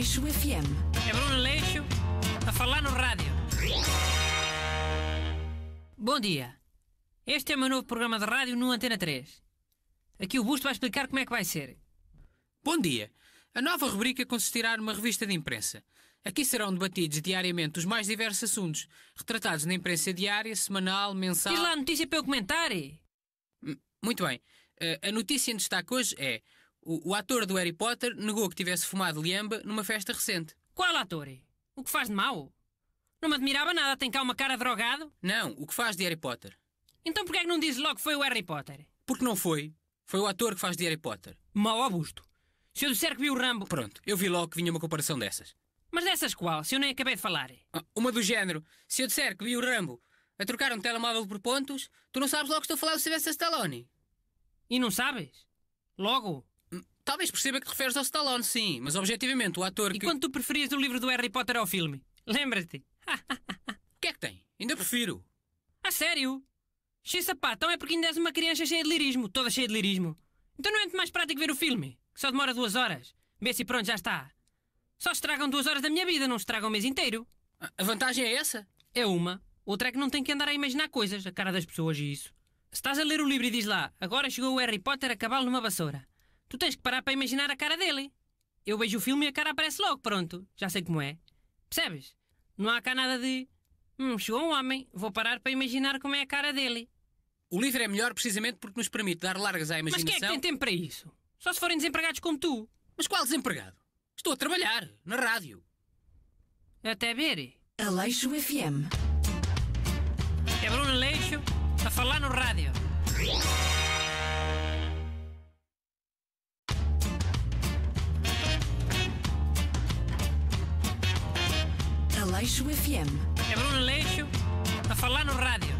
Leixo FM. É Bruno Leixo a falar no rádio. Bom dia. Este é o meu novo programa de rádio no Antena 3. Aqui o Busto vai explicar como é que vai ser. Bom dia. A nova rubrica consistirá numa revista de imprensa. Aqui serão debatidos diariamente os mais diversos assuntos, retratados na imprensa diária, semanal, mensal. Diz lá a notícia para eu comentar! Hum, muito bem. Eh, a notícia em destaque hoje é o, o ator do Harry Potter negou que tivesse fumado liamba numa festa recente. Qual ator? O que faz de mal? Não me admirava nada, tem cá uma cara drogado? Não, o que faz de Harry Potter. Então porquê é que não diz logo que foi o Harry Potter? Porque não foi. Foi o ator que faz de Harry Potter. Mau Augusto. Se eu disser que vi o Rambo... Pronto, eu vi logo que vinha uma comparação dessas. Mas dessas qual, se eu nem acabei de falar? Ah, uma do género. Se eu disser que vi o Rambo a trocar um telemóvel por pontos, tu não sabes logo que estou a falar do Sylvester Stallone. E não sabes? Logo? Talvez perceba que referes ao Stallone, sim, mas objetivamente o ator e que. E quando tu preferias o livro do Harry Potter ao filme? Lembra-te? O que é que tem? Ainda prefiro. A sério? Xissapá, então é porque ainda és uma criança cheia de lirismo, toda cheia de lirismo. Então não é muito mais prático ver o filme, que só demora duas horas. Vê-se pronto, já está. Só estragam duas horas da minha vida, não estragam o mês inteiro. A vantagem é essa? É uma. Outra é que não tem que andar a imaginar coisas, a cara das pessoas e isso. Se estás a ler o livro e diz lá, agora chegou o Harry Potter a cavalo numa vassoura. Tu tens que parar para imaginar a cara dele. Eu vejo o filme e a cara aparece logo, pronto. Já sei como é. Percebes? Não há cá nada de. Hum, chegou um homem, vou parar para imaginar como é a cara dele. O livro é melhor precisamente porque nos permite dar largas à imaginação. Mas quem é que tem tempo para isso? Só se forem desempregados como tu. Mas qual desempregado? Estou a trabalhar, na rádio. Até ver. Aleixo FM. É Bruno Aleixo a falar no rádio. Aleixo FM. É Bruno Aleixo a falar no rádio.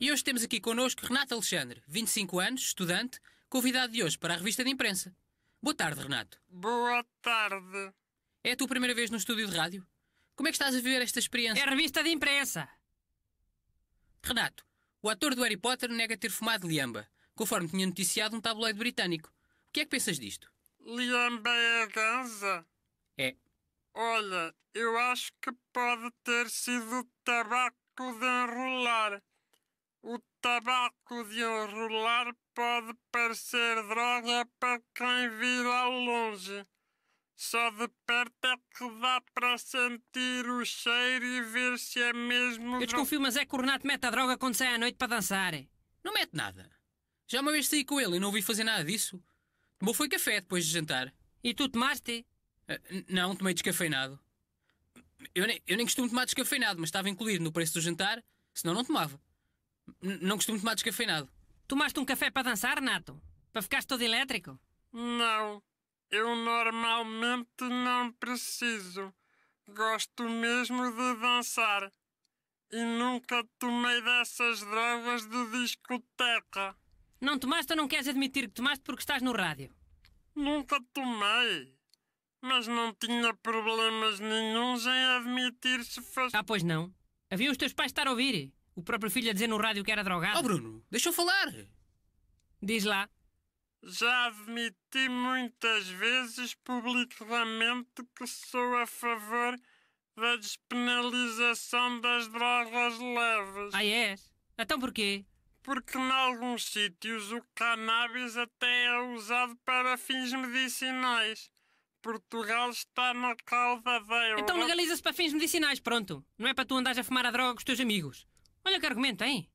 E hoje temos aqui connosco Renato Alexandre, 25 anos, estudante, convidado de hoje para a revista de imprensa. Boa tarde, Renato. Boa tarde. É a tua primeira vez num estúdio de rádio? Como é que estás a viver esta experiência? É a revista de imprensa. Renato, o ator do Harry Potter nega ter fumado liamba, conforme tinha noticiado um tabloide britânico. O que é que pensas disto? Liamba é a É. Olha, eu acho que pode ter sido o tabaco de enrolar. O tabaco de enrolar pode parecer droga para quem vira ao longe. Só de perto é que dá para sentir o cheiro e ver se é mesmo. Eu desconfio, mas é que o Renato mete a droga quando sai à noite para dançar. Não mete nada. Já uma vez saí com ele e não ouvi fazer nada disso. Tomou foi café depois de jantar. E tu tomaste? não, tomei descafeinado. Eu nem, eu nem costumo tomar descafeinado, mas estava incluído no preço do jantar, senão não tomava. N não costumo tomar descafeinado. Tomaste um café para dançar, Nato? Para ficares todo elétrico? Não, eu normalmente não preciso. Gosto mesmo de dançar. E nunca tomei dessas drogas de discoteca. Não tomaste ou não queres admitir que tomaste porque estás no rádio? Nunca tomei. Mas não tinha problemas nenhums em admitir se fosse. Ah, pois não. Havia os teus pais estar a ouvir. O próprio filho a dizer no rádio que era drogado. Oh, Bruno, deixa eu falar. Diz lá. Já admiti muitas vezes publicamente que sou a favor da despenalização das drogas leves. Ah, é? Então porquê? Porque, em alguns sítios, o cannabis até é usado para fins medicinais. Portugal está na cauda da então Europa. Então legaliza-se para fins medicinais, pronto. Não é para tu andares a fumar a droga com os teus amigos. Olha que argumento, hein?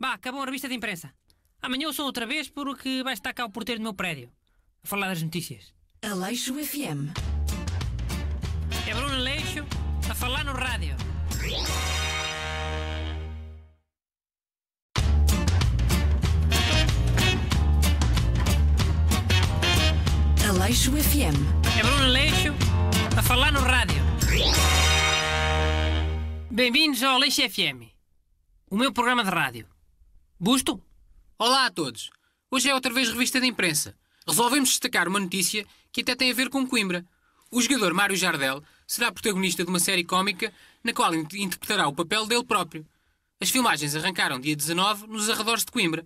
Bah, acabou a revista de imprensa. Amanhã eu sou outra vez porque vai estar cá o porteiro do meu prédio. A falar das notícias. Aleixo FM. É Bruno Aleixo a falar no rádio. Aleixo FM. É Bruno Leixo a falar no rádio. Bem-vindos ao Leixo FM, o meu programa de rádio. Busto? Olá a todos. Hoje é outra vez revista de imprensa. Resolvemos destacar uma notícia que até tem a ver com Coimbra. O jogador Mário Jardel será protagonista de uma série cómica na qual interpretará o papel dele próprio. As filmagens arrancaram dia 19 nos arredores de Coimbra.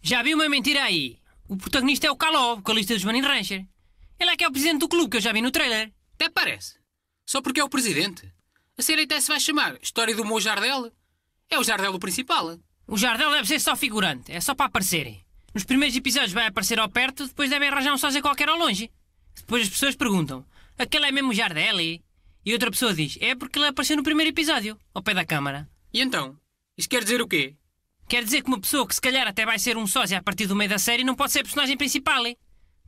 Já vi uma mentira aí. O protagonista é o Caló, vocalista dos Manin Rancher. Ele é que é o presidente do clube, que eu já vi no trailer. Até parece. Só porque é o presidente. A série até se vai chamar História do meu Jardel. É o Jardel o principal. O Jardel deve ser só figurante. É só para aparecerem. Nos primeiros episódios vai aparecer ao perto, depois devem arranjar um sósia qualquer ao longe. Depois as pessoas perguntam, aquele é mesmo o Jardel? E outra pessoa diz, é porque ele apareceu no primeiro episódio, ao pé da câmara. E então? Isso quer dizer o quê? Quer dizer que uma pessoa que se calhar até vai ser um sósia a partir do meio da série não pode ser personagem principal, hein?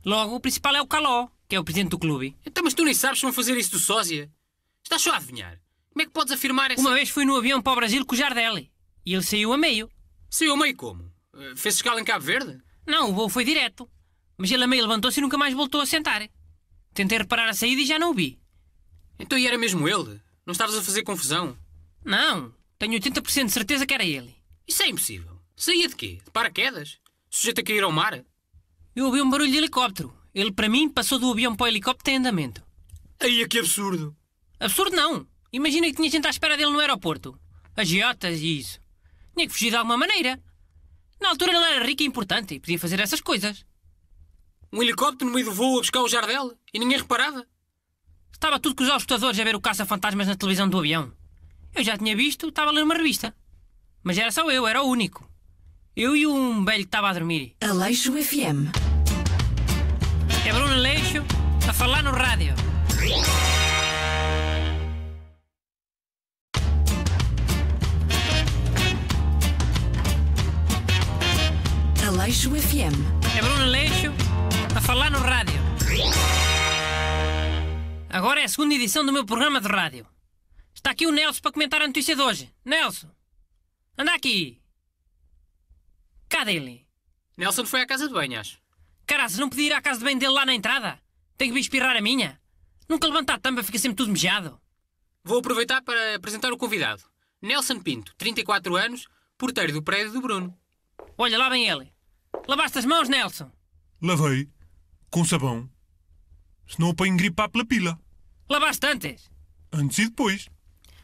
Logo, o principal é o Caló, que é o presidente do clube. Então, mas tu nem sabes como vão fazer isso do sósia? Estás só a adivinhar. Como é que podes afirmar essa... Uma vez fui no avião para o Brasil com o Jardelli. E ele saiu a meio. Saiu a meio como? Eh, fez escala em Cabo Verde? Não, o voo foi direto. Mas ele a meio levantou-se e nunca mais voltou a sentar. Tentei reparar a saída e já não o vi. Então e era mesmo ele? Não estavas a fazer confusão? Não. Tenho 80% de certeza que era ele. Isso é impossível. Saía de quê? De paraquedas? Sujeito a cair ao mar? Eu ouvi um barulho de helicóptero. Ele, para mim, passou do avião para o helicóptero em andamento. Aí é que absurdo! Absurdo não! Imagina que tinha gente à espera dele no aeroporto. Agiotas e isso. Tinha que fugir de alguma maneira. Na altura ele era rico e importante e podia fazer essas coisas. Um helicóptero no meio do voo a buscar o Jardel e ninguém reparava. Estava tudo com os assustadores a ver o caça-fantasmas na televisão do avião. Eu já tinha visto, estava a ler uma revista. Mas era só eu, era o único. Eu e um velho que estava a dormir. Aleixo FM. É Bruno Aleixo a falar no rádio. Aleixo FM. É Bruno Aleixo a falar no rádio. Agora é a segunda edição do meu programa de rádio. Está aqui o Nelson para comentar a notícia de hoje. Nelson, anda aqui cadê ele? Nelson foi à casa de banho, acho. Caras, não podia ir à casa de banho dele lá na entrada? Tenho que me espirrar a minha. Nunca levanta a tampa, fica sempre tudo mijado. Vou aproveitar para apresentar o convidado. Nelson Pinto, 34 anos, porteiro do prédio do Bruno. Olha, lá vem ele. Lavaste as mãos, Nelson? Lavei. Com sabão. Senão apanho gripar pela pila. Lavaste antes? Antes e depois.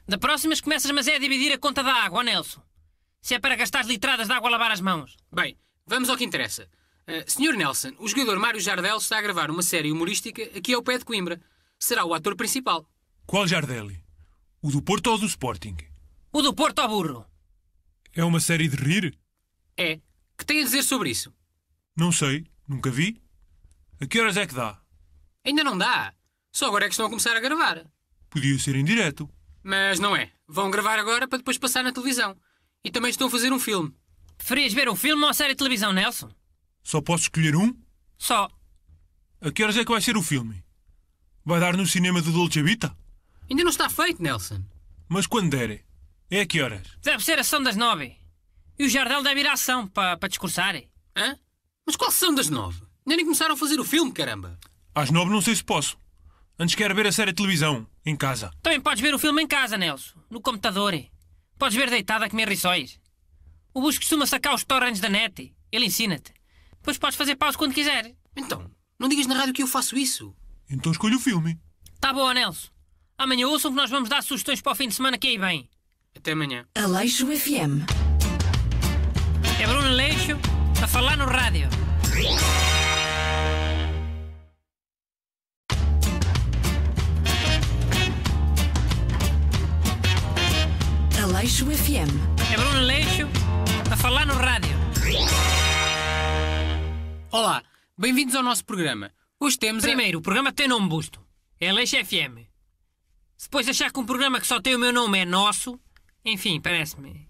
Da próxima começas, mas é a dividir a conta da água, Nelson. Se é para gastar litradas de água a lavar as mãos. Bem, vamos ao que interessa. Uh, eh, Sr. Nelson, o jogador Mário Jardel está a gravar uma série humorística aqui ao pé de Coimbra. Será o ator principal. Qual Jardel? O do Porto ou do Sporting? O do Porto ao burro. É uma série de rir? É. Que tem a dizer sobre isso? Não sei. Nunca vi. A que horas é que dá? Ainda não dá. Só agora é que estão a começar a gravar. Podia ser em direto. Mas não é. Vão gravar agora para depois passar na televisão. E também estão a fazer um filme. Preferias ver um filme ou uma série de televisão, Nelson? Só posso escolher um? Só. A que horas é que vai ser o filme? Vai dar no cinema do Dolce Vita? Ainda não está feito, Nelson. Mas quando der? É a que horas? Deve ser a sessão das nove. E o Jardel deve ir à ação para pa discursar. Hã? Mas qual sessão das nove? Ainda nem começaram a fazer o filme, caramba. Às nove não sei se posso. Antes quero ver a série de televisão, em casa. Também podes ver o filme em casa, Nelson. No computador. Podes ver deitada a comer riçóis. O bus costuma sacar os torrents da net. Ele ensina-te. Depois podes fazer pausa quando quiser. Então, não digas na rádio que eu faço isso. Então escolha o filme. Tá bom, Nelson. Amanhã ouçam que nós vamos dar sugestões para o fim de semana que aí vem. Até amanhã. Aleixo FM. É Bruno Aleixo a falar no rádio. Bem-vindos ao nosso programa. Hoje temos. a- Primeiro, o programa tem nome busto. É Leixa FM. Se depois achar que um programa que só tem o meu nome é nosso, enfim, parece-me.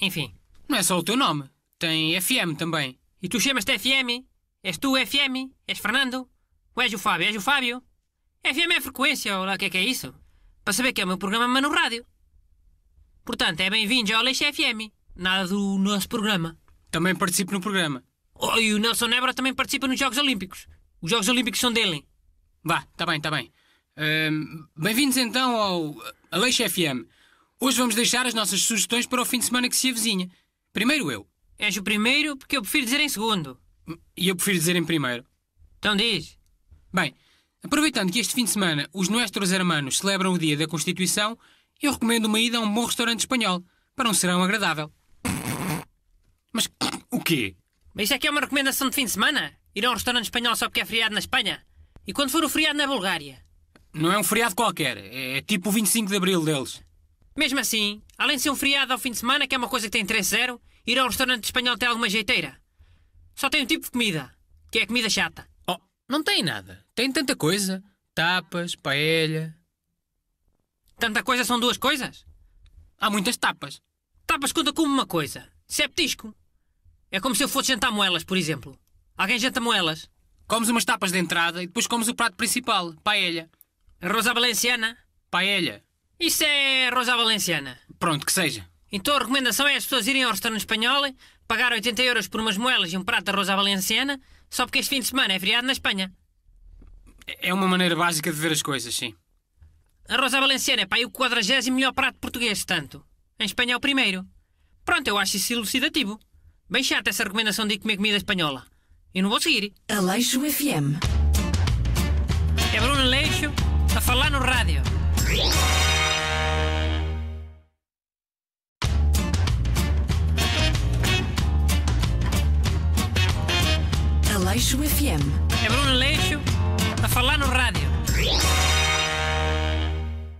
Enfim. Não é só o teu nome. Tem FM também. E tu chamas-te FM? És tu FM? És Fernando? Ou és o Fábio? És o Fábio? FM é frequência, ou lá o que é que é isso? Para saber que é o meu programa, mas no rádio. Portanto, é bem-vindos ao Leixa FM. Nada do nosso programa. Também participo no programa. Oh, e o Nelson Nebra também participa nos Jogos Olímpicos. Os Jogos Olímpicos são dele. Vá, tá bem, tá bem. Bem-vindos então ao Aleixo FM. Hoje vamos deixar as nossas sugestões para o fim de semana que se avizinha. Primeiro eu. És o primeiro porque eu prefiro dizer em segundo. E eu prefiro dizer em primeiro. Então diz. Bem, aproveitando que este fim de semana os nossos Hermanos celebram o Dia da Constituição, eu recomendo uma ida a um bom restaurante espanhol, para um serão agradável. Mas o quê? Mas isso é que é uma recomendação de fim de semana? Ir a um restaurante espanhol só porque é feriado na Espanha? E quando for o feriado na Bulgária? Não é um feriado qualquer. É, é tipo o 25 de Abril deles. Mesmo assim, além de ser um feriado ao fim de semana, que é uma coisa que tem 3-0, ir a um restaurante espanhol tem alguma jeiteira. Só tem um tipo de comida, que é comida chata. Oh, não tem nada. Tem tanta coisa. Tapas, paella... Tanta coisa são duas coisas? Há muitas tapas. Tapas conta como uma coisa. Se é petisco. É como se eu fosse jantar moelas, por exemplo. Alguém janta moelas? Comes umas tapas de entrada e depois comes o prato principal, paella. Rosa valenciana? Paella. Isso é rosa valenciana. Pronto, que seja. Então a recomendação é as pessoas irem ao restaurante espanhol, pagar 80 euros por umas moelas e um prato de rosa valenciana, só porque este fim de semana é feriado na Espanha. É uma maneira básica de ver as coisas, sim. A rosa valenciana é para aí o 40 melhor prato português, tanto. Em Espanha é o primeiro. Pronto, eu acho isso elucidativo. Bem chata essa recomendação de comer comida espanhola. E não vou seguir. Aleixo FM. É Bruno Aleixo a falar no rádio. Aleixo FM. É Bruno Aleixo a falar no rádio.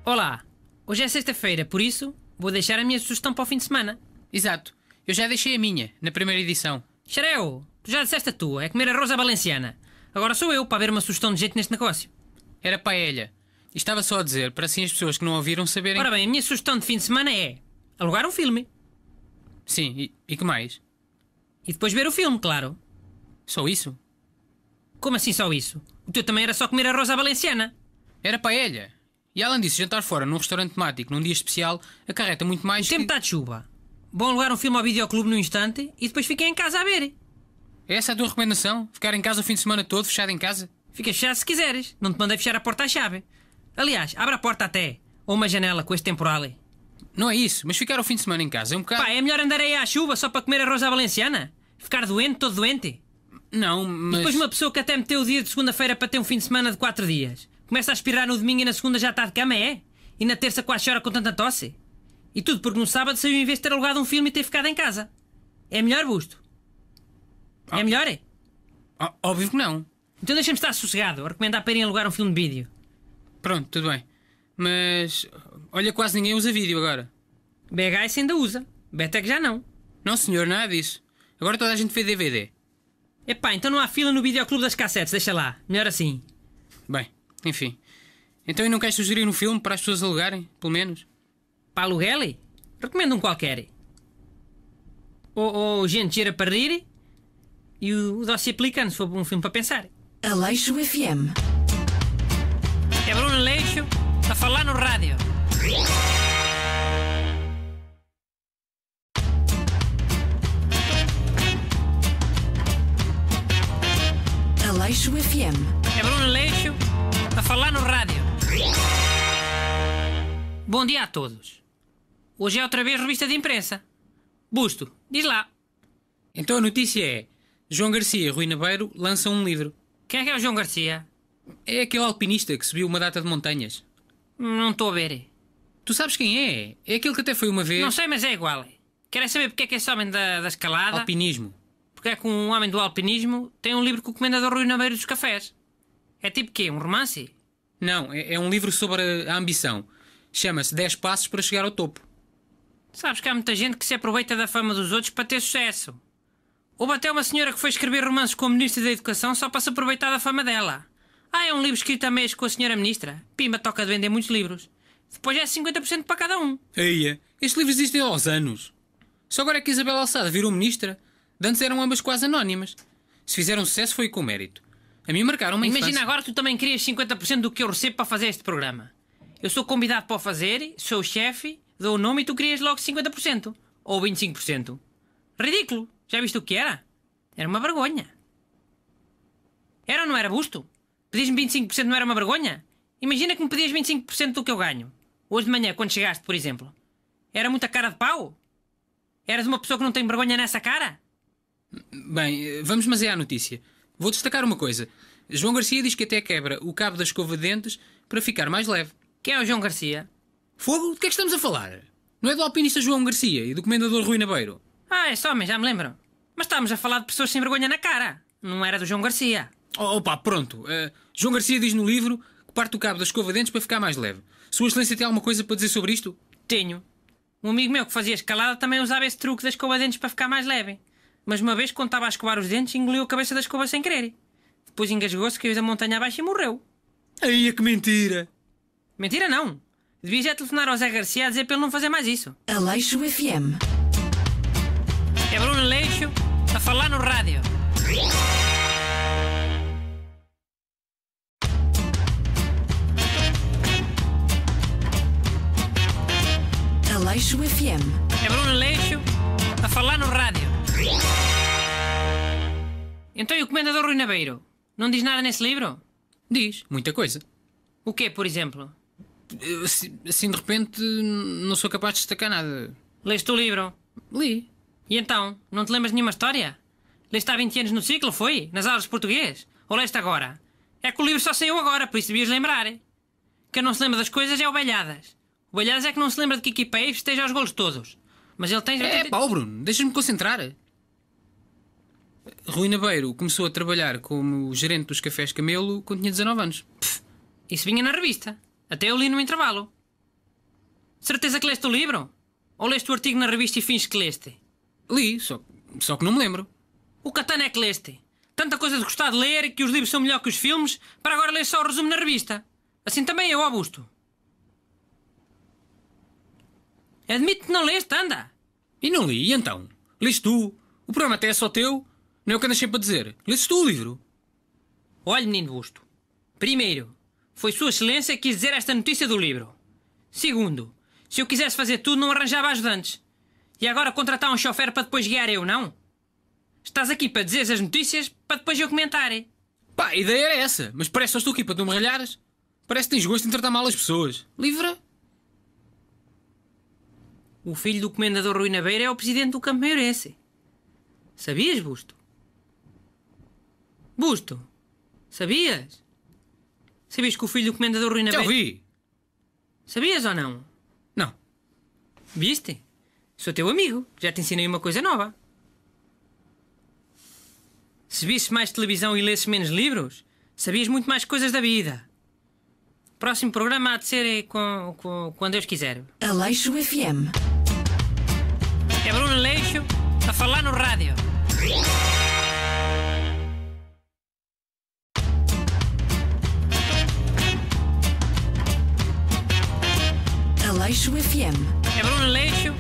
Olá. Hoje é sexta-feira, por isso vou deixar a minha sugestão para o fim de semana. Exato. Eu já deixei a minha, na primeira edição. Xareu, já disseste a tua, é comer arroz à valenciana. Agora sou eu para haver uma sugestão de jeito neste negócio. Era paella. E estava só a dizer, para assim as pessoas que não ouviram saberem... Ora bem, a minha sugestão de fim de semana é... Alugar um filme. Sim, e, e que mais? E depois ver o filme, claro. Só isso? Como assim só isso? O teu também era só comer arroz à valenciana. Era paella. E além disso, jantar fora num restaurante temático num dia especial acarreta muito mais. O tempo que... está de chuva vão alugar um filme ao videoclube no instante e depois fiquem em casa a ver. É essa é a tua recomendação? Ficar em casa o fim de semana todo, fechado em casa? Fica fechado se quiseres. Não te mandei fechar a porta à chave. Aliás, abre a porta até. Ou uma janela com este temporal. Não é isso, mas ficar o fim de semana em casa é um bocado. Pá, é melhor andar aí à chuva só para comer arroz à valenciana? Ficar doente, todo doente? Não, mas. E depois uma pessoa que até meteu o dia de segunda-feira para ter um fim de semana de quatro dias. Começa a aspirar no domingo e na segunda já está de cama, é? E na terça quase chora com tanta tosse? E tudo porque no sábado saiu em vez de ter alugado um filme e ter ficado em casa. É melhor, Busto? É ah. É melhor, é? Ah, óbvio que não. Então deixa-me estar sossegado a recomendar para irem alugar um filme de vídeo. Pronto, tudo bem. Mas. Olha, quase ninguém usa vídeo agora. BHS ainda usa. Betec já não. Não, senhor, nada disso. Agora toda a gente vê DVD. Epá, então não há fila no videoclube das cassetes, deixa lá. Melhor assim. Bem, enfim. Então eu não queres sugerir um filme para as pessoas alugarem, pelo menos? Para aluguel? Recomendo um qualquer. Ou, ou gente gira para rir e o, o dossiê se for um filme para pensar. Aleixo FM. É Bruno Aleixo tá a falar no rádio. Aleixo FM. É Bruno Aleixo tá a falar no rádio. Bom dia a todos. Hoje é outra vez revista de imprensa. Busto, diz lá. Então a notícia é: João Garcia e Rui Nabeiro lançam um livro. Quem é que é o João Garcia? É aquele alpinista que subiu uma data de montanhas. Não estou a ver. Tu sabes quem é? É aquele que até foi uma vez. Não sei, mas é igual. Querem saber porque é que esse homem da, da escalada. Alpinismo. Porque é que um homem do alpinismo tem um livro que o comendador Rui Nabeiro dos Cafés? É tipo quê? Um romance? Não, é, é um livro sobre a, a ambição. Chama-se 10 Passos para Chegar ao Topo. Sabes que há muita gente que se aproveita da fama dos outros para ter sucesso. Houve até uma senhora que foi escrever romances com o ministro da Educação só para se aproveitar da fama dela. Ah, é um livro escrito a mês com a senhora ministra. Pima toca de vender muitos livros. Depois é 50% para cada um. Eia, estes livros existem há uns anos. Só agora é que Isabel Alçada virou ministra. De antes eram ambas quase anónimas. Se fizeram sucesso foi com mérito. A mim marcaram uma Imagina infância... agora que tu também querias 50% do que eu recebo para fazer este programa. Eu sou convidado para o fazer, sou o chefe Dou o nome e tu querias logo 50%. Ou 25%. Ridículo! Já viste o que era? Era uma vergonha. Era ou não era busto? Pedias-me 25% não era uma vergonha? Imagina que me pedias 25% do que eu ganho. Hoje de manhã, quando chegaste, por exemplo. Era muita cara de pau? Eras uma pessoa que não tem vergonha nessa cara? Bem, vamos mas é à notícia. Vou destacar uma coisa. João Garcia diz que até quebra o cabo da escova de dentes para ficar mais leve. Quem é o João Garcia? Fogo? De que é que estamos a falar? Não é do alpinista João Garcia e do comendador Rui Nabeiro? Ah, é só, mas já me lembro. Mas estávamos a falar de pessoas sem vergonha na cara. Não era do João Garcia. Oh, opa, pronto. Uh, João Garcia diz no livro que parte o cabo da escova dentes para ficar mais leve. Sua Excelência tem alguma coisa para dizer sobre isto? Tenho. Um amigo meu que fazia escalada também usava esse truque da escova dentes para ficar mais leve. Mas uma vez, quando estava a escovar os dentes, engoliu a cabeça da escova sem querer. Depois engasgou-se, caiu da montanha abaixo e morreu. Aí é que mentira! Mentira não! Devia é telefonar ao Zé Garcia a dizer para ele não fazer mais isso. Aleixo FM. É Bruno Aleixo a falar no rádio. Aleixo FM. É Bruno Aleixo a falar no rádio. Então e o Comendador Rui Nabeiro? Não diz nada nesse livro? Diz, muita coisa. O quê, por exemplo? Assim, assim, de repente, não sou capaz de destacar nada. Leste o livro? Li. E então, não te lembras de nenhuma história? Leste há 20 anos no ciclo, foi? Nas aulas de português? Ou leste agora? É que o livro só saiu agora, por isso devias lembrar. Quem não se lembra das coisas é o Belhadas. O Belhadas é que não se lembra de que equipa é e festeja golos todos. Mas ele tem... É, é pau, Bruno. Deixa-me concentrar. Rui Nabeiro começou a trabalhar como gerente dos cafés Camelo quando tinha 19 anos. Pff, isso vinha na revista. Até eu li no intervalo. Certeza que leste o livro? Ou leste o artigo na revista e fins que leste? Li, só, só que não me lembro. O Catana é que leste. Tanta coisa de gostar de ler que os livros são melhor que os filmes, para agora ler só o resumo na revista. Assim também eu, Augusto. Admito que não leste, anda. E não li, e então? Leste tu. O programa até é só teu. Não é o que andas sempre a dizer. Leste tu o livro. Olha, menino Busto. Primeiro, foi Sua Excelência que quis dizer esta notícia do livro. Segundo, se eu quisesse fazer tudo, não arranjava ajudantes. E agora contratar um chofer para depois guiar eu, não? Estás aqui para dizer as notícias para depois eu comentar. É? Pá, a ideia era essa, mas parece que só estou aqui para tu me ralhares. Parece que tens gosto em tratar mal as pessoas. Livra? O filho do comendador Rui Beira é o presidente do campo maiorense. Sabias, Busto? Busto? Sabias? Sabias que o filho do comendador Rui Naveiro... Já vi! Sabias ou não? Não. Viste? Sou teu amigo. Já te ensinei uma coisa nova. Se visse mais televisão e lesse menos livros, sabias muito mais coisas da vida. Próximo programa há de ser eh, com, com, quando Deus quiser. Aleixo FM. É Bruno Aleixo a falar no rádio. Leixo FM. É Bruno Leixo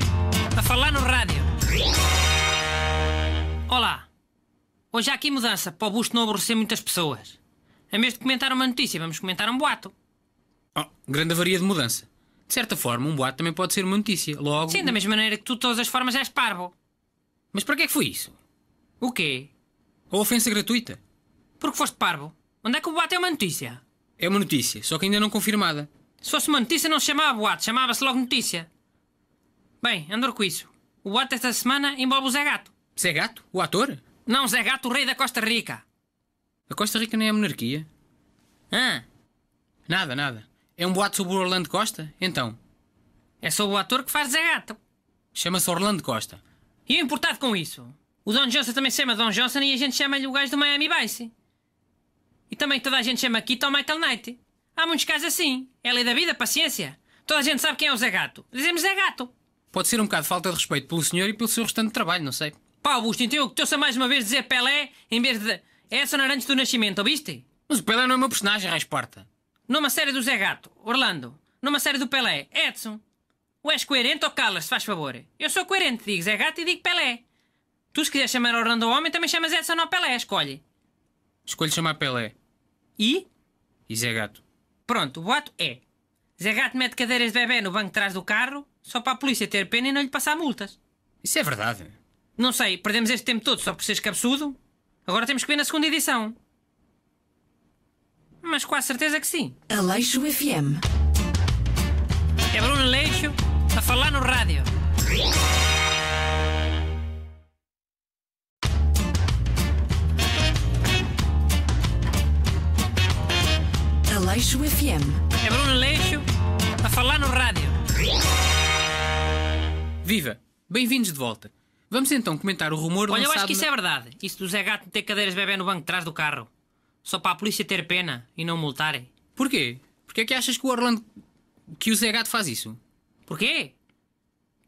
a falar no rádio. Olá. Hoje há aqui mudança para o busto não aborrecer muitas pessoas. Em vez de comentar uma notícia, vamos comentar um boato. Oh, grande avaria de mudança. De certa forma, um boato também pode ser uma notícia. Logo. Sim, da mesma maneira que tu, de todas as formas, és parvo. Mas para que é que foi isso? O quê? A ofensa gratuita. Porque foste parvo. Onde é que o boato é uma notícia? É uma notícia, só que ainda não confirmada. Se fosse uma notícia, não se chamava boato, chamava-se logo notícia. Bem, andou com isso. O boato esta semana envolve o Zé Gato. Zé Gato? O ator? Não, Zé Gato, o rei da Costa Rica. A Costa Rica nem é monarquia. Ah? Nada, nada. É um boato sobre o Orlando Costa? Então. É sobre o ator que faz Zé Gato. Chama-se Orlando Costa. E o é importado com isso? O Don Johnson também se chama Don Johnson e a gente chama-lhe o gajo do Miami Vice. E também toda a gente chama Keaton Michael Knight. Há muitos casos assim. É lei da vida, paciência. Toda a gente sabe quem é o Zé Gato. Dizemos Zé Gato. Pode ser um bocado de falta de respeito pelo senhor e pelo seu restante trabalho, não sei. Pá, Augusto, então eu que te mais uma vez dizer Pelé em vez de Edson é Arantes do Nascimento, ouviste? Mas o Pelé não é meu personagem, Rasparta. Numa série do Zé Gato, Orlando. Numa série do Pelé, Edson. Ou és coerente ou calas, se faz favor. Eu sou coerente, digo Zé Gato e digo Pelé. Tu se quiseres chamar Orlando homem, também chamas Edson ao Pelé, escolhe. Escolho chamar Pelé. E? E Zé Gato. Pronto, o boato é. Zé Gato mete cadeiras de bebê no banco de trás do carro só para a polícia ter pena e não lhe passar multas. Isso é verdade. Não sei, perdemos este tempo todo só por seres cabeçudo. Agora temos que ver na segunda edição. Mas com a certeza que sim. Aleixo FM. É Bruno Aleixo a falar no rádio. Aleixo FM. É Bruno Aleixo a falar no rádio. Viva! Bem-vindos de volta. Vamos então comentar o rumor Olha, eu acho que isso é verdade. Isso do Zé Gato ter cadeiras bebê no banco de trás do carro. Só para a polícia ter pena e não multarem. Porquê? Porquê é que achas que o Orlando... Que o Zé Gato faz isso? Porquê?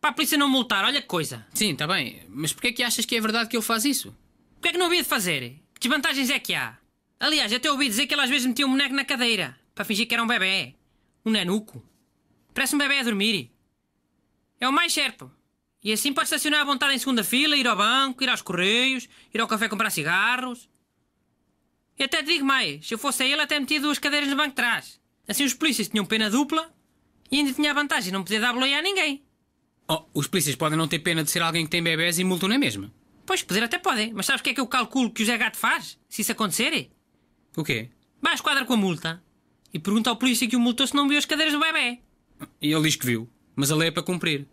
Para a polícia não multar, olha que coisa. Sim, está bem. Mas porquê é que achas que é verdade que ele faz isso? Porquê é que não havia de fazer? Que desvantagens é que há? Aliás, até ouvi dizer que ele às vezes metia um boneco na cadeira para fingir que era um bebê. Um nanuco. Parece um bebê a dormir. É o mais certo. E assim pode estacionar à vontade em segunda fila, ir ao banco, ir aos correios, ir ao café comprar cigarros. E até te digo mais, se eu fosse a ele até metia duas cadeiras no banco de trás. Assim os polícias tinham pena dupla e ainda tinha a vantagem de não poder dar boleia a ninguém. Oh, os polícias podem não ter pena de ser alguém que tem bebés e multam na é mesma. Pois, poder até podem, mas sabes o que é que eu calculo que o Zé Gato faz, se isso acontecer? O quê? Vai à esquadra com a multa e pergunta ao polícia que o multou se não viu as cadeiras do bebê. E ele diz que viu, mas a lei é para cumprir.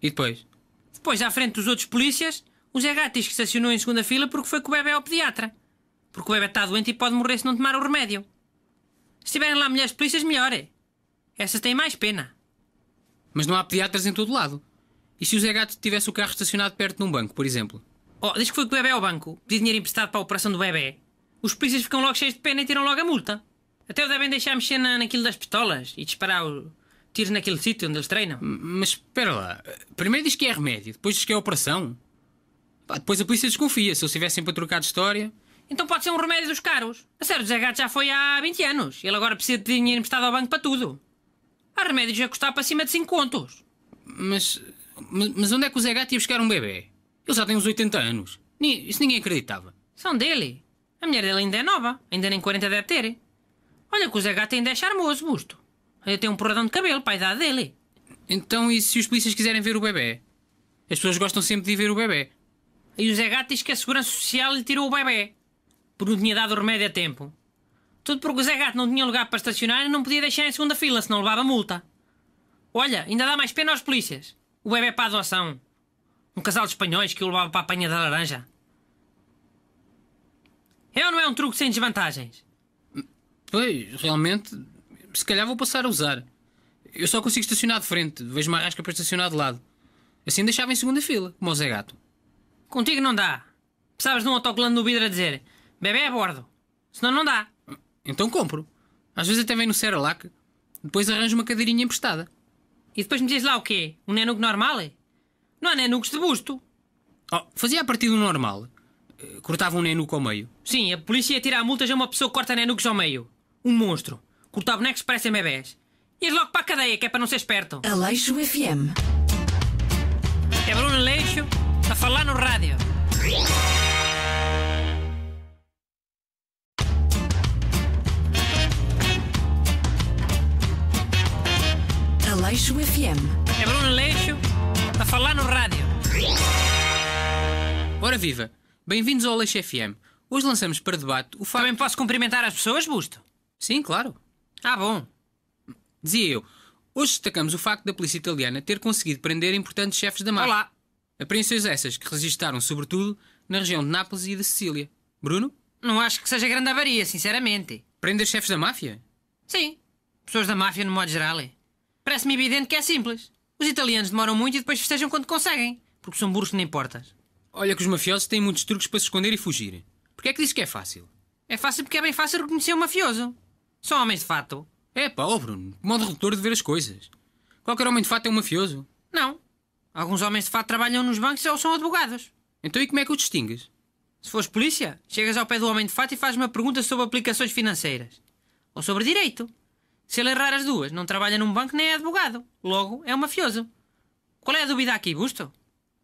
E depois? Depois, à frente dos outros polícias, o Zé Gato diz que estacionou em segunda fila porque foi com o bebê ao pediatra. Porque o bebê está doente e pode morrer se não tomar o remédio. Se tiverem lá mulheres polícias, melhor é. Essas têm mais pena. Mas não há pediatras em todo lado. E se o Zé Gato tivesse o carro estacionado perto de um banco, por exemplo? Oh, diz que foi com o bebê ao banco, pediu dinheiro emprestado para a operação do bebê os polícias ficam logo cheios de pena e tiram logo a multa. Até o devem deixar mexer na, naquilo das pistolas e disparar o tiro naquele sítio onde eles treinam. Mas espera lá. Primeiro diz que é remédio, depois diz que é operação. Pá, depois a polícia desconfia. Se eles estivessem para trocar de história. Então pode ser um remédio dos caros. A sério, o Zé Gato já foi há 20 anos. Ele agora precisa de dinheiro emprestado ao banco para tudo. Há remédios a custar para cima de 5 contos. Mas, mas, mas. onde é que o Zé Gato ia buscar um bebê? Ele já tem uns 80 anos. Isso ninguém acreditava. São dele. A mulher dele ainda é nova, ainda nem 40 deve ter. Olha que o Zé Gato ainda é charmoso, busto. Ainda tem um porradão de cabelo para a idade dele. Então, e se os polícias quiserem ver o bebê? As pessoas gostam sempre de ir ver o bebê. E o Zé Gato diz que a Segurança Social lhe tirou o bebê. Porque não tinha dado o remédio a tempo. Tudo porque o Zé Gato não tinha lugar para estacionar e não podia deixar em segunda fila, senão levava multa. Olha, ainda dá mais pena aos polícias. O bebê é para a adoção. Um casal de espanhóis que o levava para a apanha da laranja. É ou não é um truque sem desvantagens? Pois, realmente, se calhar vou passar a usar. Eu só consigo estacionar de frente, vejo uma rasca para estacionar de lado. Assim deixava em segunda fila, como o Zé Gato. Contigo não dá. Precisavas de um autocolante no vidro a dizer bebê a é bordo. Senão não dá. Então compro. Às vezes até vem no Cerelac. Depois arranjo uma cadeirinha emprestada. E depois me diz lá o quê? Um nenuco normal? É? Não há nenucos de busto. Oh, fazia a partir do normal cortavam um nenuco ao meio. Sim, a polícia ia tirar multas já uma pessoa que corta nenucos ao meio. Um monstro. Cortar bonecos que parecem bebés. Ias logo para a cadeia, que é para não ser esperto. Aleixo FM. É Bruno Aleixo a falar no rádio. Leixo FM. É Bruno Leixo a falar no rádio. Ora viva! Bem-vindos ao Leixo FM. Hoje lançamos para debate o facto... Também posso cumprimentar as pessoas, Busto? Sim, claro. Ah, bom. Dizia eu, hoje destacamos o facto da polícia italiana ter conseguido prender importantes chefes da máfia. Olá! Apreensões essas que registaram, sobretudo, na região de Nápoles e de Sicília. Bruno? Não acho que seja grande avaria, sinceramente. Prender chefes da máfia? Sim. Pessoas da máfia, no modo geral. É. Parece-me evidente que é simples. Os italianos demoram muito e depois festejam quando conseguem, porque são burros que nem portas. Olha que os mafiosos têm muitos truques para se esconder e fugir. Porquê é que diz que é fácil? É fácil porque é bem fácil reconhecer um mafioso. São homens de fato. É pá, oh Bruno, modo redutor de ver as coisas. Qualquer homem de fato é um mafioso. Não. Alguns homens de fato trabalham nos bancos ou são advogados. Então e como é que o distingues? Se fores polícia, chegas ao pé do homem de fato e fazes uma pergunta sobre aplicações financeiras. Ou sobre direito. Se ele errar as duas, não trabalha num banco nem é advogado. Logo, é um mafioso. Qual é a dúvida aqui, Busto?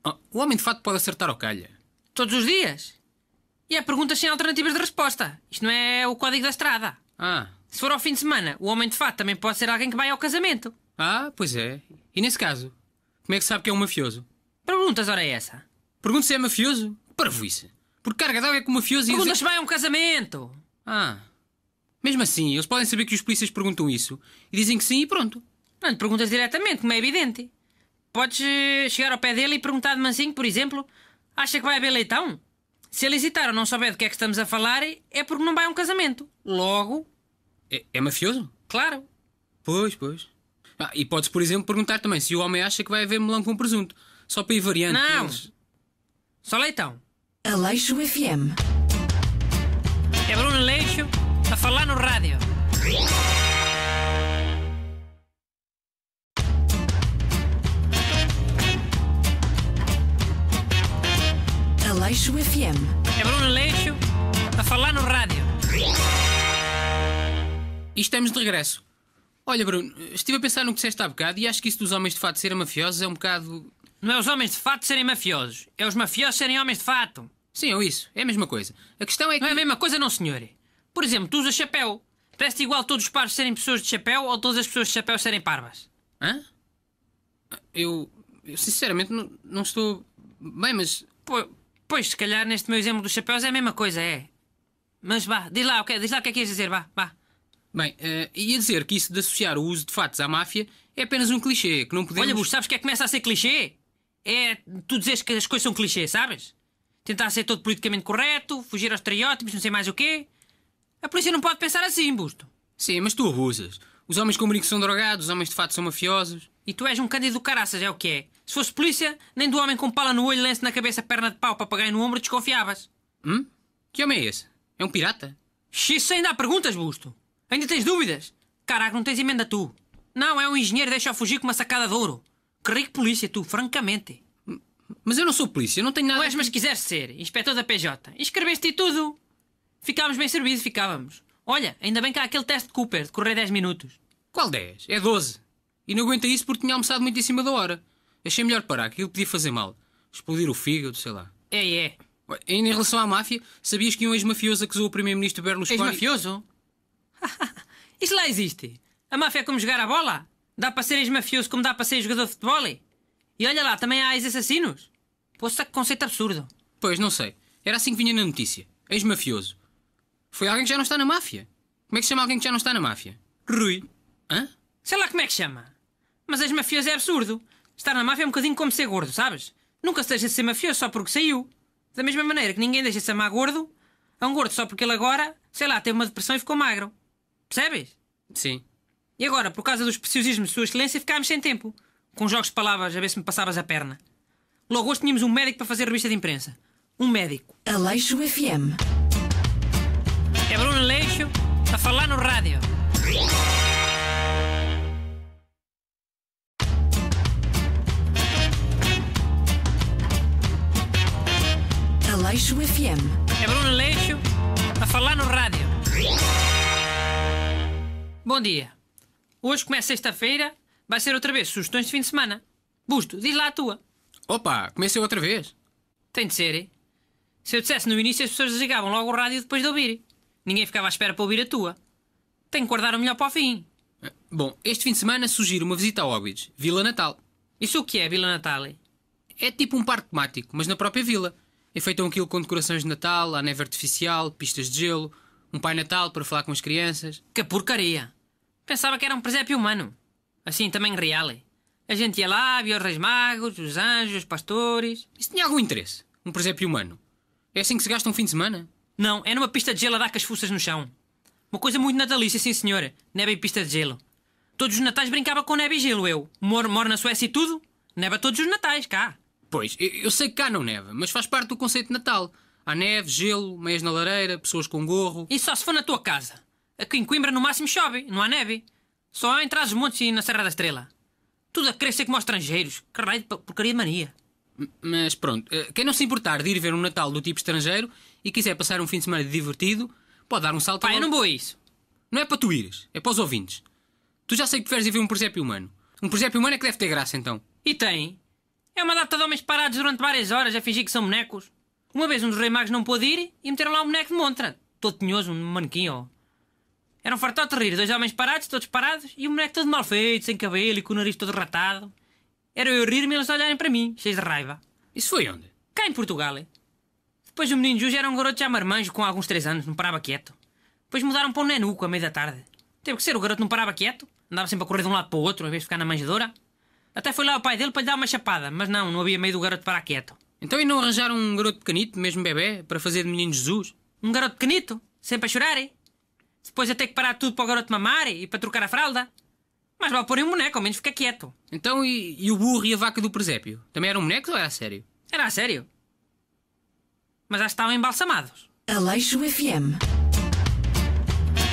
Oh, o homem de fato pode acertar ao calha. Todos os dias? E há perguntas sem alternativas de resposta. Isto não é o código da estrada. Ah. Se for ao fim de semana, o homem de fato também pode ser alguém que vai ao casamento. Ah, pois é. E nesse caso, como é que sabe que é um mafioso? Perguntas, ora é essa. Pergunta se é mafioso? Para isso. Porque carga d'água é que o mafioso Perguntas se vai a um casamento. Ah. Mesmo assim, eles podem saber que os polícias perguntam isso e dizem que sim e pronto. Não, perguntas diretamente, como é evidente. Podes chegar ao pé dele e perguntar de mansinho, por exemplo, acha que vai haver leitão? Se ele hesitar ou não souber do que é que estamos a falar, é porque não vai a um casamento. Logo. É, é mafioso? Claro. Pois, pois. Ah, e podes, por exemplo, perguntar também se o homem acha que vai haver melão com presunto. Só para ir variando. Não! Eles... Só leitão. Aleixo FM. É Bruno Aleixo a falar no rádio. Leixo FM. É Bruno Leixo a falar no rádio. E estamos de regresso. Olha, Bruno, estive a pensar no que disseste há bocado e acho que isso dos homens de fato serem mafiosos é um bocado. Não é os homens de fato serem mafiosos, é os mafiosos serem homens de fato. Sim, é isso. É a mesma coisa. A questão é que. Não é a mesma coisa, não, senhor. Por exemplo, tu usas chapéu. Parece-te igual todos os pares serem pessoas de chapéu ou todas as pessoas de chapéu serem parvas? Hã? Eu. eu sinceramente não, não estou. Bem, mas. Pô, Pois, se calhar neste meu exemplo dos chapéus é a mesma coisa, é. Mas vá, diz lá, okay, é, diz lá o que é que ias dizer, vá, vá. Bem, uh, ia dizer que isso de associar o uso de fatos à máfia é apenas um clichê, que não podemos... Olha, Busto, sabes que é que começa a ser clichê? É tu dizes que as coisas são clichê, sabes? Tentar ser todo politicamente correto, fugir aos estereótipos, não sei mais o quê. A polícia não pode pensar assim, Busto. Sim, mas tu abusas. Os homens com brinco são drogados, os homens de fato são mafiosos. E tu és um cândido caraças, é o que é. Se fosse polícia, nem do homem com pala no olho, lenço na cabeça, perna de pau, papagaio no ombro, desconfiavas. Hum? Que homem é esse? É um pirata? Isso ainda há perguntas, Busto. Ainda tens dúvidas? Caraca, não tens emenda tu. Não, é um engenheiro, deixa-o fugir com uma sacada de ouro. Que rico polícia tu, francamente. Mas eu não sou polícia, eu não tenho nada... Tu és, mas quiseres ser, inspetor da PJ. Inscreveste e tudo. Ficávamos bem servidos, ficávamos. Olha, ainda bem que há aquele teste de Cooper, de correr 10 minutos. Qual 10? É 12. E não aguenta isso porque tinha almoçado muito em cima da hora. Achei melhor parar, aquilo podia fazer mal. Explodir o fígado, sei lá. É, é. Ainda em relação à máfia, sabias que um ex-mafioso acusou o primeiro-ministro Berlusconi... Ex-mafioso? Isso lá existe. A máfia é como jogar a bola. Dá para ser ex-mafioso como dá para ser jogador de futebol. E olha lá, também há ex-assassinos. Poxa, que tá conceito absurdo. Pois, não sei. Era assim que vinha na notícia. Ex-mafioso. Foi alguém que já não está na máfia. Como é que se chama alguém que já não está na máfia? Rui. Hã? Sei lá como é que chama. Mas ex-mafioso é absurdo. Estar na máfia é um bocadinho como ser gordo, sabes? Nunca se deixa de ser mafioso só porque saiu. Da mesma maneira que ninguém deixa de ser má gordo, é um gordo só porque ele agora, sei lá, teve uma depressão e ficou magro. Percebes? Sim. E agora, por causa dos preciosismos de Sua Excelência, ficámos sem tempo. Com jogos de palavras a ver se me passavas a perna. Logo hoje tínhamos um médico para fazer revista de imprensa. Um médico. Aleixo FM. É Bruno Aleixo a falar no rádio. Leixo FM. É Bruno Leixo a falar no rádio. Bom dia. Hoje, começa é sexta-feira, vai ser outra vez sugestões de fim de semana. Busto, diz lá a tua. Opa, comecei outra vez. Tem de ser, hein? Se eu dissesse no início, as pessoas desligavam logo o rádio depois de ouvir. Ninguém ficava à espera para ouvir a tua. Tenho que guardar o melhor para o fim. Ah, bom, este fim de semana sugiro uma visita a Óbidos, Vila Natal. Isso o que é Vila Natal? É tipo um parque temático, mas na própria vila. Enfeitam aquilo com decorações de Natal, a neve artificial, pistas de gelo, um pai Natal para falar com as crianças. Que porcaria! Pensava que era um presépio humano. Assim, também real. A gente ia lá, via os reis magos, os anjos, os pastores. Isso tinha algum interesse? Um presépio humano? É assim que se gasta um fim de semana? Não, é numa pista de gelo a dar com as fuças no chão. Uma coisa muito natalícia, sim senhora. Neve e pista de gelo. Todos os natais brincava com neve e gelo, eu. Moro, moro na Suécia e tudo. Neva todos os natais, cá. Pois, eu sei que cá não neva, mas faz parte do conceito de Natal. Há neve, gelo, meias na lareira, pessoas com gorro. E só se for na tua casa. Aqui em Coimbra no máximo chove, não há neve. Só há em Trás-os-Montes e na Serra da Estrela. Tudo a crescer como aos estrangeiros. Que porcaria de mania. Mas pronto, eh, quem não se importar de ir ver um Natal do tipo estrangeiro e quiser passar um fim de semana divertido, pode dar um salto Pai, ao... eu não vou a isso. Não é para tu ires, é para os ouvintes. Tu já sei que preferes ir ver um presépio humano. Um presépio humano é que deve ter graça então. E tem. É uma data de homens parados durante várias horas a fingir que são bonecos. Uma vez um dos rei magos não pôde ir e meteram lá um boneco de montra. Todo tinhoso, um manequim, ó. Era um fartote de rir, dois homens parados, todos parados, e um boneco todo mal feito, sem cabelo e com o nariz todo ratado. Era eu rir-me e eles olharem para mim, cheios de raiva. Isso foi onde? Cá em Portugal. Hein? Depois o menino Jus era um garoto já marmanjo com alguns três anos, não parava quieto. Depois mudaram para um nenuco à meia da tarde. Teve que ser, o garoto não parava quieto, andava sempre a correr de um lado para o outro, em vez de ficar na manjedoura. Até foi lá o pai dele para lhe dar uma chapada, mas não, não havia meio do garoto parar quieto. Então e não arranjaram um garoto pequenito, mesmo bebê, para fazer de menino Jesus? Um garoto pequenito? Sempre a chorar, hein? Depois a ter que parar tudo para o garoto mamar e para trocar a fralda? Mas vá pôr em um boneco, ao menos fica quieto. Então e, e, o burro e a vaca do presépio? Também eram bonecos ou era a sério? Era a sério. Mas já estavam embalsamados. Aleixo FM.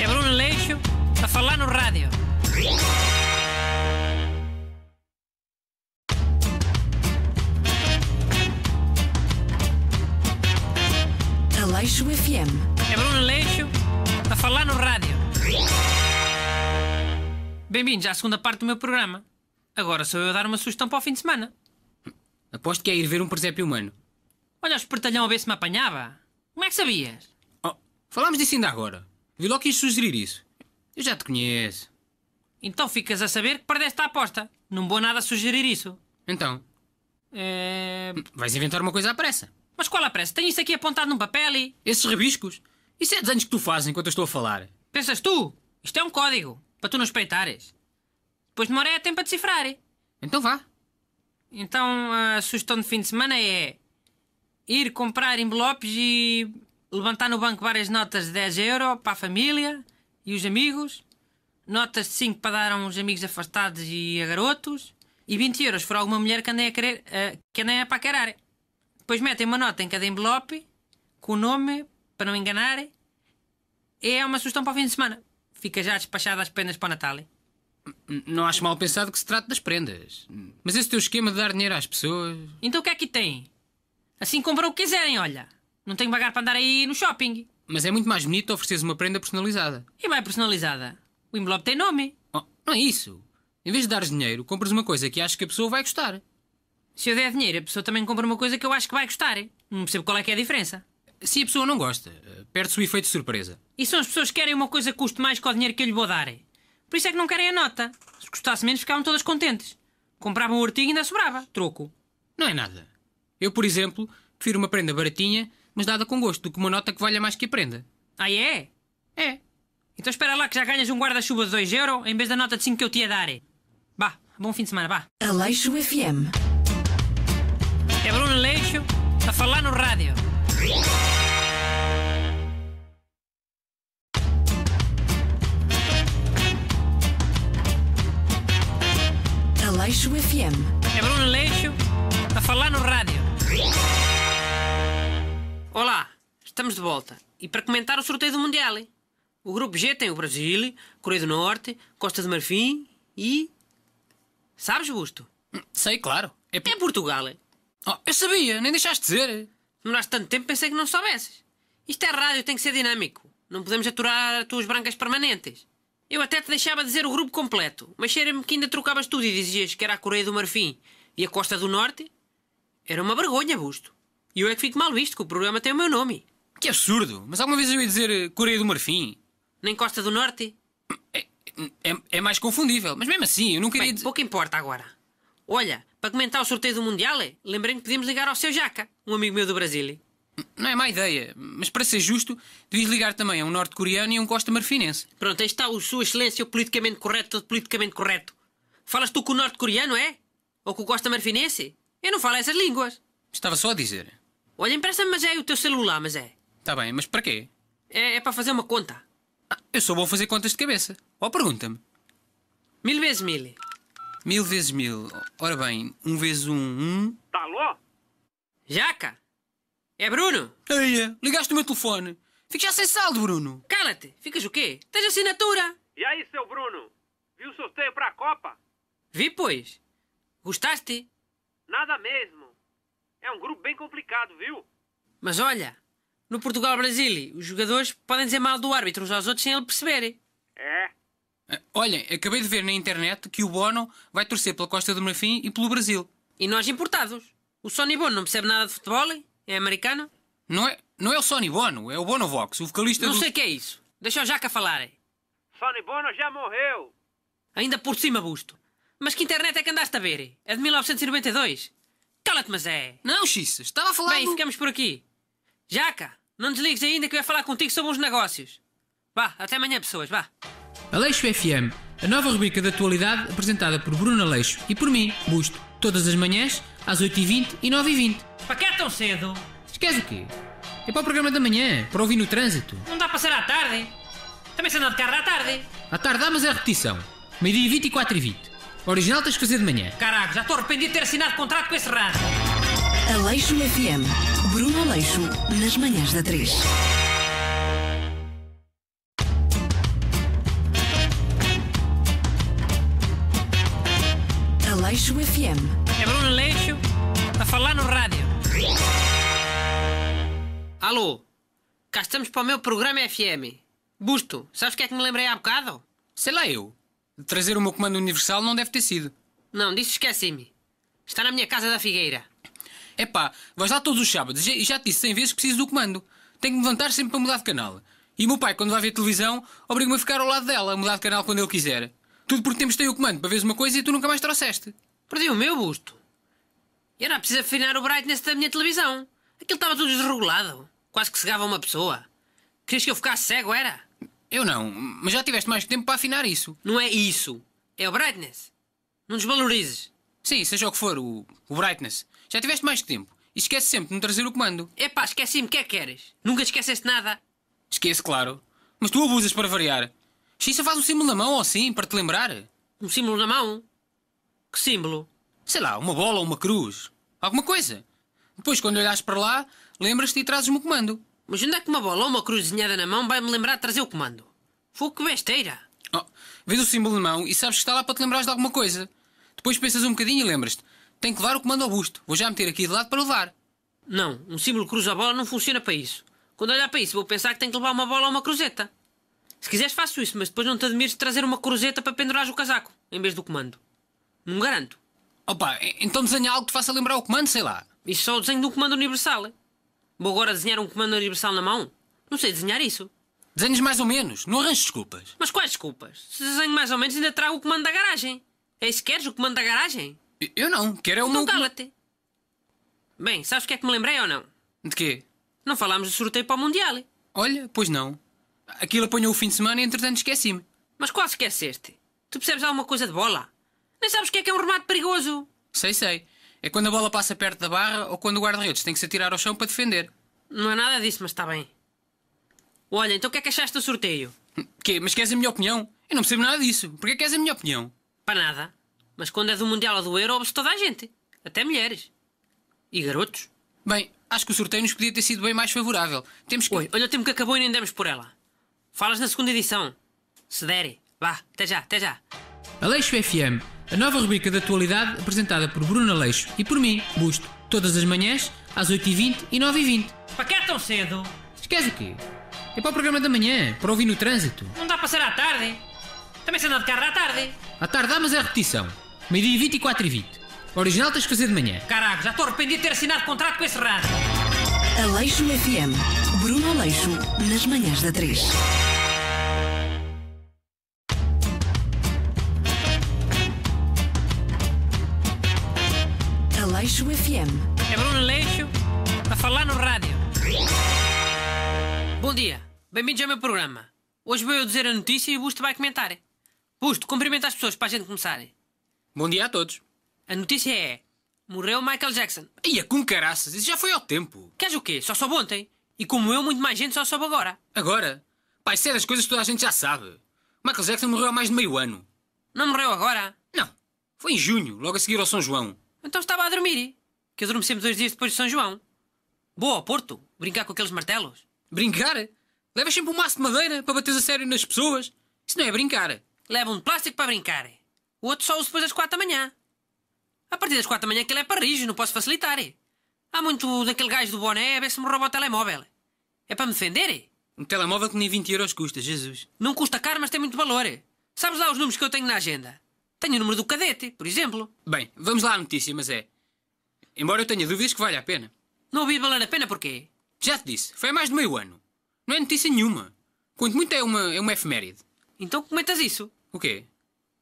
É Bruno Leixo a falar no rádio. Aleixo FM. É Bruno Aleixo a falar no rádio. Bem-vindos à segunda parte do meu programa. Agora sou eu a dar uma sugestão para o fim de semana. Aposto que é ir ver um presépio humano. Olha o espertalhão a ver se me apanhava. Como é que sabias? Oh, falámos disso ainda agora. Vi logo que ias sugerir isso. Eu já te conheço. Então ficas a saber que perdeste a aposta. Não vou nada sugerir isso. Então, É... vais inventar uma coisa à pressa. Mas qual a pressa? Tem isso aqui apontado num papel e. Esses rabiscos? Isso é desenhos que tu fazes enquanto eu estou a falar. Pensas tu? Isto é um código, para tu não espreitares. Depois demora é tempo a decifrar. Então vá. Então a sugestão de fim de semana é ir comprar envelopes e levantar no banco várias notas de 10 euro para a família e os amigos, notas de 5 para dar aos amigos afastados e a garotos, e 20 euros para alguma mulher que andem a querer, uh, que andem a paquerar. Depois metem uma nota em cada envelope com o nome, para não enganarem. É uma sugestão para o fim de semana. Fica já despachada as prendas para o Natal. Não acho mal pensado que se trate das prendas. Mas esse teu esquema de dar dinheiro às pessoas. Então o que é que tem? Assim compram o que quiserem, olha. Não tenho bagar para andar aí no shopping. Mas é muito mais bonito ofereceres uma prenda personalizada. E mais personalizada. O envelope tem nome. Oh, não é isso. Em vez de dares dinheiro, compras uma coisa que achas que a pessoa vai gostar. Se eu der dinheiro, a pessoa também compra uma coisa que eu acho que vai gostar. Não percebo qual é que é a diferença. Se a pessoa não gosta, eh, perde-se o efeito de surpresa. E são as pessoas que querem uma coisa que custe mais que o dinheiro que eu lhe vou dar. Por isso é que não querem a nota. Se custasse menos, ficavam todas contentes. Compravam um artigo e ainda sobrava. Troco. Não é nada. Eu, por exemplo, prefiro uma prenda baratinha, mas dada com gosto, do que uma nota que valha mais que a prenda. Ah, é? É. Então espera lá que já ganhas um guarda-chuva de 2 euro em vez da nota de 5 que eu te ia dar. Bah, bom fim de semana, bah. Aleixo FM. É Bruno Leixo a tá falar no rádio. Aleixo FM. É Bruno Leixo a tá falar no rádio. Olá, estamos de volta. E para comentar o sorteio do Mundial. Hein? O grupo G tem o Brasil, Coreia do Norte, Costa de Marfim e. Sabes, Busto? Sei, claro. É, é Portugal. Hein? Oh, eu sabia, nem deixaste dizer. Demoraste tanto tempo, pensei que não soubesses. Isto é rádio, tem que ser dinâmico. Não podemos aturar tuas brancas permanentes. Eu até te deixava dizer o grupo completo, mas cheira-me que ainda trocavas tudo e dizias que era a Coreia do Marfim e a Costa do Norte. Era uma vergonha, Busto. E eu é que fico mal visto que o programa tem o meu nome. Que absurdo! Mas alguma vez eu ia dizer eh, Coreia do Marfim? Nem Costa do Norte? É, é, é mais confundível, mas mesmo assim eu não queria. Bem, pouco importa agora. Olha, para comentar o sorteio do Mundial, é? lembrei-me que podíamos ligar ao seu Jaca, um amigo meu do Brasil. Não é má ideia, mas para ser justo, devias ligar também a um norte-coreano e a um costa-marfinense. Pronto, aí está o Sua Excelência, o politicamente correto, todo politicamente correto. Falas tu com o norte-coreano, é? Ou com o costa-marfinense? Eu não falo essas línguas. Estava só a dizer. Olha, empresta-me, mas é o teu celular, mas é. Está bem, mas para quê? É, é para fazer uma conta. Ah, eu sou bom a fazer contas de cabeça. Ou pergunta-me. Mil vezes mil. Mil vezes mil. Ora bem, um vezes um, um. Taló? Tá, Jaca! É Bruno? Eia, ligaste o meu telefone. Fico já sem saldo, Bruno. Cala-te! Ficas o quê? Tens assinatura! E aí, seu Bruno? Viu o sorteio para a Copa? Vi, pois. Gostaste? Nada mesmo. É um grupo bem complicado, viu? Mas olha, no Portugal-Brasil, os jogadores podem dizer mal do árbitro uns aos outros sem ele perceberem. É, ah, Olhem, acabei de ver na internet que o Bono vai torcer pela Costa do Marfim e pelo Brasil. E nós importados? O Sony Bono não percebe nada de futebol? É americano? Não é, não é o Sony Bono, é o Bono Vox, o vocalista não do... Não sei o que é isso. Deixa o Jaca falar. Sony Bono já morreu. Ainda por cima, Busto. Mas que internet é que andaste a ver? É de 1992? Cala-te, mas é. Não, Xissa, estava a falar Bem, ficamos por aqui. Jaca, não desligues ainda que eu ia falar contigo sobre uns negócios. Vá, até amanhã, pessoas, vá. Aleixo FM, a nova rubrica de atualidade apresentada por Bruno Aleixo e por mim, Busto, todas as manhãs, às 8h20 e 9h20. Para que é tão cedo? Esquece o quê? É para o programa da manhã, para ouvir no trânsito. Não dá para ser à tarde. Também se anda de carro à tarde. À tarde dá, mas é repetição. Meio-dia 24 e 20. O original tens que fazer de manhã. Caraca, já estou arrependido de ter assinado contrato com esse rato. Aleixo FM. Bruno Aleixo, nas manhãs da 3. Leixo FM. É Bruno Leixo a falar no rádio. Alô, cá estamos para o meu programa FM. Busto, sabes o que é que me lembrei há bocado? Sei lá eu. De trazer o meu comando universal não deve ter sido. Não, disse esqueci-me. Está na minha casa da Figueira. É pá, vais lá todos os sábados e já te disse 100 vezes que preciso do comando. Tenho que me levantar sempre para mudar de canal. E o meu pai, quando vai ver televisão, obriga-me a ficar ao lado dela, a mudar de canal quando ele quiser. Tudo porque temos o comando para veres uma coisa e tu nunca mais trouxeste. Perdi o meu busto. E era preciso afinar o brightness da minha televisão. Aquilo estava tudo desregulado. Quase que cegava uma pessoa. Querias que eu ficasse cego, era? Eu não, mas já tiveste mais tempo para afinar isso. Não é isso. É o brightness. Não desvalorizes. Sim, seja o que for, o, o brightness. Já tiveste mais tempo. E esquece sempre de me trazer o comando. Epá, esqueci-me, o que é que queres? Nunca esqueceste nada. Esqueço, claro. Mas tu abusas para variar. Xisa faz um símbolo na mão ou assim, para te lembrar. Um símbolo na mão? Que símbolo? Sei lá, uma bola ou uma cruz. Alguma coisa. Depois, quando olhares para lá, lembras-te e trazes-me o comando. Mas onde é que uma bola ou uma cruz desenhada na mão vai-me lembrar de trazer o comando? Fogo que besteira! Oh, vês o símbolo na mão e sabes que está lá para te lembrares de alguma coisa. Depois pensas um bocadinho e lembras-te. Tenho que levar o comando ao busto. Vou já meter aqui de lado para levar. Não, um símbolo cruz à bola não funciona para isso. Quando olhar para isso, vou pensar que tenho que levar uma bola ou uma cruzeta. Se quiseres faço isso, mas depois não te admires de trazer uma cruzeta para pendurar o casaco, em vez do comando. Não garanto. Opa, então desenha algo que te faça lembrar o comando, sei lá. Isso só é o desenho do comando universal. Hein? Vou agora desenhar um comando universal na mão? Não sei desenhar isso. Desenhos mais ou menos, não arranjo desculpas. Mas quais desculpas? Se desenho mais ou menos, ainda trago o comando da garagem. É isso que queres, o comando da garagem? Eu não, quero é o então, meu... cala-te. Bem, sabes o que é que me lembrei ou não? De quê? Não falámos do sorteio para o Mundial. Olha, pois não. Aquilo apanhou o fim de semana e entretanto esqueci-me. Mas quase esqueceste. Tu percebes alguma coisa de bola? Nem sabes o que é que é um remate perigoso. Sei, sei. É quando a bola passa perto da barra ou quando o guarda-redes tem que se atirar ao chão para defender. Não é nada disso, mas está bem. Olha, então o que é que achaste do sorteio? Quê? Mas queres a minha opinião? Eu não percebo nada disso. Porquê queres a minha opinião? Para nada. Mas quando é do Mundial ou do Euro, ouve-se toda a gente. Até mulheres. E garotos. Bem, acho que o sorteio nos podia ter sido bem mais favorável. Temos que... Oi, olha o tempo que acabou e nem demos por ela. Falas na segunda edição. Se derem. Vá, até já, até já. Aleixo FM, a nova rubrica de atualidade apresentada por Bruno Aleixo e por mim, Busto, todas as manhãs, às 8h20 e 9h20. Para que é tão cedo? Esquece o quê? É para o programa da manhã, para ouvir no trânsito. Não dá para ser à tarde. Também se anda de carro à tarde. À tarde dá, mas é repetição. Meio-dia 24 e 20. original tens de fazer de manhã. Caraca, já estou arrependido de ter assinado contrato com esse rádio. Aleixo FM. Bruno Aleixo, nas manhãs da 3. Aleixo FM. É Bruno Aleixo a falar no rádio. Bom dia, bem-vindos ao meu programa. Hoje vou eu dizer a notícia e o Busto vai comentar. Busto, cumprimenta as pessoas para a gente começar. Bom dia a todos. A notícia é: Morreu Michael Jackson. Ia com caraças, isso já foi ao tempo. Queres o quê? Só soube ontem. E como eu, muito mais gente só soube agora. Agora? Pai, isso é das coisas que toda a gente já sabe. Michael Jackson morreu há mais de meio ano. Não morreu agora? Não. Foi em junho, logo a seguir ao São João. Então estava a dormir. Que eu durmo sempre dois dias depois de São João. Boa ao Porto, brincar com aqueles martelos. Brincar? Levas sempre um maço de madeira para bater a sério nas pessoas? Isso não é brincar. leva um de plástico para brincar. O outro só usa depois das quatro da manhã. A partir das quatro da manhã ele é para rijo, não posso facilitar. É. Há muito daquele gajo do boné a ver se me rouba o telemóvel. É para me defender? É? Um telemóvel que nem 20 euros custa, Jesus. Não custa caro, mas tem muito valor. É. Sabes lá os números que eu tenho na agenda? Tenho o número do cadete, por exemplo. Bem, vamos lá à notícia, mas é. Embora eu tenha dúvidas que vale a pena. Não ouvi valer a pena porquê? Já te disse, foi há mais de meio ano. Não é notícia nenhuma. Quanto muito é uma, é uma efeméride. Então comentas isso? O quê?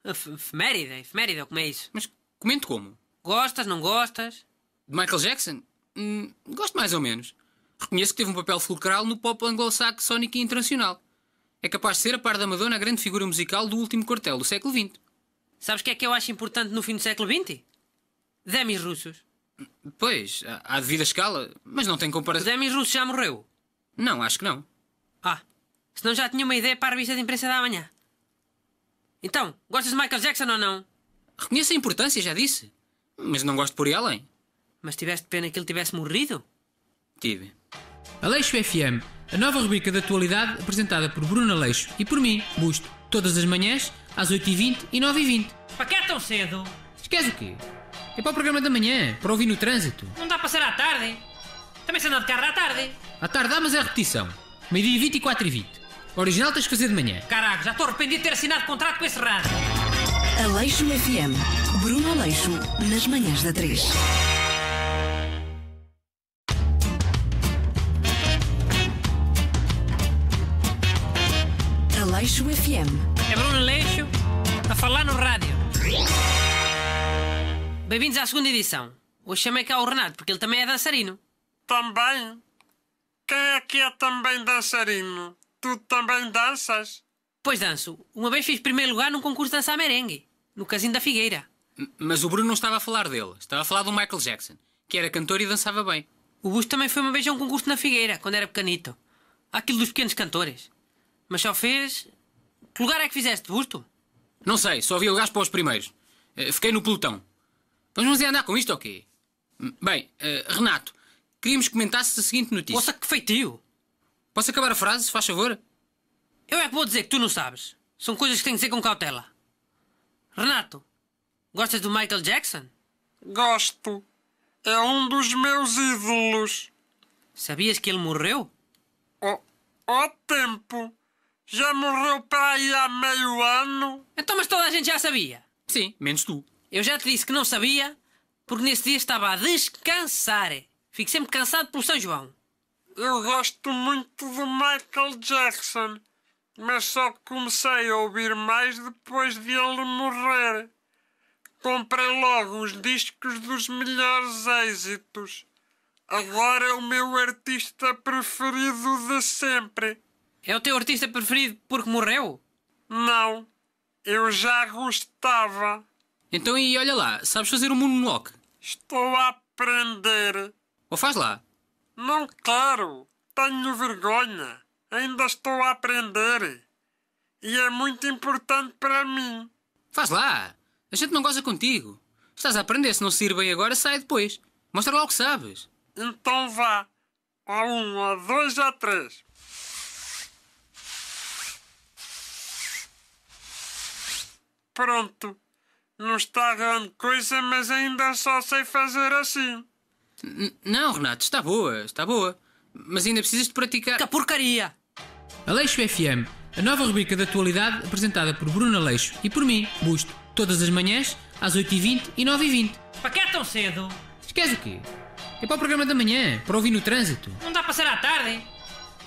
Efeméride, efeméride, como é isso? Mas Comento como? Gostas, não gostas? De Michael Jackson? Hum, gosto mais ou menos. Reconheço que teve um papel fulcral no pop anglo-saxónico e internacional. É capaz de ser, a par da Madonna, a grande figura musical do último quartel do século XX. Sabes o que é que eu acho importante no fim do século XX? Demis russos. Pois, há devida escala, mas não tem comparação. Demis russos já morreu? Não, acho que não. Ah, senão já tinha uma ideia para a revista de imprensa da manhã. Então, gostas de Michael Jackson ou não? Reconheço a importância, já disse. Mas não gosto por ir além. Mas tiveste pena que ele tivesse morrido? Tive. Aleixo FM, a nova rubrica de atualidade apresentada por Bruno Aleixo e por mim, Busto, todas as manhãs, às 8h20 e 9h20. Para que é tão cedo? Esquece o quê? É para o programa da manhã, para ouvir no trânsito. Não dá para ser à tarde. Também se anda de carro à tarde. À tarde dá, mas é repetição. Meio-dia 24 e 20. O original tens de fazer de manhã. Caraca, já estou arrependido de ter assinado contrato com esse rádio. Aleixo FM. Bruno Aleixo, nas manhãs da 3. Aleixo FM. É Bruno Aleixo a falar no rádio. Bem-vindos à segunda edição. Hoje chamei é cá é o Renato, porque ele também é dançarino. Também? Quem é que é também dançarino? Tu também danças? Pois danço. Uma vez fiz primeiro lugar num concurso de dançar merengue, no Casino da Figueira. mas o Bruno não estava a falar dele. Estava a falar do Michael Jackson, que era cantor e dançava bem. O Busto também foi uma vez a um concurso na Figueira, quando era pequenito. Aquilo dos pequenos cantores. Mas só fez... Que lugar é que fizeste, Busto? Não sei, só vi lugares para os primeiros. Eh, fiquei no pelotão. Vamos fazer andar com isto ou quê? Bem, uh, Renato, queríamos comentar-se a seguinte notícia. Nossa, que feitio! Posso acabar a frase, se faz favor? Eu é que vou dizer que tu não sabes. São coisas que têm que ser com cautela. Renato, gostas do Michael Jackson? Gosto. É um dos meus ídolos. Sabias que ele morreu? Oh, oh tempo! Já morreu para aí há meio ano? Então, mas toda a gente já sabia. Sim, menos tu. Eu já te disse que não sabia, porque nesse dia estava a descansar. Fico sempre cansado pelo São João. Eu gosto muito do Michael Jackson mas só comecei a ouvir mais depois de ele morrer. Comprei logo os discos dos melhores êxitos. Agora é o meu artista preferido de sempre. É o teu artista preferido porque morreu? Não, eu já gostava. Então, e olha lá, sabes fazer o um Estou a aprender. Ou faz lá? Não quero, tenho vergonha. Ainda estou a aprender. E é muito importante para mim. Faz lá. A gente não goza contigo. Estás a aprender. Se não sair bem agora, sai depois. Mostra lá o que sabes. Então vá. A um, a dois, a três. Pronto. Não está grande coisa, mas ainda só sei fazer assim. N não, Renato, está boa, está boa mas ainda precisas de praticar. Que porcaria! Aleixo FM, a nova rubrica de atualidade apresentada por Bruno Aleixo e por mim, Busto, todas as manhãs, às 8h20 e 9h20. Para que é tão cedo? Esquece o quê? É para o programa da manhã, para ouvir no trânsito. Não dá para ser à tarde.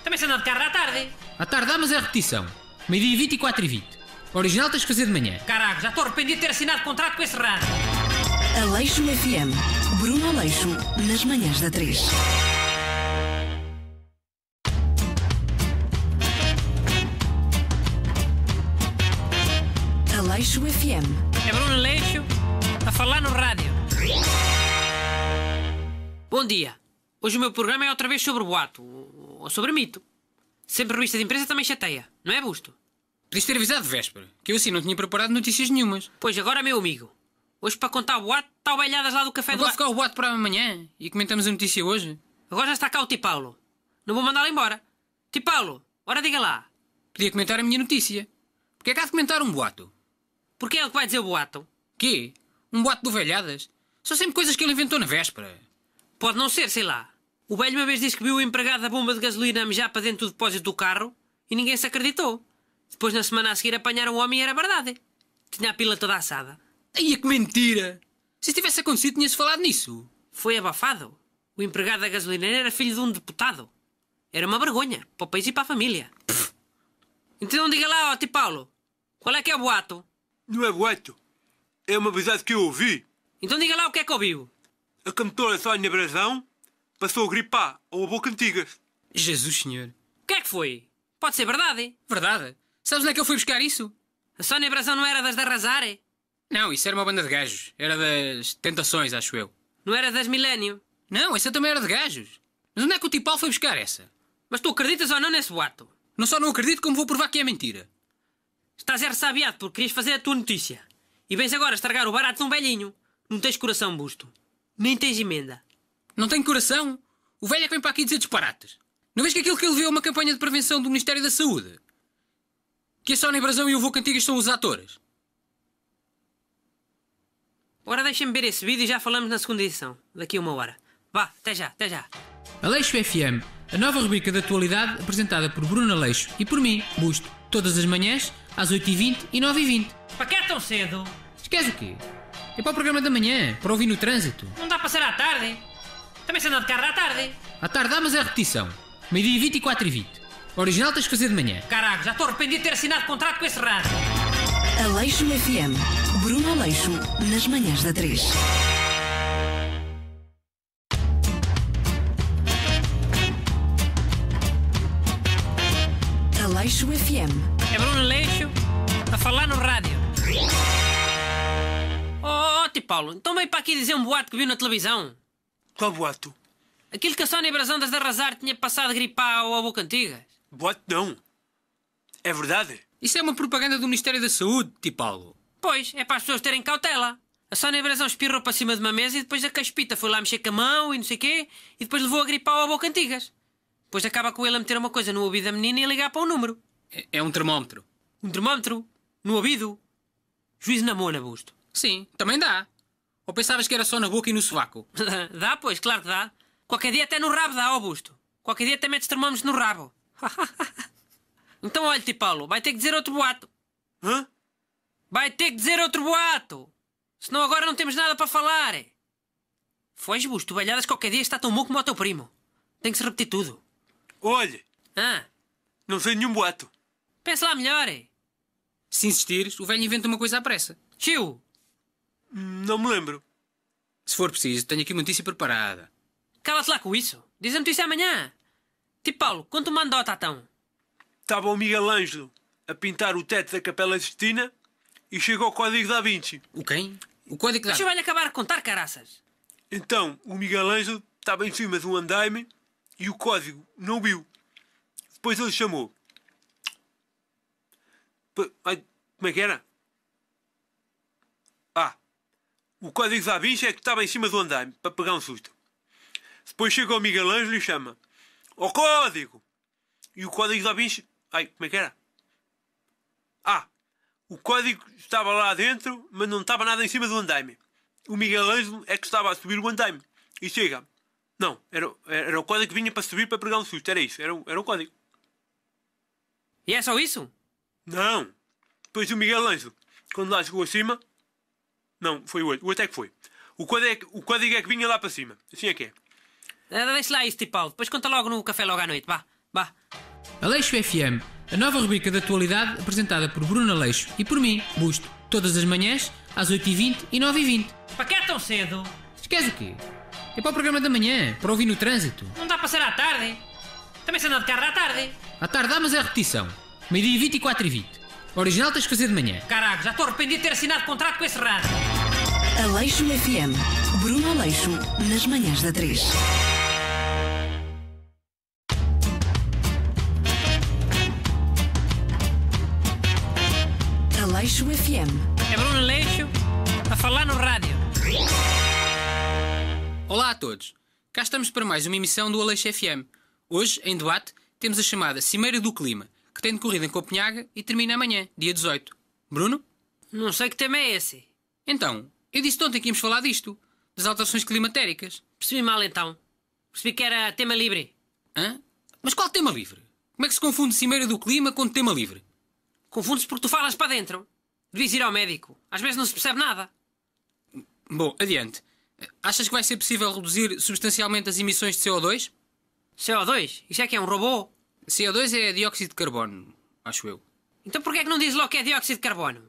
Também se anda de carro à tarde. À tarde dá, mas é repetição. Meio-dia 24 e 20. O original tens que fazer de manhã. Caraca, já estou arrependido de ter assinado contrato com esse rádio. Aleixo FM. Bruno Aleixo, nas manhãs da 3. Leixo FM. É Bruno Leixo a falar no rádio. Bom dia. Hoje o meu programa é outra vez sobre boato, ou sobre mito. Sempre revista de imprensa também chateia, não é, Busto? Podias ter avisado de véspera, que eu assim não tinha preparado notícias nenhumas. Pois agora, meu amigo, hoje para contar o boato está o Belhadas lá do café não do... Vou ficar o boato para amanhã e comentamos a notícia hoje. Agora já está cá o Ti Paulo. Não vou mandá-lo embora. Ti Paulo, ora diga lá. Podia comentar a minha notícia. Porque é que há de comentar um boato? Porque é ele que vai dizer o boato. Quê? Um boato de ovelhadas? São sempre coisas que ele inventou na véspera. Pode não ser, sei lá. O velho uma vez disse que viu o empregado da bomba de gasolina mijar para dentro do depósito do carro e ninguém se acreditou. Depois, na semana a seguir, apanharam o homem e era verdade. Tinha a pila toda assada. Ai, é que mentira! Se tivesse acontecido, tinha-se falado nisso. Foi abafado. O empregado da gasolineira era filho de um deputado. Era uma vergonha, para o país e para a família. Pff. Então diga lá, ó, tio Paulo, qual é que é o boato? Não é boato. É uma verdade que eu ouvi. Então diga lá o que é que ouviu. A cantora Sónia Brazão passou a gripar ou a boca antigas. Jesus senhor. O que é que foi? Pode ser verdade. Verdade? Sabes onde é que eu fui buscar isso? A Sónia Brazão não era das da hein? É? Não, isso era uma banda de gajos. Era das Tentações, acho eu. Não era das Milênio? Não, essa também era de gajos. Mas onde é que o Tipal foi buscar essa? Mas tu acreditas ou não nesse boato? Não só não acredito, como vou provar que é mentira. Estás ressabiado porque querias fazer a tua notícia. E vens agora estragar o barato de um velhinho. Não tens coração, Busto. Nem tens emenda. Não tenho coração? O velho é que vem para aqui dizer disparates. Não vês que aquilo que ele viu é uma campanha de prevenção do Ministério da Saúde? Que a Sónia Brasão e o Vô Cantigas são os atores? Ora, deixem-me ver esse vídeo e já falamos na segunda edição. Daqui a uma hora. Vá, até já, até já. Aleixo FM, a nova rubrica de atualidade apresentada por Bruno Aleixo e por mim, Busto. Todas as manhãs, às 8h20 e 9h20. Para que é tão cedo? Esquece o quê? É para o programa da manhã, para ouvir no trânsito. Não dá para ser à tarde. Também se anda de carro à tarde. À tarde dá, mas é repetição. Meio-dia 24 e 20. O original tens de fazer de manhã. caralho já estou arrependido de ter assinado contrato com esse rádio. Aleixo FM. Bruno Aleixo, nas manhãs da 3. Leixo FM. É Bruno Leixo a falar no rádio. Oh, oh tio Paulo, então veio para aqui dizer um boato que viu na televisão. Qual boato? Aquilo que a Sónia Brasandas de Arrasar tinha passado a gripar ao a boca antiga. Boato não. É verdade. Isso é uma propaganda do Ministério da Saúde, tio Paulo. Pois, é para as pessoas terem cautela. A Sónia Brasão espirrou para cima de uma mesa e depois a caspita foi lá mexer com a mão e não sei o quê, e depois levou a gripar ao boca antigas. Depois acaba com ele a meter uma coisa no ouvido da menina e ligar para o um número. É, é, um termómetro. Um termómetro? No ouvido? Juízo na mona, Busto. Sim, também dá. Ou pensavas que era só na boca e no sovaco? dá, pois, claro que dá. Qualquer dia até no rabo dá, ó Busto. Qualquer dia até metes termómetros no rabo. então olha-te, Paulo, vai ter que dizer outro boato. Hã? Vai ter que dizer outro boato. Senão agora não temos nada para falar. foi Busto, velhadas qualquer dia está tão bom como o teu primo. Tem que se repetir tudo. Olhe, Ah, não sei nenhum boato. Pensa lá melhor. hein? Se insistires, o velho inventa uma coisa à pressa. Chiu, Não me lembro. Se for preciso, tenho aqui uma notícia preparada. cala-te lá com isso. diz a notícia amanhã. Tipo, Paulo, conta uma andota, então. Estava tá o Miguel Ângelo a pintar o teto da Capela Sistina e chegou o Código da Vinci. O quem? O código da... Deixa vai acabar a contar, caraças. Então, o Miguel Ângelo estava tá em cima de um andaime e o código não viu. Depois ele chamou. Ai, como é que era? Ah, o código da bicha é que estava em cima do andaime para pegar um susto. Depois chega o Miguel Ângelo e chama: O código! E o código da bicha. Ai, como é que era? Ah, o código estava lá dentro, mas não estava nada em cima do andaime. O Miguel Ângelo é que estava a subir o andaime. E chega: não, era, era o código que vinha para subir para pegar um susto, era isso, era, era o código. E é só isso? Não! Depois o Miguel Ângelo, quando lá chegou acima. Não, foi o outro, o outro é que foi. O código é, que, o código é que vinha lá para cima, assim é que é. Eh, deixa lá isso, Tipal, depois conta logo no café logo à noite, vá, vá. Aleixo FM, a nova rubrica de atualidade apresentada por Bruno Aleixo e por mim, Busto, todas as manhãs às 8h20 e 9h20. Para que é tão cedo? Esquece o quê? É para o programa da manhã, para ouvir no trânsito. Não dá para ser à tarde. Também se anda de carro à tarde. À tarde dá, mas é repetição. Meio-dia 24 e 20. original tens que fazer de manhã. Caraca, já estou arrependido de ter assinado contrato com esse rádio. Aleixo FM. Bruno Aleixo, nas manhãs da 3. Aleixo FM. É Bruno Aleixo a falar no rádio. Olá a todos. Cá estamos para mais uma emissão do Aleixo FM. Hoje, em debate, temos a chamada Cimeira do Clima, que tem decorrido em Copenhaga e termina amanhã, dia 18. Bruno? Não sei que tema é esse. Então, eu disse ontem que íamos falar disto, das alterações climatéricas. Percebi mal então. Percebi que era tema livre. Hã? Mas qual tema livre? Como é que se confunde Cimeira do Clima com tema livre? Confundes porque tu falas para dentro. Devias ir ao médico. Às vezes não se percebe nada. Bom, adiante. Achas que vai ser possível reduzir substancialmente as emissões de CO2? CO2? Isso é que é um robô? CO2 é dióxido de carbono, acho eu. Então porquê é que não diz logo que é dióxido de carbono?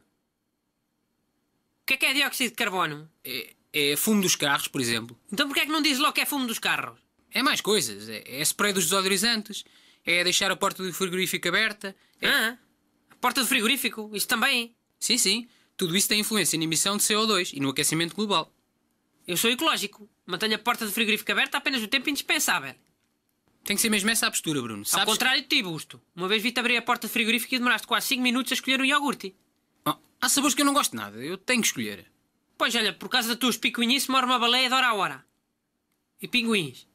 O que é que é dióxido de carbono? É, é fumo dos carros, por exemplo. Então porquê é que não diz logo que é fumo dos carros? É mais coisas. É, é spray dos desodorizantes, é deixar a porta do frigorífico aberta. É... Ah, a porta do frigorífico, isso também. Sim, sim. Tudo isso tem influência na emissão de CO2 e no aquecimento global. Eu sou ecológico. Mantenho a porta do frigorífico aberta apenas o tempo indispensável. Tem que ser mesmo essa a postura, Bruno. Sabes... Ao contrário de ti, Busto. Uma vez vi-te abrir a porta do frigorífico e demoraste quase 5 minutos a escolher um iogurte. Oh, há sabores que eu não gosto nada. Eu tenho que escolher. Pois olha, por causa da tua espicuinice mora uma baleia de hora a hora. E pinguins.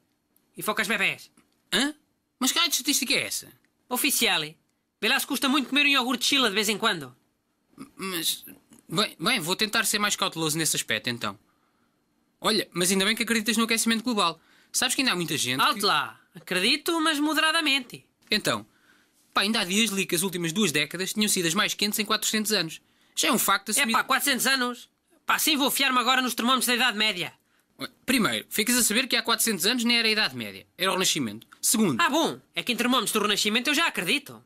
E focas bebés. Hã? Mas que raio de estatística é essa? Oficial. Vê lá se custa muito comer um iogurte de chila de vez em quando. Mas... Bem, bem, vou tentar ser mais cauteloso nesse aspecto, então. Olha, mas ainda bem que acreditas no aquecimento global. Sabes que ainda há muita gente. Alto que... lá! Acredito, mas moderadamente. Então, pá, ainda há dias li que as últimas duas décadas tinham sido as mais quentes em 400 anos. Já é um facto assumido. É pá, 400 anos? Pá, sim, vou fiar-me agora nos termómetros da Idade Média. Primeiro, ficas a saber que há 400 anos nem era a Idade Média, era o Renascimento. Segundo. Ah, bom, é que em termómetros do Renascimento eu já acredito.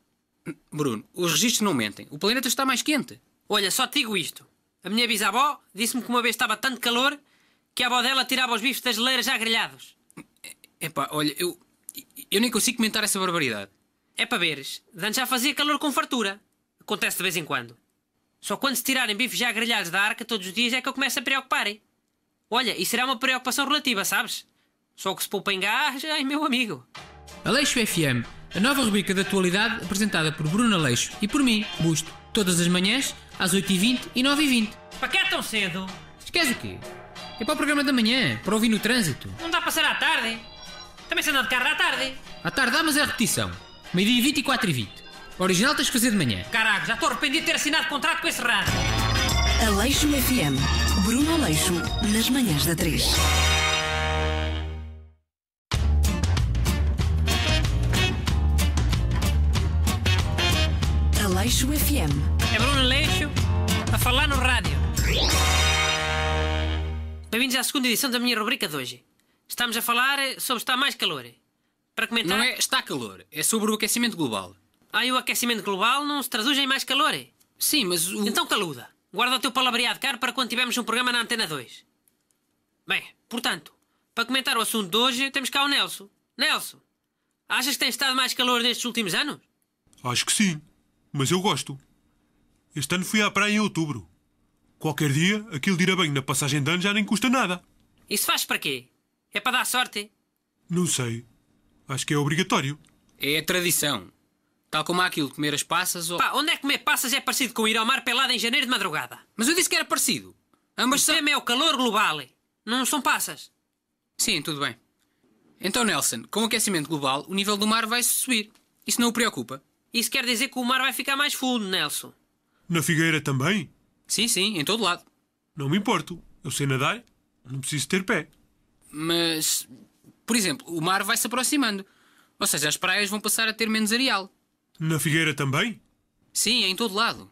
Bruno, os registros não mentem. O planeta está mais quente. Olha, só te digo isto. A minha bisavó disse-me que uma vez estava tanto calor que a avó dela tirava os bifes das geleiras já grelhados. Epá, olha, eu. Eu nem consigo comentar essa barbaridade. É para veres. dan já fazia calor com fartura. Acontece de vez em quando. Só quando se tirarem bifes já grelhados da arca todos os dias é que eu começo a preocupar, hein? Olha, isso será uma preocupação relativa, sabes? Só que se poupa em gás, ai meu amigo. Aleixo FM, a nova rubrica de atualidade apresentada por Bruno Aleixo e por mim, Busto, todas as manhãs, às 8h20 e 9h20. Para que é tão cedo? Esquece o quê? É para o programa da manhã, para ouvir no trânsito. Não dá para ser à tarde. Também se anda de carro à tarde. À tarde dá, mas é a repetição. Meio-dia 24 e 20. O original tens de fazer de manhã. Caraca, já estou arrependido de ter assinado contrato com esse rádio. Aleixo FM. Bruno Aleixo, nas manhãs da 3. Aleixo FM. É Bruno Aleixo a falar no rádio. Bem-vindos à segunda edição da minha rubrica de hoje. Estamos a falar sobre está mais calor. Para comentar. Não é está calor, é sobre o aquecimento global. Ah, e o aquecimento global não se traduz em mais calor? Sim, mas o. Então caluda. Guarda o teu palavreado caro para quando tivermos um programa na Antena 2. Bem, portanto, para comentar o assunto de hoje, temos cá o Nelson. Nelson, achas que tem estado mais calor nestes últimos anos? Acho que sim, mas eu gosto. Este ano fui à praia em outubro. Qualquer dia, aquilo de ir a banho na passagem de ano já nem custa nada. Isso faz para quê? É para dar sorte? Não sei. Acho que é obrigatório. É a tradição. Tal como há aquilo de comer as passas ou... Pá, onde é que comer passas é parecido com ir ao mar pelado em janeiro de madrugada? Mas eu disse que era parecido. Ambas são... é o calor global. Não são passas. Sim, tudo bem. Então, Nelson, com o aquecimento global, o nível do mar vai subir. Isso não o preocupa? Isso quer dizer que o mar vai ficar mais fundo, Nelson. Na Figueira também? Sim, sim, em todo lado. Não me importo. Eu sei nadar, não preciso ter pé. Mas, por exemplo, o mar vai se aproximando. Ou seja, as praias vão passar a ter menos areal. Na Figueira também? Sim, em todo lado.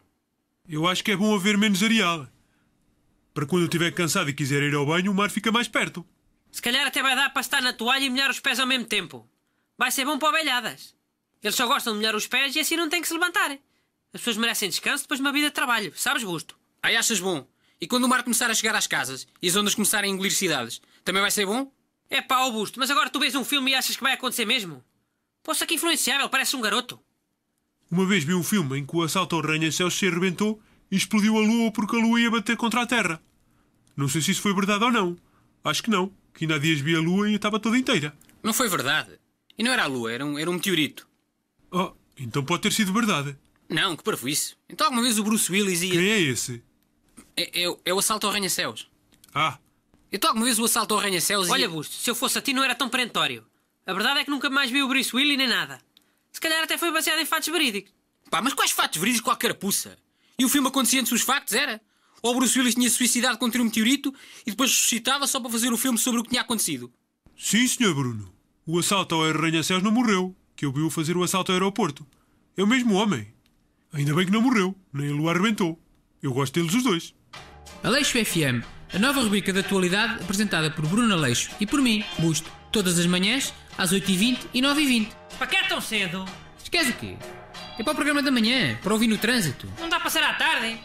Eu acho que é bom haver menos areal. Para quando eu estiver cansado e quiser ir ao banho, o mar fica mais perto. Se calhar até vai dar para estar na toalha e molhar os pés ao mesmo tempo. Vai ser bom para ovelhadas Eles só gostam de molhar os pés e assim não têm que se levantar. As pessoas merecem descanso depois de uma vida de trabalho. Sabes, gosto? Aí achas bom? E quando o mar começar a chegar às casas e as ondas começarem a engolir cidades, também vai ser bom? É pá, Augusto, mas agora tu vês um filme e achas que vai acontecer mesmo? Poxa, que influenciável, parece um garoto. Uma vez vi um filme em que o assalto ao arranha-céus se arrebentou e explodiu a lua porque a lua ia bater contra a terra. Não sei se isso foi verdade ou não. Acho que não, que ainda há dias vi a lua e estava toda inteira. Não foi verdade. E não era a lua, era um, era um meteorito. Oh, então pode ter sido verdade. Não, que parvo isso. Então alguma vez o Bruce Willis ia... Quem é esse? É, é, é o assalto ao arranha-céus. Ah. Então alguma vez o assalto ao arranha-céus Olha, e... Busto, se eu fosse a ti não era tão perentório. A verdade é que nunca mais vi o Bruce Willis nem nada. Se calhar até foi baseado em fatos verídicos. Pá, mas quais fatos verídicos com a E o filme acontecia antes dos factos, era? Ou o Bruce Willis tinha suicidado contra um meteorito e depois ressuscitava só para fazer o filme sobre o que tinha acontecido? Sim, senhor Bruno. O assalto ao arranha-céus não morreu, que eu vi-o fazer o assalto ao aeroporto. É o mesmo homem. Ainda bem que não morreu, nem ele o arrebentou. Eu gosto deles os dois. Aleixo FM, a nova rubrica de atualidade apresentada por Bruno Aleixo e por mim, Busto, todas as manhãs, às 8h20 e 9h20. Para que é tão cedo? Esquece o quê? É para o programa da manhã, para ouvir no trânsito. Não dá para ser à tarde.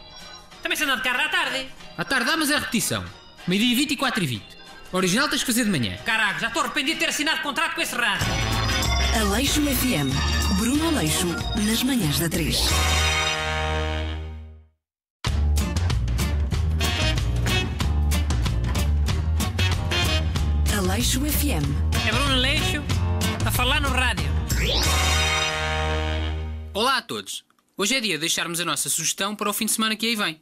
Também se anda de carro à tarde. À tarde dá, mas é repetição. Meio-dia 24 e 20. O original tens de fazer de manhã. Caraca, já estou arrependido de ter assinado contrato com esse rato. Aleixo FM. Bruno Aleixo, nas manhãs da 3. Aleixo FM. É Bruno Leixo a falar no rádio. Olá a todos. Hoje é dia de deixarmos a nossa sugestão para o fim de semana que aí vem.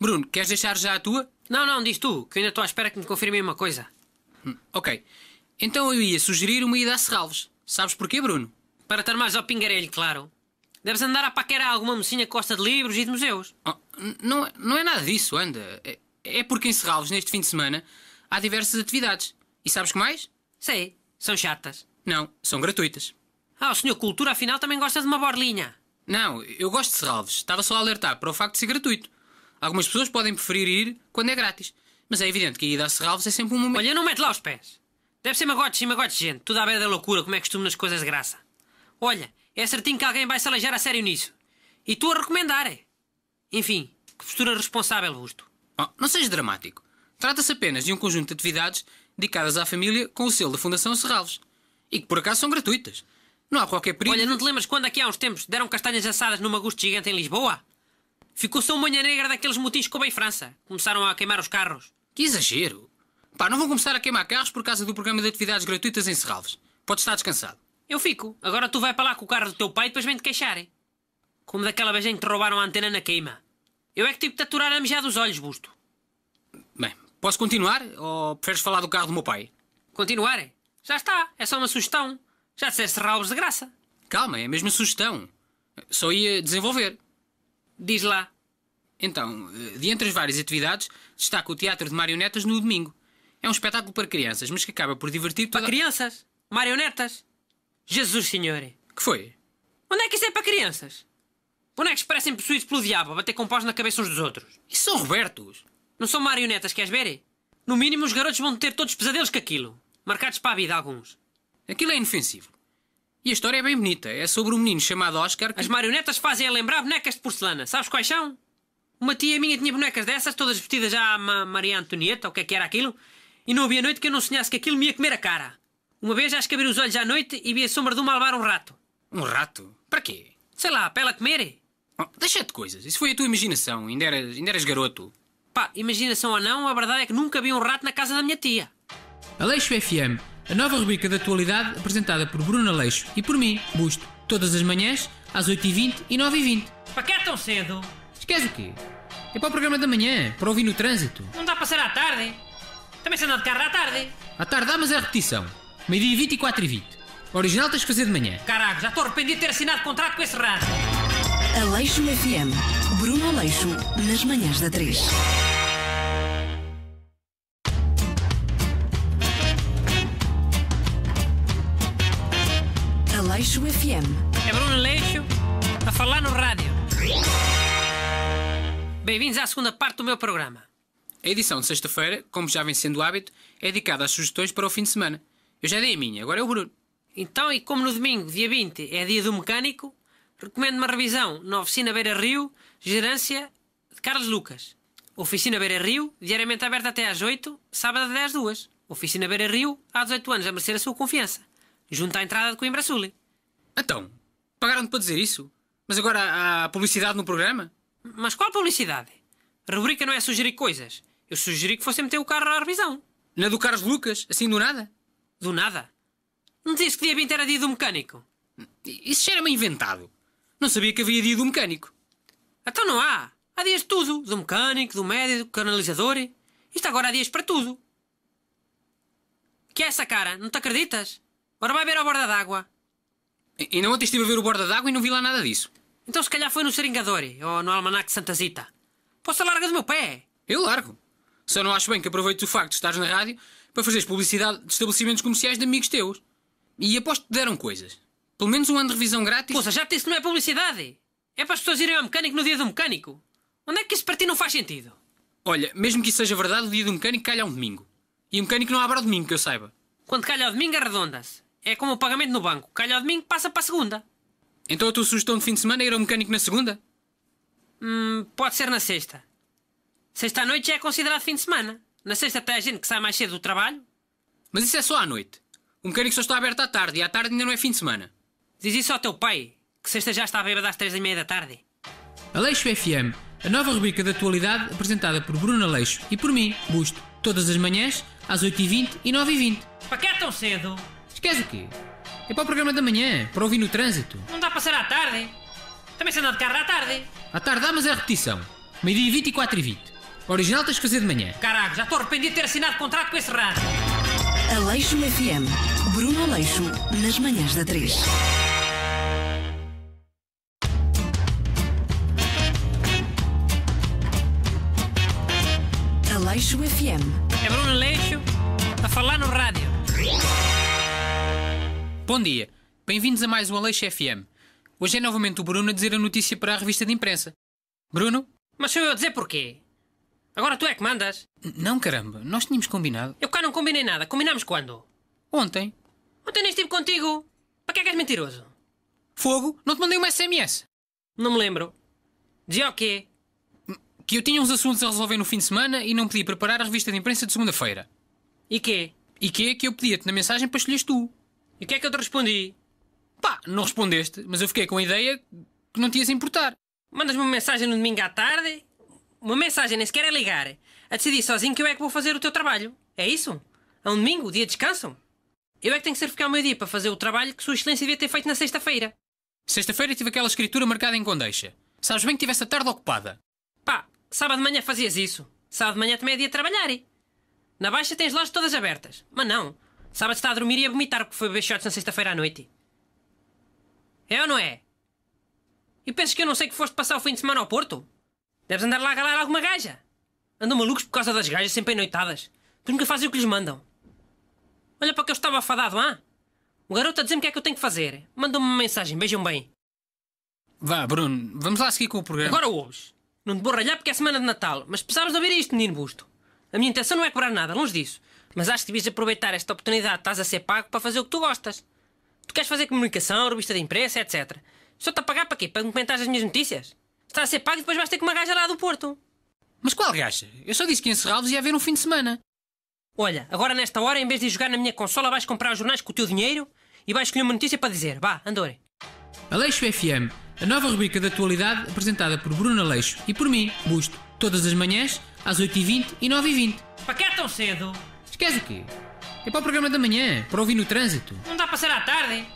Bruno, queres deixar já a tua? Não, não, diz tu, que ainda estou à espera que me confirme uma coisa. Hum, ok. Então eu ia sugerir uma ida a Serralves. Sabes porquê, Bruno? Para estar mais ao pingarelho, claro. Deves andar a paquerar alguma mocinha que gosta de livros e de museus. Oh, não, não é nada disso, anda. É, é porque em Serralves, neste fim de semana, há diversas atividades. E sabes que mais? Sei, são chatas. Não, são gratuitas. Ah, o senhor Cultura afinal também gosta de uma borlinha. Não, eu gosto de serralves. Estava só a alertar para o facto de ser gratuito. Algumas pessoas podem preferir ir quando é grátis. Mas é evidente que ir a serralves é sempre um momento... Olha, não mete lá os pés. Deve ser magotes e magotes de gente. Tudo à beira da loucura, como é costume nas coisas de graça. Olha, é certinho que alguém vai se aleijar a sério nisso. E tu a recomendar, é? Enfim, que postura responsável, Busto. Oh, não seja dramático. Trata-se apenas de um conjunto de atividades dedicadas à família com o selo da Fundação Serralves. E que por acaso são gratuitas. Não há qualquer perigo. Olha, não te lembras quando aqui há uns tempos deram castanhas assadas numa gusto gigante em Lisboa? Ficou só uma negra daqueles motins que em França. Começaram a queimar os carros. Que exagero! Pá, não vão começar a queimar carros por causa do programa de atividades gratuitas em Serralves. Podes estar descansado. Eu fico. Agora tu vai para lá com o carro do teu pai e depois vem-te queixarem. Como daquela vez em que te roubaram a antena na queima. Eu é que tive de te aturar a mijar dos olhos, Busto. Bem, Posso continuar? Ou preferes falar do carro do meu pai? Continuar? Já está, é só uma sugestão. Já disseste ralbos de graça. Calma, é a mesma sugestão. Só ia desenvolver. Diz lá. Então, de entre as várias atividades, destaca o Teatro de Marionetas no domingo. É um espetáculo para crianças, mas que acaba por divertir toda... Para crianças? Marionetas? Jesus Senhor! Que foi? Onde é que isso é para crianças? Bonecos parecem possuídos pelo diabo a bater com paus na cabeça uns dos outros. Isso são Robertos! Não são marionetas, queres ver? No mínimo, os garotos vão ter todos pesadelos com aquilo. Marcados para a vida, alguns. Aquilo é inofensivo. E a história é bem bonita. É sobre um menino chamado Oscar que... As marionetas fazem a lembrar bonecas de porcelana. Sabes quais são? Uma tia minha tinha bonecas dessas, todas vestidas já à Ma Maria Antonieta, ou o que é que era aquilo. E não havia noite que eu não sonhasse que aquilo me ia comer a cara. Uma vez acho que abri os olhos à noite e vi a sombra de uma alvar um rato. Um rato? Para quê? Sei lá, para ela comer. Oh, deixa de coisas. Isso foi a tua imaginação. Ainda eras, ainda eras garoto. Pá, imaginação ou não, a verdade é que nunca vi um rato na casa da minha tia. Aleixo FM, a nova rubrica de atualidade apresentada por Bruno Aleixo e por mim, Busto, todas as manhãs, às 8h20 e 9h20. Para que é tão cedo? Esquece o quê? É para o programa da manhã, para ouvir no trânsito. Não dá para ser à tarde. Também se anda de carro à tarde. À tarde dá, mas é repetição. Meio-dia 24 e 20. O original tens que fazer de manhã. Caraca, já estou arrependido de ter assinado contrato com esse rato. Aleixo FM. Bruno Aleixo, nas manhãs da 3. Aleixo FM. É Bruno Aleixo a falar no rádio. Bem-vindos à segunda parte do meu programa. A edição de sexta-feira, como já vem sendo hábito, é dedicada às sugestões para o fim de semana. Eu já dei a minha, agora é o Bruno. Então, e como no domingo, dia 20, é dia do mecânico, Recomendo uma revisão na Oficina Beira Rio, gerância de Carlos Lucas. Oficina Beira Rio, diariamente aberta até às 8, sábado às às 2. Oficina Beira Rio, há 18 anos a merecer a sua confiança. Junto à entrada de Coimbra Sul. Então, pagaram-te para dizer isso? Mas agora há publicidade no programa? Mas qual publicidade? A rubrica não é sugerir coisas. Eu sugeri que fosse meter o carro à revisão. Na do Carlos Lucas, assim do nada? Do nada? Não disse que dia 20 era dia do mecânico? Isso era me inventado. Não sabia que havia dia do mecânico. Então não há. Há dias de tudo. Do mecânico, do médico, do canalizador. Isto agora há dias para tudo. Que é essa cara? Não te acreditas? Ora vai ver a borda d'água. E, não ontem estive a ver o borda d'água e não vi lá nada disso. Então se calhar foi no Seringadori ou no Almanac Santa Zita. Posso larga do meu pé? Eu largo. Só não acho bem que aproveito o facto de estares na rádio para fazeres publicidade de estabelecimentos comerciais de amigos teus. E aposto que deram coisas. Pelo menos um ano de revisão grátis. Poxa, já te disse que não é publicidade. É para as pessoas irem ao mecânico no dia do mecânico. Onde é que isso para ti não faz sentido? Olha, mesmo que isso seja verdade, o dia do mecânico calha um domingo. E o mecânico não abre ao domingo, que eu saiba. Quando calha ao domingo, arredonda-se. É como o pagamento no banco. Calha ao domingo, passa para a segunda. Então a tua sugestão de fim de semana é ir ao mecânico na segunda? Hum, pode ser na sexta. Sexta à noite já é considerado fim de semana. Na sexta tem a gente que sai mais cedo do trabalho. Mas isso é só à noite. O mecânico só está aberto à tarde e à tarde ainda não é fim de semana. Diz isso ao teu pai, que sexta já está bêbada às três e meia da tarde. Aleixo FM, a nova rubrica de atualidade apresentada por Bruno Aleixo e por mim, Busto, todas as manhãs, às 8h20 e 9h20. Para que é tão cedo? Esquece o quê? É para o programa da manhã, para ouvir no trânsito. Não dá para ser à tarde. Também se anda de carro à tarde. À tarde dá, mas é repetição. Meio-dia 24 e 20. O original tens de fazer de manhã. Caraca, já estou arrependido de ter assinado contrato com esse rádio. Aleixo FM. Bruno Aleixo, nas manhãs da 3. Aleixo FM. É Bruno Aleixo a falar no rádio. Bom dia. Bem-vindos a mais um Aleixo FM. Hoje é novamente o Bruno a dizer a notícia para a revista de imprensa. Bruno? Mas sou eu a dizer porquê? Agora tu é que mandas. Não, caramba, nós tínhamos combinado. Eu cá não combinei nada. Combinámos quando? Ontem. Ontem nem estive contigo. Para que é que és mentiroso? Fogo? Não te mandei uma SMS? Não me lembro. Dizia o quê? Que eu tinha uns assuntos a resolver no fim de semana e não podia preparar a revista de imprensa de segunda-feira. E quê? E quê que eu pedia-te na mensagem para escolheres tu. E o que é que eu te respondi? Pá, não respondeste, mas eu fiquei com a ideia que não te ias importar. Mandas-me uma mensagem no domingo à tarde uma mensagem, nem sequer é ligar, a decidir sozinho que eu é que vou fazer o teu trabalho. É isso? É um domingo, o dia de descanso? Eu é que tenho que ser ficar ao meio-dia para fazer o trabalho que Sua Excelência devia ter feito na sexta-feira. Sexta-feira tive aquela escritura marcada em condeixa. Sabes bem que tivesse a tarde ocupada. Pá, sábado de manhã fazias isso. Sábado de manhã também é dia de trabalhar. E? Na baixa tens lojas todas abertas. Mas não. Sábado está a dormir e a vomitar porque foi beber na sexta-feira à noite. É ou não é? E pensas que eu não sei que foste passar o fim de semana ao Porto? Deves andar lá a galar alguma gaja. Andam malucos por causa das gajas sempre noitadas. Pois nunca fazem o que lhes mandam. Olha para que eu estava afadado, hã? O garoto a dizer-me o que é que eu tenho que fazer. Manda-me uma mensagem, vejam bem. Vá, Bruno, vamos lá seguir com o programa. Agora ouves. Não te vou ralhar porque é semana de Natal, mas precisavas de ouvir isto, menino busto. A minha intenção não é cobrar nada, longe disso. Mas acho que devias aproveitar esta oportunidade que estás a ser pago para fazer o que tu gostas. Tu queres fazer comunicação, revista de imprensa, etc. Só-te a pagar para quê? Para comentar as minhas notícias? Está a ser pago e depois vais ter com uma gaja lá do Porto. Mas qual gaja? Eu só disse que encerrá-los e ia haver um fim de semana. Olha, agora nesta hora, em vez de jogar na minha consola, vais comprar os jornais com o teu dinheiro e vais escolher uma notícia para dizer. Vá, andore. Aleixo FM, a nova rubrica de atualidade apresentada por Bruno Aleixo e por mim, Busto. Todas as manhãs, às 8h20 e 9h20. Para que é tão cedo? Esquece o quê? É para o programa da manhã, para ouvir no trânsito. Não dá para ser à tarde.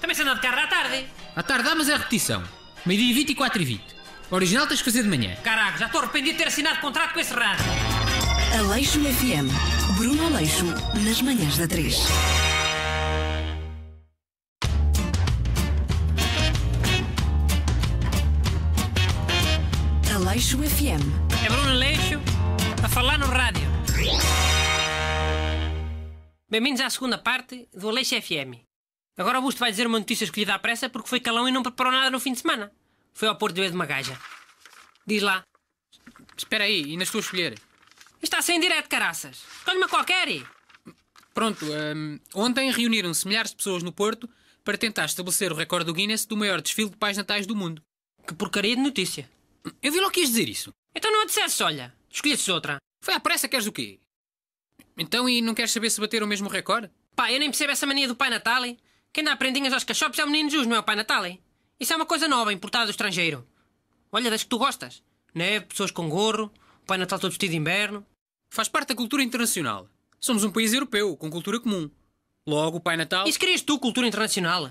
Também se anda de carro à tarde. À tarde mas é repetição. Meio-dia e e e 20. O original tens que fazer de manhã. Caraca, já estou arrependido de ter assinado contrato com esse rato. Aleixo FM. Bruno Aleixo, nas manhãs da 3. Aleixo FM. É Bruno Aleixo a falar no rádio. Bem-vindos à segunda parte do Aleixo FM. Agora o busto vai dizer uma notícia escolhida à pressa porque foi calão e não preparou nada no fim de semana. Foi ao Porto beber de uma gaja. Diz lá. Espera aí, e nas tuas colheres? Está sem direto, caraças. Escolhe uma qualquer. E... Pronto, hum, ontem reuniram-se milhares de pessoas no Porto para tentar estabelecer o recorde do Guinness do maior desfile de pais natais do mundo. Que porcaria de notícia. Eu vi logo que ias dizer isso. Então não a disseste, olha. Escolheste outra. Foi à pressa, queres o quê? Então e não queres saber se bater o mesmo recorde? Pá, eu nem percebo essa mania do Pai Natal. Quem dá prendinhas aos cachopes é o menino Jus, não é o Pai Natal? Isso é uma coisa nova, importada do estrangeiro. Olha, das que tu gostas. Neve, pessoas com gorro, o Pai Natal todo vestido de inverno. Faz parte da cultura internacional. Somos um país europeu, com cultura comum. Logo, o Pai Natal. Isso querias tu, cultura internacional?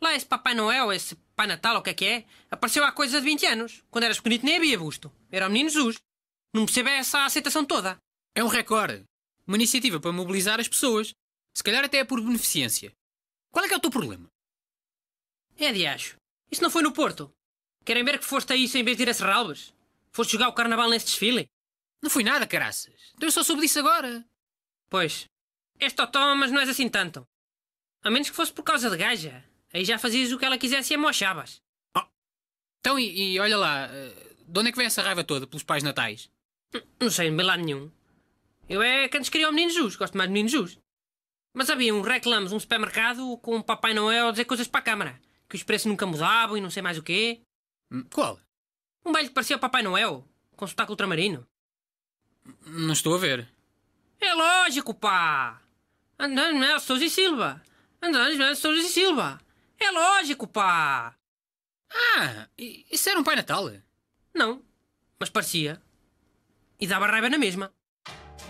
Lá esse Papai Noel, esse Pai Natal, o que é que é, apareceu há coisa de 20 anos. Quando eras pequenito nem havia busto. Era o Menino Jesus. Não percebo essa aceitação toda. É um recorde. Uma iniciativa para mobilizar as pessoas. Se calhar até é por beneficência. Qual é que é o teu problema? É de acho. Isso não foi no Porto? Querem ver que foste a isso em vez de ir a Serralbes? Foste jogar o carnaval nesse desfile? Não fui nada, caraças. Então eu só soube disso agora. Pois. este totó, mas não és assim tanto. A menos que fosse por causa de gaja. Aí já fazias o que ela quisesse e a mochavas. Oh. Ah. Então, e, e, olha lá, eh, de onde é que vem essa raiva toda pelos pais natais? Não, não sei, de lado nenhum. Eu é que antes queria o menino Jus, gosto mais do menino Jus. Mas havia um reclamos, um supermercado com o um Papai Noel a dizer coisas para a câmara que os preços nunca mudavam e não sei mais o quê. Hum, qual? Um velho que parecia o Papai Noel, com sotaque ultramarino. Não estou a ver. É lógico, pá! Andando Mel Souza e Silva! Andando Mel Souza e Silva! É lógico, pá! Ah, isso era um Pai Natal? Não, mas parecia. E dava raiva na mesma.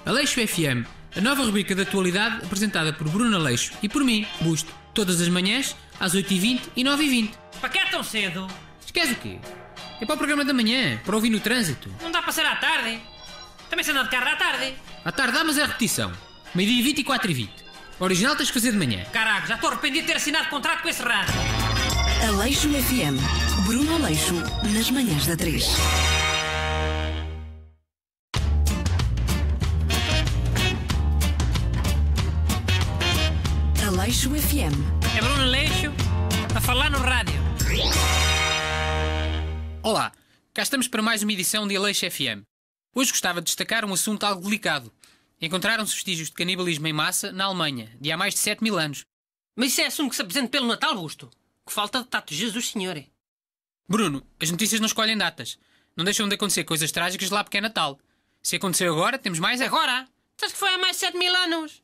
Aleixo FM, a nova rubrica de atualidade apresentada por Bruno Aleixo e por mim, Busto. Todas as manhãs, às 8h20 e 9h20. Para que é tão cedo? Esquece o quê? É para o programa da manhã, para ouvir no trânsito. Não dá para ser à tarde. Também se anda de carro à tarde. À tarde dá, mas é repetição. Meio-dia 24 e e 20. O original tens que fazer de manhã. Caraca, já estou arrependido de ter assinado contrato com esse rato. Aleixo FM. Bruno Aleixo, nas manhãs da 3. Leixo FM. É Bruno Leixo a falar no rádio. Olá, cá estamos para mais uma edição de Leixo FM. Hoje gostava de destacar um assunto algo delicado. Encontraram-se vestígios de canibalismo em massa na Alemanha, de há mais de 7 mil anos. Mas isso é assunto que se apresenta pelo Natal, Busto. Que falta de tato, Jesus Senhor. Bruno, as notícias não escolhem datas. Não deixam de acontecer coisas trágicas lá porque é Natal. Se aconteceu agora, temos mais agora. Sabes que foi há mais de 7 mil anos?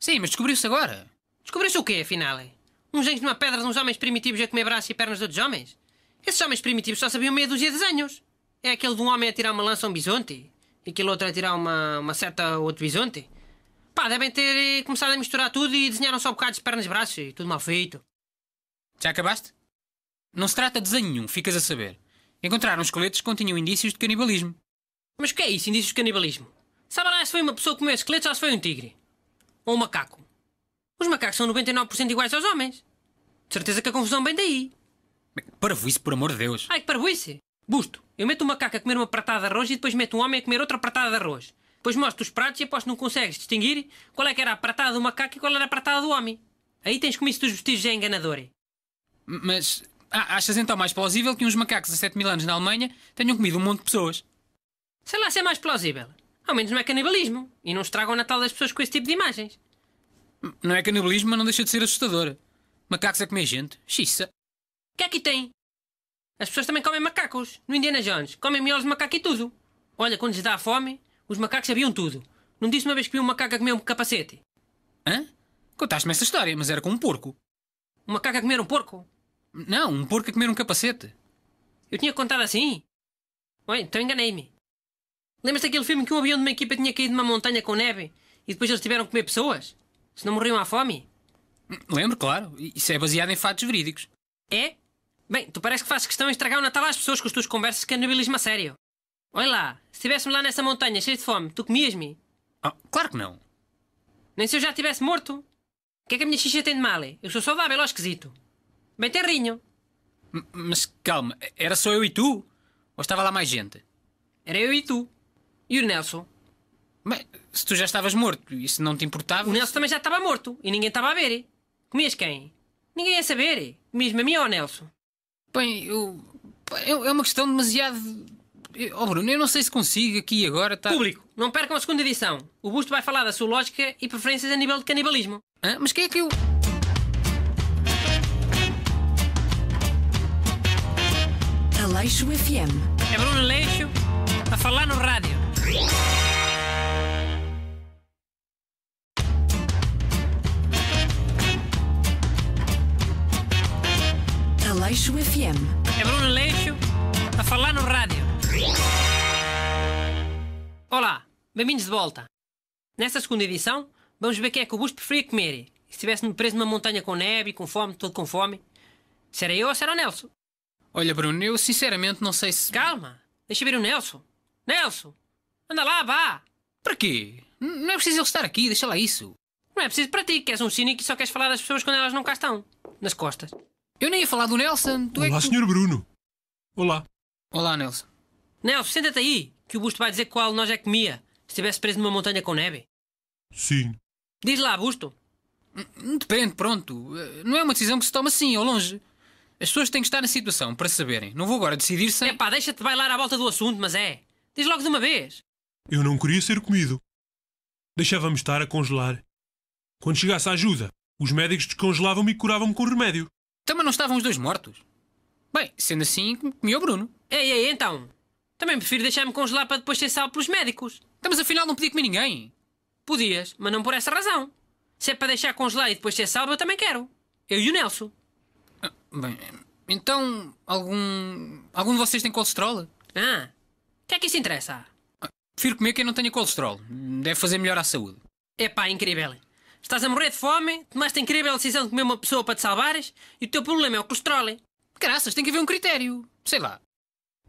Sim, mas descobriu-se agora. Descobriu-se o quê, afinal? Uns gente numa pedra de uns homens primitivos a comer braços e pernas de outros homens? Esses homens primitivos só sabiam meia dúzia de desenhos. É aquele de um homem a tirar uma lança a um bisonte e aquele outro a tirar uma, uma seta a outro bisonte. Pá, devem ter eh, começado a misturar tudo e desenharam só bocados de pernas e braços e tudo mal feito. Já acabaste? Não se trata de desenho nenhum, ficas a saber. Encontraram esqueletos que continham indícios de canibalismo. Mas o que é isso, indícios de canibalismo? Sabe lá se foi uma pessoa que comeu esqueletos ou se foi um tigre? Ou um macaco? Os macacos são 99% iguais aos homens. De certeza que a confusão vem daí. isso por amor de Deus. Ai, que parvoíce. Busto, eu meto um macaco a comer uma pratada de arroz e depois meto um homem a comer outra pratada de arroz. Depois mostro os pratos e aposto que não consegues distinguir qual é que era a pratada do macaco e qual era a pratada do homem. Aí tens comido dos vestígios é enganador. Mas ah, achas então mais plausível que uns macacos a 7 mil anos na Alemanha tenham comido um monte de pessoas? Sei lá se é mais plausível. Ao menos não é canibalismo. E não estragam o Natal das pessoas com esse tipo de imagens. Não é canibalismo, mas não deixa de ser assustador. Macacos a é comer gente. Xissa. O que é que tem? As pessoas também comem macacos. No Indiana Jones, comem miolos de macaco e tudo. Olha, quando lhes dá a fome, os macacos sabiam tudo. Não disse uma vez que vi um macaco a comer um capacete? Hã? Contaste-me essa história, mas era com um porco. Um macaco a comer um porco? Não, um porco a comer um capacete. Eu tinha contado assim? Oi, então enganei-me. Lembras daquele filme que um avião de uma equipa tinha caído numa montanha com neve e depois eles tiveram que comer pessoas? Se não morriam à fome? Lembro, claro. Isso é baseado em fatos verídicos. É? Bem, tu parece que fazes questão de estragar o Natal às pessoas com as tuas conversas de canibalismo a sério. Olha lá, se estivéssemos lá nessa montanha cheio de fome, tu comias-me? Oh, claro que não. Nem se eu já estivesse morto. O que é que a minha xixa tem de mal? Eu sou saudável, ó esquisito. Bem terrinho. M mas calma, era só eu e tu? Ou estava lá mais gente? Era eu e tu. E o Nelson? Mas se tu já estavas morto e se não te importava. O Nelson também já estava morto e ninguém estava a ver. Comias quem? Ninguém ia saber. Mesmo a mim ou ao Nelson? Bem, eu. É, é uma questão demasiado. Oh Bruno, eu não sei se consigo aqui e agora. Tá... Público, não percam a segunda edição. O Busto vai falar da sua lógica e preferências a nível de canibalismo. Hã? Mas quem é que eu. Aleixo FM. É Bruno Aleixo a falar no rádio. Aleixo FM. É Bruno Aleixo a falar no rádio. Olá, bem-vindos de volta. Nesta segunda edição, vamos ver quem é que o Busto preferia comer. Se estivesse preso numa montanha com neve, com fome, todo com fome. Será eu ou será o Nelson? Olha, Bruno, eu sinceramente não sei se. Calma, deixa ver o Nelson. Nelson, anda lá, vá! Para quê? não é preciso ele estar aqui, deixa lá isso. Não é preciso para ti, que és um cínico e só queres falar das pessoas quando elas não cá estão. Nas costas. Eu nem ia falar do Nelson. Tu é Olá, é que tu... Sr. Bruno. Olá. Olá, Nelson. Nelson, senta-te aí, que o Busto vai dizer qual nós é que comia se estivesse preso numa montanha com neve. Sim. Diz lá, Busto. Hum, depende, pronto. Eh, não é uma decisão que se toma assim, ao longe. As pessoas têm que estar na situação para saberem. Não vou agora decidir sem. É pá, deixa-te bailar à volta do assunto, mas é. Diz logo de uma vez. Eu não queria ser comido. Deixava-me estar a congelar. Quando chegasse a ajuda, os médicos descongelavam-me e curavam-me com remédio. Também não estavam os dois mortos? Bem, sendo assim, comi o Bruno. Ei, ei, então. Também prefiro deixar-me congelar para depois ser salvo pelos médicos. Estamos afinal não podia comer ninguém. Podias, mas não por essa razão. Se é para deixar congelar e depois ser salvo, eu também quero. Eu e o Nelson. Ah, bem, então, algum. algum de vocês tem colesterol? Ah, o que é que isso interessa? Ah, prefiro comer quem não tenha colesterol. Deve fazer melhor à saúde. É pá, incrível. Estás a morrer de fome, tomaste a incrível decisão de comer uma pessoa para te salvares e o teu problema é o colesterol. Graças, tem que haver um critério. Sei lá.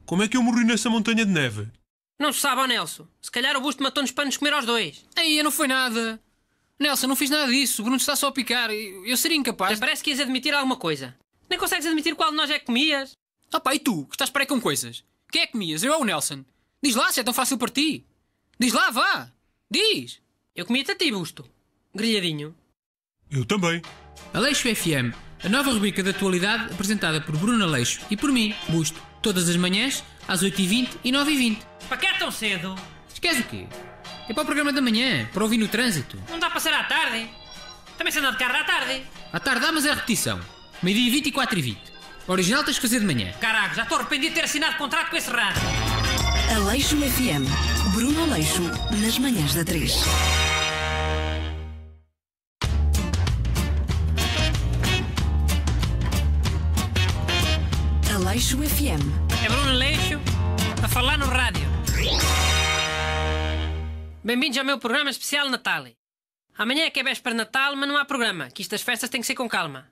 Como é que eu morri nessa montanha de neve? Não se sabe, ó Nelson. Se calhar o busto matou-nos para nos comer aos dois. Aí, não foi nada. Nelson, não fiz nada disso. O Bruno está só a picar. Eu seria incapaz. Mas parece que ias admitir alguma coisa. Nem consegues admitir qual de nós é que comias. Ah pá, e tu, que estás para aí com coisas? Quem é que comias? Eu ou o Nelson? Diz lá se é tão fácil para ti. Diz lá, vá. Diz. Eu comia-te a ti, busto. Grilhadinho. Eu também. Aleixo FM, a nova rubrica de atualidade apresentada por Bruno Aleixo e por mim, Busto. Todas as manhãs, às 8h20 e 9h20. Para que é tão cedo? Esquece o quê? É para o programa da manhã, para ouvir no trânsito. Não dá para ser à tarde. Também se anda de carro à tarde. À tarde dá, mas é repetição. Meio-dia 24 e 20. O original tens que fazer de manhã. Caraca, já estou arrependido de ter assinado contrato com esse rato. Aleixo FM. Bruno Aleixo, nas manhãs da 3. Leixo FM. É Bruno Leixo a falar no rádio. Bem-vindos ao meu programa especial Natal. Amanhã é que é véspera de Natal, mas não há programa, que estas festas têm que ser com calma.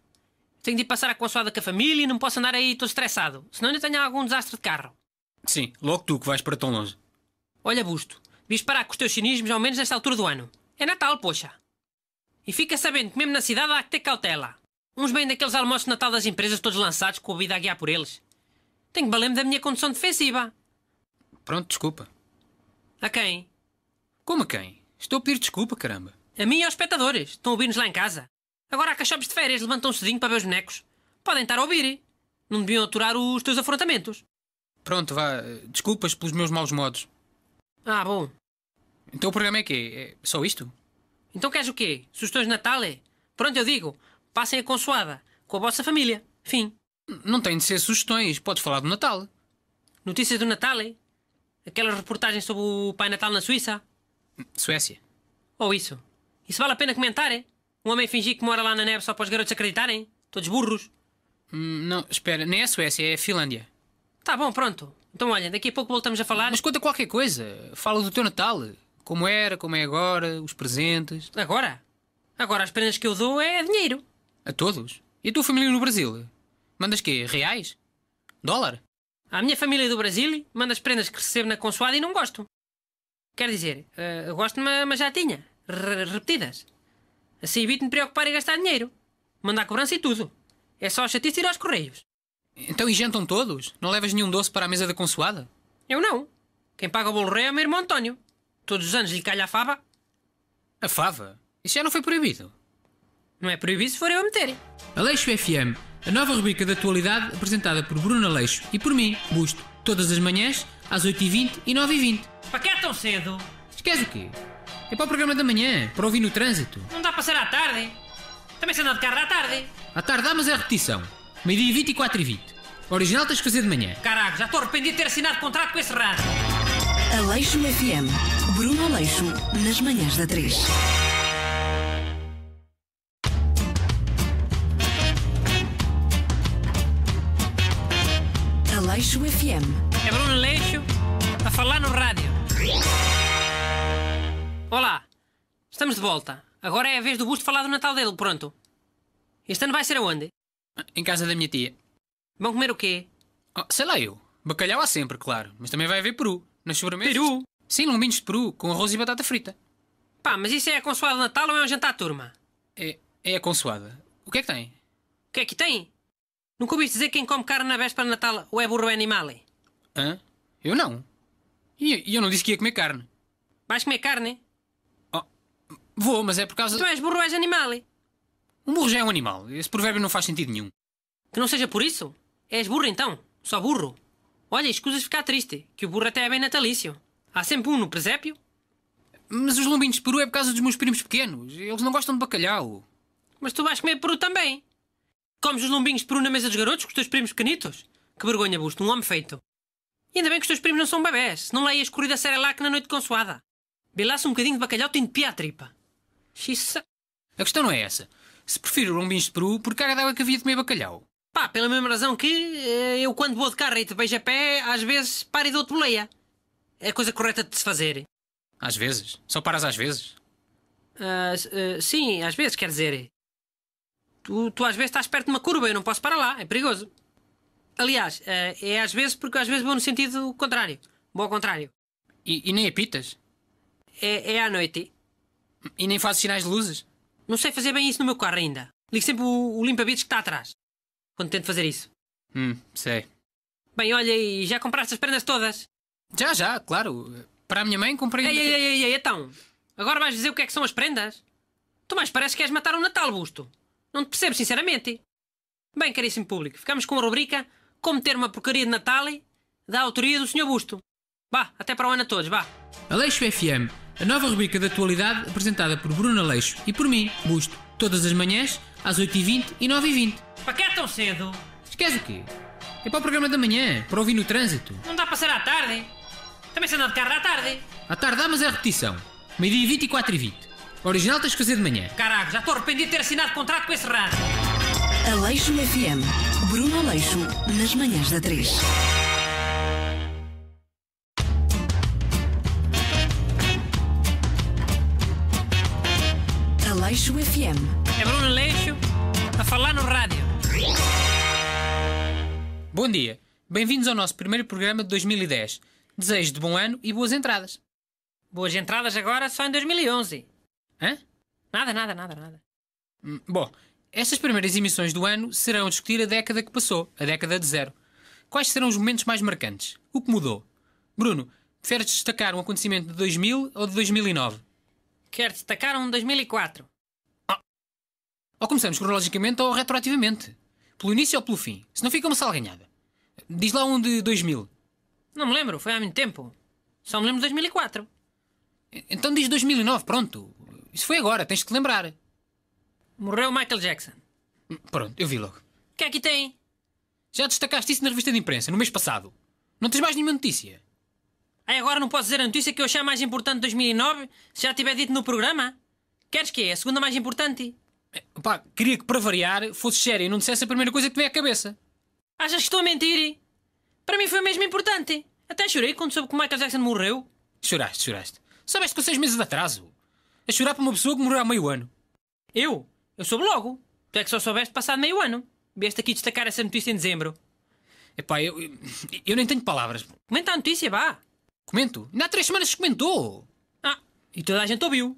Tenho de ir passar a consoada com a família e não posso andar aí todo estressado, senão ainda tenho algum desastre de carro. Sim, logo tu que vais para tão longe. Olha, Busto, devias parar com os teus cinismos ao menos nesta altura do ano. É Natal, poxa. E fica sabendo que mesmo na cidade há que ter cautela. Uns bem daqueles almoços de Natal das empresas todos lançados com a vida a guiar por eles. Tenho valer-me da minha condição defensiva. Pronto, desculpa. A quem? Como a quem? Estou a pedir desculpa, caramba. A mim e aos espectadores. Estão a ouvir-nos lá em casa. Agora há cachorros de férias, levantam cedinho para ver os bonecos. Podem estar a ouvir. Não deviam aturar os teus afrontamentos. Pronto, vá. Desculpas pelos meus maus modos. Ah, bom. Então o programa é quê? É só isto? Então queres o quê? Sugestões de Natal? É? Pronto, eu digo. Passem a consoada. Com a vossa família. Fim. Não tem de ser sugestões, podes falar do Natal. Notícias do Natal, hein? Aquelas reportagens sobre o Pai Natal na Suíça? Suécia. Ou oh, isso. Isso vale a pena comentar, hein? Um homem fingir que mora lá na neve só para os garotos acreditarem? Todos burros. Hum, não, espera, nem é a Suécia, é a Finlândia. Tá bom, pronto. Então olha, daqui a pouco voltamos a falar. Mas conta qualquer coisa. Fala do teu Natal. Como era, como é agora, os presentes. Agora? Agora as prendas que eu dou é dinheiro. A todos? E a tua família no Brasil? Mandas quê? Reais? Dólar? À minha família do Brasil, as prendas que recebo na consoada e não gosto. Quer dizer, uh, gosto, mas já tinha. R repetidas. Assim evito-me preocupar em gastar dinheiro. Mandar cobrança e tudo. É só chatice ir aos correios. Então e jantam todos? Não levas nenhum doce para a mesa da consoada? Eu não. Quem paga o bolo rei é o meu irmão António. Todos os anos lhe calha a fava. A fava? Isso já não foi proibido. Não é proibido se for eu a meter. Aleixo FM a nova rubrica de atualidade apresentada por Bruno Aleixo e por mim, Busto, todas as manhãs, às 8h20 e 9h20. Para que é tão cedo? Esquece o quê? É para o programa da manhã, para ouvir no trânsito. Não dá para ser à tarde. Também se anda de carro à tarde. À tarde dá, mas é repetição. Meio-dia 24 e 20. O original tens de fazer de manhã. Caralho, já estou arrependido de ter assinado contrato com esse rato. Aleixo FM. Bruno Aleixo, nas manhãs da 3. Leixo FM. É Bruno Leixo a falar no rádio. Olá, estamos de volta. Agora é a vez do Busto falar do Natal dele, pronto. Este ano vai ser aonde? Em casa da minha tia. Vão comer o quê? Oh, sei lá eu. Bacalhau há sempre, claro. Mas também vai haver peru. Nas sobremesas... Peru? Sim, lombinhos de peru, com arroz e batata frita. Pá, mas isso é a consoada de Natal ou é um jantar à turma? É, é a consoada. O que é que tem? O que é que tem? Nunca ouviste dizer que quem come carne na véspera de Natal ou é burro ou é animal? É? Hã? Eu não. E eu não disse que ia comer carne. Vais comer carne? Oh, vou, mas é por causa... Tu és burro ou és animal? É? Um burro já é um animal. Esse provérbio não faz sentido nenhum. Que não seja por isso? És burro então? Só burro? Olha, escusas ficar triste, que o burro até é bem natalício. Há sempre um no presépio. Mas os lombinhos de peru é por causa dos meus primos pequenos. Eles não gostam de bacalhau. Mas tu vais comer peru também. Comes os lombinhos de peru na mesa dos garotos com os teus primos pequenitos? Que vergonha, Busto, um homem feito. E ainda bem que os teus primos não são bebés, não leias corrida que na noite consoada. Bilasse um bocadinho de bacalhau tem de pia a tripa. Xissa. A questão não é essa. Se prefiro lombinhos de peru, por cara d'água que havia de comer bacalhau. Pá, pela mesma razão que eh, eu quando vou de carro e te beijo a pé, às vezes paro e dou-te boleia. É a coisa correta de se fazer. Às vezes? Só paras às vezes? Uh, uh, sim, às vezes, quer dizer tu, tu às vezes estás perto de uma curva, eu não posso parar lá, é perigoso. Aliás, eh, é às vezes porque às vezes vou no sentido contrário. Vou ao contrário. E, e nem apitas? É, é à noite. E nem fazes sinais de luzes? Não sei fazer bem isso no meu carro ainda. Ligo sempre o, o limpa bits que está atrás. Quando tento fazer isso. Hum, sei. Bem, olha, e já compraste as prendas todas? Já, já, claro. Para a minha mãe comprei... Ei, ei, ei, ei, então. Agora vais dizer o que é que são as prendas? Tu mais parece que queres matar o um Natal, Busto. Não te percebo, sinceramente. Bem, caríssimo público, ficamos com a rubrica Como ter uma porcaria de Natal da autoria do Sr. Busto. Vá, até para o ano a todos, vá. Aleixo FM, a nova rubrica de atualidade apresentada por Bruno Aleixo e por mim, Busto, todas as manhãs, às 8h20 e 9h20. Para que é tão cedo? Esquece o quê? É para o programa da manhã, para ouvir no trânsito. Não dá para ser à tarde. Também se anda de carro à tarde. À tarde mas é repetição. Meio-dia 20 e 4 e 20. Original tens que fazer de manhã. Caraca, já estou arrependido de ter assinado contrato com esse rato. Aleixo FM. Bruno Aleixo, nas manhãs da 3. Aleixo FM. É Bruno Aleixo a falar no rádio. Bom dia. Bem-vindos ao nosso primeiro programa de 2010. Desejo de bom ano e boas entradas. Boas entradas agora só em 2011. Hã? Nada, nada, nada, nada. Hum, bom, estas primeiras emissões do ano serão discutir a década que passou, a década de zero. Quais serão os momentos mais marcantes? O que mudou? Bruno, preferes destacar um acontecimento de 2000 ou de 2009? Quero destacar um de 2004. Ah, ou começamos cronologicamente ou retroativamente. Pelo início ou pelo fim. Se não fica uma salganhada. Diz lá um de 2000. Não me lembro, foi há muito tempo. Só me lembro de 2004. E- Então diz 2009, pronto. Isso foi agora, tens de te lembrar. Morreu Michael Jackson. Pronto, eu vi logo. O que é que tem? Já destacaste isso na revista de imprensa, no mês passado. Não tens mais nenhuma notícia. Aí agora não posso dizer a notícia que eu achei mais importante de 2009 se já tiver dito no programa? Queres que é? A segunda mais importante? É, pá, queria que para variar fosse sério e não dissesse a primeira coisa que te veio à cabeça. Achas que estou a mentir? Para mim foi mesmo importante. Até chorei quando soube que o Michael Jackson morreu. Choraste, choraste. que com seis meses de atraso a chorar para uma pessoa que morreu há meio ano. Eu? Eu soube logo. Tu é que só soubeste passado meio ano. Vieste aqui destacar essa notícia em dezembro. Epá, eu, eu, eu nem tenho palavras. Comenta a notícia, vá. Comento? Ainda há três semanas se comentou. Ah, e toda a gente ouviu.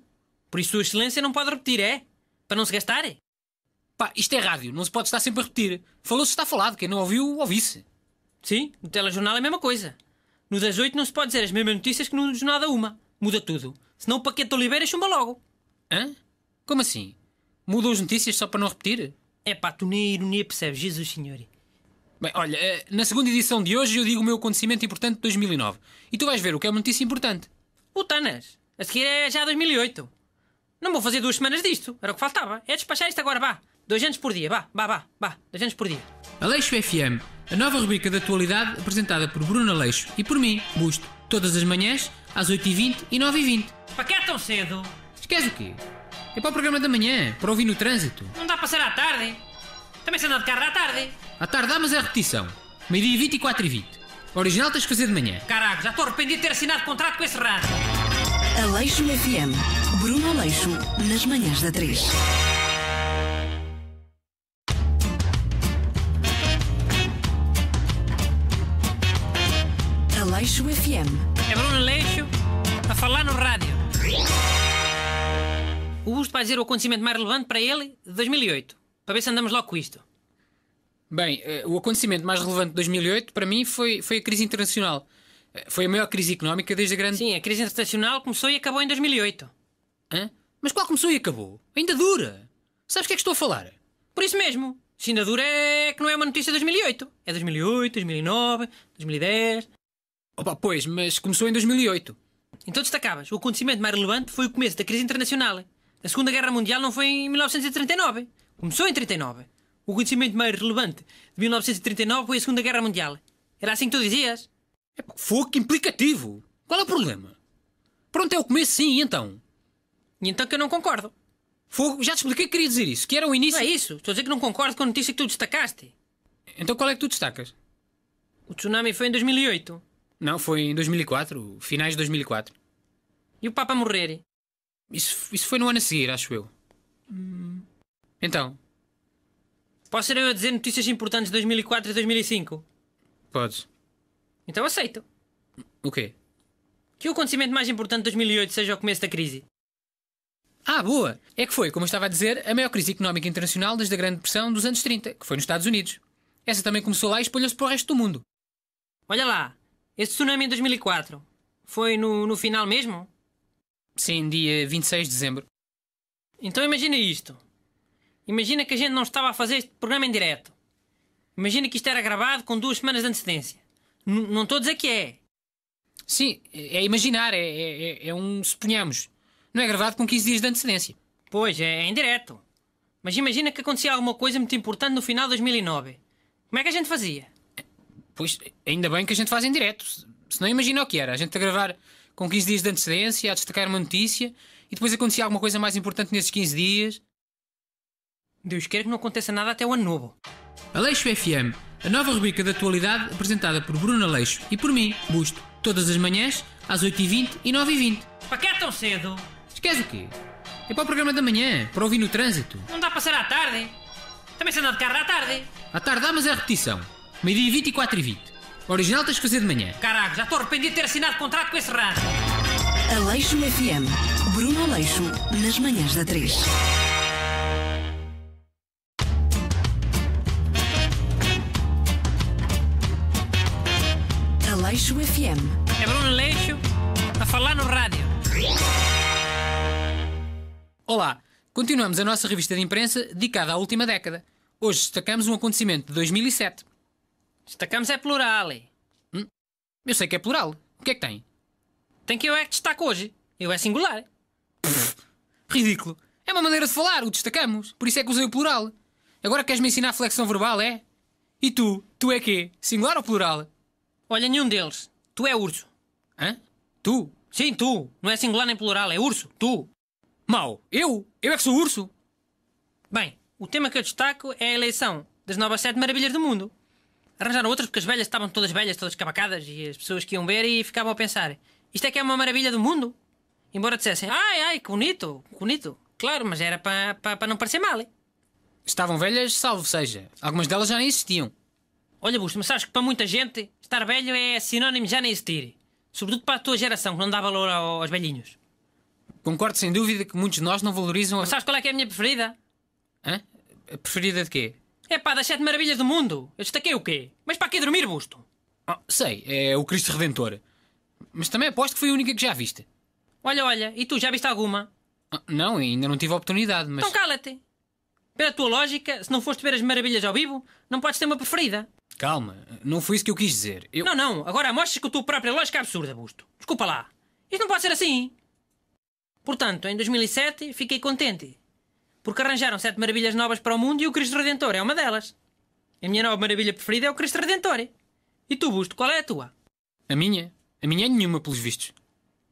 Por isso Sua Excelência não pode repetir, é? Para não se gastar? Pá, isto é rádio, não se pode estar sempre a repetir. Falou-se está falado, quem não ouviu, ouvisse. Sim, no telejornal é a mesma coisa. No das oito não se pode dizer as mesmas notícias que no jornal da uma. Muda tudo. Senão o paquete de Oliveira chumba logo. Hã? Como assim? Mudou as notícias só para não repetir? É pá, tu nem a ironia percebes, Jesus Senhor. Bem, olha, eh, na segunda edição de hoje eu digo o meu acontecimento importante de 2009. E tu vais ver o que é uma notícia importante. Putanas! A seguir é já 2008. Não vou fazer duas semanas disto. Era o que faltava. É despachar isto agora, vá. Dois anos por dia, vá, vá, vá, vá. Dois anos por dia. Aleixo FM, a nova rubrica de atualidade apresentada por Bruno Aleixo e por mim, Busto. Todas as manhãs, às 8h20 e 9h20. Para que é tão cedo? Esquece o quê? É para o programa da manhã, para ouvir no trânsito. Não dá para ser à tarde. Também se anda de carro à tarde. À tarde dá, mas é repetição. Meio-dia 24 e 20. O original tens que fazer de manhã. Caraca, já estou arrependido de ter assinado contrato com esse rato. Aleixo FM. Bruno Aleixo, nas manhãs da 3. Aleixo FM. É Bruno Aleixo a falar no rádio. O Busto vai dizer o acontecimento mais relevante para ele de 2008, para ver se andamos logo com isto. Bem, eh, o acontecimento mais relevante de 2008 para mim foi, foi a crise internacional. Eh, foi a maior crise económica desde a grande. Sim, a crise internacional começou e acabou em 2008. Hã? Mas qual começou e acabou? Ainda dura! Sabes o que é que estou a falar? Por isso mesmo, se ainda dura é que não é uma notícia de 2008. É 2008, 2009, 2010. Opa, pois, mas começou em 2008. Então destacavas, o acontecimento mais relevante foi o começo da crise internacional. A Segunda Guerra Mundial não foi em 1939. Começou em 39. O acontecimento mais relevante de 1939 foi a Segunda Guerra Mundial. Era assim que tu dizias? É fogo implicativo. Qual é o problema? Pronto, é o começo sim, e então? E então que eu não concordo. Fogo, já te expliquei que queria dizer isso, que era o início... Não é isso, estou a dizer que não concordo com a notícia que tu destacaste. Então qual é que tu destacas? O tsunami foi em 2008. Não, foi em 2004, finais de 2004. E o Papa morrer? Isso, isso foi no ano a seguir, acho eu. Hum. Então? Posso ser eu a dizer notícias importantes de 2004 e 2005? Podes. Então aceito. O quê? Que o acontecimento mais importante de 2008 seja o começo da crise. Ah, boa! É que foi, como eu estava a dizer, a maior crise económica internacional desde a Grande Depressão dos anos 30, que foi nos Estados Unidos. Essa também começou lá e espalhou-se para o resto do mundo. Olha lá! Esse tsunami em 2004 foi no, no final mesmo? Sim, dia 26 de dezembro. Então imagina isto. Imagina que a gente não estava a fazer este programa em direto. Imagina que isto era gravado com duas semanas de antecedência. N não estou a dizer que é. Sim, é imaginar, é, é, é, é um suponhamos. Não é gravado com 15 dias de antecedência. Pois, é, é em direto. Mas imagina que acontecia alguma coisa muito importante no final de 2009. Como é que a gente fazia? Pois, ainda bem que a gente faz em direto. Se não imagina o que era. A gente a gravar com 15 dias de antecedência, a destacar uma notícia e depois acontecia alguma coisa mais importante nesses 15 dias. Deus quer que não aconteça nada até o ano novo. Aleixo FM, a nova rubrica de atualidade apresentada por Bruno Aleixo e por mim, Busto, todas as manhãs, às 8h20 e 9h20. Para que é tão cedo? Esquece o quê? É para o programa da manhã, para ouvir no trânsito. Não dá para passar à tarde. Também se anda de carro à tarde. À tarde dá, mas é repetição. Meio-dia 24 e 20. original tens que fazer de manhã. Caraca, já estou arrependido de ter assinado contrato com esse rato. Aleixo FM. Bruno Aleixo, nas manhãs da 3. Aleixo FM. É Bruno Aleixo a falar no rádio. Olá, continuamos a nossa revista de imprensa dedicada à última década. Hoje destacamos um acontecimento de 2007. Destacamos é plural. É. Hum? Eu sei que é plural. O que é que tem? Tem que eu é que destaco hoje. Eu é singular. É. Pff, ridículo. É uma maneira de falar, o destacamos. Por isso é que usei o plural. Agora queres me ensinar flexão verbal, é? E tu? Tu é quê? Singular ou plural? Olha, nenhum deles. Tu é urso. Hã? Tu? Sim, tu. Não é singular nem plural, é urso. Tu. Mau. Eu? Eu é que sou urso? Bem, o tema que eu destaco é a eleição das novas sete maravilhas do mundo. Arranjaram outras porque as velhas estavam todas velhas, todas cabacadas, e as pessoas que iam ver e ficavam a pensar: isto é que é uma maravilha do mundo. Embora dissessem: ai, ai, que bonito, que bonito. Claro, mas era para pa, pa não parecer mal. Hein? Estavam velhas, salvo seja. Algumas delas já nem existiam. Olha, Busto, mas sabes que para muita gente estar velho é sinónimo de já nem existir. Sobretudo para a tua geração que não dá valor aos velhinhos. Concordo sem dúvida que muitos de nós não valorizam. A... Mas sabes qual é que é a minha preferida? Hã? A preferida de quê? É pá, das sete maravilhas do mundo! Eu destaquei o quê? Mas para que dormir, busto? Ah, sei, é o Cristo Redentor. Mas também aposto que foi a única que já viste. Olha, olha, e tu já viste alguma? Ah, não, ainda não tive a oportunidade, mas. Então cala-te! Pela tua lógica, se não foste ver as maravilhas ao vivo, não podes ter uma preferida. Calma, não foi isso que eu quis dizer. Eu... Não, não, agora mostras que a tua própria lógica é absurda, Busto. Desculpa lá. Isto não pode ser assim. Portanto, em 2007 fiquei contente. Porque arranjaram sete maravilhas novas para o mundo e o Cristo Redentor é uma delas. A minha nova maravilha preferida é o Cristo Redentor. E tu, Busto, qual é a tua? A minha? A minha é nenhuma, pelos vistos.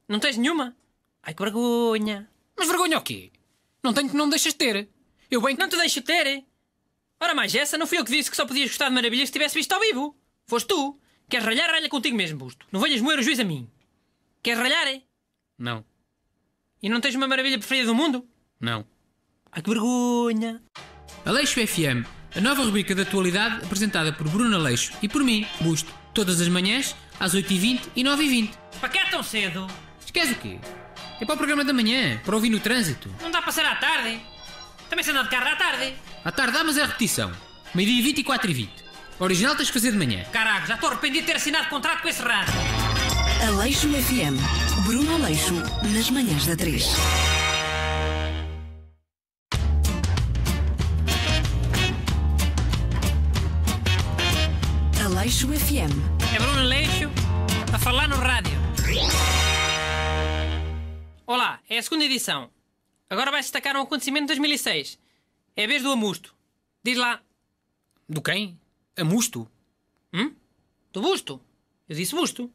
Não tens nenhuma? Ai que vergonha. Mas vergonha o quê? Não tenho que não me deixas ter. Eu bem que... Não te deixo ter. Ora mais, essa não fui eu que disse que só podias gostar de maravilhas se tivesse visto ao vivo. Foste tu. Queres ralhar, ralha contigo mesmo, Busto. Não venhas moer o juiz a mim. Queres ralhar? É? Não. E não tens uma maravilha preferida do mundo? Não. Ai ah, que vergonha! Aleixo FM, a nova rubrica de atualidade apresentada por Bruno Aleixo e por mim, Busto, todas as manhãs, às 8h20 e 9h20. Para que é tão cedo? Esquece o quê? É para o programa da manhã, para ouvir no trânsito. Não dá para ser à tarde. Também se anda de carro à tarde. À tarde dá, mas é repetição. Meio-dia 24 e 20. O original tens de fazer de manhã. Caraca, já estou arrependido de ter assinado contrato com esse rato. Aleixo FM. Bruno Aleixo, nas manhãs da 3. Leixo FM. É Bruno Leixo a falar no rádio. Olá, é a segunda edição. Agora vai-se destacar um acontecimento de 2006. É a vez do Amusto. Diz lá. Do quem? Amusto? Hum? Do Busto? Eu disse Busto.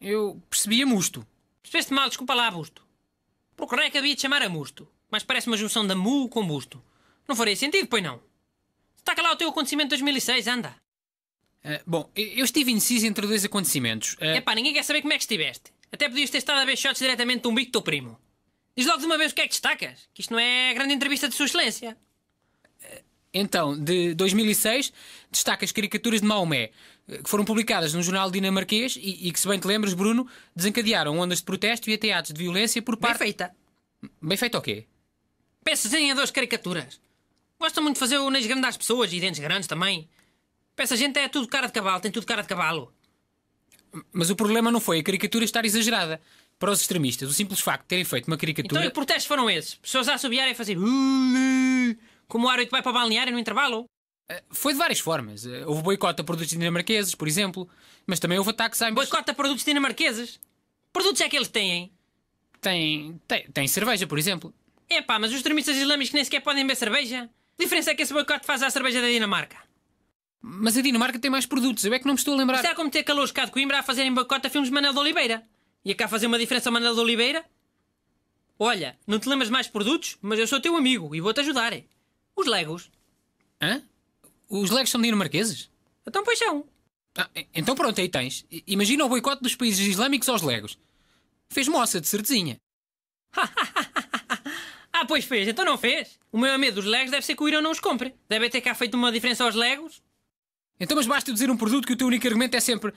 Eu percebi Amusto. Percebeste mal, desculpa lá, Busto. Procurei que havia de chamar Amusto, mas parece uma junção da mu com busto. Não faria sentido, pois não? Destaca lá o teu acontecimento de 2006, anda. Eh, bom, eu estive indeciso entre dois acontecimentos. É uh... Epá, ninguém quer saber como é que estiveste. Até podias ter estado a ver shots diretamente de um bico do teu primo. Diz logo de uma vez o que é que destacas, que isto não é a grande entrevista de Sua Excelência. Eh, então, de 2006, destaca as caricaturas de Maomé, que foram publicadas num jornal dinamarquês e, e, que, se bem te lembras, Bruno, desencadearam ondas de protesto e até atos de violência por parte. Bem feita. Bem feita o quê? Peças em duas caricaturas. gosta muito de fazer o nariz grande às pessoas e dentes grandes também. Essa gente é tudo cara de cavalo, tem tudo cara de cavalo. Mas o problema não foi a caricatura estar exagerada. Para os extremistas, o simples facto de terem feito uma caricatura. Então, e protestos foram esses? Pessoas a assobiarem e fazer. Como o que vai para o balneária no intervalo? Eh, foi de várias formas. Eh, houve boicote a produtos dinamarqueses, por exemplo, mas também houve ataques a. Boicote a produtos dinamarqueses? Produtos é que eles têm? Tem, tem, tem cerveja, por exemplo. É pá, mas os extremistas islâmicos nem sequer podem beber cerveja. A diferença é que esse boicote faz à cerveja da Dinamarca. Mas a Dinamarca tem mais produtos, eu é que não me estou a lembrar. Será é como ter calores cá de Coimbra a fazer em bacota filmes de Manuel de Oliveira? Ia cá fazer uma diferença a Manuel de Oliveira? Olha, não te lembras mais produtos, mas eu sou teu amigo e vou-te ajudar. Os Legos. Hã? Os Legos são dinamarqueses? Então, pois são. Ah, então pronto, aí tens. Imagina o boicote dos países islâmicos aos Legos. Fez moça, de certezinha. ah, pois fez, então não fez. O meu medo dos Legos deve ser que o Irão não os compre. Deve ter cá feito uma diferença aos Legos. Então, mas basta dizer um produto que o teu único argumento é sempre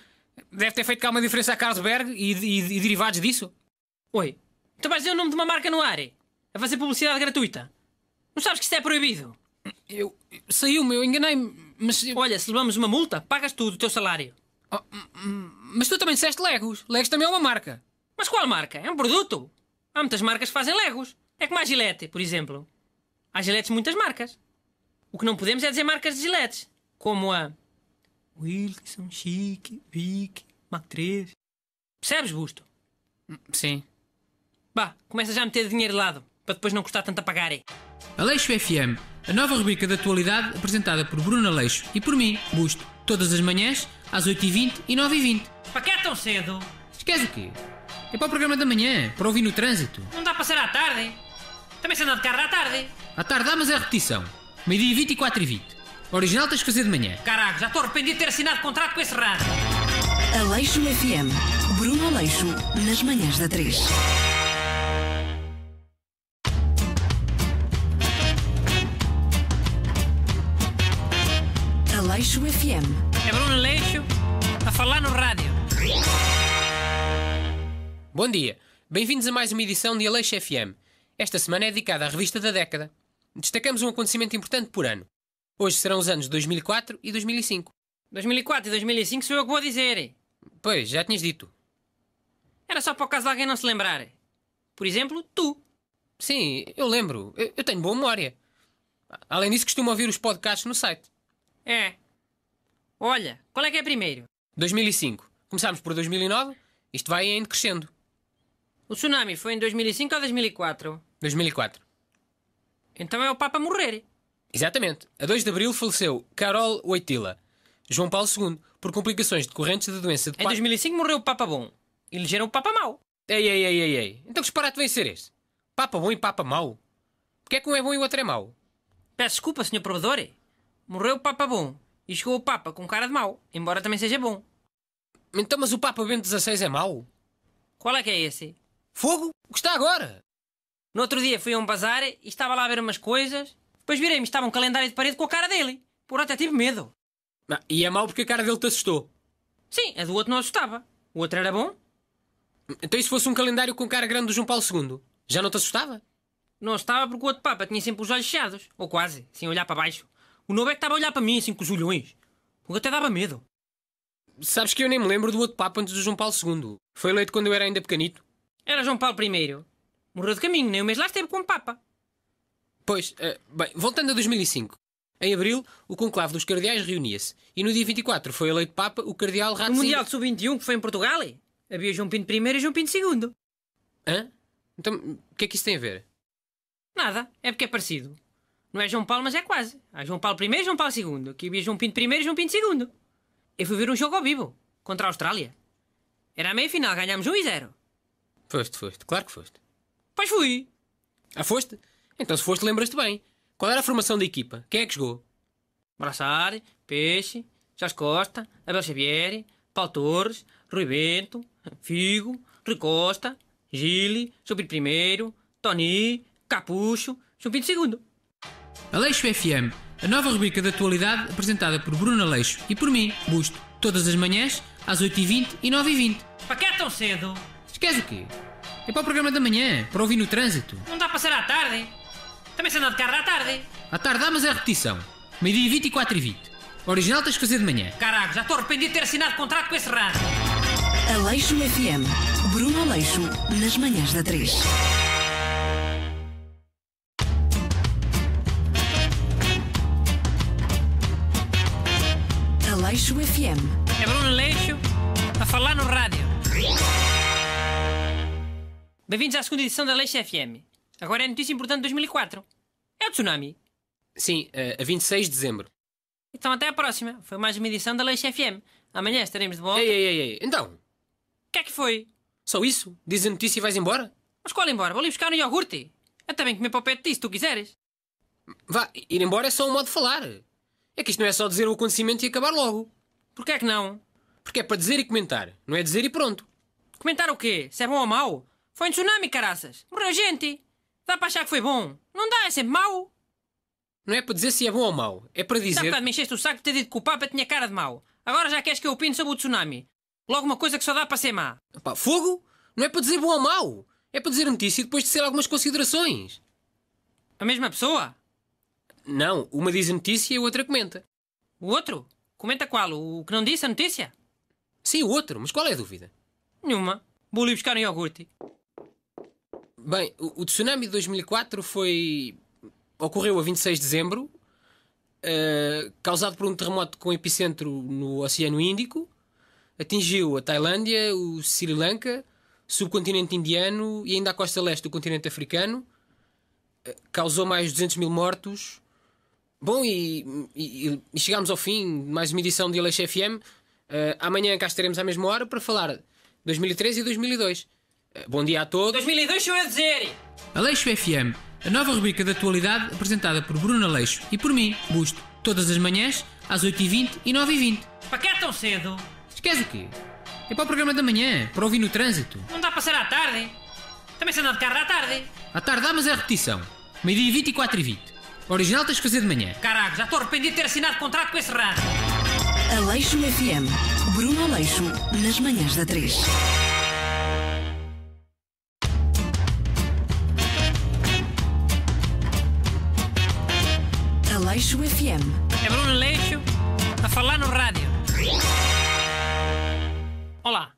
deve ter feito cá uma diferença a Carlsberg e, e, e derivados disso? Oi, tu vais dizer o nome de uma marca no ar? A fazer publicidade gratuita? Não sabes que isso é proibido? Eu. Saiu-me, eu enganei-me, mas. Olha, se levamos uma multa, pagas tudo o teu salário. Oh, mas tu também disseste Legos. Legos também é uma marca. Mas qual marca? É um produto. Há muitas marcas que fazem Legos. É como a Gilete, por exemplo. Há Gillettes muitas marcas. O que não podemos é dizer marcas de Giletes. Como a Wilson, Chique, Vic, Mac 3. Percebes, Busto? Sim. Bah, começa já a meter dinheiro de lado, para depois não custar tanto a pagar. Hein? Aleixo FM, a nova rubrica da atualidade apresentada por Bruno Aleixo e por mim, Busto, todas as manhãs, às 8h20 e 9h20. Para que é tão cedo? Esquece o quê? É para o programa da manhã, para ouvir no trânsito. Não dá para ser à tarde. Também se anda de carro à tarde. À tarde dá, mas é repetição. Meio-dia 24 e 20. Original tens que fazer de manhã. Caraca, já estou arrependido de ter assinado contrato com esse rádio. Aleixo FM. Bruno Aleixo, nas manhãs da 3. Aleixo FM. É Bruno Aleixo a falar no rádio. Bom dia, bem-vindos a mais uma edição de Aleixo FM. Esta semana é dedicada à revista da década. Destacamos um acontecimento importante por ano. Hoje serão os anos 2004 e 2005. 2004 e 2005 sou eu que vou dizer. Pois, já tinhas dito. Era só para o caso de alguém não se lembrar. Por exemplo, tu. Sim, eu lembro. Eu, eu tenho boa memória. Além disso, costumo ouvir os podcasts no site. É. Olha, qual é que é primeiro? 2005. Começámos por 2009. Isto vai ainda crescendo. O tsunami foi em 2005 ou 2004? 2004. Então é o Papa morrer. Exatamente. A 2 de abril faleceu Carol Oitila. João Paulo II, por complicações decorrentes da doença de Em 2005 morreu o Papa Bom. Elegeram o Papa Mau. Ei, ei, ei, ei, ei. Então que disparate vem ser este? Papa Bom e Papa Mau? Porquê é que um é bom e o outro é mau? Peço desculpa, Sr. Provedor. Morreu o Papa Bom e chegou o Papa com cara de mau, embora também seja bom. Então, mas o Papa Bento XVI é mau? Qual é que é esse? Fogo? O que está agora? No outro dia fui a um bazar e estava lá a ver umas coisas depois virei-me, estava um calendário de parede com a cara dele. Por até tive tipo medo. Ah, e é mau porque a cara dele te assustou. Sim, a do outro não assustava. O outro era bom. Então e se fosse um calendário com cara grande do João Paulo II? Já não te assustava? Não assustava porque o outro Papa tinha sempre os olhos fechados. Ou quase, sem olhar para baixo. O novo é que estava a olhar para mim, assim com os olhões. O que até dava medo. Sabes que eu nem me lembro do outro Papa antes do João Paulo II. Foi eleito quando eu era ainda pequenito. Era João Paulo I. Morreu de caminho, nem um mês lá esteve como Papa. Pois, eh, bem, voltando a 2005. Em abril, o conclave dos cardeais reunia-se. E no dia 24 foi eleito Papa o cardeal Ratzinger. O Mundial de Sub-21 que foi em Portugal? Havia João Pinto I e João Pinto II. Hã? Então, o que é que isso tem a ver? Nada. É porque é parecido. Não é João Paulo, mas é quase. Há João Paulo I e João Paulo II. Aqui havia João Pinto I e João Pinto II. Eu fui ver um jogo ao vivo. Contra a Austrália. Era a meia-final. Ganhámos 1 e 0. Foste, foste. Claro que foste. Pois fui. Ah, foste? Então, se foste, lembras-te bem. Qual era a formação da equipa? Quem é que jogou? Braçar, Peixe, Jás Costa, Abel Xavier, Paulo Torres, Rui Bento, Figo, Rui Costa, Gili, João primeiro, I, Tony, Capucho, João segundo. II. Aleixo FM, a nova rubrica de atualidade apresentada por Bruno Aleixo e por mim, Busto, todas as manhãs, às 8h20 e 9h20. Para que é tão cedo? Esquece o quê? É para o programa da manhã, para ouvir no trânsito. Não dá para ser à tarde, hein? Também se anda de carro à tarde. À tarde mas é repetição. Meio-dia 24 e 20. O original tens de fazer de manhã. Caraca, já estou arrependido de ter assinado contrato com esse rato. Aleixo FM. Bruno Aleixo, nas manhãs da 3. Aleixo FM. É Bruno Aleixo a falar no rádio. Bem-vindos à segunda edição da Aleixo FM. Agora é notícia importante de 2004. É o tsunami. Sim, eh, a 26 de dezembro. Então até à próxima. Foi mais uma edição da Leixo FM. Amanhã estaremos de volta. Ei, ei, ei, ei. Então? O que é que foi? Só isso? Diz a notícia e vais embora? Mas qual embora? Vou ali buscar um iogurte. Até bem que me o de ti, se tu quiseres. Vá, ir embora é só um modo de falar. É que isto não é só dizer o acontecimento e acabar logo. Porquê é que não? Porque é para dizer e comentar. Não é dizer e pronto. Comentar o quê? Se é bom ou mau? Foi um tsunami, caraças. Morreu gente. Dá para achar que foi bom? Não dá, é sempre mau. Não é para dizer se é bom ou mau, é para dizer. Sabe, me encheste o saco de ter dito que o Papa tinha cara de mau. Agora já queres que eu opine sobre o tsunami. Logo uma coisa que só dá para ser má. Pá, fogo? Não é para dizer bom ou mau. É para dizer notícia depois de ser algumas considerações. A mesma pessoa? Não, uma diz a notícia e a outra comenta. O outro? Comenta qual? O que não disse a notícia? Sim, o outro, mas qual é a dúvida? Nenhuma. Vou ali buscar um iogurte. Bem, o, o tsunami de 2004 foi. ocorreu a 26 de dezembro, uh, causado por um terremoto com epicentro no Oceano Índico. Atingiu a Tailândia, o Sri Lanka, subcontinente indiano e ainda a costa leste do continente africano. Eh, causou mais de 200 mil mortos. Bom, e, e, e chegámos ao fim de mais uma edição de Aleixo FM. Uh, eh, amanhã cá estaremos à mesma hora para falar 2013 e 2002. Eh, bom dia a todos. 2002 sou eu a é dizer! Aleixo FM, a nova rubrica de atualidade apresentada por Bruno Aleixo e por mim, Busto. Todas as manhãs, às 8h20 e 9h20. Para que é tão cedo? Esquece o quê? É para o programa da manhã, para ouvir no trânsito. Não dá para passar à tarde? Também se anda de carro à tarde. À tarde há mas é repetição. Meio-dia 24 e 20. O original tens que fazer de manhã. Caraca, já estou arrependido de ter assinado contrato com esse rádio. Aleixo FM. Bruno Aleixo, nas manhãs da 3. Aleixo FM. É Bruno Aleixo a falar no rádio. Olá.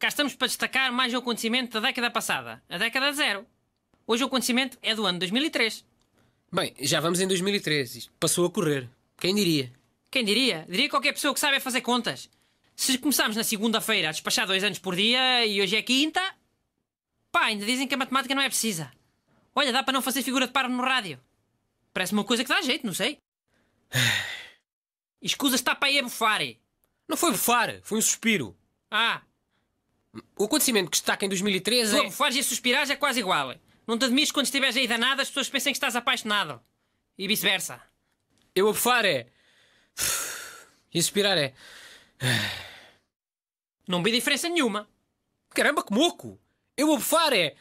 Cá estamos para destacar mais um acontecimento da década passada, a década zero. Hoje o acontecimento é do ano 2003. Bem, já vamos em 2003. Isto passou a correr. Quem diria? Quem diria? Diria qualquer pessoa que sabe é fazer contas. Se começámos na segunda-feira a despachar dois anos por dia e hoje é quinta. Pá, ainda dizem que a matemática não é precisa. Olha, dá para não fazer figura de paro no rádio. Parece uma coisa que dá jeito, não sei. Escusa está para aí a bufar. É? Não foi bufar, foi um suspiro. Ah. O acontecimento que destaca em 2013 é... bufares e a suspirares é quase igual. Não te admires quando estiveres aí danada as pessoas pensem que estás apaixonado. E vice-versa. Eu a bufar é... E suspirar é... Não vi diferença nenhuma. Caramba, que moco! Eu a bufar é...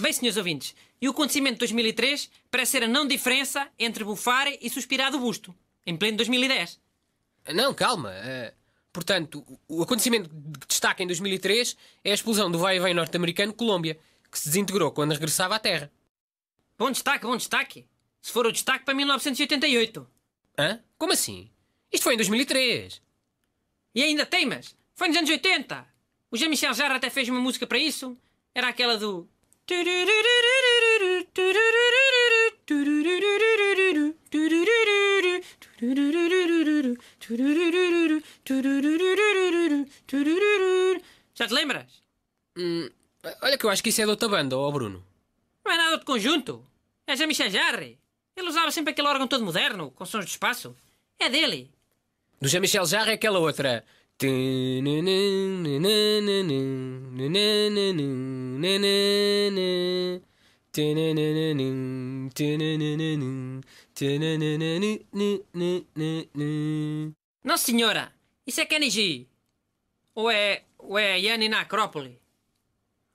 Bem, senhores ouvintes, e o acontecimento de 2003 parece ser a não diferença entre bufar e suspirar do busto, em pleno 2010. Não, calma. Eh, portanto, o acontecimento que destaca em 2003 é a explosão do vai-e-vem norte-americano Colômbia, que se desintegrou quando regressava à Terra. Bom destaque, bom destaque. Se for o destaque para 1988. Hã? Como assim? Isto foi em 2003. E ainda teimas? Foi nos anos 80. O Jean-Michel Jarre até fez uma música para isso. Era aquela do... Já te lembras? Hum, olha que eu acho que isso é de outra banda, ó Bruno. Não é nada de conjunto. É Jean Michel Jarre. Ele usava sempre aquele órgão todo moderno, com sons de espaço. É dele. Do Jean-Michel Jarre é aquela outra. Nossa Senhora! Isso é Kenny Ou é. ou é Yanni na Acrópole?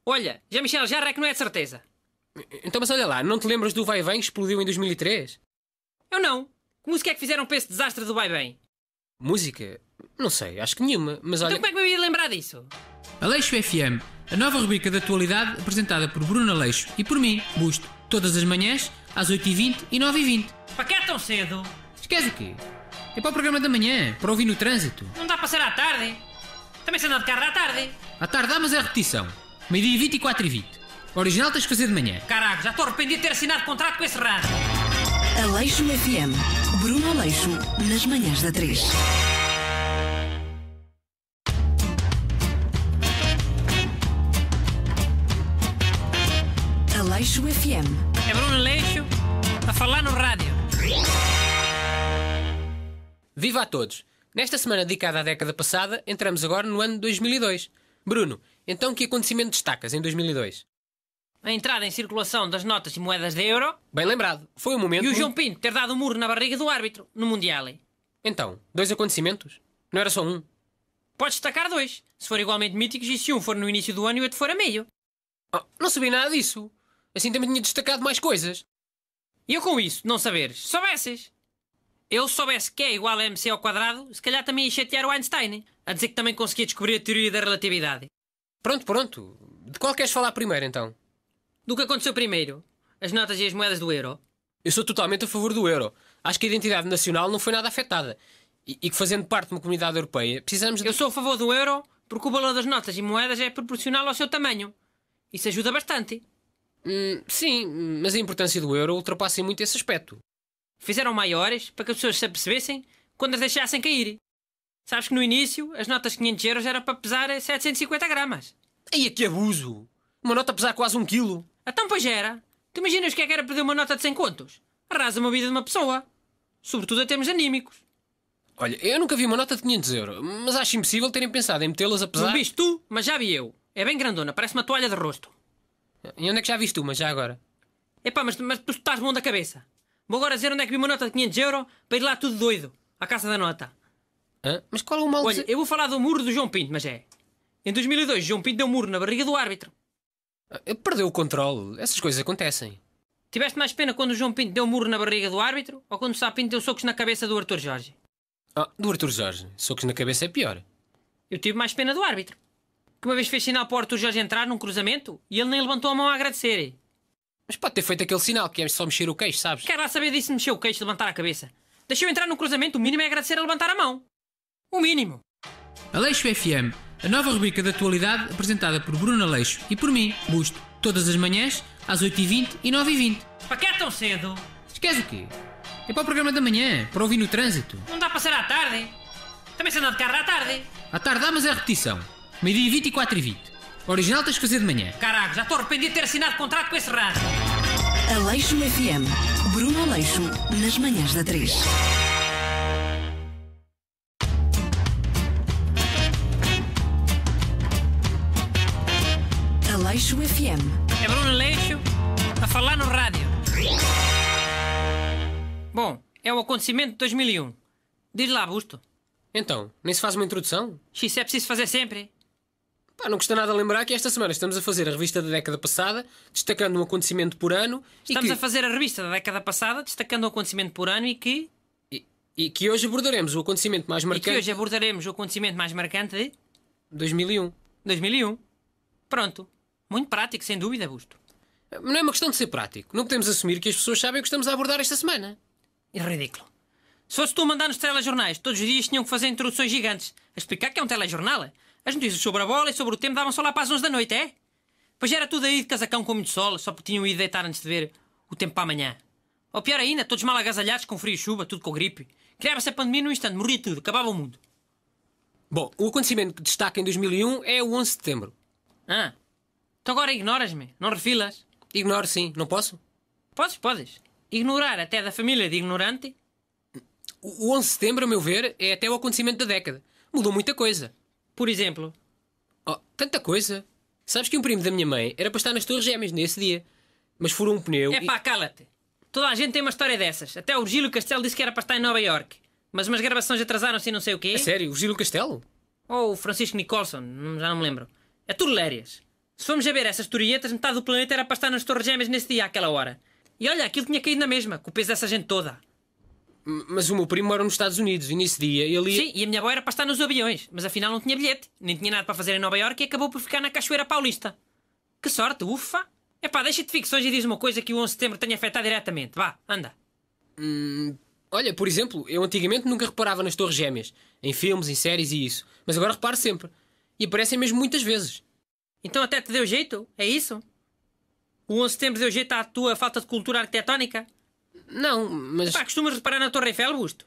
Olha, já michel Jarre é que não é de certeza. Então, mas olha lá, não te lembras do Vai Vem que explodiu em 2003? Eu não. Que música é que fizeram para esse desastre do Vai Bem? Música? Não sei, acho que nenhuma, mas então, olha. Então como é que me ia lembrar disso? Aleixo FM a nova rubrica de atualidade apresentada por Bruno Aleixo e por mim, Busto, todas as manhãs, às 8h20 e 9h20. Para que é tão cedo? Esquece o quê? É para o programa da manhã, para ouvir no trânsito. Não dá para ser à tarde. Também se anda de carro à tarde. À tarde dá, mas é repetição. Meio-dia 24 e 20. O original tens de fazer de manhã. Caraca, já estou arrependido de ter assinado contrato com esse rato. Aleixo FM. Bruno Aleixo, nas manhãs da 3. Leixo FM. É Bruno Leixo a falar no rádio. Viva a todos! Nesta semana dedicada à década passada, entramos agora no ano de 2002. Bruno, então que acontecimento destacas em 2002? A entrada em circulação das notas e moedas de euro. Bem lembrado, foi o momento. E o João Pinto ter dado um muro na barriga do árbitro no Mundial. Então, dois acontecimentos? Não era só um? Podes destacar dois, se forem igualmente míticos e se um for no início do ano e o outro for a meio. Oh, não sabia nada disso. Assim também tinha destacado mais coisas. E eu com isso, não saberes, soubesses. Eu soubesse que é igual a mc ao quadrado, se calhar também ia chatear o Einstein, a dizer que também conseguia descobrir a teoria da relatividade. Pronto, pronto. De qual queres falar primeiro, então? Do que aconteceu primeiro? As notas e as moedas do euro? Eu sou totalmente a favor do euro. Acho que a identidade nacional não foi nada afetada. E, e que fazendo parte de uma comunidade europeia, precisamos de... Eu sou a favor do euro porque o valor das notas e moedas é proporcional ao seu tamanho. Isso ajuda bastante. Hum, sim, mas a importância do euro ultrapassa em muito esse aspecto. Fizeram maiores para que as pessoas se apercebessem quando as deixassem cair. Sabes que no início as notas de 500 euros eram para pesar 750 gramas. a que abuso! Uma nota pesar quase um quilo. Então pois era. Tu imaginas o que é que era perder uma nota de 100 contos? Arrasa uma vida de uma pessoa. Sobretudo a termos anímicos. Olha, eu nunca vi uma nota de 500 euros, mas acho impossível terem pensado em metê-las a pesar... Não viste tu, mas já vi eu. É bem grandona, parece uma toalha de rosto. E onde é que já viste uma, já agora? Epá, mas, mas tu estás bom da cabeça. Vou agora dizer onde é que vi uma nota de 500 euros para ir lá tudo doido, à caça da nota. Hã? Mas qual é o mal Olha, eu vou falar do muro do João Pinto, mas é. Em 2002, João Pinto deu um muro na barriga do árbitro. Ah, perdeu o controle. Essas coisas acontecem. Tiveste mais pena quando o João Pinto deu um muro na barriga do árbitro ou quando o Sá Pinto deu socos na cabeça do Arthur Jorge? Ah, do Arthur Jorge. Socos na cabeça é pior. Eu tive mais pena do árbitro que uma vez fez sinal para o Arthur Jorge entrar num cruzamento e ele nem levantou a mão a agradecer. Mas pode ter feito aquele sinal que é só mexer o queixo, sabes? Quero lá saber disso mexer o queixo, levantar a cabeça. Deixa eu entrar num cruzamento, o mínimo é agradecer a levantar a mão. O mínimo. Aleixo FM, a nova rubrica de atualidade apresentada por Bruno Aleixo e por mim, Busto. Todas as manhãs, às 8h20 e 9h20. Para que é tão cedo? Esquece o quê? É para o programa da manhã, para ouvir no trânsito. Não dá para ser à tarde. Também se anda de carro à tarde. À tarde dá, mas é repetição. Meio-dia 24 e 20. O original tens que fazer de manhã. caralho já estou arrependido de ter assinado contrato com esse rato. Aleixo FM. Bruno Aleixo, nas manhãs da 3. Aleixo FM. É Bruno Aleixo a falar no rádio. Bom, é o acontecimento de 2001. Diz lá, Busto. Então, nem se faz uma introdução? X é preciso fazer sempre. Pá, não custa nada lembrar que esta semana estamos a fazer a revista da década passada, destacando um acontecimento por ano. Estamos que... a fazer a revista da década passada, destacando um acontecimento por ano e que. E, e que hoje abordaremos o acontecimento mais marcante. E que hoje abordaremos o acontecimento mais marcante de. 2001. 2001. Pronto. Muito prático, sem dúvida, Busto. Não é uma questão de ser prático. Não podemos assumir que as pessoas sabem o que estamos a abordar esta semana. É ridículo. Se fosse tu a mandar nos telejornais, todos os dias tinham que fazer introduções gigantes a explicar que é um telejornal. É? As notícias sobre a bola e sobre o tempo davam só lá para as 11 da noite, é? Pois era tudo aí de casacão com muito sol, só porque tinham ido deitar antes de ver o tempo para amanhã. Ou pior ainda, todos mal agasalhados, com frio e chuva, tudo com gripe. Criava-se a pandemia num instante, morria tudo, acabava o mundo. Bom, o acontecimento que destaca em 2001 é o 11 de setembro. Ah, então agora ignoras-me, não refilas? Ignoro sim, não posso? Podes, podes. Ignorar até da família de ignorante. O 11 de setembro, a meu ver, é até o acontecimento da década. Mudou muita coisa. Por exemplo. Oh, tanta coisa. Sabes que um primo da minha mãe era para estar nas Torres Gêmeas nesse dia, mas furou um pneu. É e... pá, cala-te. Toda a gente tem uma história dessas. Até o Gílio Castelo disse que era para estar em Nova York. Mas umas gravações atrasaram-se e não sei o quê. É sério? O Gílio Castelo? Ou o Francisco Nicholson, já não me lembro. É tudo lérias. Se fomos a ver essas torretas, metade do planeta era para estar nas Torres Gêmeas nesse dia, àquela hora. E olha, aquilo tinha caído na mesma, com o peso dessa gente toda. Mas o meu primo mora nos Estados Unidos e nesse dia ele ia... Sim, e a minha avó era para estar nos aviões, mas afinal não tinha bilhete, nem tinha nada para fazer em Nova Iorque e acabou por ficar na Cachoeira Paulista. Que sorte, ufa! É pá, deixa-te ficções e diz uma coisa que o 11 de setembro tenha afetado diretamente. Vá, anda. Hum, olha, por exemplo, eu antigamente nunca reparava nas Torres Gêmeas, em filmes, em séries e isso, mas agora reparo sempre. E aparecem mesmo muitas vezes. Então até te deu jeito? É isso? O 11 de setembro deu jeito à tua falta de cultura arquitetónica? Não, mas. Pá, costumas reparar na Torre Eiffel, Busto?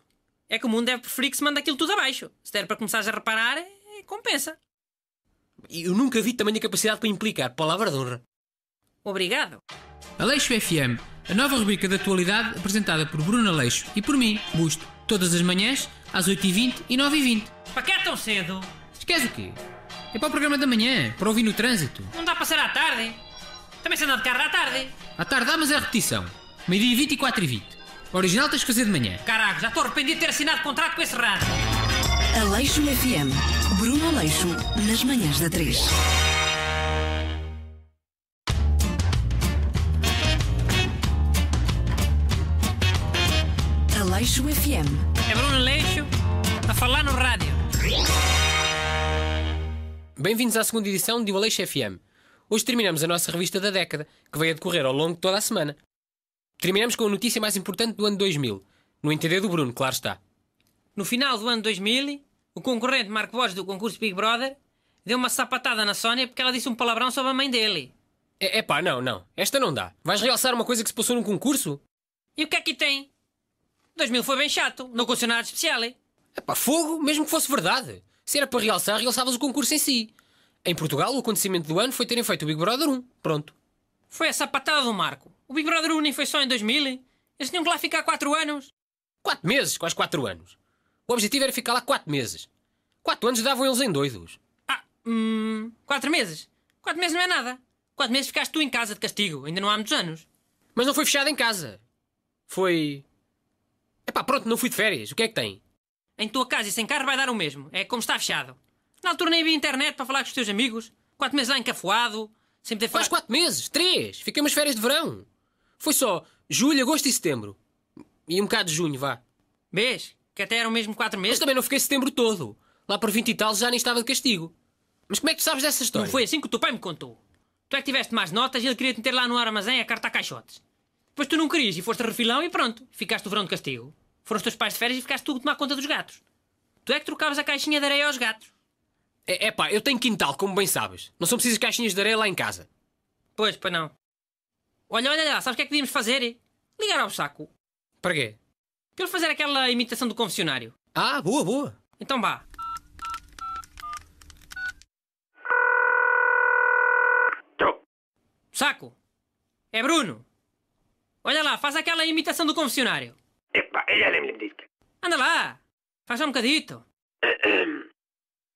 É que o mundo deve é preferir que se manda aquilo tudo abaixo. Se der para começares a reparar, é, compensa. Eu nunca vi tamanha capacidade para implicar. Palavra de honra. Obrigado. Aleixo FM, a nova rubrica de atualidade apresentada por Bruno Aleixo e por mim, Busto, todas as manhãs, às 8h20 e 9h20. Para que é tão cedo? Esquece o quê? É para o programa da manhã, para ouvir no trânsito. Não dá para ser à tarde. Também se anda de carro à tarde. À tarde dá, mas é repetição. Meio-dia e 24 e 20. original tens que fazer de manhã. Caraca, já estou arrependido de ter assinado contrato com esse rano. Aleixo FM. Bruno Aleixo, nas manhãs da 3. Aleixo FM. É Bruno Aleixo a falar no rádio. Bem-vindos à segunda edição de O Aleixo FM. Hoje terminamos a nossa revista da década, que veio a decorrer ao longo de toda a semana. Terminamos com a notícia mais importante do ano 2000. No entender do Bruno, claro está. No final do ano 2000, o concorrente Marco Borges do concurso Big Brother deu uma sapatada na Sónia porque ela disse um palavrão sobre a mãe dele. É pá, não, não. Esta não dá. Vais realçar uma coisa que se passou num concurso? E o que é que tem? 2000 foi bem chato, não aconteceu nada especial, hein? É pá, fogo, mesmo que fosse verdade. Se era para realçar, realçavas o concurso em si. Em Portugal, o acontecimento do ano foi terem feito o Big Brother 1. Pronto. Foi a sapatada do Marco. O Big Brother Uni foi só em 2000. Eles tinham que lá ficar 4 anos. 4 meses? Quase 4 anos. O objetivo era ficar lá 4 meses. 4 anos davam eles em doidos. Ah, hum, 4 meses? 4 meses não é nada. 4 meses ficaste tu em casa de castigo, ainda não há muitos anos. Mas não foi fechado em casa. Foi. Epá, pronto, não fui de férias. O que é que tem? Em tua casa e sem carro vai dar o mesmo. É como está fechado. Na altura nem vi internet para falar com os teus amigos. 4 meses lá encafuado, sem ter Faz 4 meses? 3! Fiquei umas férias de verão. Foi só julho, agosto e setembro. E um bocado de junho, vá. Vês? Que até eram mesmo quatro meses. Mas também não fiquei setembro todo. Lá por 20 e tal já nem estava de castigo. Mas como é que tu sabes dessa história? Não foi assim que o teu pai me contou. Tu é que tiveste mais notas e ele queria-te meter lá no armazém a carta a caixotes. Depois tu não querias e foste a refilão e pronto. Ficaste o verão de castigo. Foram os teus pais de férias e ficaste tu a tomar conta dos gatos. Tu é que trocavas a caixinha de areia aos gatos. É, é pá, eu tenho quintal, como bem sabes. Não são precisas caixinhas de areia lá em casa. Pois, para não. Olha, olha olha, sabes o que é que podíamos fazer? Ligar ao saco. Para quê? Para ele fazer aquela imitação do confessionário. Ah, boa, boa. Então vá. Saco! É Bruno! Olha lá, faz aquela imitação do confessionário. Epá, já lembro disse. Anda lá! Faz só um bocadito.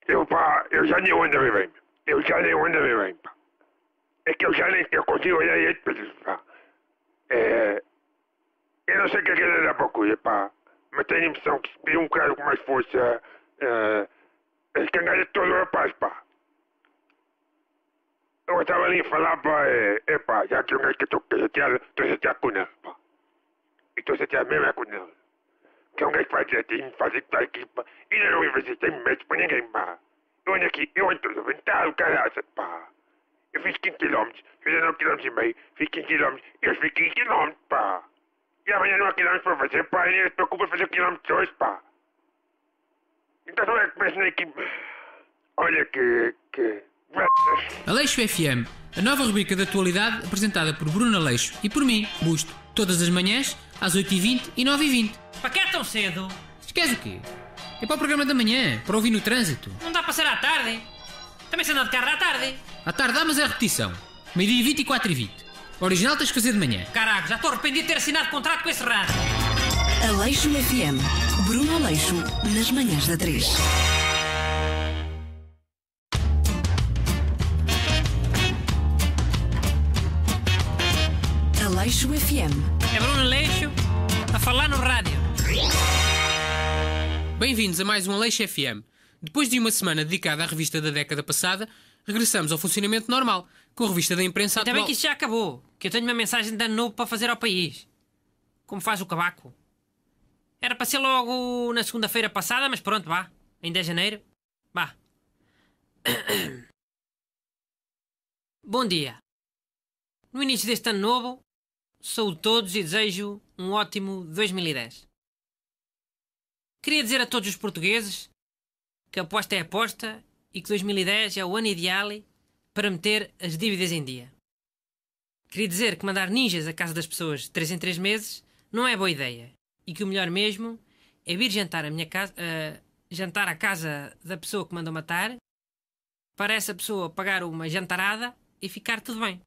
Eu pá, eu já nem ando bem. Eu já nem ando bem, pá é que eu já nem eu consigo olhar ele pedir é, Eu não sei o que aquele é era para coisa, pá. Mas tenho a impressão que se pedir um cara com mais força, é, ele é, cangalha todo o rapaz, pá. Eu estava ali a falar, pá, é, é pá, já que eu acho que estou chateado, estou chateado com ele, pá. E estou chateado mesmo é com ele. Que alguém faz direitinho, faz isso aqui, equipa. E não investe em médico pra ninguém, pá. Eu ando aqui, eu ando todo ventado, caralho, pá. Eu fiz 15 km, fiz 9 km e meio, fiz 15 km, eu fiz 15 km, pá. E amanhã não há quilómetros para fazer, pá, e nem se preocupa fazer o quilômetros hoje, pá. Então não é que penso na equipe. Olha que. que. Aleixo FM, a nova rubrica de atualidade apresentada por Bruno Aleixo e por mim, Busto, todas as manhãs, às 8h20 e 9h20. Para que é tão cedo? Esquece o quê? É para o programa da manhã, para ouvir no trânsito. Não dá para ser à tarde, hein? Também se anda de carro à tarde. À tarde dá, mas é repetição. Meio-dia 24 e 20. O original tens que fazer de manhã. Caraca, já estou arrependido de ter assinado contrato com esse rato. Aleixo FM. Bruno Aleixo, nas manhãs da 3. Aleixo FM. É Bruno Aleixo a falar no rádio. Bem-vindos a mais um Aleixo FM. Depois de uma semana dedicada à revista da década passada, regressamos ao funcionamento normal, com a revista da imprensa Ainda atual. Também que isto já acabou, que eu tenho uma mensagem de ano novo para fazer ao país. Como faz o cabaco. Era para ser logo na segunda-feira passada, mas pronto, vá. Ainda é janeiro. Vá. Bom dia. No início deste ano novo, sou todos e desejo um ótimo 2010. Queria dizer a todos os portugueses que aposta é aposta e que 2010 é o ano ideal para meter as dívidas em dia. Queria dizer que mandar ninjas à casa das pessoas de 3 em 3 meses não é boa ideia e que o melhor mesmo é vir jantar à minha casa, uh, jantar à casa da pessoa que mandou matar para essa pessoa pagar uma jantarada e ficar tudo bem.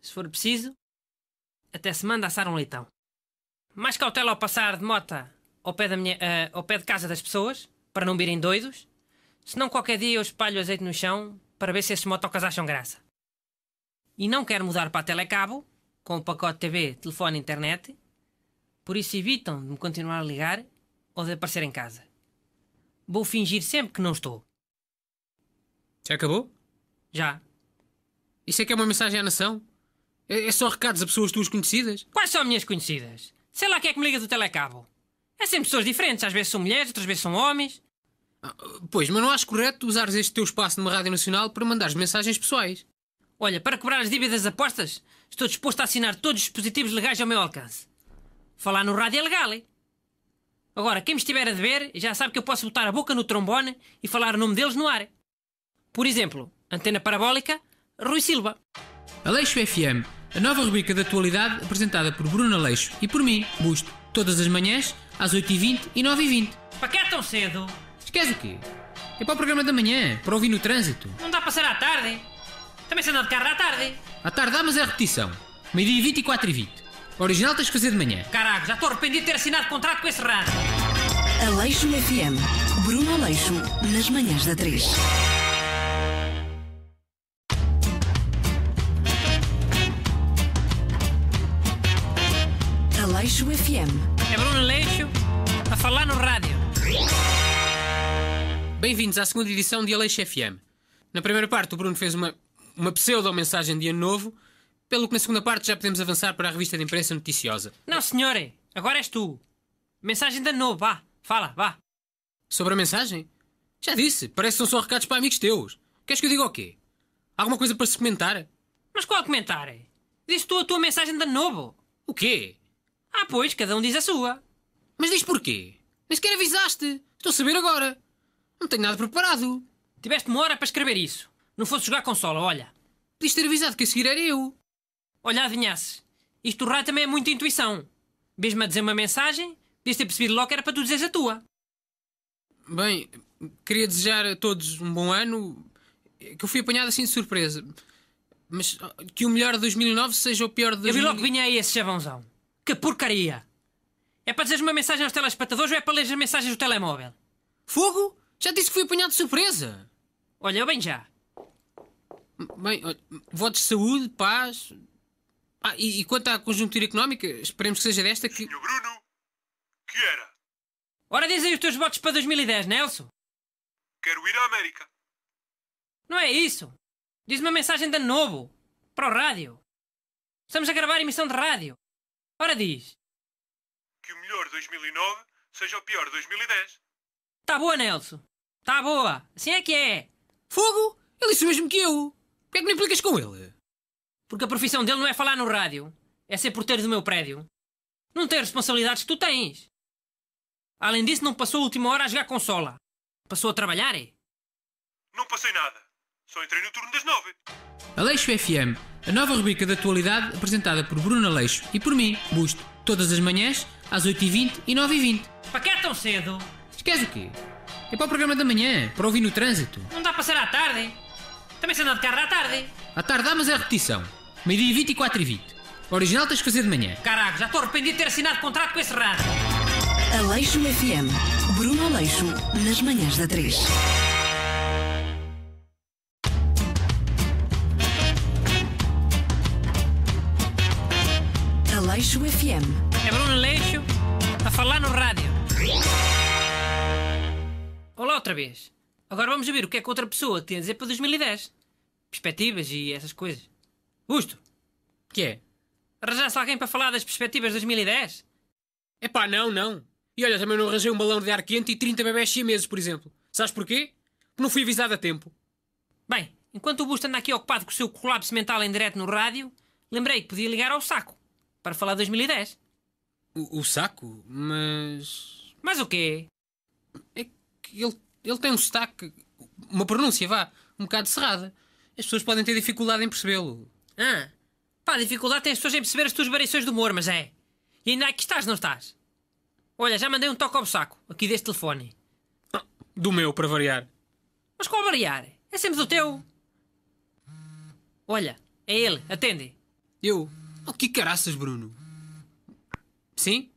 Se for preciso, até se manda assar um leitão. Mais cautela ao passar de mota ao pé, minha, uh, ao pé de casa das pessoas, para não virem doidos, senão qualquer dia eu espalho azeite no chão para ver se esses motocas acham graça. E não quero mudar para a telecabo, com o pacote TV, telefone e internet, por isso evitam de me continuar a ligar ou de aparecer em casa. Vou fingir sempre que não estou. Já acabou? Já. Isso é que é uma mensagem à nação? É, é só recados a pessoas tuas conhecidas? Quais são minhas conhecidas? Sei lá quem é que me liga do telecabo. É sempre pessoas diferentes. Às vezes são mulheres, outras vezes são homens. Ah, pois, mas não acho correto usares este teu espaço numa rádio nacional para mandares mensagens pessoais. Olha, para cobrar as dívidas das apostas, estou disposto a assinar todos os dispositivos legais ao meu alcance. Falar no rádio é legal, hein? Agora, quem me estiver a dever já sabe que eu posso botar a boca no trombone e falar o nome deles no ar. Por exemplo, antena parabólica, Rui Silva. Aleixo FM, a nova rubrica de atualidade apresentada por Bruno Aleixo e por mim, Busto, todas as manhãs às 8h20 e 9h20. Para que é tão cedo? Esquece o quê? É para o programa da manhã, para ouvir no trânsito. Não dá para ser à tarde. Também se anda de carro à tarde. À tarde dá, mas é repetição. Meio-dia 24 e 20. O original tens que fazer de manhã. Caraca, já estou arrependido de ter assinado contrato com esse rato. Aleixo FM. Bruno Aleixo, nas manhãs da 3. Aleixo FM. É Bruno Leixo a falar no rádio. Bem-vindos à segunda edição de Aleixo FM. Na primeira parte, o Bruno fez uma, uma pseudo-mensagem de ano novo, pelo que na segunda parte já podemos avançar para a revista de imprensa noticiosa. Não, senhora, agora és tu. Mensagem de ano novo, vá, fala, vá. Sobre a mensagem? Já disse, parece que são só recados para amigos teus. Queres que eu diga o quê? Alguma coisa para se comentar? Mas qual comentar? Disse tu a tua mensagem de ano novo. O quê? Ah, pois, cada um diz a sua. Mas diz porquê? Nem sequer avisaste. Estou a saber agora. Não tenho nada preparado. Tiveste uma hora para escrever isso. Não fosse jogar consola, olha. Podias ter avisado que a seguir era eu. Olha, adivinhasse. Isto do também é muita intuição. Mesmo me a dizer uma mensagem, podias ter percebido logo que era para tu dizeres a tua. Bem, queria desejar a todos um bom ano. Que eu fui apanhado assim de surpresa. Mas que o melhor de 2009 seja o pior de... Eu vi logo que vinha aí esse chavãozão. Que porcaria! É para dizeres uma mensagem aos telespectadores ou é para ler as mensagens do telemóvel? Fogo? Já disse que fui apanhado de surpresa! Olha, bem já. Bem, votos de saúde, paz. Ah, e, e, quanto à conjuntura económica, esperemos que seja desta que. Senhor Bruno, que era? Ora, dizem os teus votos para 2010, Nelson. Quero ir à América. Não é isso. Diz uma mensagem de novo. Para o rádio. Estamos a gravar emissão de rádio. Ora diz. Que o melhor 2009 seja o pior 2010. Tá boa, Nelson. Tá boa. Assim é que é. Fogo? Ele disse o mesmo que eu. Porquê é que me implicas com ele? Porque a profissão dele não é falar no rádio. É ser porteiro do meu prédio. Não tem responsabilidades que tu tens. Além disso, não passou a última hora a jogar consola. Passou a trabalhar? É? Não passei nada. Só entrei no turno das nove. Aleixo FM a nova rubrica de atualidade apresentada por Bruno Aleixo e por mim, Busto, todas as manhãs, às 8h20 e 9h20. Para que é tão cedo? Esquece o quê? É para o programa da manhã, para ouvir no trânsito. Não dá para ser à tarde. Também se anda de carro à tarde. À tarde dá, mas é repetição. Meio-dia 24 e 20. O original tens que fazer de manhã. Caraca, já estou arrependido de ter assinado contrato com esse rato. Aleixo FM. Bruno Aleixo, nas manhãs da 3. Leixo FM. É Bruno Leixo a falar no rádio. Olá outra vez. Agora vamos ver o que é que outra pessoa tem a dizer para 2010. Perspectivas e essas coisas. Gusto. Que é? Arranjaste alguém para falar das perspectivas de 2010? É pá, não, não. E olha, também não arranjei um balão de ar quente e 30 bebés chineses, por exemplo. Sabes porquê? Porque não fui avisado a tempo. Bem, enquanto o Busto anda aqui ocupado com o seu colapso mental em direto no rádio, lembrei que podia ligar ao saco para falar de 2010. O, o saco? Mas. Mas o quê? É que ele, ele tem um sotaque, uma pronúncia, vá, um bocado cerrada. As pessoas podem ter dificuldade em percebê-lo. Ah, pá, dificuldade tem as pessoas em perceber as tuas variações de humor, mas é. E ainda aqui estás, não estás? Olha, já mandei um toque ao saco, aqui deste telefone. Ah, do meu, para variar. Mas qual variar? É sempre do teu. Olha, é ele, atende. Eu? O que caraças, Bruno? Sim?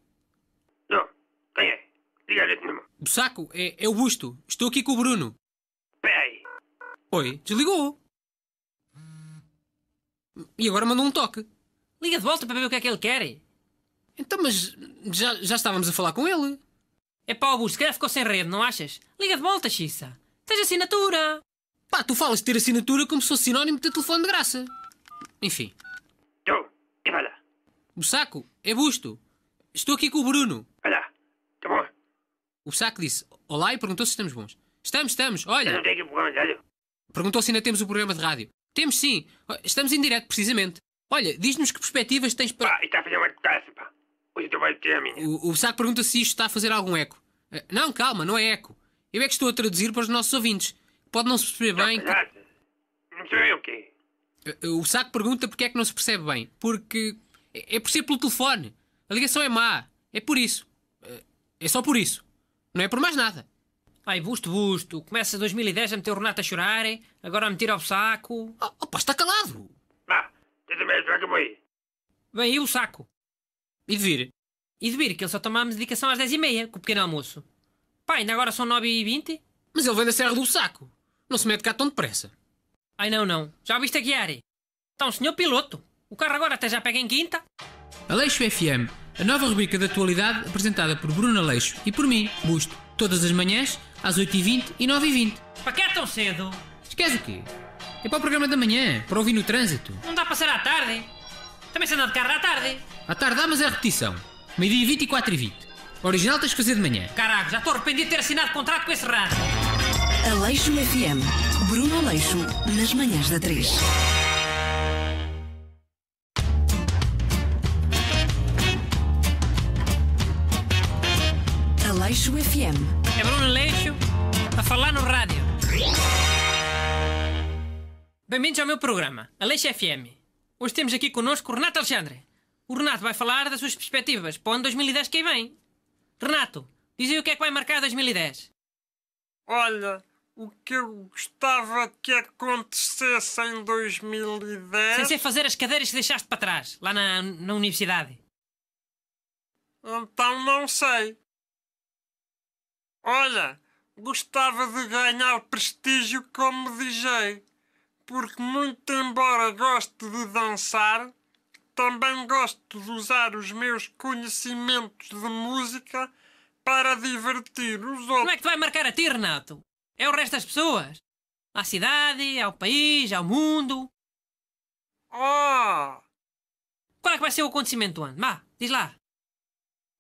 Não. Quem é? diga de a mesmo. O saco, é, é o Busto. Estou aqui com o Bruno. Peraí. Oi, desligou. E agora mandou um toque. Liga de volta para ver o que é que ele quer. Então, mas já, já estávamos a falar com ele. É pá, Augusto, se ficou sem rede, não achas? Liga de volta, Xissa. Tens assinatura. Pá, tu falas de ter assinatura como se fosse sinónimo de telefone de graça. Enfim saco é Busto. Estou aqui com o Bruno. Olá, está bom? O Saco disse olá e perguntou se estamos bons. Estamos, estamos, olha. Eu não tenho problema, de rádio. Perguntou se ainda temos o programa de rádio. Temos sim. Estamos em direto, precisamente. Olha, diz-nos que perspectivas tens para. Pá, está a fazer uma caça, pá. Hoje eu vou ter a minha. O, Saco pergunta se isto está a fazer algum eco. Eh, não, calma, não é eco. Eu é que estou a traduzir para os nossos ouvintes. Pode não se perceber não, bem. Que... Não sei o quê. Eh, eh, o Saco pergunta porque é que não se percebe bem. Porque é, é, por ser pelo telefone. A ligação é má. É por isso. É, é só por isso. Não é por mais nada. Ai, busto, busto. Começa 2010 a meter o Renato a chorar, agora a meter ao saco. Oh, opa, está calado! Vá, tenta a vai como aí. Bem, e o saco? E de vir? E de vir, que ele só toma a medicação às 10h30, com o pequeno almoço. Pá, ainda agora são 9h20? Mas ele vem da Serra do Saco. Não se mete cá tão depressa. Ai, não, não. Já o viste a guiar? Está um senhor piloto. O carro agora até já pega em quinta. Aleixo FM, a nova rubrica de atualidade apresentada por Bruno Aleixo e por mim, Busto, todas as manhãs, às 8h20 e 9h20. Para que é tão cedo? Esquece o quê? É para o programa da manhã, para ouvir no trânsito. Não dá para ser à tarde. Também se anda de carro à tarde. À tarde dá, mas é repetição. Meio-dia 24 e 20. O original tens que fazer de manhã. Caraca, já estou arrependido de ter assinado contrato com esse rato. Aleixo FM. Bruno Aleixo, nas manhãs da 3. Leixo FM. É Bruno Leixo a falar no rádio. Bem-vindos ao meu programa, a Leixo FM. Hoje temos aqui connosco o Renato Alexandre. O Renato vai falar das suas perspectivas para o ano 2010 que aí vem. Renato, diz aí o que é que vai marcar 2010. Olha, o que eu gostava que acontecesse em 2010. Sem ser fazer as cadeiras que deixaste para trás, lá na, na universidade. Então não sei. Olha, gostava de ganhar prestígio como DJ, porque, muito embora goste de dançar, também gosto de usar os meus conhecimentos de música para divertir os outros. Como é que tu vai marcar a ti, Renato? É o resto das pessoas. À cidade, ao país, ao mundo. Oh! Qual é que vai ser o acontecimento do ano? Vá, diz lá.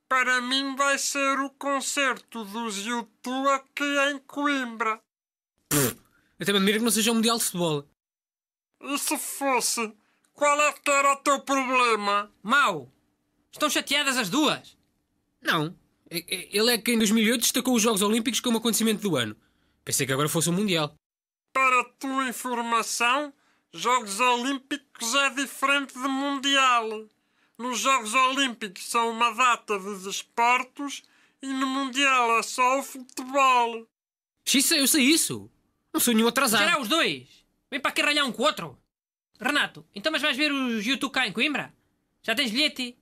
Para mim vai ser o concerto dos YouTube aqui em Coimbra. Pff, até me admira que não seja um Mundial de Futebol. E se fosse, qual é que era o teu problema? Mau! Estão chateadas as duas? Não. Ele é que em 2008 destacou os Jogos Olímpicos como acontecimento do ano. Pensei que agora fosse o um Mundial. Para tua informação, Jogos Olímpicos é diferente de Mundial. Nos Jogos Olímpicos são uma data dos esportes e no Mundial é só o futebol. Isso, eu sei isso. Não sou nenhum atrasado. Será os dois? Vem para aqui ralhar um com o outro. Renato, então mas vais ver os YouTube cá em Coimbra? Já tens bilhete?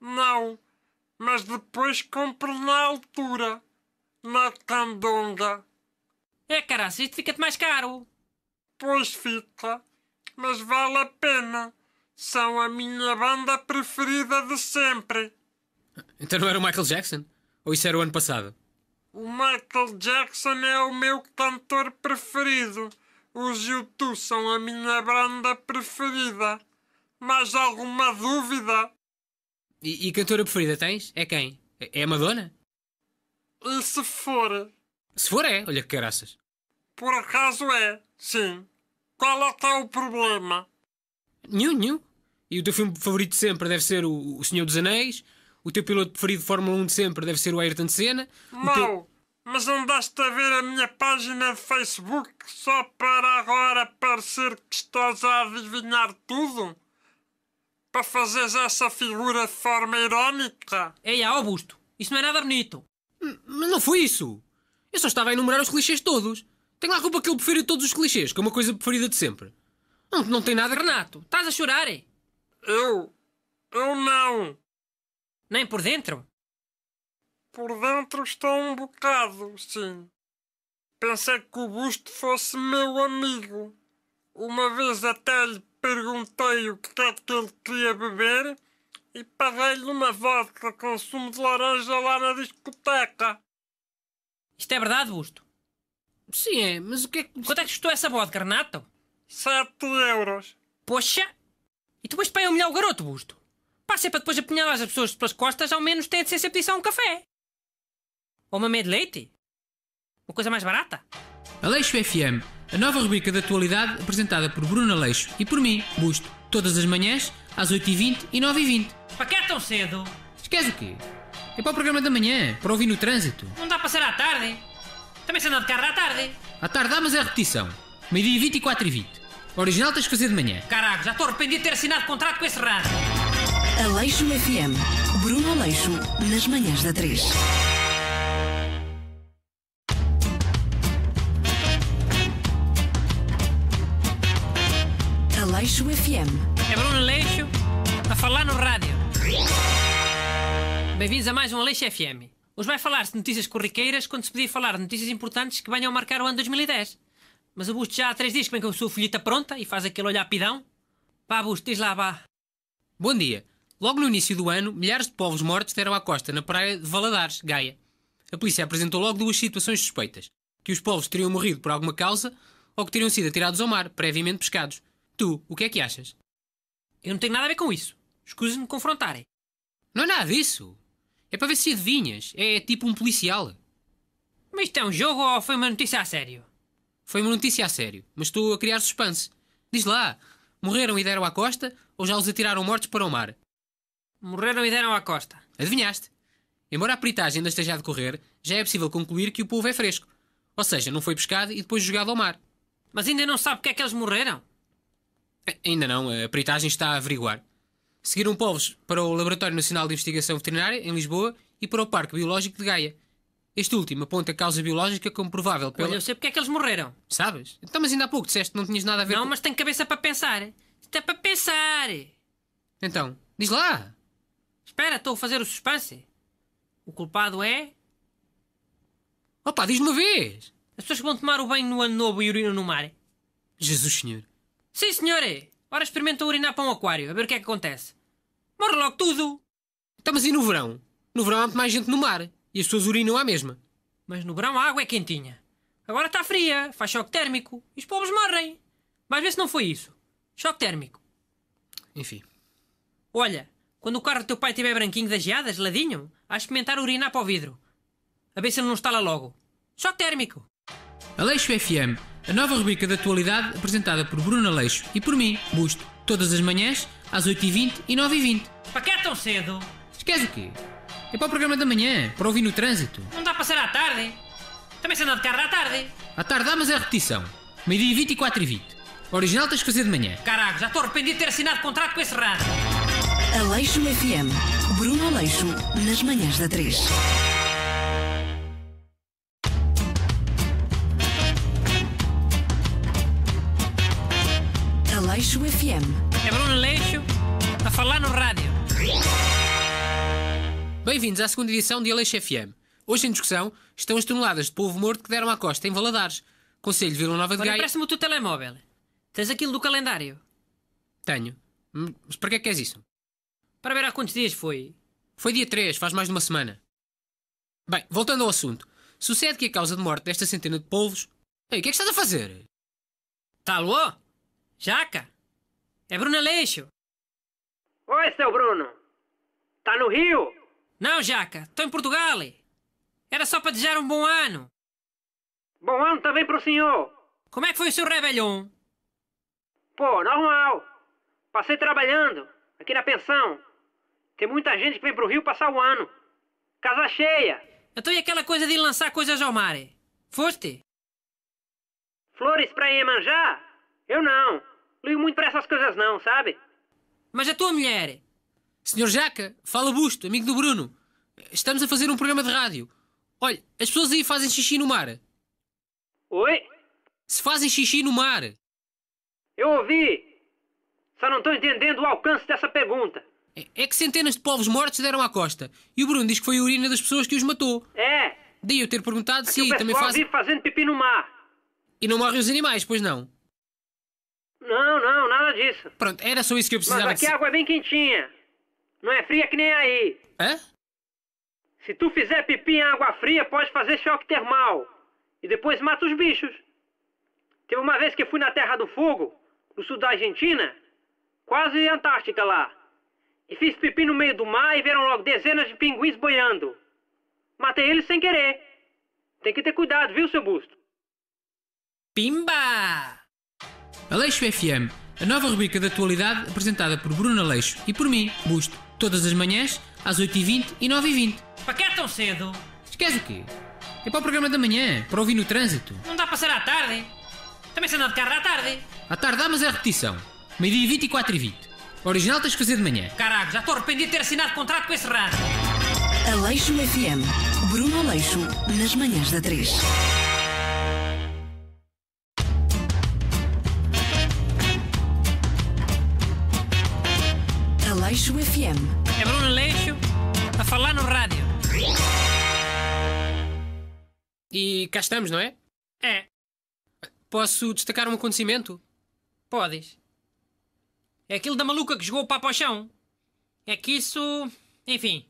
Não, mas depois compro na altura. Na candonga. É, caraças, isto fica-te mais caro. Pois fica, mas vale a pena. São a minha banda preferida de sempre. Então não era o Michael Jackson? Ou isso era o ano passado? O Michael Jackson é o meu cantor preferido. Os YouTube são a minha banda preferida. Mais alguma dúvida? E, e cantora preferida tens? É quem? É a Madonna? E se for? Se for é, olha que caraças. Por acaso é, sim. Qual é o é o problema? Nenhum, nenhum. E o teu filme favorito de sempre deve ser o, Senhor dos Anéis. O teu piloto preferido de Fórmula 1 de sempre deve ser o Ayrton Senna. Mau, teu... mas não basta ver a minha página de Facebook só para agora parecer que estás a adivinhar tudo? Para fazeres essa figura de forma irónica? Ei, Augusto, isso não é nada bonito. Hum, mas não foi isso. Eu só estava a enumerar os clichês todos. Tenho lá culpa que ele prefiro todos os clichês, que é uma coisa preferida de sempre. Não, não tem nada, Renato. Estás a chorar, hein eu. Eu não. Nem por dentro? Por dentro estou um bocado, sim. Pensei que o busto fosse meu amigo. Uma vez até lhe perguntei o que é que ele queria beber e paguei-lhe uma vodka com sumo de laranja lá na discoteca. Isto é verdade, Busto? Sim, é, mas o que é que. Quanto é que custou essa vodka, Renato? Sete euros. Poxa, e tu vais para aí humilhar o garoto, Busto. Pá, para depois apunhalar as pessoas pelas costas, ao menos tem de ser sempre a um café. Ou uma meia de leite. Uma coisa mais barata. Aleixo FM, a nova rubrica de atualidade apresentada por Bruno Aleixo e por mim, Busto. Todas as manhãs, às 8h20 e 9h20. Para que é tão cedo? Esquece o quê? É para o programa da manhã, para ouvir no trânsito. Não dá para ser à tarde. Também se anda de carro à tarde. À tarde dá, mas é repetição. Meio-dia 24 e e 20 original tens que fazer de manhã. Caraca, já estou arrependido de ter assinado contrato com esse rádio. Aleixo FM. Bruno Aleixo, nas manhãs da 3. Aleixo FM. É Bruno Aleixo a falar no rádio. Bem-vindos a mais um Aleixo FM. Hoje vai falar-se de notícias corriqueiras quando se podia falar de notícias importantes que venham a marcar o ano 2010. Mas o Busto já há três dias é que vem com a sua folheta pronta e faz aquele olhar pidão. pá Busto, diz lá, vá. Bom dia. Logo no início do ano, milhares de povos mortos deram à costa, na praia de Valadares, Gaia. A polícia apresentou logo duas situações suspeitas. Que os povos teriam morrido por alguma causa ou que teriam sido atirados ao mar, previamente pescados. Tu, o que é que achas? Eu não tenho nada a ver com isso. escusas me confrontarem. Não é nada disso. É para ver se adivinhas. É tipo um policial. Mas isto é um jogo ou foi uma notícia a sério? Foi uma notícia a sério, mas estou a criar suspense. Diz lá: morreram e deram à costa ou já os atiraram mortos para o mar? Morreram e deram à costa. Adivinhaste? Embora a peritagem ainda esteja a decorrer, já é possível concluir que o povo é fresco. Ou seja, não foi pescado e depois jogado ao mar. Mas ainda não sabe porque é que eles morreram? Eh, ainda não, a peritagem está a averiguar. Seguiram povos para o Laboratório Nacional de Investigação Veterinária, em Lisboa, e para o Parque Biológico de Gaia. Este último aponta a causa biológica como provável pela... Olha, eu sei porque é que eles morreram. Sabes? Então, mas ainda há pouco disseste que não tinhas nada a ver Não, com... mas tenho cabeça para pensar. Isto é para pensar. Então, diz lá. Espera, estou a fazer o suspense. O culpado é... Opa, diz-me uma vez. As pessoas que vão tomar o banho no ano novo e urinam no mar. Jesus senhor. Sim, senhor. Ora experimenta urinar para um aquário, a ver o que é que acontece. Morre logo tudo. Então, mas e no verão? No verão há muito mais gente no mar. E as pessoas urinam é à mesma. Mas no verão a água é quentinha. Agora está fria, faz choque térmico e os povos morrem. Mas vê se não foi isso. Choque térmico. Enfim. Olha, quando o carro do teu pai estiver branquinho das geadas, ladinho, a experimentar urinar para o vidro. A ver se ele não estala logo. Choque térmico. Aleixo FM, a nova rubrica de atualidade apresentada por Bruno Aleixo e por mim, Busto, todas as manhãs, às 8h20 e 9h20. Para que é tão cedo? Esquece o quê? É para o programa da manhã, para ouvir no trânsito. Não dá para ser à tarde. Também se anda de carro à tarde. À tarde dá, mas é repetição. Meio-dia 24 e 20. O original tens de fazer de manhã. Caraca, já estou arrependido de ter assinado contrato com esse rato. Aleixo FM. Bruno Aleixo, nas manhãs da 3. Aleixo FM. É Bruno Aleixo a falar no rádio. Bem-vindos à segunda edição de Aleixo FM. Hoje em discussão estão as toneladas de povo morto que deram à costa em Valadares. Conselho de Vila Nova de Olha, Gaia... Parece-me o teu telemóvel. Tens aquilo do calendário? Tenho. Hum, mas para que é que és isso? Para ver há quantos dias foi. Foi dia 3, faz mais de uma semana. Bem, voltando ao assunto. Sucede que a causa de morte desta centena de povos. Ei, o que é que estás a fazer? Tá alô? Jaca? É Bruno Aleixo. Oi, seu Bruno. Tá no Rio? Não, Jaca, estou em Portugal. Eh. Era só para desejar um bom ano. Bom ano também para o senhor. Como é que foi o seu rebelhão? Pô, normal. Passei trabalhando, aqui na pensão. Tem muita gente que vem pro Rio passar o ano. Casa cheia. Então e aquela coisa de lançar coisas ao mar? Eh. Foste? Flores pra Iemanjá? Eu não. Ligo muito pra essas coisas não, sabe? Mas a tua mulher? Eh? Senhor Jaca, fala Busto, amigo do Bruno. Estamos a fazer um programa de rádio. Olha, as pessoas aí fazem xixi no mar. Oi? Se fazem xixi no mar. Eu ouvi. Só não estou entendendo o alcance dessa pergunta. É, é que centenas de povos mortos deram à costa. E o Bruno diz que foi a urina das pessoas que os matou. É. Daí eu ter perguntado Aqui se também fazem. vive fazendo pipi no mar. E não morrem os animais, pois não? Não, não, nada disso. Pronto, era só isso que eu precisava. Mas aqui a água é bem quentinha. Não é fria que nem aí. É? Se tu fizer pipi em água fria, pode fazer choque termal. E depois mata os bichos. Teve uma vez que fui na Terra do Fogo, no sul da Argentina, quase Antártica lá. E fiz pipi no meio do mar e vieram logo dezenas de pinguins boiando. Matei eles sem querer. Tem que ter cuidado, viu, seu busto? Pimba! Aleixo FM, a nova rubrica de atualidade apresentada por Bruno Aleixo e por mim, Busto. Todas as manhãs, às 8h20 e 9h20. Para que é tão cedo? Esquece o quê? É para o programa da manhã, para ouvir no trânsito. Não dá para ser à tarde. Também se anda de carro à tarde. À tarde dá, mas é repetição. Meio-dia 24 e 20. O original tens que fazer de manhã. Caraca, já estou arrependido de ter assinado contrato com esse rato. Aleixo FM. Bruno Aleixo, nas manhãs da 3. Leixo FM. É Bruno Leixo a falar no rádio. E cá estamos, não é? É. Posso destacar um acontecimento? Podes. É aquilo da maluca que jogou o papo ao chão. É que isso. Enfim.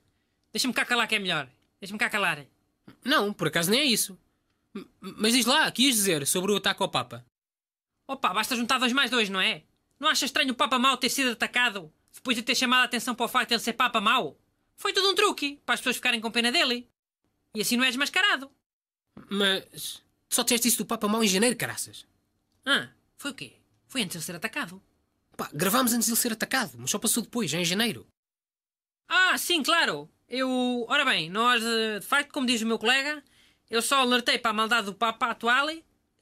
Deixa-me cá calar que é melhor. Deixa-me cá calar. Não, por acaso nem é isso. mas diz lá, quis que ias dizer sobre o ataque ao Papa? Opa, basta juntar dois mais dois, não é? Não achas estranho o Papa mal ter sido atacado depois de ter chamado a atenção para o facto de ele ser papa mau, foi tudo um truque para as pessoas ficarem com pena dele. E assim não és mascarado. Mas só teste isso do Papa Mau em janeiro, caraças. Ah, foi o quê? Foi antes de ele ser atacado. Pá, gravámos antes de ele ser atacado, mas só passou depois, já em janeiro. Ah, sim, claro. Eu. Ora bem, nós, eh, de facto, como diz o meu colega, eu só alertei para a maldade do Papa atual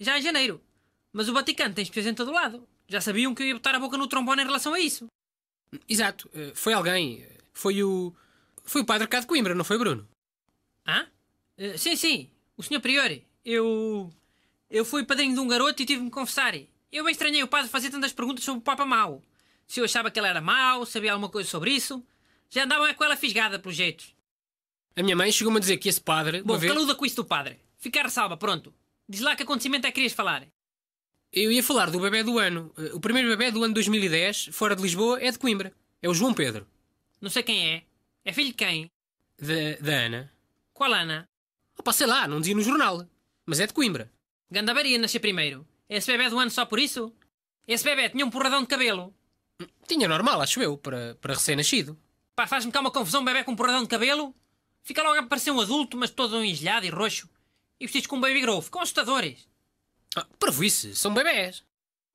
já em janeiro. Mas o Vaticano tem espiões em todo lado. Já sabiam que eu ia botar a boca no trombone em relação a isso. Exato, eh, foi alguém. Eh, foi o. Foi o padre cá de Coimbra, não foi, Bruno? Hã? Uh, sim, sim, o senhor Priori. Eu. Eu fui padrinho de um garoto e tive-me confessar. Eu bem estranhei o padre fazer tantas perguntas sobre o Papa Mau. Se eu achava que ele era mau, sabia alguma coisa sobre isso. Já andavam com ela fisgada, pelo jeito. A minha mãe chegou-me a dizer que esse padre. Bom, vez... caluda com isso do padre. Ficar salva, pronto. Diz lá que acontecimento é que querias falar. Eu ia falar do bebê do ano. Eh, o primeiro bebê do ano 2010, fora de Lisboa, é de Coimbra. É o João Pedro. Não sei quem é. É filho de quem? Da, da Ana. Qual Ana? Opa, sei lá, não dizia no jornal. Mas é de Coimbra. Gandabaria nascer primeiro. Esse bebê do ano só por isso? Esse bebê tinha um porradão de cabelo. Hum, tinha normal, acho eu, para, para recém-nascido. Pá, faz-me cá uma confusão bebê com um porradão de cabelo. Fica logo a parecer um adulto, mas todo um engelhado e roxo. E vestidos com um baby grove. com assustadores. Ah, Parvoíce, são bebés.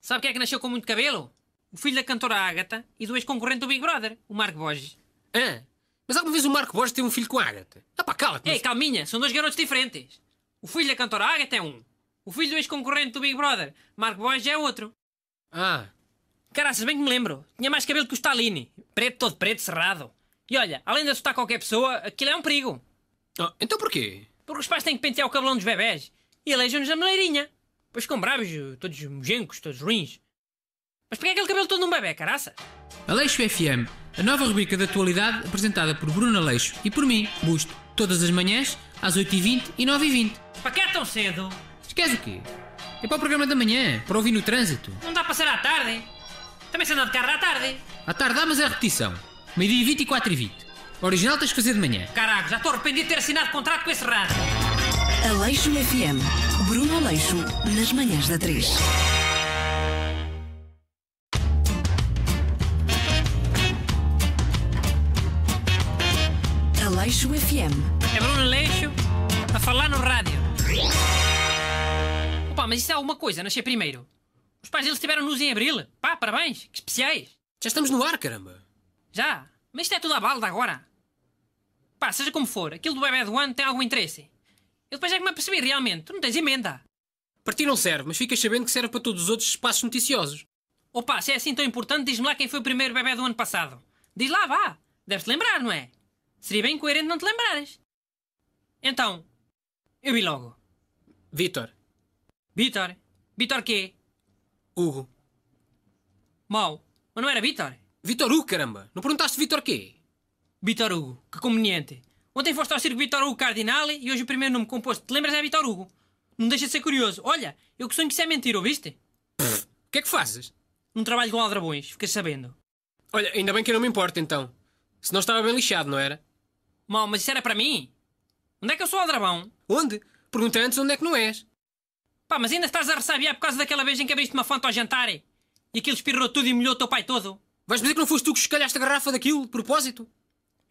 Sabe quem é que nasceu com muito cabelo? O filho da cantora Ágata e do ex-concorrente do Big Brother, o Marco Borges. Ah, mas alguma vez o Marco Borges teve um filho com a Ágata? Ah pá, cala-te. Ei, calminha, são dois garotos diferentes. O filho da cantora Ágata é um. O filho do ex-concorrente do Big Brother, Marco Borges, é outro. Ah. Caraças, bem que me lembro. Tinha mais cabelo que o Stalini. Preto, todo preto, cerrado. E olha, além de assustar qualquer pessoa, aquilo é um perigo. Ah, então porquê? Porque os pais têm que pentear o cabelão dos bebés. E elejam-nos a meleirinha pois com bravos, todos mojencos, todos ruins. Mas porquê é aquele cabelo todo num bebê, caraças? Aleixo FM, a nova rubrica de atualidade apresentada por Bruno Aleixo e por mim, Busto, todas as manhãs, às 8h20 e 9h20. Para que é tão cedo? Esquece o quê? É para o programa da manhã, para ouvir no trânsito. Não dá para ser à tarde. Também se anda de carro à tarde. À tarde dá, mas é repetição. Meio-dia 24 e 20. O original tens que fazer de manhã. Caraca, já estou arrependido de ter assinado contrato com esse rádio. Aleixo FM. Bruno Aleixo, nas manhãs da 3. Aleixo FM. É Bruno Aleixo a falar no rádio. Opa, mas isso é alguma coisa, nascer primeiro. Os pais deles tiveram nos em abril. Pá, parabéns, que especiais. Já estamos no ar, caramba. Já, mas isto é tudo à balda agora. Pá, seja como for, aquilo do bebê do ano tem algum interesse. Eu depois é que me apercebi, realmente. Tu não tens emenda. Para ti não serve, mas ficas sabendo que serve para todos os outros espaços noticiosos. Opa, se é assim tão importante, diz-me lá quem foi o primeiro bebê do ano passado. Diz lá, vá. Deves-te lembrar, não é? Seria bem coerente não te lembrares. Então, eu vi logo. Vitor. Vitor? Vitor quê? Hugo. Mau, mas não era Vitor? Vitor Hugo, caramba! Não perguntaste Vitor quê? Vitor Hugo, que conveniente. Ontem foste ao circo Vitor Hugo Cardinale e hoje o primeiro nome composto te lembras é Vitor Hugo. Não deixa de ser curioso. Olha, eu que sonho que isso é mentira, ouviste? o que é que fazes? Um trabalho com aldrabões, ficas sabendo. Olha, ainda bem que eu não me importo então. Se não estava bem lixado, não era? Mal, mas isso era para mim. Onde é que eu sou aldrabão? Onde? Pergunta antes onde é que não és. Pá, mas ainda estás a ressabiar por causa daquela vez em que abriste uma fonte ao jantar e aquilo espirrou tudo e molhou o teu pai todo. Vais dizer que não foste tu que escalhaste a garrafa daquilo, de propósito?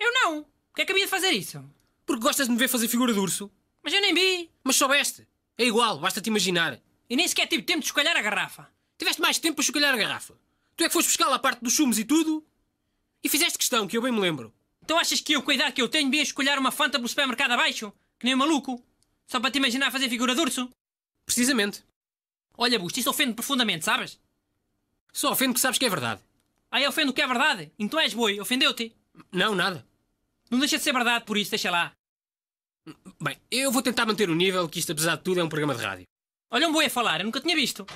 Eu não. Porquê é que havia de fazer isso? Porque gostas de me ver fazer figura de urso? Mas eu nem vi. Mas soubeste. É igual, basta-te imaginar. E nem sequer tive tempo de escolher a garrafa. Tiveste mais tempo para escolher a garrafa. Tu é que foste buscar lá a parte dos sumos e tudo? E fizeste questão, que eu bem me lembro. Então achas que eu, com a idade que eu tenho, ia escolher uma fanta pelo supermercado abaixo? Que nem um maluco? Só para te imaginar fazer figura de urso? Precisamente. Olha, Busto, isso ofende profundamente, sabes? Só ofende que sabes que é verdade. Ah, ofendo o que é verdade? Então és boi, ofendeu-te? Não, nada. Não deixa de ser verdade por isso, deixa lá. Bem, eu vou tentar manter o nível, que isto, apesar de tudo, é um programa de rádio. Olha um boi a falar, eu nunca tinha visto.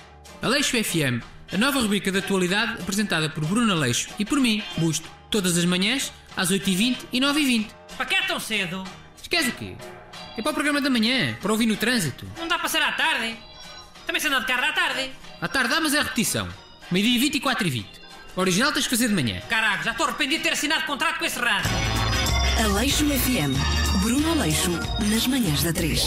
Aleixo FM, a nova rubrica de atualidade apresentada por Bruno Aleixo e por mim, Busto, todas as manhãs, às 8h20 e 9h20. Para cá é tão cedo? Esquece o quê? É para o programa da manhã, para ouvir no trânsito. Não dá para ser à tarde. Também se anda de carro à tarde. À tarde dá, mas é repetição. Meio-dia 24 e 20. O original tens de fazer de manhã. Caraca, já estou arrependido de ter assinado contrato com esse rádio. Aleixo FM. Bruno Aleixo, nas manhãs da 3.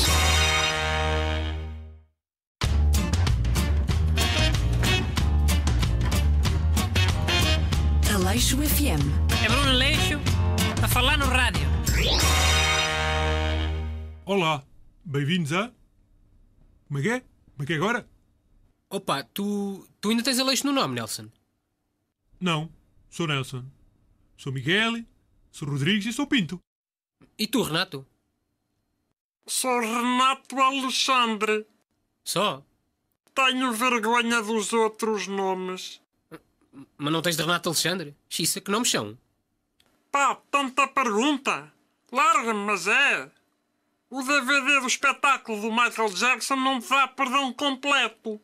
Aleixo FM. É Bruno Aleixo a falar no rádio. Olá, bem-vindos a. Como é que é? Como é que é agora? Opa, tu, tu ainda tens Aleixo no nome, Nelson? Não, sou Nelson. Sou Miguel Sou Rodrigues e sou Pinto. E tu, Renato? Sou Renato Alexandre. Só? Tenho vergonha dos outros nomes. Mas não tens de Renato Alexandre? Xissa, é que nomes são? Pá, tanta pergunta! Larga-me, mas é! O DVD do espetáculo do Michael Jackson não te dá perdão completo.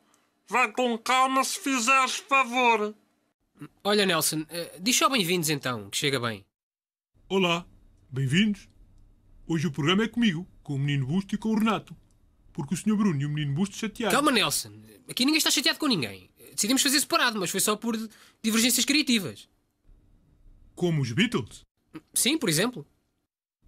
Vá com calma se fizeres favor. Olha, Nelson, eh, diz só bem-vindos então, que chega bem. Olá, bem-vindos. Hoje o programa é comigo, com o menino Busto e com o Renato. Porque o Sr. Bruno e o menino Busto chatearam. Calma, Nelson. Aqui ninguém está chateado com ninguém. Decidimos fazer separado, mas foi só por divergências criativas. Como os Beatles? Sim, por exemplo.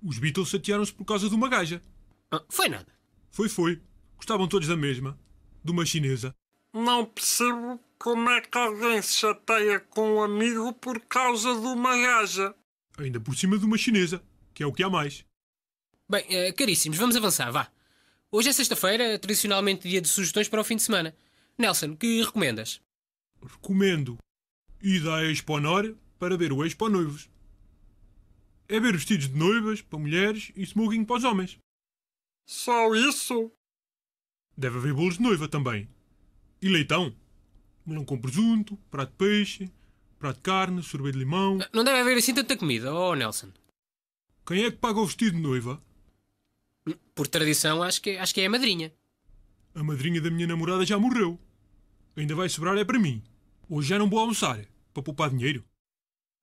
Os Beatles chatearam-se por causa de uma gaja. Ah, foi nada. Foi, foi. Gostavam todos da mesma. De uma chinesa. Não percebo como é que alguém se chateia com um amigo por causa de uma gaja. Ainda por cima de uma chinesa, que é o que há mais. Bem, uh, caríssimos, vamos avançar, vá. Hoje é sexta-feira, tradicionalmente dia de sugestões para o fim de semana. Nelson, que recomendas? Recomendo ida à Expo Nor para ver o Expo Noivos. É ver vestidos de noivas para mulheres e smoking para os homens. Só isso? Deve haver bolos de noiva também. E leitão. Melão com presunto, prato de peixe, Prato de carne, sorvete de limão. Não deve haver assim tanta comida, oh Nelson. Quem é que paga o vestido de noiva? Por tradição, acho que, acho que é a madrinha. A madrinha da minha namorada já morreu. Ainda vai sobrar é para mim. Hoje já não vou almoçar, para poupar dinheiro.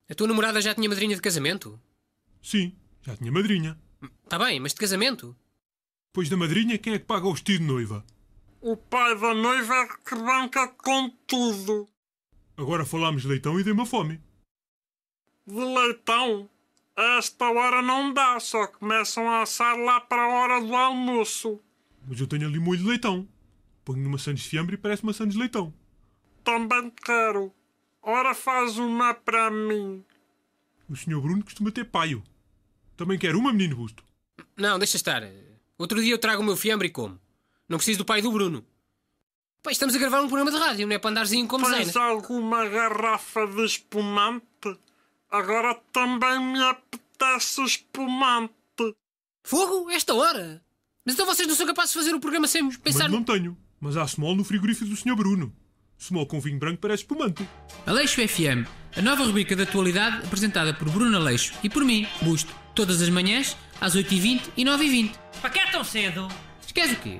A tua namorada já tinha madrinha de casamento? Sim, já tinha madrinha. Está bem, mas de casamento? Pois da madrinha, quem é que paga o vestido de noiva? O pai da noiva é que banca com tudo. Agora falámos de leitão e dei uma fome. De leitão? esta hora não dá, só começam a assar lá para a hora do almoço. Mas eu tenho ali molho de leitão. Ponho numa sandes de fiambre e parece maçã de leitão. Também quero. Ora faz uma para mim. O senhor Bruno costuma ter paio. Também quer uma, menino Busto? Não, deixa estar. Outro dia eu trago o meu fiambre e como. Não preciso do pai do Bruno. Pá, estamos a gravar um programa de rádio, não é para andarzinho como Tens zena. alguma garrafa de espumante? Agora também me apetece espumante. Fogo? É esta hora? Mas então vocês não são capazes de fazer o programa sem pensar... Mas não tenho. Mas há small no frigorífico do Sr. Bruno. Small com vinho branco parece espumante. Aleixo FM. A nova rubrica de atualidade apresentada por Bruno Aleixo e por mim, Busto. Todas as manhãs, às 8h20 e 9h20. Para que é tão cedo? Esquece o quê?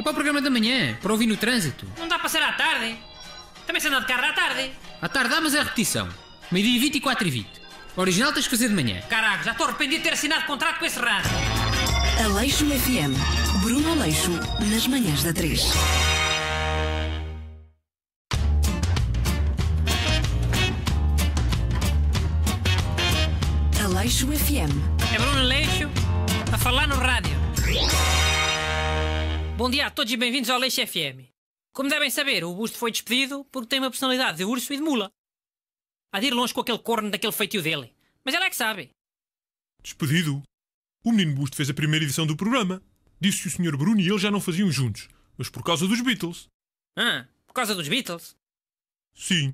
É para o programa da manhã, para ouvir no trânsito. Não dá para ser à tarde. Também se anda de carro à tarde. À tarde dá, mas é repetição. Meio-dia 24 e 20. O original tens que fazer de manhã. Caraca, já estou arrependido de ter assinado contrato com esse rato. Aleixo FM. Bruno Aleixo, nas manhãs da 3. Aleixo FM. É Bruno Aleixo a falar no rádio. Bom dia a todos e bem-vindos ao Leixo FM. Como devem saber, o Busto foi despedido porque tem uma personalidade de urso e de mula. Há de ir longe com aquele corno daquele feitio dele. Mas ele é que sabe. Despedido? O menino Busto fez a primeira edição do programa. Disse que o Sr. Bruno e ele já não faziam juntos, mas por causa dos Beatles. Ah, por causa dos Beatles? Sim.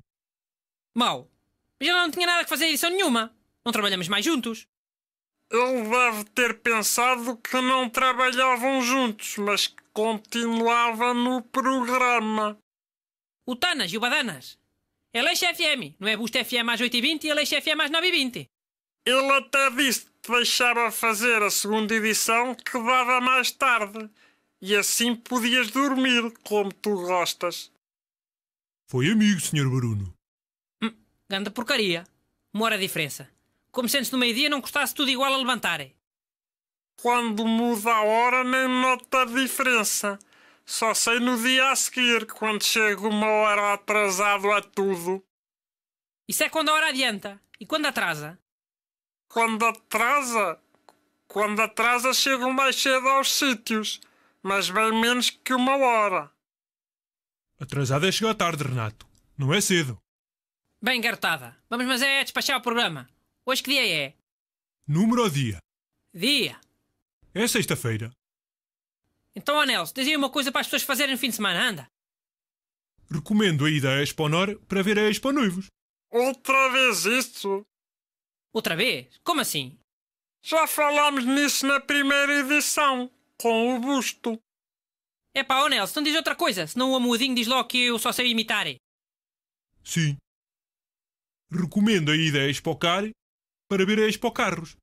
Mau, mas ele não tinha nada que fazer em edição nenhuma. Não trabalhamos mais juntos. Ele deve ter pensado que não trabalhavam juntos, mas que continuava no programa. O Tanas e o Badanas. Ele é FM, não é Busta FM às 8h20 e ele é FM às 9h20. Ele até disse que deixava fazer a segunda edição que dava mais tarde. E assim podias dormir como tu gostas. Foi amigo, Sr. Bruno. Hum, ganda porcaria. Mora a diferença. Como sentes no meio-dia não custasse tudo igual a levantarem. Quando muda a hora, nem nota a diferença. Só sei no dia a seguir, quando chego uma hora atrasado a é tudo. Isso é quando a hora adianta. E quando atrasa? Quando atrasa? Quando atrasa, chego mais cedo aos sítios, mas bem menos que uma hora. Atrasada é chegar tarde, Renato. Não é cedo. Bem, garotada, vamos mas é despachar o programa. Hoje que dia é? Número ou dia? Dia. É sexta-feira. Então, Anelso, dizia uma coisa para as pessoas fazerem no fim de semana, anda. Recomendo a ida à Expo Honor para ver a Expo Noivos. Outra vez isso? Outra vez? Como assim? Já falámos nisso na primeira edição, com o busto. É pá, oh Nelson, então diz outra coisa, senão o amudinho diz logo que eu só sei imitar. Sim. Recomendo a ida Expo Car para ver a carros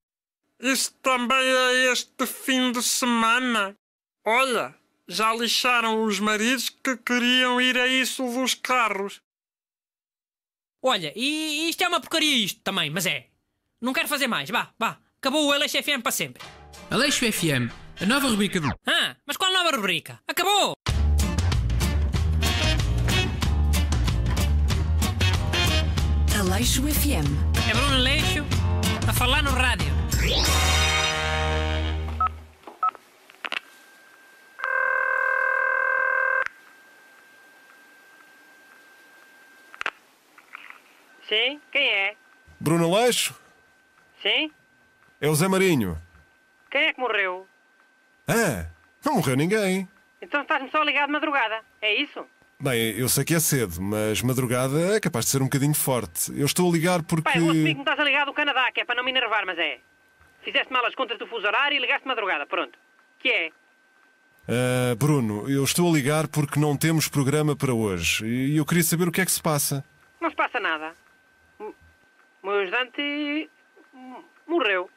isso também é este fim de semana. Olha, já lixaram os maridos que queriam ir a isso dos carros. Olha, e isto é uma porcaria isto também, mas é. Não quero fazer mais, vá, vá. Acabou o Aleixo FM para sempre. Aleixo FM, a nova rubrica do... Ah, mas qual nova rubrica? Acabou! Aleixo FM. É Bruno Aleixo a falar no rádio. Sim, quem é? Bruno Leixo? Sim? É o Zé Marinho. Quem é que morreu? Ah, não morreu ninguém. Então estás-me só ligado de madrugada, é isso? Bem, eu sei que é cedo, mas madrugada é capaz de ser um bocadinho forte. Eu estou a ligar é porque. Pai, eu que me estás a ligar do Canadá, que é para não me enervar, mas é fizeste mal as contas do fuso horário e ligaste madrugada. Pronto. Que é? Uh, Bruno, eu estou a ligar porque não temos programa para hoje e eu queria saber o que é que se passa. Não se passa nada. O meu ajudante morreu.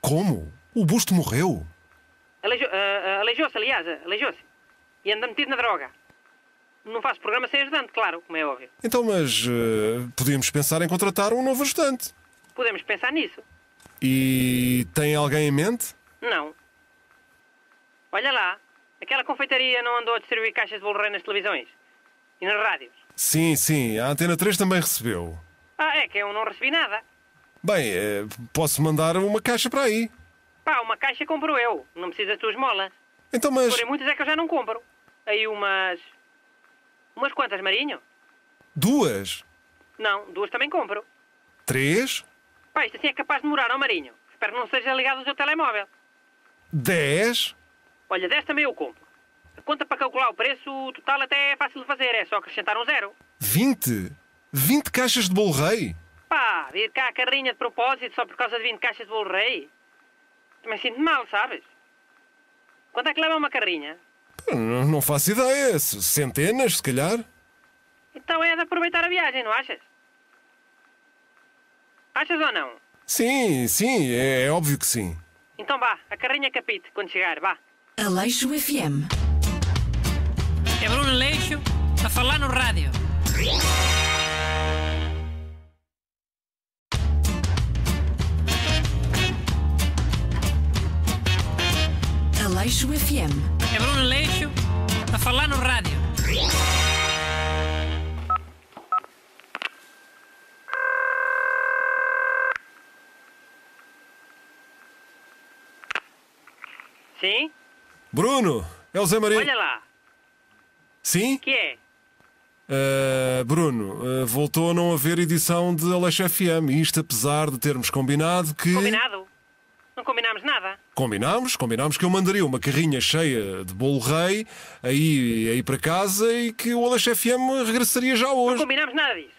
Como? O busto morreu? Aleijou-se, ah, ah, uh, aliás, aleijou-se. E anda metido na droga. Não faço programa sem ajudante, claro, como é óbvio. Então, mas uh, podíamos pensar em contratar um novo ajudante. Podemos pensar nisso. E tem alguém em mente? Não. Olha lá, aquela confeitaria não andou a distribuir caixas de bolo nas televisões e nas rádios. Sim, sim, a Antena 3 também recebeu. Ah, é que eu não recebi nada. Bem, eh, posso mandar uma caixa para aí. Pá, uma caixa compro eu, não precisa de tua esmola. Então, mas. Porém, muitas é que eu já não compro. Aí umas. Umas quantas, Marinho? Duas? Não, duas também compro. Três? Pá, isto assim é capaz de morar ao Marinho. Espero que não seja ligado ao seu telemóvel. 10? Olha, 10 também eu compro. A conta para calcular o preço, o total até é fácil de fazer, é só acrescentar um zero. 20? 20 caixas de bolo rei? Pá, vir cá a carrinha de propósito só por causa de 20 caixas de bolo rei? Também sinto mal, sabes? Quanto é que leva uma carrinha? Hum, não, não faço ideia. Centenas, se calhar. Então é de aproveitar a viagem, não achas? Achas ou não? Sim, sim, é, é óbvio que sim. Então vá, a carrinha capite quando chegar, vá. Aleixo FM. É Bruno Aleixo a falar no rádio. Aleixo FM. É Bruno Aleixo a falar no rádio. Sim? Bruno, é o Zé Maria. Olha lá. Sim? Que é? Uh, Bruno, uh, voltou a não haver edição de Aleixo FM, isto apesar de termos combinado que. Combinado? Não combinámos nada. Combinámos, combinámos que eu mandaria uma carrinha cheia de bolo rei aí, aí para casa e que o Aleixo FM regressaria já hoje. Não combinámos nada disso.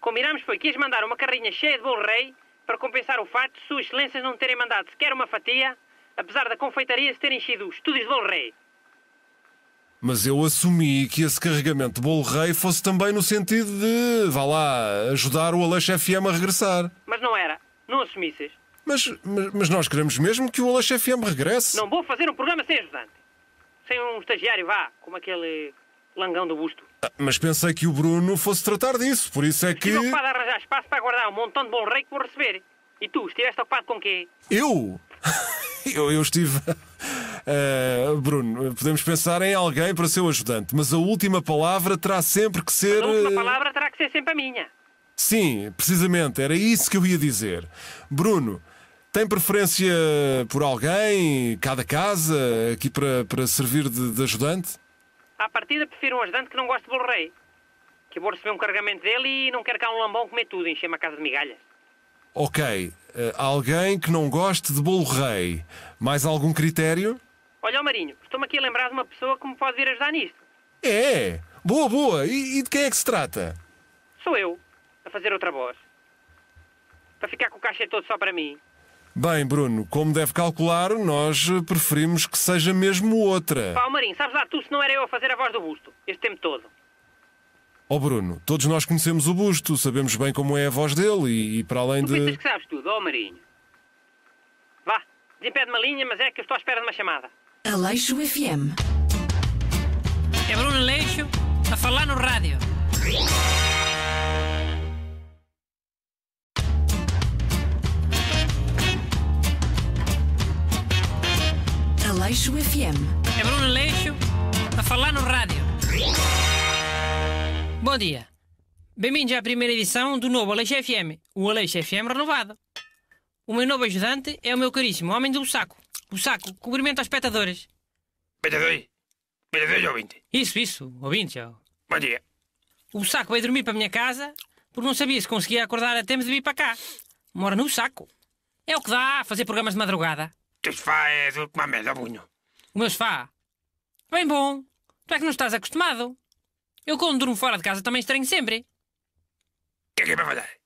Combinámos foi que ias mandar uma carrinha cheia de bolo rei para compensar o facto de Suas Excelências não terem mandado sequer uma fatia apesar da confeitaria se terem sido estúdios de bolo rei. Mas eu assumi que esse carregamento de bolo rei fosse também no sentido de, vá lá, ajudar o Aleixo FM a regressar. Mas não era. Não assumisses. Mas, mas, mas nós queremos mesmo que o Aleixo FM regresse. Não vou fazer um programa sem ajudante. Sem um estagiário, vá, como aquele langão do busto. Ah, mas pensei que o Bruno fosse tratar disso, por isso é que... Estive ocupado a arranjar espaço para guardar um montão de bolo rei que vou receber. E tu, estiveste ocupado com quê? Eu? eu, eu estive. Uh, Bruno, podemos pensar em alguém para ser o ajudante, mas a última palavra terá sempre que ser. A última eh, palavra terá que ser sempre a minha. Sim, precisamente, era isso que eu ia dizer. Bruno, tem preferência por alguém, cada casa, aqui para, para servir de, de ajudante? À partida, prefiro um ajudante que não gosta de bolo rei. Que eu vou receber um carregamento dele e não quero cá um lambão comer tudo, encher uma casa de migalhas. Ok, eh, alguém que não goste de bolo rei. Mais algum critério? Olha, o Marinho, estou-me aqui a lembrar de uma pessoa que me pode vir ajudar nisto. É, boa, boa. E, e de quem é que se trata? Sou eu, a fazer outra voz. Para ficar com o cachê todo só para mim. Bem, Bruno, como deve calcular, nós eh, preferimos que seja mesmo outra. Pá, o Marinho, sabes lá tu se não era eu a fazer a voz do busto, este tempo todo. Ó oh Bruno, todos nós conhecemos o busto, sabemos bem como é a voz dele e, e para além tu de. Tu que sabes tudo, ó oh Marinho. Vá, desempede uma linha, mas é que eu estou à espera de uma chamada. Aleixo FM. É Bruno Aleixo a falar no rádio. Aleixo FM. É Bruno Aleixo a falar no rádio. Bom dia. Bem-vindos à primeira edição do novo Aleixo FM, o Aleixo FM renovado. O meu novo ajudante é o meu caríssimo homem do saco. O saco cumprimento aos espectadores. Espectadores? Espectadores ouvinte? Isso, isso, ouvintes. ó. Bom dia. O saco veio dormir para a minha casa porque não sabia se conseguia acordar a tempo de vir para cá. Mora no saco. É o que dá a fazer programas de madrugada. Tu sofá é do que uma merda, O meu sofá? Bem bom. Tu é que não estás acostumado. Eu quando durmo fora de casa também estranho sempre. O que é que é para fazer?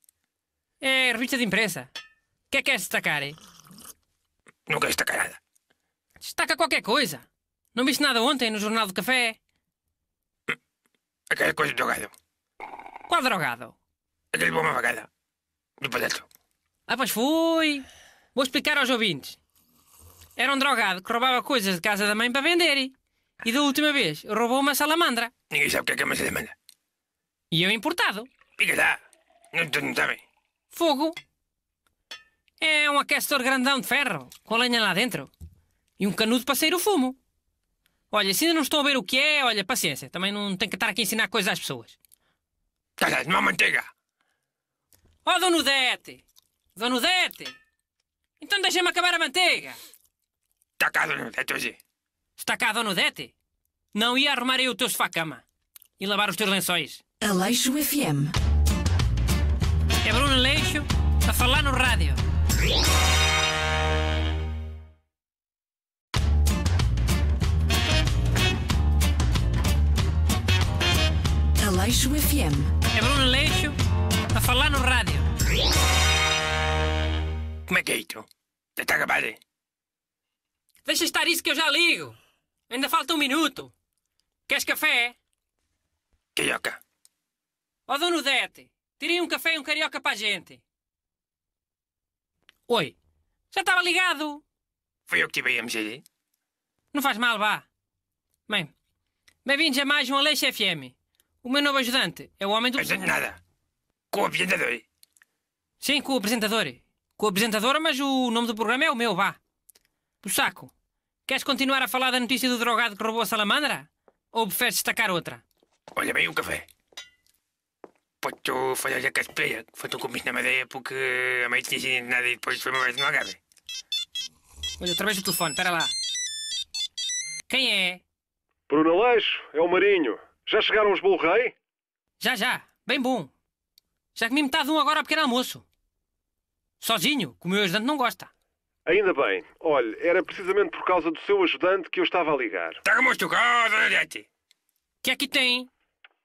É revista de imprensa. O que é que é queres destacar? Não quero destacar nada. Destaca qualquer coisa. Não viste nada ontem no Jornal do Café? Aquela coisa drogado. Qual drogado? Aquele bom avagada. Do palhaço. Ah, pois fui. Vou explicar aos ouvintes. Era um drogado que roubava coisas de casa da mãe para vender. E da última vez roubou uma salamandra. Ninguém sabe o que é, que é uma salamandra. E eu é importado. Pica lá. Não, não sabem. Fogo. É um aquecedor grandão de ferro, com lenha lá dentro. E um canudo para sair o fumo. Olha, se ainda não estou a ver o que é, olha, paciência. Também não tenho que estar aqui a ensinar coisas às pessoas. Calhas, não há manteiga. Oh, Dono Dete. Então deixa-me acabar a manteiga. Está cá, Donudete, hoje. Estacado no dete? Não ia arrumar aí o teu sofá-cama e lavar os teus lençóis. Aleixo FM. É Bruno Aleixo a falar no rádio. Aleixo FM. É Bruno Aleixo a falar no rádio. Como é que é isto? Está acabado? Deixa estar isso que eu já ligo. Ainda falta um minuto. Queres café? Carioca. Ó oh, dono Dete, tirei um café e um carioca para a gente. Oi, já estava ligado. Foi eu que tive a MGD. Não faz mal, vá. Bem, bem-vindos a mais um Aleixo FM. O meu novo ajudante é o homem do... Ajudante nada. Com o apresentador. Sim, com o apresentador. Com a apresentadora, mas o nome do programa é o meu, vá. Do saco. Queres continuar a falar da notícia do drogado que roubou a salamandra? Ou preferes destacar outra? Olha bem o café. Posso fazer a caspeia, que foi tão comiste na madeira porque a mãe tinha sido nada e depois foi uma vez no agarre. Olha, outra vez o telefone, espera lá. Quem é? Bruno Aleixo, é o Marinho. Já chegaram os bolo rei? Já, já. Bem bom. Já comi metade de um agora ao pequeno almoço. Sozinho, como eu meu não gosta. Ainda bem. Olhe, era precisamente por causa do seu ajudante que eu estava a ligar. Estamos tá tocados, ajudante. O que é que tem?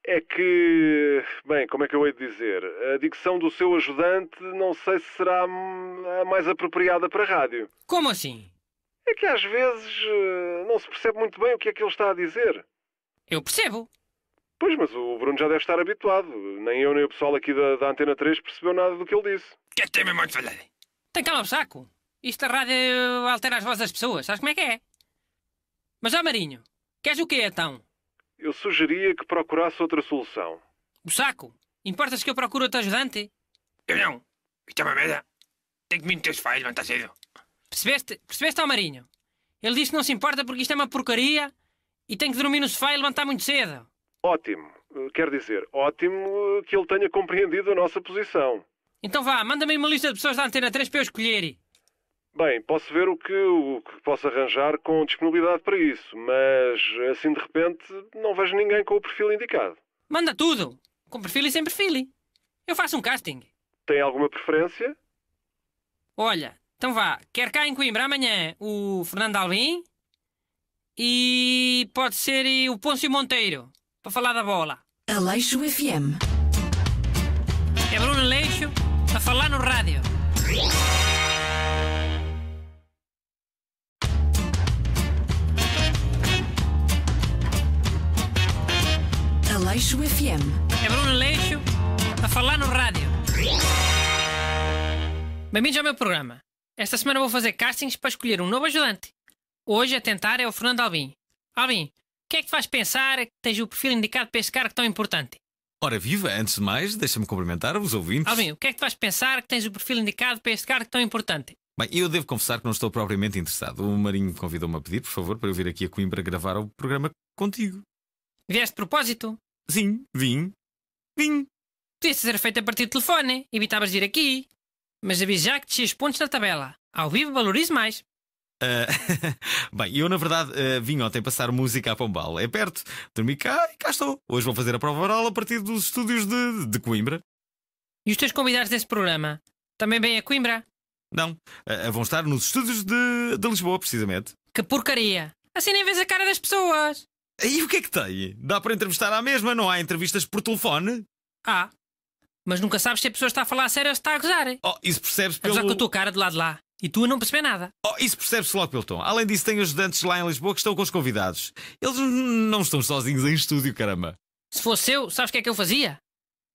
É que. Bem, como é que eu hei de dizer? A dicção do seu ajudante não sei se será hum, a mais apropriada para a rádio. Como assim? É que às vezes eh, não se percebe muito bem o que é que ele está a dizer. Eu percebo. Pois, mas o Bruno já deve estar habituado. Nem eu nem o pessoal aqui da, da Antena 3 percebeu nada do que ele disse. Que é que tem mesmo de falar? Tem calma o saco. Isto a rádio altera as vozes das pessoas, sabes como é que é? Mas ó Marinho, queres o quê então? Eu sugeria que procurasse outra solução. O saco? Importas que eu procure outro ajudante? Eu não. Isto é uma merda. Tenho que me meter os faz, levanta tá cedo. Percebeste? Percebeste, ó Marinho? Ele disse que não se importa porque isto é uma porcaria e tem que dormir no sofá e levantar muito cedo. Ótimo. Eh, quer dizer, ótimo eh, que ele tenha compreendido a nossa posição. Então vá, manda-me uma lista de pessoas da Antena 3 para eu escolher. Bem, posso ver o que, o que posso arranjar com disponibilidade para isso, mas assim de repente não vejo ninguém com o perfil indicado. Manda tudo! Com perfil e sem perfil. Eu faço um casting. Tem alguma preferência? Olha, então vá, quer cá em Coimbra amanhã o Fernando Alvim e pode ser o Pôncio Monteiro, para falar da bola. Aleixo FM. É Bruno Aleixo a falar no rádio. Aleixo FM. É Bruno Aleixo a falar no rádio. Bem-vindos ao meu programa. Esta semana vou fazer castings para escolher um novo ajudante. Hoje a tentar é o Fernando Albim. Albim, o que é que te faz pensar que tens o perfil indicado para este cargo tão importante? Ora viva, antes de mais, deixa-me cumprimentar os ouvintes. Albim, o que é que te faz pensar que tens o perfil indicado para este cargo tão importante? Bem, eu devo confessar que não estou propriamente interessado. O Marinho convidou-me a pedir, por favor, para eu vir aqui a Coimbra gravar o programa contigo. Vieste de propósito? Sim, vim. Vim. Podia ser feito a partir do telefone, evitavas ir aqui. Mas havia já que os pontos da tabela. Ao vivo valorizo mais. Uh, bem, eu na verdade uh, vim ontem passar música a Pombal. É perto, dormi cá e cá estou. Hoje vou fazer a prova oral a partir dos estúdios de, de Coimbra. E os teus convidados desse programa também vêm a Coimbra? Não, uh, vão estar nos estúdios de, de Lisboa, precisamente. Que porcaria! Assim nem vês a cara das pessoas! E o que é que tem? Dá para entrevistar à mesma? Não há entrevistas por telefone? Ah, mas nunca sabes se a pessoa está a falar a sério ou se está a gozar. Oh, isso percebes pelo. eu com a tua cara de lado lá. E tu não percebes nada. Oh, isso percebes se logo pelo tom. Além disso, tem ajudantes lá em Lisboa que estão com os convidados. Eles não estão sozinhos em estúdio, caramba. Se fosse eu, sabes o que é que eu fazia?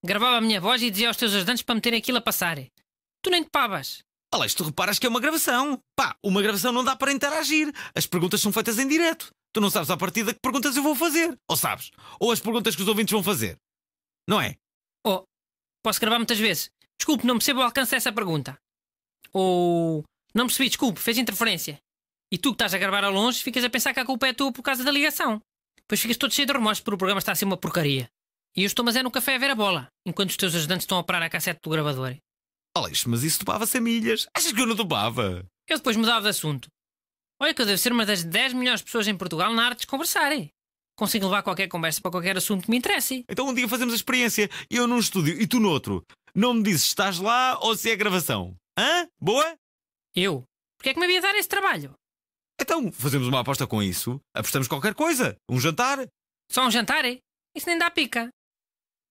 Gravava a minha voz e dizia aos teus ajudantes para meterem aquilo a passar. Tu nem te pavas. Olha, tu reparas que é uma gravação. Pá, uma gravação não dá para interagir. As perguntas são feitas em direto. Tu não sabes à partida que perguntas eu vou fazer. Ou sabes? Ou as perguntas que os ouvintes vão fazer. Não é? Oh, posso gravar muitas vezes. Desculpe, não percebo o alcance dessa pergunta. Ou. Não percebi, desculpe, fez interferência. E tu que estás a gravar ao longe, ficas a pensar que a culpa é tua por causa da ligação. Pois ficas todo cheio de remorso porque o programa está a ser uma porcaria. E eu estou mas é no café a ver a bola, enquanto os teus ajudantes estão a operar a cassete do gravador. Alex, mas isso topava-se milhas. Achas que eu não topava? Eu depois mudava de assunto. Olha que eu devo ser uma das 10 melhores pessoas em Portugal na arte de conversarem. Consigo levar qualquer conversa para qualquer assunto que me interesse. Então um dia fazemos a experiência, eu num estúdio e tu noutro. Não me dizes se estás lá ou se é gravação. Hã? Boa? Eu? Porquê é que me havia dar esse trabalho? Então, fazemos uma aposta com isso. Apostamos qualquer coisa. Um jantar. Só um jantar? hein? Isso nem dá pica.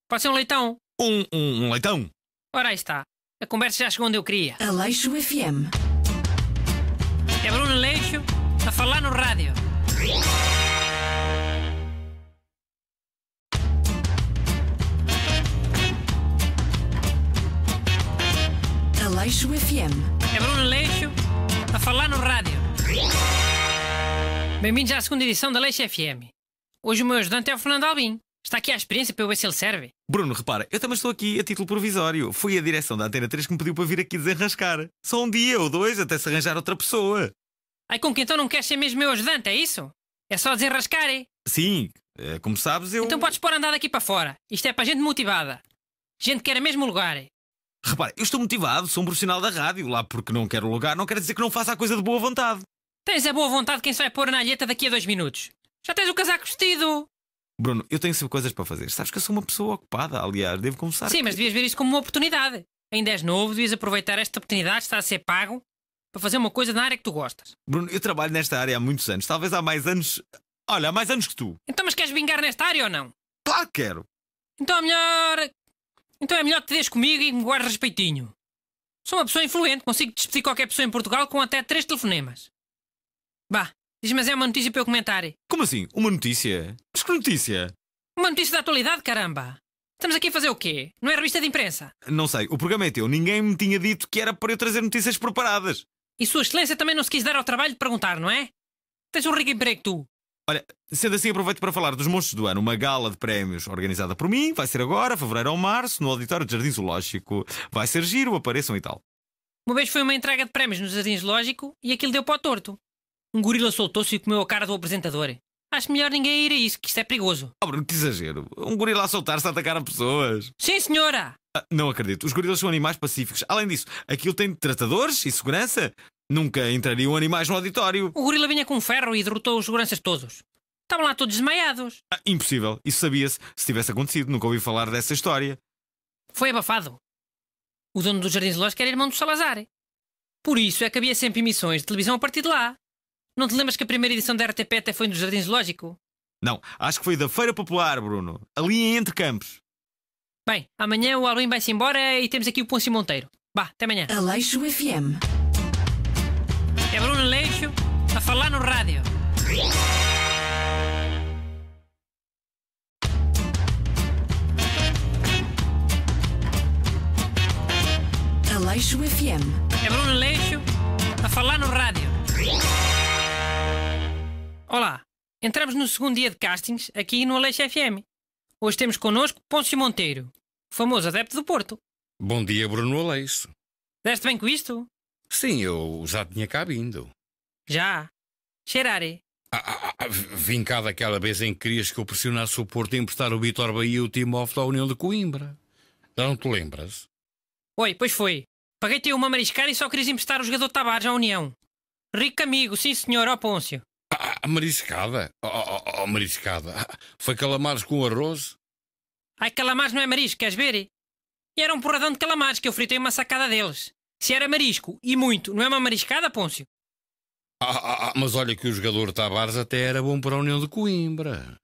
Pode ser um leitão. Um, um, um leitão? Ora, aí está. A conversa já chegou onde eu queria. Aleixo FM. É Bruno Leixo a falar no rádio. Aleixo FM. É Bruno Leixo a falar no rádio. Bem-vindos à segunda edição da Leixo FM. Hoje o meu ajudante é o Fernando Albim. Está aqui à experiência para eu ver se ele serve. Bruno, repara, eu também estou aqui a título provisório. Foi a direção da Antena 3 que me pediu para vir aqui desenrascar. Só um dia ou dois até se arranjar outra pessoa. Ai, com que então não queres ser mesmo meu ajudante, é isso? É só desenrascar, é? Sim, é, como sabes eu... Então podes pôr andar daqui para fora. Isto é para gente motivada. Gente que quer mesmo lugar. É? eu estou motivado, sou um profissional da rádio. Lá porque não quero lugar não quer dizer que não faça a coisa de boa vontade. Tens a boa vontade quem se vai pôr na alheta daqui a dois minutos. Já tens o casaco vestido. Bruno, eu tenho sempre coisas para fazer. Sabes que eu sou uma pessoa ocupada, aliás, devo começar. Sim, que... mas devias ver isto como uma oportunidade. Ainda és novo, devias aproveitar esta oportunidade, está a ser pago, para fazer uma coisa na área que tu gostas. Bruno, eu trabalho nesta área há muitos anos, talvez há mais anos. Olha, há mais anos que tu. Então, mas queres vingar nesta área ou não? Claro que quero. Então é melhor. Então é melhor que te deixes comigo e me guardes respeitinho. Sou uma pessoa influente, consigo despedir qualquer pessoa em Portugal com até três telefonemas. Vá, Diz, mas é uma notícia para eu comentar. Como assim? Uma notícia? Mas que notícia? Uma notícia da atualidade, caramba! Estamos aqui a fazer o quê? Não é revista de imprensa? Não sei, o programa é teu. Ninguém me tinha dito que era para eu trazer notícias preparadas. E Sua Excelência também não se quis dar ao trabalho de perguntar, não é? Tens um rico emprego, tu. Olha, sendo assim, aproveito para falar dos Monstros do Ano, uma gala de prémios organizada por mim. Vai ser agora, fevereiro ou março, no Auditório do Jardim Zoológico. Vai ser giro, apareçam e tal. Uma vez foi uma entrega de prémios no Jardim Zoológico e aquilo deu para o torto. Um gorila soltou-se e comeu a cara do apresentador. Acho melhor ninguém ir a isso, que isto é perigoso. Oh, Bruno, que exagero. Um gorila a soltar-se a atacar a pessoas. Sim, senhora! Ah, não acredito. Os gorilas são animais pacíficos. Além disso, aquilo tem tratadores e segurança. Nunca entrariam animais no auditório. O gorila vinha com ferro e derrotou os seguranças todos. Estavam lá todos desmaiados. Ah, impossível. Isso sabia-se. Se tivesse acontecido, nunca ouvi falar dessa história. Foi abafado. O dono dos jardins lógicos era irmão do Salazar. Por isso é que havia sempre emissões de televisão a partir de lá. Não te lembras que a primeira edição da RTP até foi no Jardim Zoológico? Não, acho que foi da Feira Popular, Bruno. Ali entre campos. Bem, amanhã o Alvin vai-se embora e temos aqui o Poncio Monteiro. Bah, até amanhã. Aleixo FM. É Bruno Aleixo a falar no rádio. Aleixo FM. É Bruno Aleixo a falar no rádio. Olá, entramos no segundo dia de castings aqui no Aleixo FM. Hoje temos connosco Pôncio Monteiro, famoso adepto do Porto. Bom dia, Bruno Aleixo. Deste bem com isto? Sim, eu já tinha cá vindo. Já? Cheirare. Ah, ah, ah, ah, vim cá daquela vez em que querias que eu pressionasse o Porto a emprestar o Vitor Bahia e o time da União de Coimbra. Não te lembras? Oi, pois foi. Paguei-te uma mariscada e só querias emprestar o jogador Tavares à União. Rico amigo, sim senhor, ó Pôncio. A ah, mariscada? Oh, oh, oh, oh mariscada. foi calamares com arroz? Ai, calamares não é marisco, queres ver? E era um porradão de calamares que eu fritei uma sacada deles. Se era marisco, e muito, não é uma mariscada, Pôncio? Ah, ah, ah, ah mas olha que o jogador Tavares até era bom para a União de Coimbra.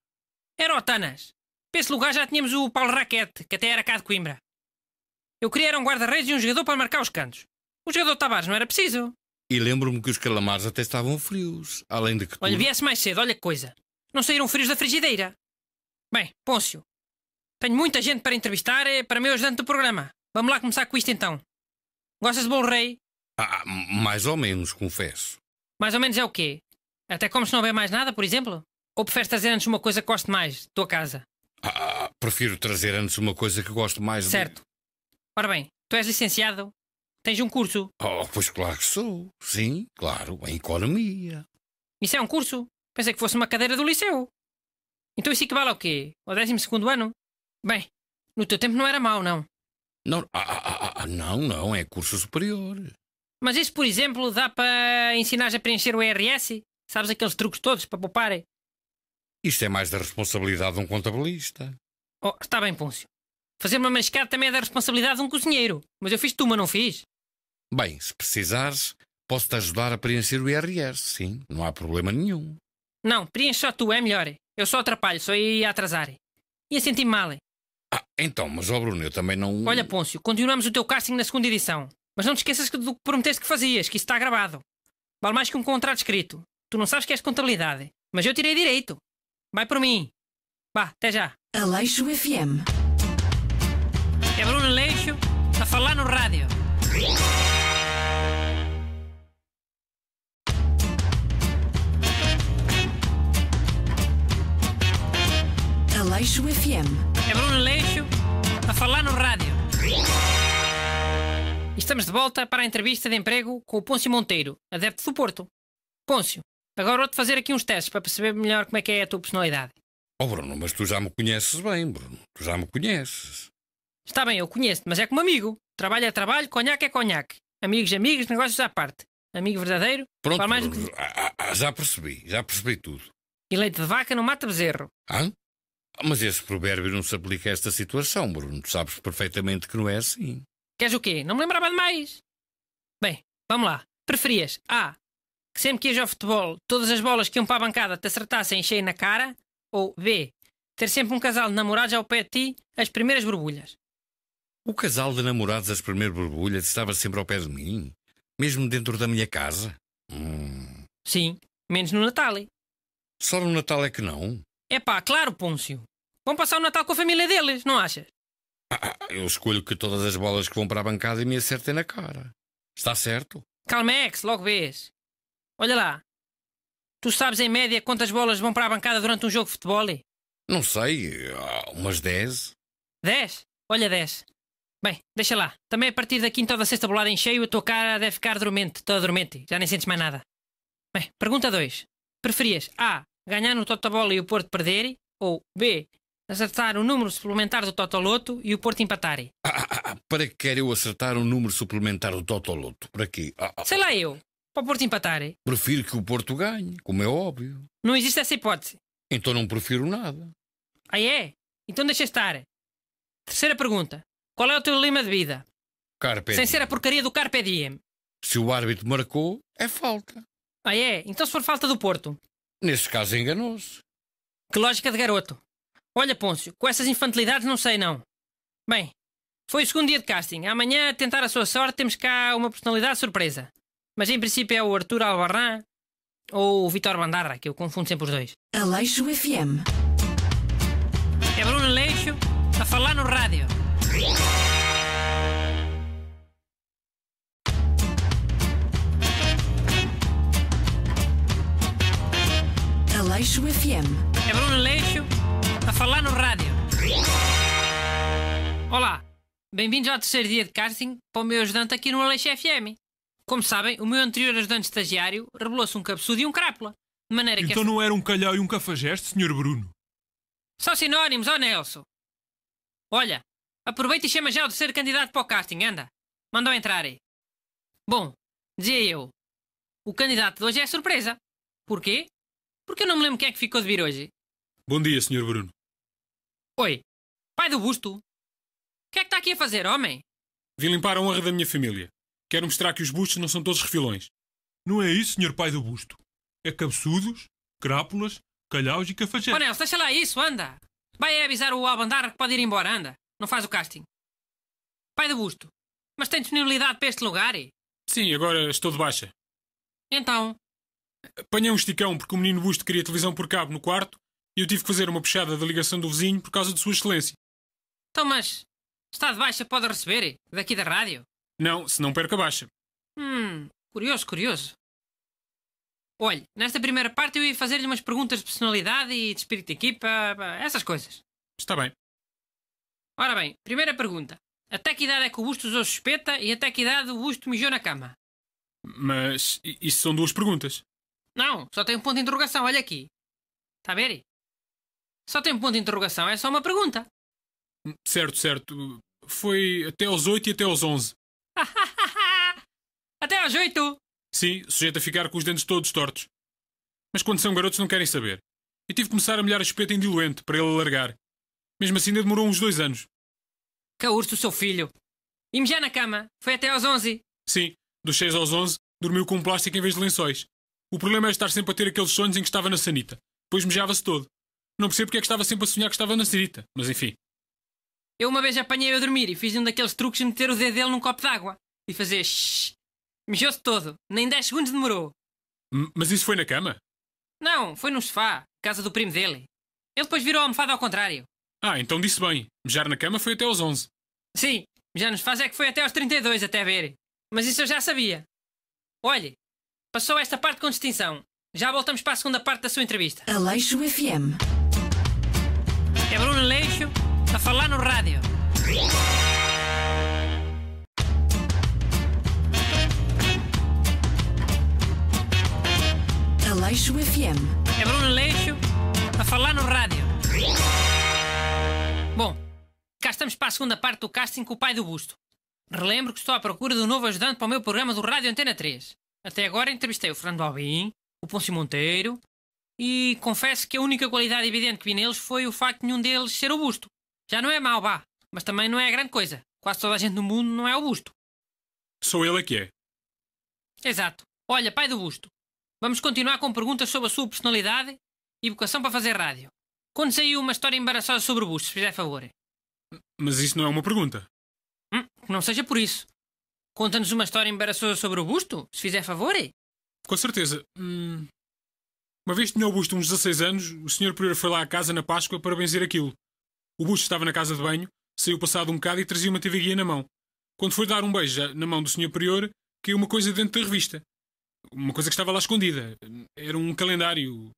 Era o Tanas. Para esse lugar já tínhamos o Paulo Raquete, que até era cá de Coimbra. Eu queria era um guarda-redes e um jogador para marcar os cantos. O jogador Tavares não era preciso. E lembro-me que os calamares até estavam frios, além de que. Olha, tu... viesse mais cedo, olha que coisa. Não saíram frios da frigideira. Bem, Pôncio, tenho muita gente para entrevistar é para meu ajudante do programa. Vamos lá começar com isto então. Gostas de bolo rei? Ah, ah mais ou menos, confesso. Mais ou menos é o quê? Até como se não houver mais nada, por exemplo? Ou preferes trazer antes uma coisa que goste mais, de tua casa? Ah, ah prefiro trazer antes uma coisa que goste mais certo. de... Certo. Ora bem, tu és licenciado tens um curso. Oh, pois claro que sou. Sim, claro, em economia. Isso é um curso? Pensei que fosse uma cadeira do liceu. Então isso equivale ao quê? Ao 12 ano? Bem, no teu tempo não era mau, não. Não, ah ah, ah, ah, ah, não, não, é curso superior. Mas isso, por exemplo, dá para ensinar a preencher o IRS? Sabes aqueles truques todos para pouparem? Isto é mais da responsabilidade de um contabilista. Oh, está bem, Pôncio. Fazer uma mascada também é da responsabilidade de um cozinheiro. Mas eu fiz tu, mas não fiz. Bem, se precisares, posso-te ajudar a preencher o IRS, sim, não há problema nenhum. Não, preenche só tu, é melhor. Eu só atrapalho, só ia atrasar. Ia sentir mal. Ah, então, mas ó oh Bruno, eu também não. Olha, Pôncio, continuamos o teu casting na segunda edição. Mas não te esqueças do que prometeste que fazias, que isso está gravado. Vale mais que um contrato escrito. Tu não sabes que és contabilidade, mas eu tirei direito. Vai por mim. Vá, até já. Aleixo FM. É Bruno Aleixo a falar no rádio. Aleixo FM. É Bruno Aleixo a falar no rádio. Estamos de volta para a entrevista de emprego com o Pôncio Monteiro, adepto do Porto. Pôncio, agora vou-te fazer aqui uns testes para perceber melhor como é que é a tua personalidade. Oh Bruno, mas tu já me conheces bem, Bruno. Tu já me conheces. Está bem, eu conheço-te, mas é como amigo. Trabalho é trabalho, conhaque é conhaque. Amigos, amigos, negócios à parte. Amigo verdadeiro. Pronto, Bruno, que... Ah, ah, ah, já percebi, já percebi tudo. E leite de vaca não mata bezerro. Hã? Ah, mas esse provérbio não se aplica a esta situação, Bruno. Tu sabes perfeitamente que não é assim. Queres o quê? Não me lembrava de mais. Bem, vamos lá. Preferias A. Que sempre que ias ao futebol, todas as bolas que iam para a bancada te acertassem cheio na cara? Ou B. Ter sempre um casal de namorados ao pé de ti, as primeiras borbulhas? O casal de namorados às primeiras borbulhas estava sempre ao pé de mim? Mesmo dentro da minha casa? Hum. Sim, menos no Natal. Só no Natal é que não. É pá, claro, Pôncio. Vão passar o Natal com a família deles, não achas? Ah, eu escolho que todas as bolas que vão para a bancada me acertem na cara. Está certo? Calma, ex, logo vês. Olha lá. Tu sabes em média quantas bolas vão para a bancada durante um jogo de futebol? Não sei, umas 10. 10? Olha 10. Bem, deixa lá. Também a partir da quinta ou da sexta bolada em cheio, a tua cara deve ficar dormente, toda dormente. Já nem sentes mais nada. Bem, pergunta 2. Preferias A ganhar no Totobola e o Porto perder, ou B. Acertar o número suplementar do Totoloto e o Porto empatar ah, ah, ah, ah, para que quer eu acertar o número suplementar do Totoloto? Para quê? Ah, ah, Sei lá eu. Para o Porto empatar. Prefiro que o Porto ganhe, como é óbvio. Não existe essa hipótese. Então não prefiro nada. Ah, é? Então deixa estar. Terceira pergunta. Qual é o teu lema de vida? Carpe Sem diem. ser a porcaria do Carpe Diem. Se o árbitro marcou, é falta. Ah, é? Então se for falta do Porto? Nesse caso enganou-se. Que lógica de garoto. Olha, Pôncio, com essas infantilidades não sei não. Bem, foi o segundo dia de casting. Amanhã, a tentar a sua sorte, temos cá uma personalidade surpresa. Mas em princípio é o Arthur Albarran ou o Vitor Bandarra, que eu confundo sempre os dois. Aleixo FM. É Bruno Aleixo a falar no rádio. Leixo FM. É Bruno Leixo a falar no rádio. Olá, bem-vindos ao terceiro dia de casting para o meu ajudante aqui no Leixo FM. Como sabem, o meu anterior ajudante estagiário revelou-se um cabeçudo e um crápula. De maneira então que. Então não era um calhau e um cafajeste, Sr. Bruno? São sinónimos, ó Nelson! Olha, aproveita e chama já o terceiro candidato para o casting, anda! Mandou entrar aí. Bom, dizia eu, o candidato de hoje é surpresa. Porquê? Porque eu não me lembro quem é que ficou de vir hoje. Bom dia, Sr. Bruno. Oi, pai do busto. O que é que está aqui a fazer, homem? Vim limpar a honra da minha família. Quero mostrar que os bustos não são todos refilões. Não é isso, Sr. Pai do Busto. É cabeçudos, crápulas, calhaus e cafajetes. Manel, deixa lá isso, anda. Vai avisar o Albandar que pode ir embora, anda. Não faz o casting. Pai do Busto, mas tem disponibilidade para este lugar? E... Sim, agora estou de baixa. Então, Apanhei um esticão porque o menino Busto queria televisão por cabo no quarto e eu tive que fazer uma puxada da ligação do vizinho por causa de Sua Excelência. Então, mas está de baixa, pode receber eh, daqui da rádio? Não, se não perca a baixa. Hum, curioso, curioso. Olhe, nesta primeira parte eu ia fazer-lhe umas perguntas de personalidade e de espírito de equipa, essas coisas. Está bem. Ora bem, primeira pergunta. Até que idade é que o Busto usou suspeita e até que idade o Busto mijou na cama? Mas isso são duas perguntas. Não, só tem um ponto de interrogação, olha aqui. Está a ver? Só tem um ponto de interrogação, é só uma pergunta. Certo, certo. Foi até aos 8 e até aos 11. até aos 8? Sim, sujeito a ficar com os dentes todos tortos. Mas quando são garotos não querem saber. E tive que começar a molhar a espeta em diluente para ele alargar. Mesmo assim ainda demorou uns dois anos. Caurso, seu filho. E já na cama. Foi até aos 11. Sim, dos 6 aos 11 dormiu com um plástico em vez de lençóis. O problema é estar sempre a ter aqueles sonhos em que estava na sanita. Depois mejava-se todo. Não percebo porque é que estava sempre a sonhar que estava na sanita, mas enfim. Eu uma vez apanhei-o a dormir e fiz um daqueles truques de meter o dedo dele num copo d'água e fazer shhh. Mijou-se todo. Nem 10 segundos demorou. M mas isso foi na cama? Não, foi num sofá, casa do primo dele. Ele depois virou a almofada ao contrário. Ah, então disse bem. Mejar na cama foi até aos 11. Sim, já nos faz é que foi até aos 32 até ver. Mas isso eu já sabia. Olhe, Passou esta parte com distinção. Já voltamos para a segunda parte da sua entrevista. Aleixo FM. É Bruno Aleixo a falar no rádio. Aleixo FM. É Bruno Aleixo a falar no rádio. Bom, cá estamos para a segunda parte do casting com o pai do Busto. Relembro que estou à procura de um novo ajudante para o meu programa do Rádio Antena 3. Até agora entrevistei o Fernando Balbim, o Poncio Monteiro e confesso que a única qualidade evidente que vi neles foi o facto de nenhum deles ser robusto. Já não é mau, vá, mas também não é grande coisa. Quase toda a gente no mundo não é robusto. Sou ele é que é. Exato. Olha, pai do Busto, vamos continuar com perguntas sobre a sua personalidade e vocação para fazer rádio. conte aí uma história embaraçosa sobre o Busto, se fizer favor. Mas isso não é uma pergunta. Hum, não seja por isso. Conta-nos uma história embaraçosa sobre o busto, se fizer favor. Eh? Com certeza. Hum... Uma vez tinha o busto uns 16 anos, o senhor Prior foi lá à casa na Páscoa para benzer aquilo. O busto estava na casa de banho, saiu passado um bocado e trazia uma TV guia na mão. Quando foi dar um beijo na mão do senhor Prior, caiu uma coisa dentro da revista. Uma coisa que estava lá escondida. Era um calendário.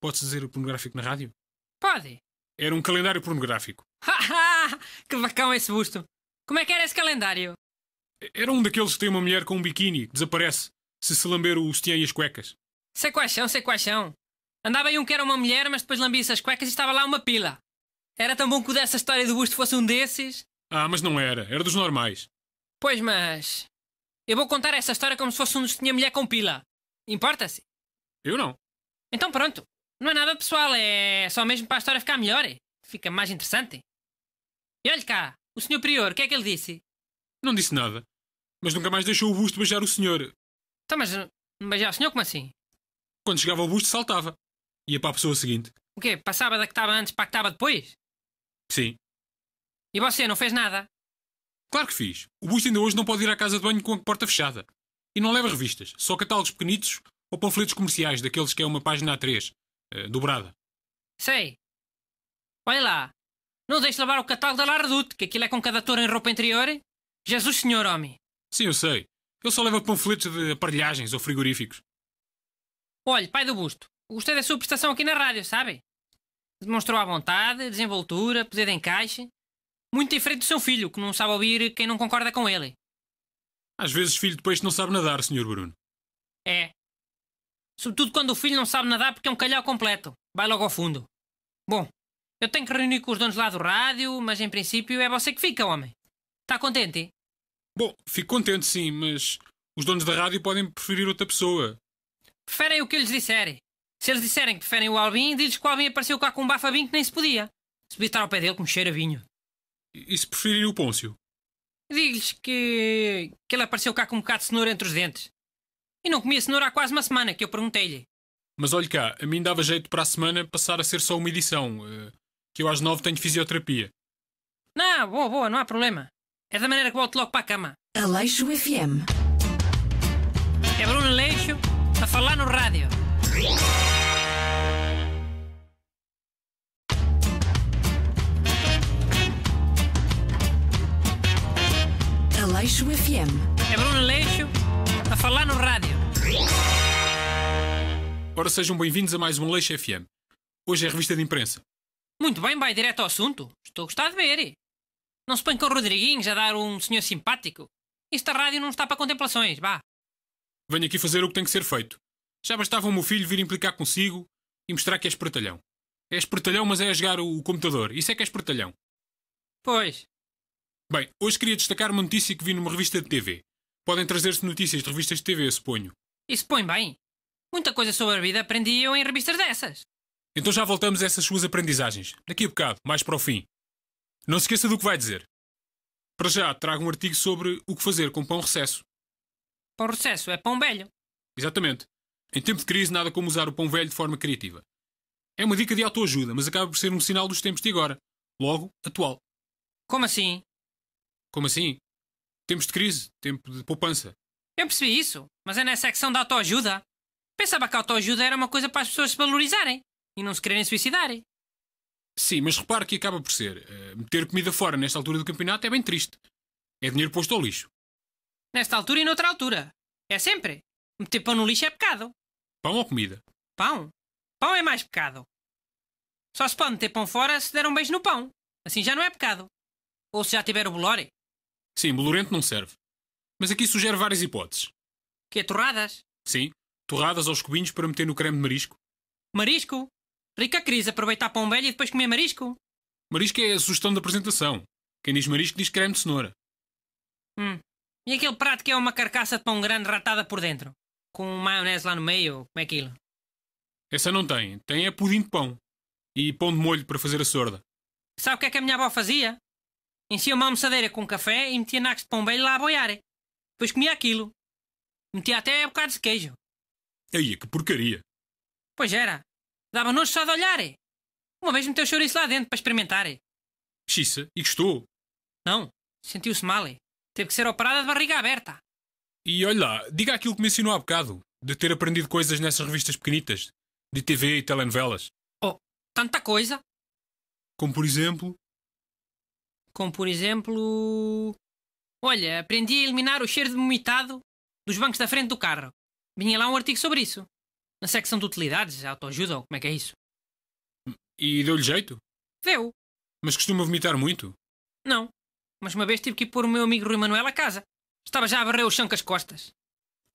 Pode-se dizer pornográfico na rádio? Pode. Era um calendário pornográfico. que bacão esse busto! Como é que era esse calendário? Era um daqueles que tem uma mulher com um biquíni, desaparece, se se lamber o sutiã e as cuecas. Sei quais são, sei quais são. Andava aí um que era uma mulher, mas depois lambia-se as cuecas e estava lá uma pila. Era tão bom que o dessa história do busto fosse um desses. Ah, mas não era. Era dos normais. Pois, mas... Eu vou contar essa história como se fosse um que tinha mulher com pila. Importa-se? Eu não. Então pronto. Não é nada pessoal, é só mesmo para a história ficar melhor. É? Fica mais interessante. E olhe cá, o senhor Prior, o que é que ele disse? Não disse nada. Mas nunca mais deixou o busto beijar o senhor. Tá, mas beijar o senhor como assim? Quando chegava ao busto, saltava. Ia para a pessoa seguinte. O quê? Passava da que estava antes para a que estava depois? Sim. E você não fez nada? Claro que fiz. O busto ainda hoje não pode ir à casa de banho com a porta fechada. E não leva revistas, só catálogos pequenitos ou panfletos comerciais, daqueles que é uma página A3, eh, dobrada. Sei. Olha lá. Não deixe levar o catálogo da Lara que aquilo é com cada touro em roupa interior. Jesus Senhor, homem. Sim, eu sei. Ele só leva panfletos de aparelhagens ou frigoríficos. Olhe, pai do busto, gostei da sua prestação aqui na rádio, sabe? Demonstrou a vontade, desenvoltura, poder de encaixe. Muito diferente do seu filho, que não sabe ouvir quem não concorda com ele. Às vezes filho de peixe não sabe nadar, Sr. Bruno. É. Sobretudo quando o filho não sabe nadar porque é um calhau completo. Vai logo ao fundo. Bom, eu tenho que reunir com os donos lá do rádio, mas em princípio é você que fica, homem. Está contente? Bom, fico contente sim, mas os donos da rádio podem preferir outra pessoa. Preferem o que eles disserem. Se eles disserem que preferem o Albin, diz-lhes que o Albin apareceu cá com um bafo a vinho que nem se podia. Se estar ao pé dele cheiro cheira vinho. E se preferirem o Pôncio? Digo-lhes que... que ele apareceu cá com um bocado de cenoura entre os dentes. E não comia cenoura há quase uma semana, que eu perguntei-lhe. Mas olhe cá, a mim dava jeito para a semana passar a ser só uma edição, eh, que eu às nove tenho fisioterapia. Não, boa, boa, não há problema. É da maneira que volto logo para a cama. Aleixo FM. É Bruno Aleixo a falar no rádio. Aleixo FM. É Bruno Aleixo a falar no rádio. Ora, sejam bem-vindos a mais um Aleixo FM. Hoje é a revista de imprensa. Muito bem, vai direto ao assunto. Estou a gostar de ver. Não se põe com o Rodriguinhos a dar um senhor simpático. Isto da rádio não está para contemplações, vá. Venho aqui fazer o que tem que ser feito. Já bastava o meu filho vir implicar consigo e mostrar que é espertalhão. É espertalhão, mas é a jogar o computador. Isso é que é espertalhão. Pois. Bem, hoje queria destacar uma notícia que vi numa revista de TV. Podem trazer-se notícias de revistas de TV, suponho. Isso põe bem. Muita coisa sobre a vida aprendi eu em revistas dessas. Então já voltamos a essas suas aprendizagens. Daqui a bocado, mais para o fim. Não se esqueça do que vai dizer. Para já, trago um artigo sobre o que fazer com pão recesso. Pão recesso é pão velho. Exatamente. Em tempo de crise, nada como usar o pão velho de forma criativa. É uma dica de autoajuda, mas acaba por ser um sinal dos tempos de agora. Logo, atual. Como assim? Como assim? Tempos de crise, tempo de poupança. Eu percebi isso, mas é na secção da autoajuda. Pensava que a autoajuda era uma coisa para as pessoas se valorizarem e não se quererem suicidarem. Sim, mas repare que acaba por ser. Eh, meter comida fora nesta altura do campeonato é bem triste. É dinheiro posto ao lixo. Nesta altura e noutra altura. É sempre. Meter pão no lixo é pecado. Pão ou comida? Pão. Pão é mais pecado. Só se pode meter pão fora se der um beijo no pão. Assim já não é pecado. Ou se já tiver o bolore. Sim, bolorento não serve. Mas aqui sugere várias hipóteses. Que é torradas? Sim, torradas aos cubinhos para meter no creme de marisco. Marisco? Rica crise, aproveitar pão velho e depois comer marisco? Marisco é a sugestão da apresentação. Quem diz marisco diz creme de cenoura. Hum. E aquele prato que é uma carcaça de pão grande ratada por dentro? Com maionese lá no meio, como é aquilo? Essa não tem. Tem é pudim de pão. E pão de molho para fazer a sorda. Sabe o que é que a minha avó fazia? Enchia uma almoçadeira com café e metia nacos de pão velho lá a boiar. Depois comia aquilo. Metia até um bocado de queijo. Aí, que porcaria. Pois era. Dava nojo só de olhar. Uma vez meteu chouriço lá dentro para experimentar. Xissa, e gostou? Não, sentiu-se mal. Teve que ser operada de barriga aberta. E olha lá, diga aquilo que me ensinou há bocado, de ter aprendido coisas nessas revistas pequenitas, de TV e telenovelas. Oh, tanta coisa! Como por exemplo? Como por exemplo. Olha, aprendi a eliminar o cheiro de vomitado dos bancos da frente do carro. Vinha lá um artigo sobre isso. Na secção de utilidades, autoajuda como é que é isso? E deu-lhe jeito? Deu. Mas costuma vomitar muito? Não. Mas uma vez tive que ir pôr o meu amigo Rui Manuel à casa. Estava já a varrer o chão com as costas.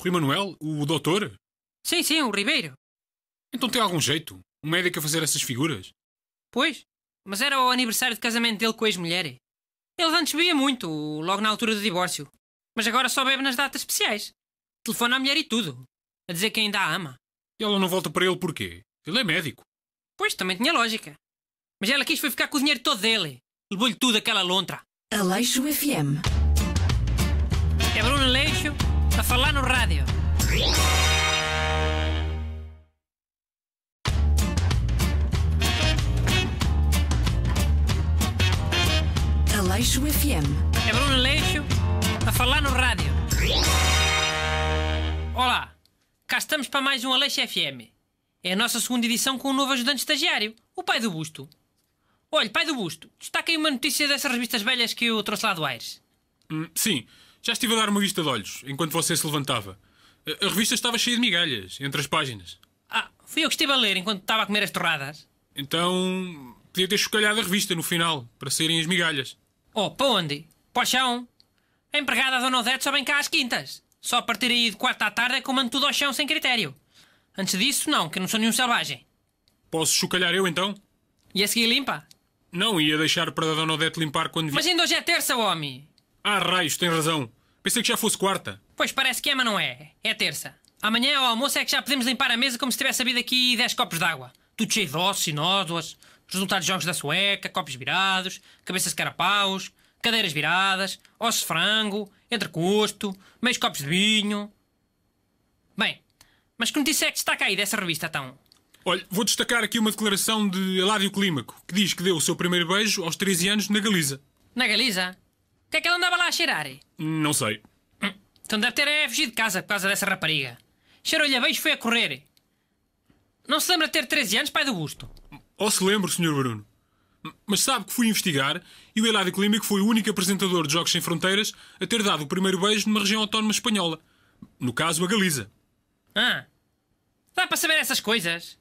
Rui Manuel? O doutor? Sim, sim, o Ribeiro. Então tem algum jeito? Um médico a fazer essas figuras? Pois. Mas era o aniversário de casamento dele com a ex-mulher. Ele antes bebia muito, logo na altura do divórcio. Mas agora só bebe nas datas especiais. Telefona à mulher e tudo. A dizer que ainda a ama. E ela não volta para ele porquê? Ele é médico. Pois, também tinha lógica. Mas ela quis foi ficar com o dinheiro todo dele. Levou-lhe tudo aquela lontra. Aleixo FM. É Bruno Aleixo a falar no rádio. Aleixo FM. É Bruno Aleixo a falar no rádio. Olá. Cá estamos para mais um Aleixo FM. É a nossa segunda edição com um novo ajudante estagiário, o pai do Busto. Olha, pai do Busto, destaca aí uma notícia dessas revistas velhas que eu trouxe lá do Aires. Hum, sim, já estive a dar uma vista de olhos enquanto você se levantava. A, a revista estava cheia de migalhas, entre as páginas. Ah, fui eu que estive a ler enquanto estava a comer as torradas. Então, podia ter chocalhado a revista no final, para saírem as migalhas. Oh, para onde? Para o chão? A empregada Dona Odete só vem cá às quintas. Só a partir aí de quarta à tarde é que eu mando tudo ao chão sem critério. Antes disso, não, que eu não sou nenhum selvagem. Posso chocalhar eu então? E a seguir limpa? Não, ia deixar para a Dona Odete limpar quando vi. Mas ainda hoje é terça, homem! Ah, raios, tens razão. Pensei que já fosse quarta. Pois parece que é, mas não é. É terça. Amanhã ao almoço é que já podemos limpar a mesa como se tivesse havido aqui 10 copos d'água. Tudo cheio de ossos e nódoas, resultados de jogos da sueca, copos virados, cabeças de carapaus, cadeiras viradas, ossos de frango, entre entrecosto, meios copos de vinho. Bem, mas que notícia é que destaca aí dessa revista, então? Olha, vou destacar aqui uma declaração de Eládio Clímaco, que diz que deu o seu primeiro beijo aos 13 anos na Galiza. Na Galiza? O que é que ele andava lá a cheirar? Não sei. Hum, então deve ter é fugido de casa por causa dessa rapariga. Cheirou-lhe a beijo e foi a correr. Não se lembra de ter 13 anos, pai do Gusto? Ou oh, se lembra, Sr. Bruno. Mas sabe que fui investigar e o Eladio Clímaco foi o único apresentador de Jogos Sem Fronteiras a ter dado o primeiro beijo numa região autónoma espanhola. No caso, a Galiza. Ah, dá para saber essas coisas?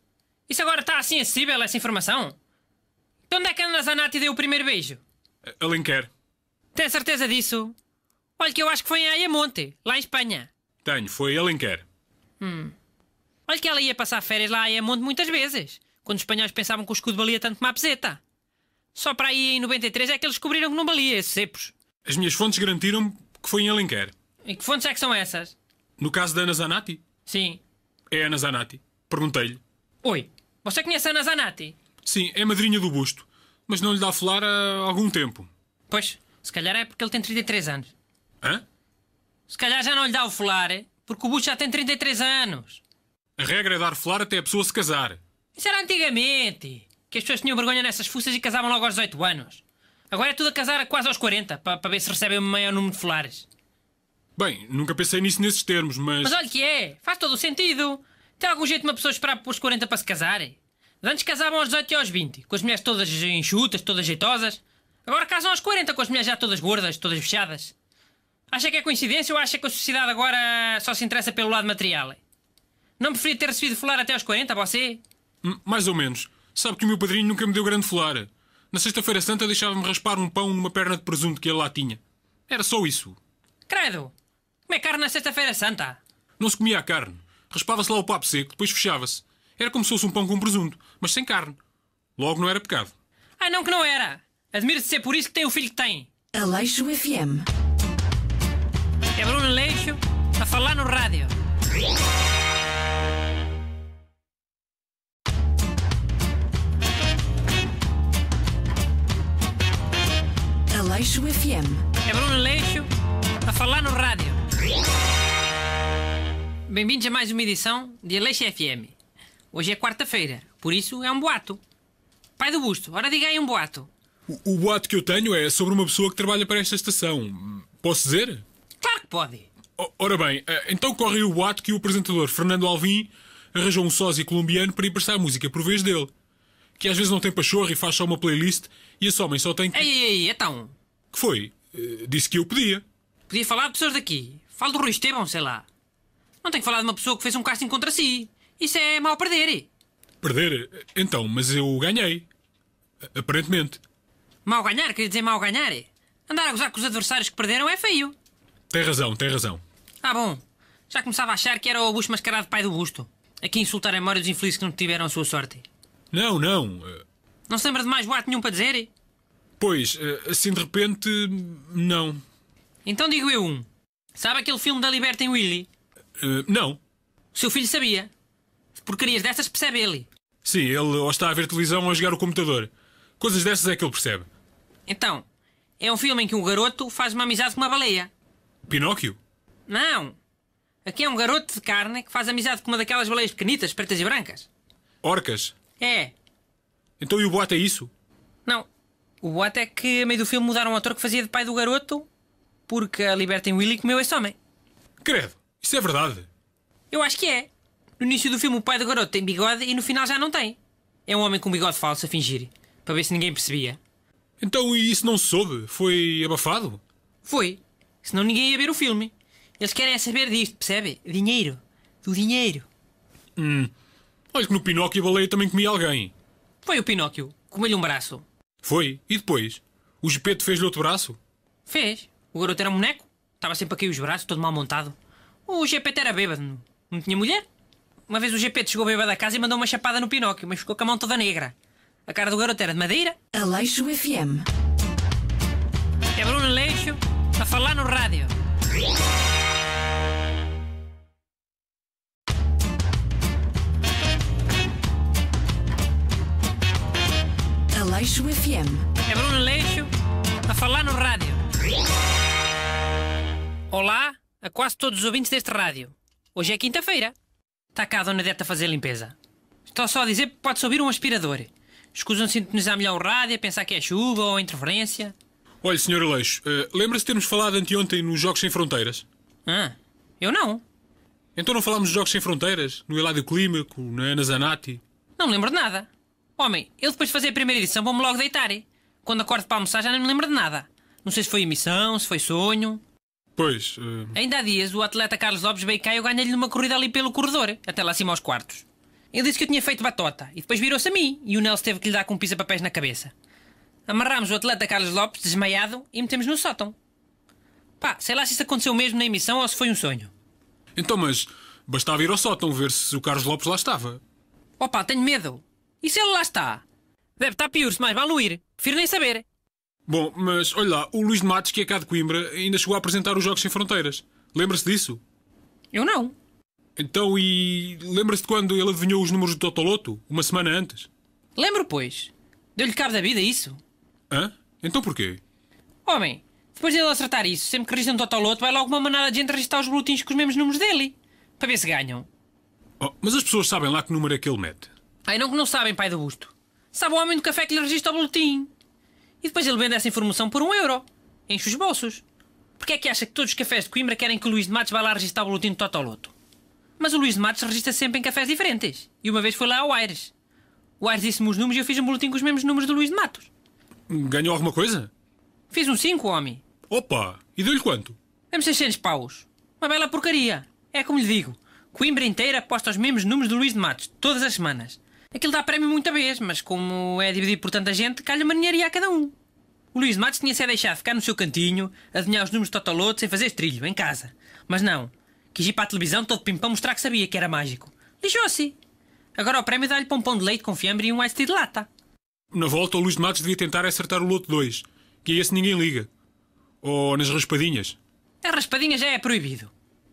Isso agora está assim acessível, essa informação? De onde é que Ana Zanatti deu o primeiro beijo? Alenquer. Tem certeza disso? Olha que eu acho que foi em Ayamonte, lá em Espanha. Tenho, foi Alenquer. Hum. Olha que ela ia passar férias lá em Ayamonte muitas vezes, quando os espanhóis pensavam que o escudo valia tanto como a peseta. Só para aí em 93 é que eles descobriram que não valia esses cepos. As minhas fontes garantiram-me que foi em Alenquer. E que fontes é que são essas? No caso da Ana Zanatti? Sim. É Ana Zanatti. Perguntei-lhe. Oi, você conhece a Ana Zanatti? Sim, é madrinha do busto. Mas não lhe dá a falar há algum tempo. Pois, se calhar é porque ele tem 33 anos. Hã? Se calhar já não lhe dá o folar, porque o busto já tem 33 anos. A regra é dar folar até a pessoa se casar. Isso era antigamente que as pessoas tinham vergonha nessas fuças e casavam logo aos 18 anos. Agora é tudo a casar a quase aos 40, para, ver se recebem o maior número de folares. Bem, nunca pensei nisso nesses termos, mas. Mas olha que é, faz todo o sentido. Tem algum jeito uma pessoa esperar por os 40 para se casar? Antes casavam aos 18 e aos 20, com as mulheres todas enxutas, todas jeitosas. Agora casam aos 40, com as mulheres já todas gordas, todas fechadas. Acha que é coincidência ou acha que a sociedade agora só se interessa pelo lado material? Não preferia ter recebido folar até aos 40, você? Mais ou menos. Sabe que o meu padrinho nunca me deu grande folar. Na Sexta-feira Santa deixava-me raspar um pão numa perna de presunto que ele lá tinha. Era só isso. Credo! Comer carne na Sexta-feira Santa? Não se comia a carne. Raspava-se lá o papo seco, depois fechava-se. Era como se fosse um pão com presunto, mas sem carne. Logo não era pecado. Ah, não que não era! admira se ser por isso que tem o filho que tem. Aleixo FM. É Bruno Aleixo a falar no rádio. Aleixo FM. É Bruno Aleixo a falar no rádio. Bem-vindos a mais uma edição de Aleixo FM. Hoje é quarta-feira, por isso é um boato. Pai do Busto, ora diga aí um boato. O, o boato que eu tenho é sobre uma pessoa que trabalha para esta estação. Posso dizer? Claro que pode. O, ora bem, eh, então corre o boato que o apresentador Fernando Alvim arranjou um sósia colombiano para emprestar música por vez dele. Que às vezes não tem pachorra e faz só uma playlist e esse homem só tem que... Ei, ei, ei, então, que foi? Eh, disse que eu podia. Podia falar de pessoas daqui. Falo do Rui Estevão, sei lá. Não tenho que falar de uma pessoa que fez um casting contra si. Isso é mal perder. Perder? Então, mas eu ganhei. Aparentemente. Mal ganhar? Queria dizer mal ganhar? Andar a gozar com os adversários que perderam é feio. Tem razão, tem razão. Ah, bom. Já começava a achar que era o Augusto mascarado pai do Busto. Aqui insultar a memória dos infelizes que não tiveram a sua sorte. Não, não. Não se lembra de mais boato nenhum para dizer? Pois, eh, assim de repente, não. Então digo eu um. Sabe aquele filme da Libertem Willy? Uh, não. O seu filho sabia. Porcarias dessas percebe ele. Sim, ele ou está a ver televisão ou a jogar o computador. Coisas dessas é que ele percebe. Então, é um filme em que um garoto faz uma amizade com uma baleia. Pinóquio? Não. Aqui é um garoto de carne que faz amizade com uma daquelas baleias pequenitas, pretas e brancas. Orcas? É. Então e o boato é isso? Não, o boato é que a meio do filme mudaram o ator que fazia de pai do garoto porque a Libertem Willy comeu esse homem. Credo, isso é verdade. Eu acho que é. No início do filme o pai do garoto tem bigode e no final já não tem. É um homem com bigode falso a fingir, para ver se ninguém percebia. Então isso não soube? Foi abafado? Foi. Senão ninguém ia ver o filme. Eles querem é saber disto, percebe? Dinheiro. Do dinheiro. Hum. Olha que no Pinóquio a baleia também comia alguém. Foi o Pinóquio. Comeu-lhe um braço. Foi. E depois? O Gepeto fez-lhe outro braço? Fez. O garoto era um boneco. Estava sempre aqui os braços, todo mal montado. O GPT era bêbado. Não tinha mulher? Uma vez o GPT chegou bêbado da casa e mandou uma chapada no Pinóquio, mas ficou com a mão toda negra. A cara do garoto era de madeira. Aleixo FM. É Bruno Aleixo a falar no rádio. Aleixo FM. É Bruno Aleixo a falar no rádio. Olá a quase todos os ouvintes deste rádio. Hoje é quinta-feira. Está cá a Dona Deta a fazer limpeza. Estou só a dizer que pode subir um aspirador. Escusam sintonizar melhor o rádio, a pensar que é chuva ou interferência. Olha, Sr. Aleixo, eh, lembra-se de termos falado anteontem nos Jogos Sem Fronteiras? Ah, eu não. Então não falámos dos Jogos Sem Fronteiras? No Eládio Clímaco, na Zanati? Não lembro de nada. Homem, eu depois de fazer a primeira edição vou-me logo deitar. Hein? Quando acordo para almoçar já não me lembro de nada. Não sei se foi emissão, se foi sonho. Pois. Uh... Ainda há dias o atleta Carlos Lopes veio cá e eu ganhei-lhe numa corrida ali pelo corredor, até lá acima aos quartos. Ele disse que eu tinha feito batota e depois virou-se a mim e o Nelson teve que lhe dar com um pisa-papéis na cabeça. Amarramos o atleta Carlos Lopes, desmaiado, e metemos no sótão. Pá, sei lá se isso aconteceu mesmo na emissão ou se foi um sonho. Então, mas bastava ir ao sótão ver se o Carlos Lopes lá estava. Opa, tenho medo. E se ele lá está? Deve estar pior, se mais vale não ir. Prefiro nem saber. Bom, mas olha lá, o Luís de Matos, que é cá de Coimbra, ainda chegou a apresentar os Jogos Sem Fronteiras. Lembra-se disso? Eu não. Então, e lembra-se de quando ele adivinhou os números do Totoloto? Uma semana antes? Lembro, pois. Deu-lhe cabo da vida é isso. Hã? Então porquê? Homem, depois de ele acertar isso, sempre que registra um Totoloto, vai logo uma manada de gente registrar os boletins com os mesmos números dele. Para ver se ganham. Oh, mas as pessoas sabem lá que número é que ele mete. Ai, não que não sabem, pai do Busto. Sabe o homem do café que lhe registra o boletim. E depois ele vende essa informação por um euro. Enche os bolsos. Porquê é que acha que todos os cafés de Coimbra querem que o Luís de Matos vá lá registrar o boletim do Totoloto? Mas o Luís de Matos registra sempre em cafés diferentes. E uma vez foi lá ao Aires. O Aires disse-me os números e eu fiz um boletim com os mesmos números do Luís de Matos. Ganhou alguma coisa? Fiz um 5, homem. Opa! E deu-lhe quanto? Demos 600 paus. Uma bela porcaria. É como lhe digo. Coimbra inteira aposta os mesmos números do Luís de Matos, todas as semanas. Aquilo dá prémio muita vez, mas como é dividido por tanta gente, calha uma a cada um. O Luís Matos tinha-se deixado ficar no seu cantinho, a adivinhar os números de Totoloto sem fazer estrilho, em casa. Mas não. Quis ir para a televisão todo pimpão mostrar que sabia que era mágico. Lixou-se. Agora o prémio dá-lhe pão de leite com fiambre e um ice tea de lata. Na volta, o Luís de Matos devia tentar acertar o loto 2, que a esse ninguém liga. Ou nas raspadinhas. A raspadinha já é proibido.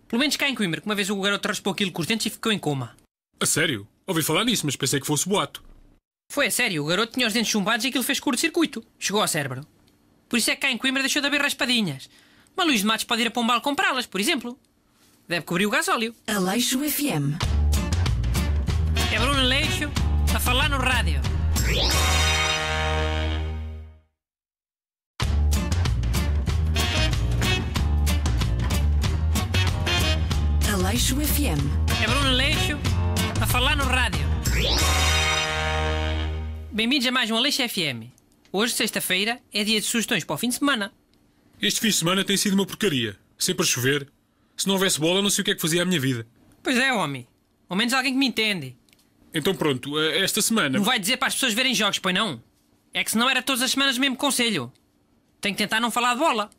Pelo menos cá em Coimbra, que uma vez o garoto raspou aquilo com os dentes e ficou em coma. A sério? Ouvi falar nisso, mas pensei que fosse boato. Foi, a sério. O garoto tinha os dentes chumbados e aquilo fez curto-circuito. Chegou ao cérebro. Por isso é que cá em Coimbra deixou de haver raspadinhas. Mas Luís de Matos pode ir a Pombal comprá-las, por exemplo. Deve cobrir o gasóleo. Aleixo FM. É Bruno Aleixo a falar no rádio. Aleixo FM. É Bruno Leixo a falar no rádio. Bem-vindos a mais um Aleixo FM. Hoje, sexta-feira, é dia de sugestões para o fim de semana. Este fim de semana tem sido uma porcaria. Sempre é a chover. Se não houvesse bola, não sei o que é que fazia a minha vida. Pois é, homem. Ao menos alguém que me entende. Então pronto, eh, esta semana... Não vai dizer para as pessoas verem jogos, pois não? É que se não era todas as semanas o mesmo conselho. Tem que tentar não falar de bola.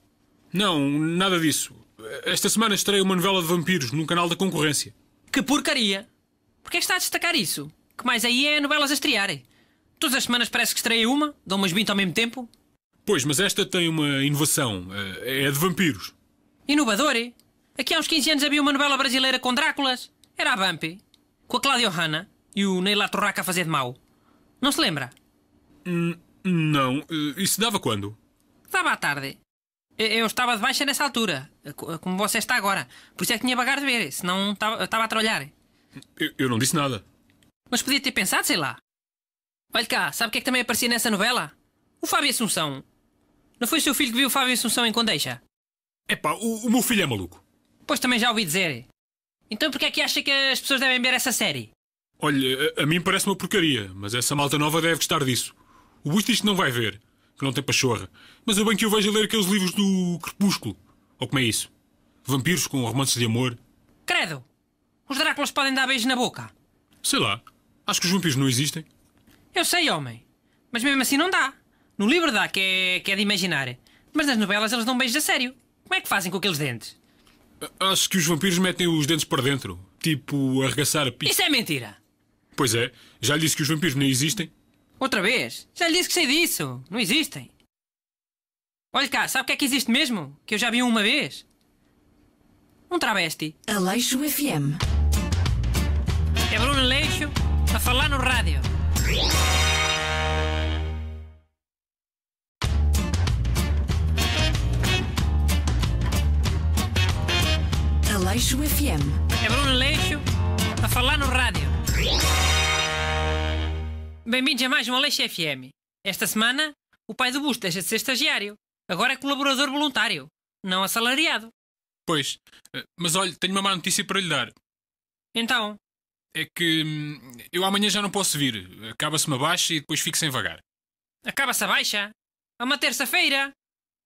Não, nada disso. Esta semana estarei uma novela de vampiros num canal da concorrência. Que porcaria! Porquê está a destacar isso? Que mais aí é novelas a estrearem. É? Todas as semanas parece que estreia uma, dão umas 20 ao mesmo tempo. Pois, mas esta tem uma inovação. Eh, é de vampiros. Inovador? É? Aqui há uns 15 anos havia uma novela brasileira com Dráculas. Era a Bumpy. Com a Cláudia Hanna e o Neila Torraca a fazer de mau. Não se lembra? Hum, não. Eh, isso dava quando? Dava à tarde. Eu estava de baixa nessa altura, como você está agora. Por isso é que tinha vagar de ver, senão estava, estava a trolhar. Eu, eu não disse nada. Mas podia ter pensado, sei lá. Olha cá, sabe o que é que também aparecia nessa novela? O Fábio Assunção. Não foi o seu filho que viu o Fábio Assunção em Condeixa? Epá, o, o meu filho é maluco. Pois também já ouvi dizer. Então porquê é que acha que as pessoas devem ver essa série? Olha, a, a mim parece uma porcaria, mas essa malta nova deve gostar disso. O Busto isto não vai ver, que não tem pachorra. Mas eu bem que eu vejo a ler aqueles livros do Crepúsculo. Ou como é isso? Vampiros com romances de amor. Credo! Os Dráculas podem dar beijos na boca. Sei lá. Acho que os vampiros não existem. Eu sei, homem. Mas mesmo assim não dá. No livro dá, que é, que é de imaginar. Mas nas novelas eles dão beijos a sério. Como é que fazem com aqueles dentes? Acho que os vampiros metem os dentes para dentro. Tipo, arregaçar a pizza. Isso é mentira! Pois é. Já lhe disse que os vampiros nem existem. Outra vez? Já lhe disse que sei disso. Não existem. Olha cá, sabe o que é que existe mesmo? Que eu já vi uma vez. Um travesti. Aleixo FM é Bruno Leixo a falar no rádio. Aleixo FM. É Bruno Leixo a falar no rádio. Bem-vindos a mais um Aleixo FM. Esta semana, o pai do Busto deixa de ser estagiário. Agora é colaborador voluntário, não assalariado. Pois, eh, mas olha, tenho uma má notícia para lhe dar. Então, é que hum, eu amanhã já não posso vir. Acaba-se uma baixa e depois fico sem vagar. Acaba-se a baixa? É uma terça-feira?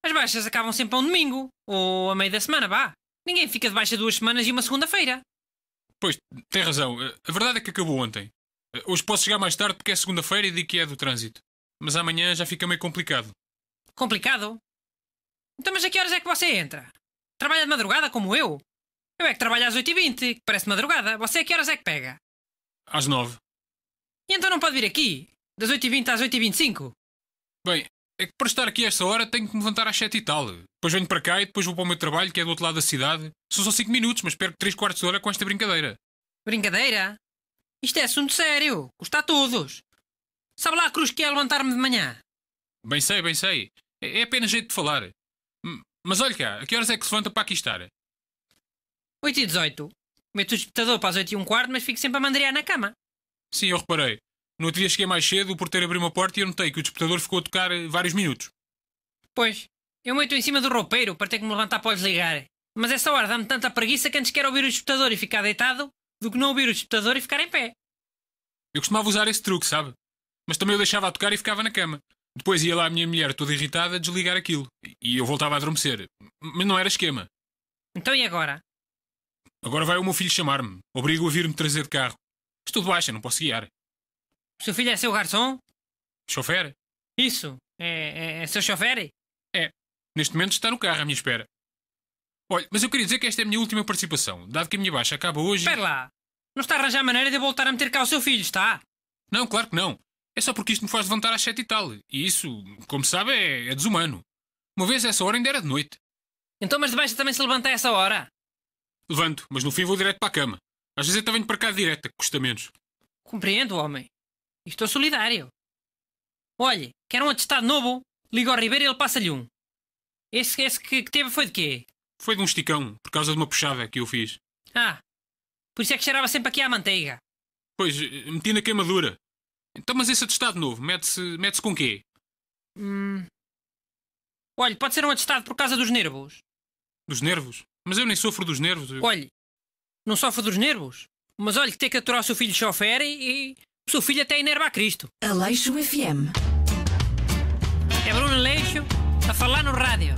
As baixas acabam sempre a um domingo. Ou a meio da semana, vá. Ninguém fica de baixa duas semanas e uma segunda-feira. Pois, tem razão. Eh, a verdade é que acabou ontem. Eh, hoje posso chegar mais tarde porque é segunda-feira e digo que é do trânsito. Mas amanhã já fica meio complicado. Complicado? Então, mas a que horas é que você entra? Trabalha de madrugada como eu? Eu é que trabalho às 8h20, que parece madrugada. Você a que horas é que pega? Às 9. E então não pode vir aqui? Das 8h20 às 8h25? Bem, é que para estar aqui a esta hora tenho que me levantar às 7 e tal. Depois venho para cá e depois vou para o meu trabalho, que é do outro lado da cidade. São só 5 minutos, mas perco 3 quartos de hora com esta brincadeira. Brincadeira? Isto é assunto sério. Custa a todos. Sabe lá a cruz que é levantar-me de manhã? Bem sei, bem sei. É, é apenas jeito de falar. Mas olha cá, a que horas é que se levanta para aqui estar? 8 e 18. Meto o despertador para as 8 e um quarto, mas fico sempre a mandrear na cama. Sim, eu reparei. No outro dia cheguei mais cedo, o porteiro abriu uma porta e eu notei que o despertador ficou a tocar eh, vários minutos. Pois, eu meto em cima do roupeiro para ter que me levantar para desligar. ligar. Mas essa é hora dá-me tanta preguiça que antes quero ouvir o despertador e ficar deitado do que não ouvir o despertador e ficar em pé. Eu costumava usar esse truque, sabe? Mas também eu deixava a tocar e ficava na cama. Depois ia lá a minha mulher, toda irritada, desligar aquilo. E eu voltava a adormecer. Mas não era esquema. Então e agora? Agora vai o meu filho chamar-me. Obrigo-o a vir-me trazer de carro. Estou de baixa, não posso guiar. O seu filho é seu garçom? Chofer? Isso. É, é, é seu chofer? É. Neste momento está no carro à minha espera. Olha, mas eu queria dizer que esta é a minha última participação, dado que a minha baixa acaba hoje. Espera lá. Não está a arranjar maneira de voltar a meter cá o seu filho, está? Não, claro que não. É só porque isto me faz levantar às sete e tal. E isso, como sabe, é, é desumano. Uma vez essa hora ainda era de noite. Então, mas de baixa também se levanta a essa hora? Levanto, mas no fim vou direto para a cama. Às vezes até venho para cá direta, que custa menos. Compreendo, homem. E estou é solidário. Olhe, quer um atestado novo? Liga ao Ribeiro e ele passa-lhe um. Esse, esse que, que teve foi de quê? Foi de um esticão, por causa de uma puxada que eu fiz. Ah, por isso é que cheirava sempre aqui à manteiga. Pois, meti na queimadura. Então, mas esse atestado novo, mete-se mete com quê? Hum... Olha, pode ser um atestado por causa dos nervos. Dos nervos? Mas eu nem sofro dos nervos. Eu... Olhe, não sofro dos nervos? Mas olhe que tem que aturar o seu filho chofer e, e o seu filho até enerva a Cristo. Aleixo FM. É Bruno Aleixo a falar no rádio.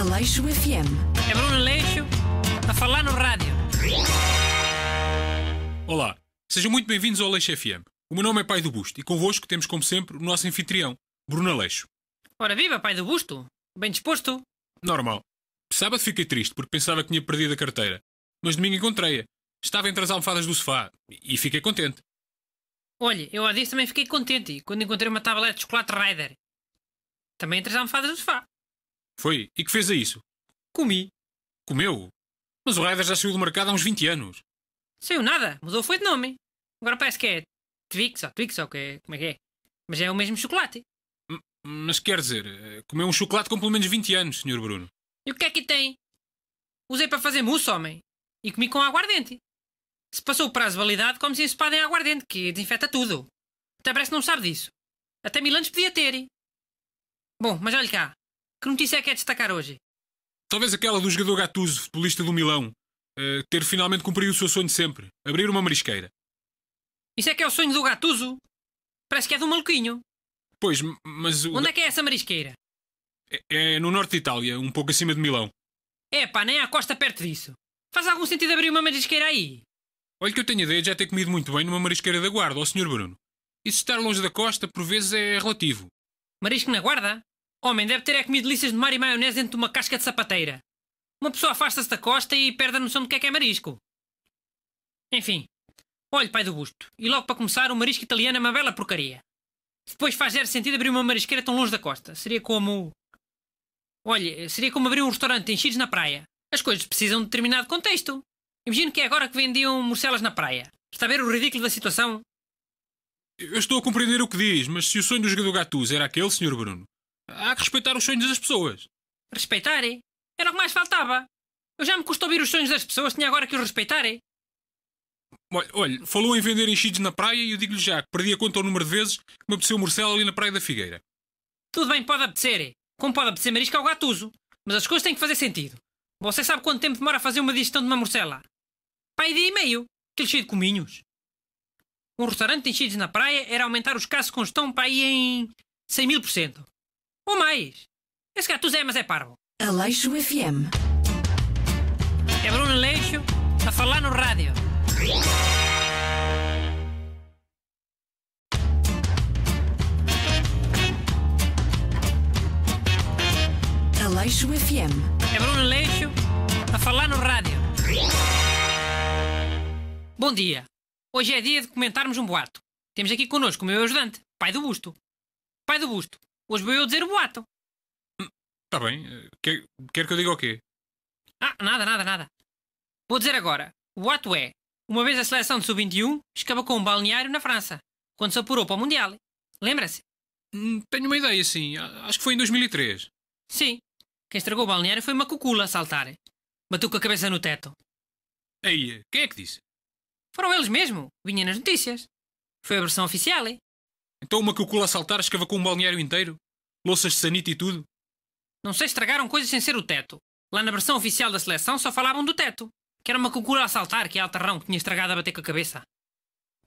Aleixo FM. É Bruno Aleixo a falar no rádio. Olá, sejam muito bem-vindos ao Aleixo FM. O meu nome é Pai do Busto e convosco temos, como sempre, o nosso anfitrião, Bruno Aleixo. Ora viva, Pai do Busto! Bem disposto? Normal. Sábado fiquei triste porque pensava que tinha perdido a carteira, mas domingo encontrei-a. Estava entre as almofadas do sofá e fiquei contente. Olha, eu há dias também fiquei contente quando encontrei uma tableta de chocolate Rider. Também entre as almofadas do sofá. Foi? E que fez a isso? Comi. Comeu? Mas o Rider já saiu do mercado há uns 20 anos. Saiu nada, mudou foi de nome. Agora parece que é Twix ou Twix ou que, é, como é que é? Mas é o mesmo chocolate. Mas quer dizer, eh, comeu um chocolate com pelo menos 20 anos, Sr. Bruno. E o que é que tem? Usei para fazer mousse, homem. E comi com aguardente. Se passou o prazo validade, como se ensopado em aguardente, que desinfeta tudo. Até parece que não sabe disso. Até mil anos podia ter. Bom, mas olha cá. Que notícia é que é destacar hoje? Talvez aquela do jogador Gattuso, futebolista do Milão, eh, ter finalmente cumprido o seu sonho de sempre. Abrir uma marisqueira. Isso é que é o sonho do gatuso. Parece que é de um maluquinho. Pois, mas o... Onde é que é essa marisqueira? É, é no norte de Itália, um pouco acima de Milão. É pá, nem há costa perto disso. Faz algum sentido abrir uma marisqueira aí? Olha que eu tenho a ideia de já ter comido muito bem numa marisqueira da guarda, ó senhor Sr. Bruno. isso estar longe da costa, por vezes, é relativo. Marisco na guarda? Homem, deve ter é comido delícias de mar e maionese dentro de uma casca de sapateira. Uma pessoa afasta-se da costa e perde a noção do que é que é marisco. Enfim, Olhe, pai do Busto, e logo para começar, o marisco italiano é uma bela porcaria. Depois faz zero sentido abrir uma marisqueira tão longe da costa. Seria como. Olha, seria como abrir um restaurante enchidos na praia. As coisas precisam de determinado contexto. Imagino que é agora que vendiam morcelas na praia. Está a ver o ridículo da situação? Eu estou a compreender o que diz, mas se o sonho do jogador gatus era aquele, Sr. Bruno, há que respeitar os sonhos das pessoas. Respeitarem? Era o que mais faltava. Eu já me custou ouvir os sonhos das pessoas, tinha agora que os respeitarem? Olha, falou em vender enchidos na praia e eu digo-lhe já que perdi a conta ao número de vezes que me apeteceu morcela ali na Praia da Figueira. Tudo bem, pode apetecer. É. Como pode apetecer marisco ao é gatuso. Mas as coisas têm que fazer sentido. Você sabe quanto tempo demora a fazer uma digestão de uma morcela? Pai, dia e meio. Aquilo é cheio de cominhos. Um restaurante de enchidos na praia era aumentar os casos com estão para aí em... 100 mil por cento. Ou mais. Esse gatuso é, mas é parvo. Aleixo FM. É Bruno Aleixo a falar no rádio. Aleixo FM. É Bruno Aleixo a falar no rádio. Bom dia. Hoje é dia de comentarmos um boato. Temos aqui connosco o meu ajudante, pai do busto. Pai do busto, hoje vou eu dizer o boato. Está hum, bem. Eh, quer, quer que eu diga o quê? Ah, nada, nada, nada. Vou dizer agora. O ato é: uma vez a seleção de sub-21 escapou com um balneário na França, quando se apurou para o Mundial. Lembra-se? Hum, tenho uma ideia, sim. Acho que foi em 2003. Sim. Quem estragou o balneário foi uma cucula a saltar. Bateu com a cabeça no teto. Aí, quem é que disse? Foram eles mesmo. Vinha nas notícias. Foi a versão oficial. Hein? Então uma cucula a saltar escavacou um balneário inteiro? Louças de sanita e tudo? Não sei, estragaram coisas sem ser o teto. Lá na versão oficial da seleção só falavam do teto. Que era uma cocura a saltar, que é altarrão, que tinha estragado a bater com a cabeça.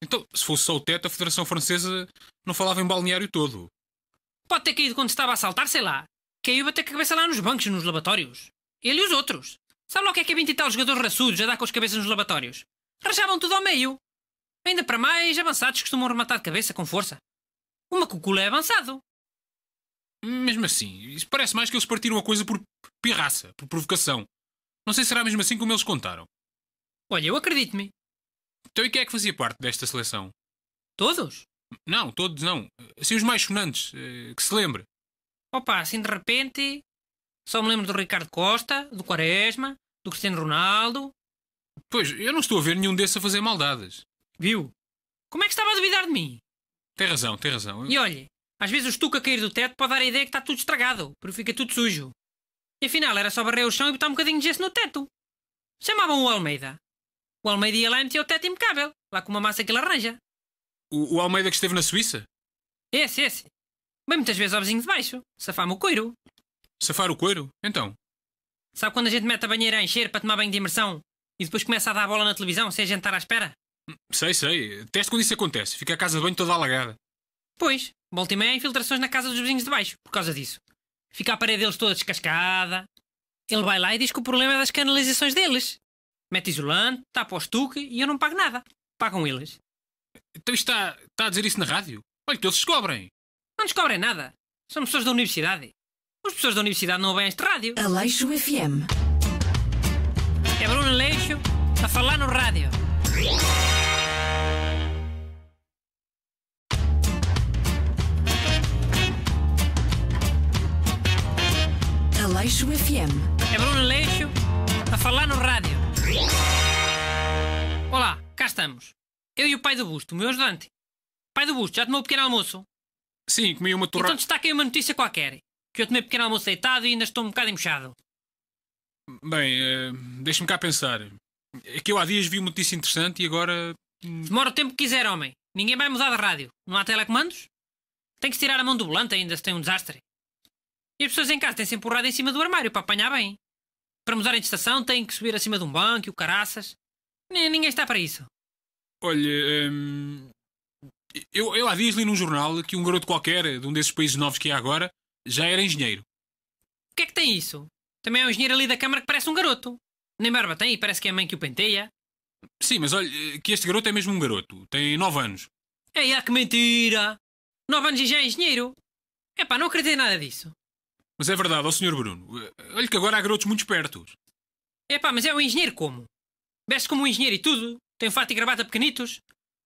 Então, se fosse só o teto, a Federação Francesa não falava em balneário todo. Pode ter caído quando estava a saltar, sei lá. Caiu bater com a cabeça lá nos bancos, nos lavatórios. Ele e os outros. Sabe lá o que é que é 20 e tal jogadores raçudos a dar com as cabeças nos lavatórios? Rachavam tudo ao meio. Ainda para mais, avançados costumam rematar de cabeça com força. Uma cucula é avançado. Mesmo assim, isso parece mais que eles partiram a coisa por pirraça, por provocação. Não sei se será mesmo assim como eles contaram. Olha, eu acredito-me. Então e quem é que fazia parte desta seleção? Todos? Não, todos não. Assim, os mais sonantes, eh, que se lembre. Opa, assim de repente. Só me lembro do Ricardo Costa, do Quaresma, do Cristiano Ronaldo. Pois, eu não estou a ver nenhum desses a fazer maldades. Viu? Como é que estava a duvidar de mim? Tem razão, tem razão. E olha, às vezes o estuque a cair do teto pode dar a ideia que está tudo estragado, porque fica tudo sujo. E afinal era só barrer o chão e botar um bocadinho de gesso no teto. Chamavam o Almeida. O Almeida ia lá e metia o teto impecável, lá com uma massa que ele arranja. O, o Almeida que esteve na Suíça? Esse, esse. Bem muitas vezes ao vizinho de baixo. Safar-me o coiro. Safar o coiro? Então? Sabe quando a gente mete a banheira a encher para tomar banho de imersão e depois começa a dar a bola na televisão sem a gente estar à espera? Hum, sei, sei. Teste quando isso acontece. Fica a casa de banho toda alagada. Pois. Volta e meia infiltrações na casa dos vizinhos de baixo por causa disso fica a parede deles toda descascada. Ele vai lá e diz que o problema é das canalizações deles. Mete isolante, tapa o estuque e eu não pago nada. Pagam eles. Então isto está, está a dizer isso na rádio? Olha, que eles descobrem. Não descobrem nada. São pessoas da universidade. As pessoas da universidade não ouvem esta rádio. Aleixo FM. É Bruno Aleixo a falar no rádio. Leixo FM. É Bruno Leixo a falar no rádio. Olá, cá estamos. Eu e o pai do Busto, o meu ajudante. Pai do Busto, já tomou o pequeno almoço? Sim, comi uma torrada. Então destaquei uma notícia qualquer. Que eu tomei pequeno almoço deitado e ainda estou um bocado embuchado. Bem, uh, deixa-me cá pensar. É que eu há dias vi uma notícia interessante e agora... Hum, Demora o tempo que quiser, homem. Ninguém vai mudar de rádio. Não há telecomandos? Tem que tirar a mão do volante ainda se tem um desastre. E as pessoas em casa têm sempre o rádio em cima do armário para apanhar bem. Para mudar de estação têm que subir acima de um banco e o caraças. ninguém está para isso. Olha, hum, eu, eu há dias li num jornal que um garoto qualquer, de um desses países novos que há agora, já era engenheiro. O que é que tem isso? Também é um engenheiro ali da Câmara que parece um garoto. Nem barba tem e parece que é a mãe que o penteia. Sim, mas olha, que este garoto é mesmo um garoto. Tem nove anos. É, Ei, ah, que mentira! nove anos e já é engenheiro? Epá, não acreditei nada disso. Mas é verdade, ó senhor Bruno. Eh, olha que agora há garotos muito espertos. É pá, mas é um engenheiro como? Veste como um engenheiro e tudo? Tem fato e gravata pequenitos?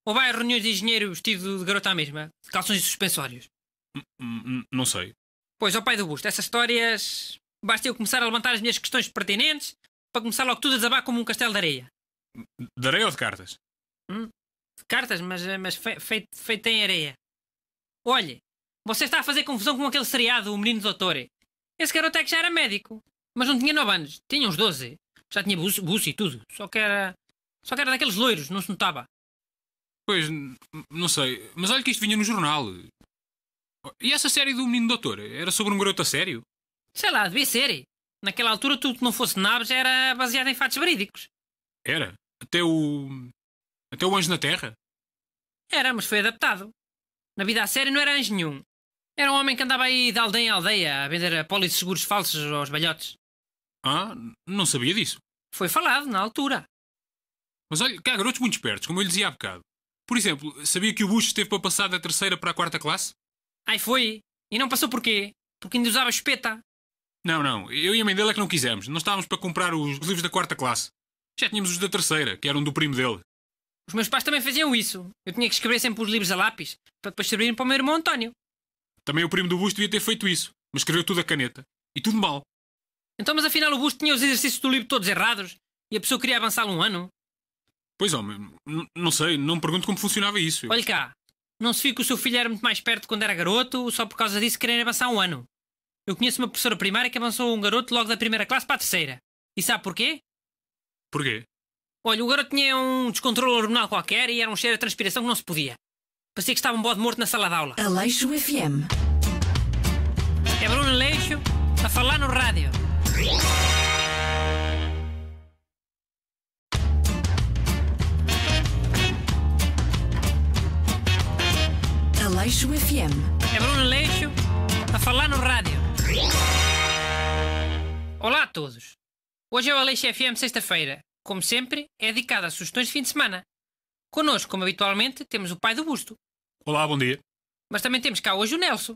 Ou vai a reuniões de engenheiro vestido de garota à mesma? calções e suspensórios? Hum, hum, hum, não sei. Pois, ó pai do busto, essas histórias... Basta eu começar a levantar as minhas questões pertinentes para começar logo tudo a desabar como um castelo de areia. De areia ou de cartas? Hum, de cartas, mas, eh, mas feito, feito em areia. Olhe, você está a fazer confusão com aquele seriado, o Menino doutor. Esse garoto é que já era médico, mas não tinha 9 anos, tinha uns 12. Já tinha buço e tudo, só que era. Só que era daqueles loiros, não se notava. Pois, não sei, mas olha que isto vinha no jornal. E essa série do Menino Doutor? Era sobre um garoto a sério? Sei lá, devia ser. Naquela altura tudo que não fosse naves era baseado em fatos verídicos. Era? Até o. Até o Anjo na Terra? Era, mas foi adaptado. Na vida a sério não era anjo nenhum. Era um homem que andava aí de aldeia em aldeia a vender apólices eh, seguros falsos aos balhotes. Ah, não sabia disso. Foi falado na altura. Mas olha, cá há garotos muito espertos, como eu lhe dizia há bocado. Por exemplo, sabia que o Bush esteve para passar da terceira para a quarta classe? Ai, foi. E não passou porquê? Porque ainda usava espeta. Não, não. Eu e a mãe dele é que não quisemos. Não estávamos para comprar os livros da quarta classe. Já tínhamos os da terceira, que eram do primo dele. Os meus pais também faziam isso. Eu tinha que escrever sempre os livros a lápis, para depois servirem para o meu irmão António. Também o primo do Busto devia ter feito isso, mas escreveu tudo a caneta. E tudo mal. Então, mas afinal o Busto tinha os exercícios do livro todos errados e a pessoa queria avançar um ano? Pois, homem, não sei, não me pergunto como funcionava isso. Eu... Olha cá, não se fica que o seu filho era muito mais perto quando era garoto, só por causa disso querer avançar um ano. Eu conheço uma professora primária que avançou um garoto logo da primeira classe para a terceira. E sabe porquê? Porquê? Olha, o garoto tinha um descontrole hormonal qualquer e era um cheiro de transpiração que não se podia. Parecia que estava um bode morto na sala de aula. Aleixo FM. É Bruno Aleixo a falar no rádio. Aleixo FM. É Bruno Aleixo a falar no rádio. Olá a todos. Hoje é o Aleixo FM, sexta-feira. Como sempre, é dedicado a sugestões de fim de semana. Connosco, como habitualmente, temos o pai do busto. Olá, bom dia. Mas também temos cá hoje o Nelson.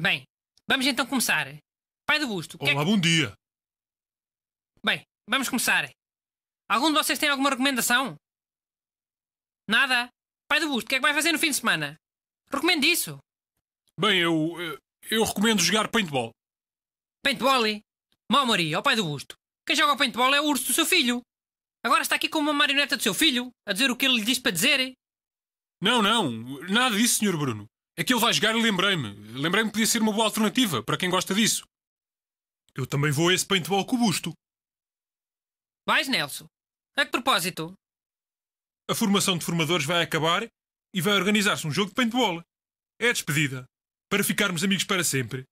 Bem, vamos então começar. Pai do busto. É Olá, é que... bom dia. Bem, vamos começar. Algum de vocês tem alguma recomendação? Nada? Pai do busto, o que é que vai fazer no fim de semana? Recomendo isso. Bem, eu. Eh, eu, recomendo jogar paintball. Paintball? Mó Maria, ao pai do busto. Quem joga paintball é o urso do seu filho. Agora está aqui com uma marioneta do seu filho, a dizer o que ele lhe diz para dizer. Não, não, nada disso, Sr. Bruno. É que ele vai jogar e lembrei-me. Lembrei-me que podia ser uma boa alternativa para quem gosta disso. Eu também vou a esse paintball com o busto. Vais, Nelson? A que propósito? A formação de formadores vai acabar e vai organizar-se um jogo de paintball. É a despedida. Para ficarmos amigos para sempre.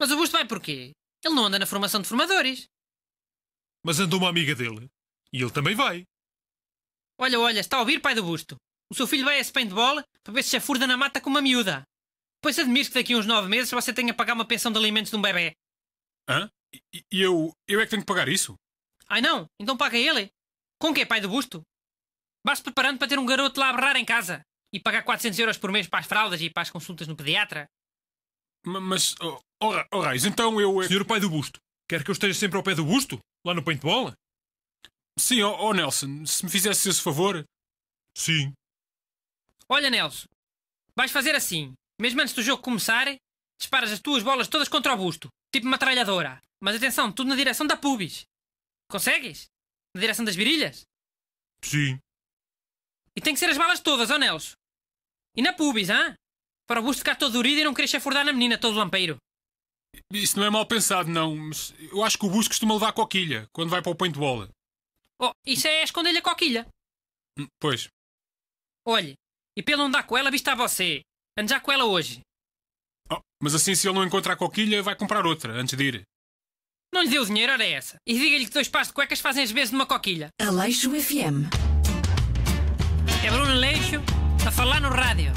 Mas o busto vai porquê? Ele não anda na formação de formadores. Mas andou uma amiga dele. E ele também vai. Olha, olha, está a ouvir, pai do busto? O seu filho vai a esse paintball para ver se chafurda na mata com uma miúda. Pois admiro que daqui a uns nove meses você tenha a pagar uma pensão de alimentos de um bebê. Hã? E eu, eu é que tenho que pagar isso? Ai não, então paga ele. Com quê, pai do busto? Vais preparando para ter um garoto lá a berrar em casa e pagar 400 euros por mês para as fraldas e para as consultas no pediatra. mas, oh, oh, oh então eu... É... Senhor pai do busto, quer que eu esteja sempre ao pé do busto? Lá no paintball? Sim, ó oh, oh Nelson, se me fizesse esse favor. Sim. Olha, Nelson, vais fazer assim. Mesmo antes do jogo começar, disparas as tuas bolas todas contra o busto, tipo uma Mas atenção, tudo na direção da pubis. Consegues? Na direção das virilhas? Sim. E tem que ser as balas todas, ó oh Nelson. E na pubis, hã? Para o busto ficar todo durido e não querer chafurdar na menina todo lampeiro. Isso não é mal pensado, não. Mas eu acho que o busto costuma levar coquilha quando vai para o de bola Oh, isso é esconder-lhe a coquilha. Hum, pois. Olhe, e pelo andar com ela, vista a você. Ande já com ela hoje. Oh, mas assim, se ele não encontrar a coquilha, vai comprar outra, antes de ir. Não lhe deu dinheiro, era é essa. E diga-lhe que dois pares de cuecas fazem as vezes numa coquilha. Aleixo FM. É Bruno Aleixo a falar no rádio.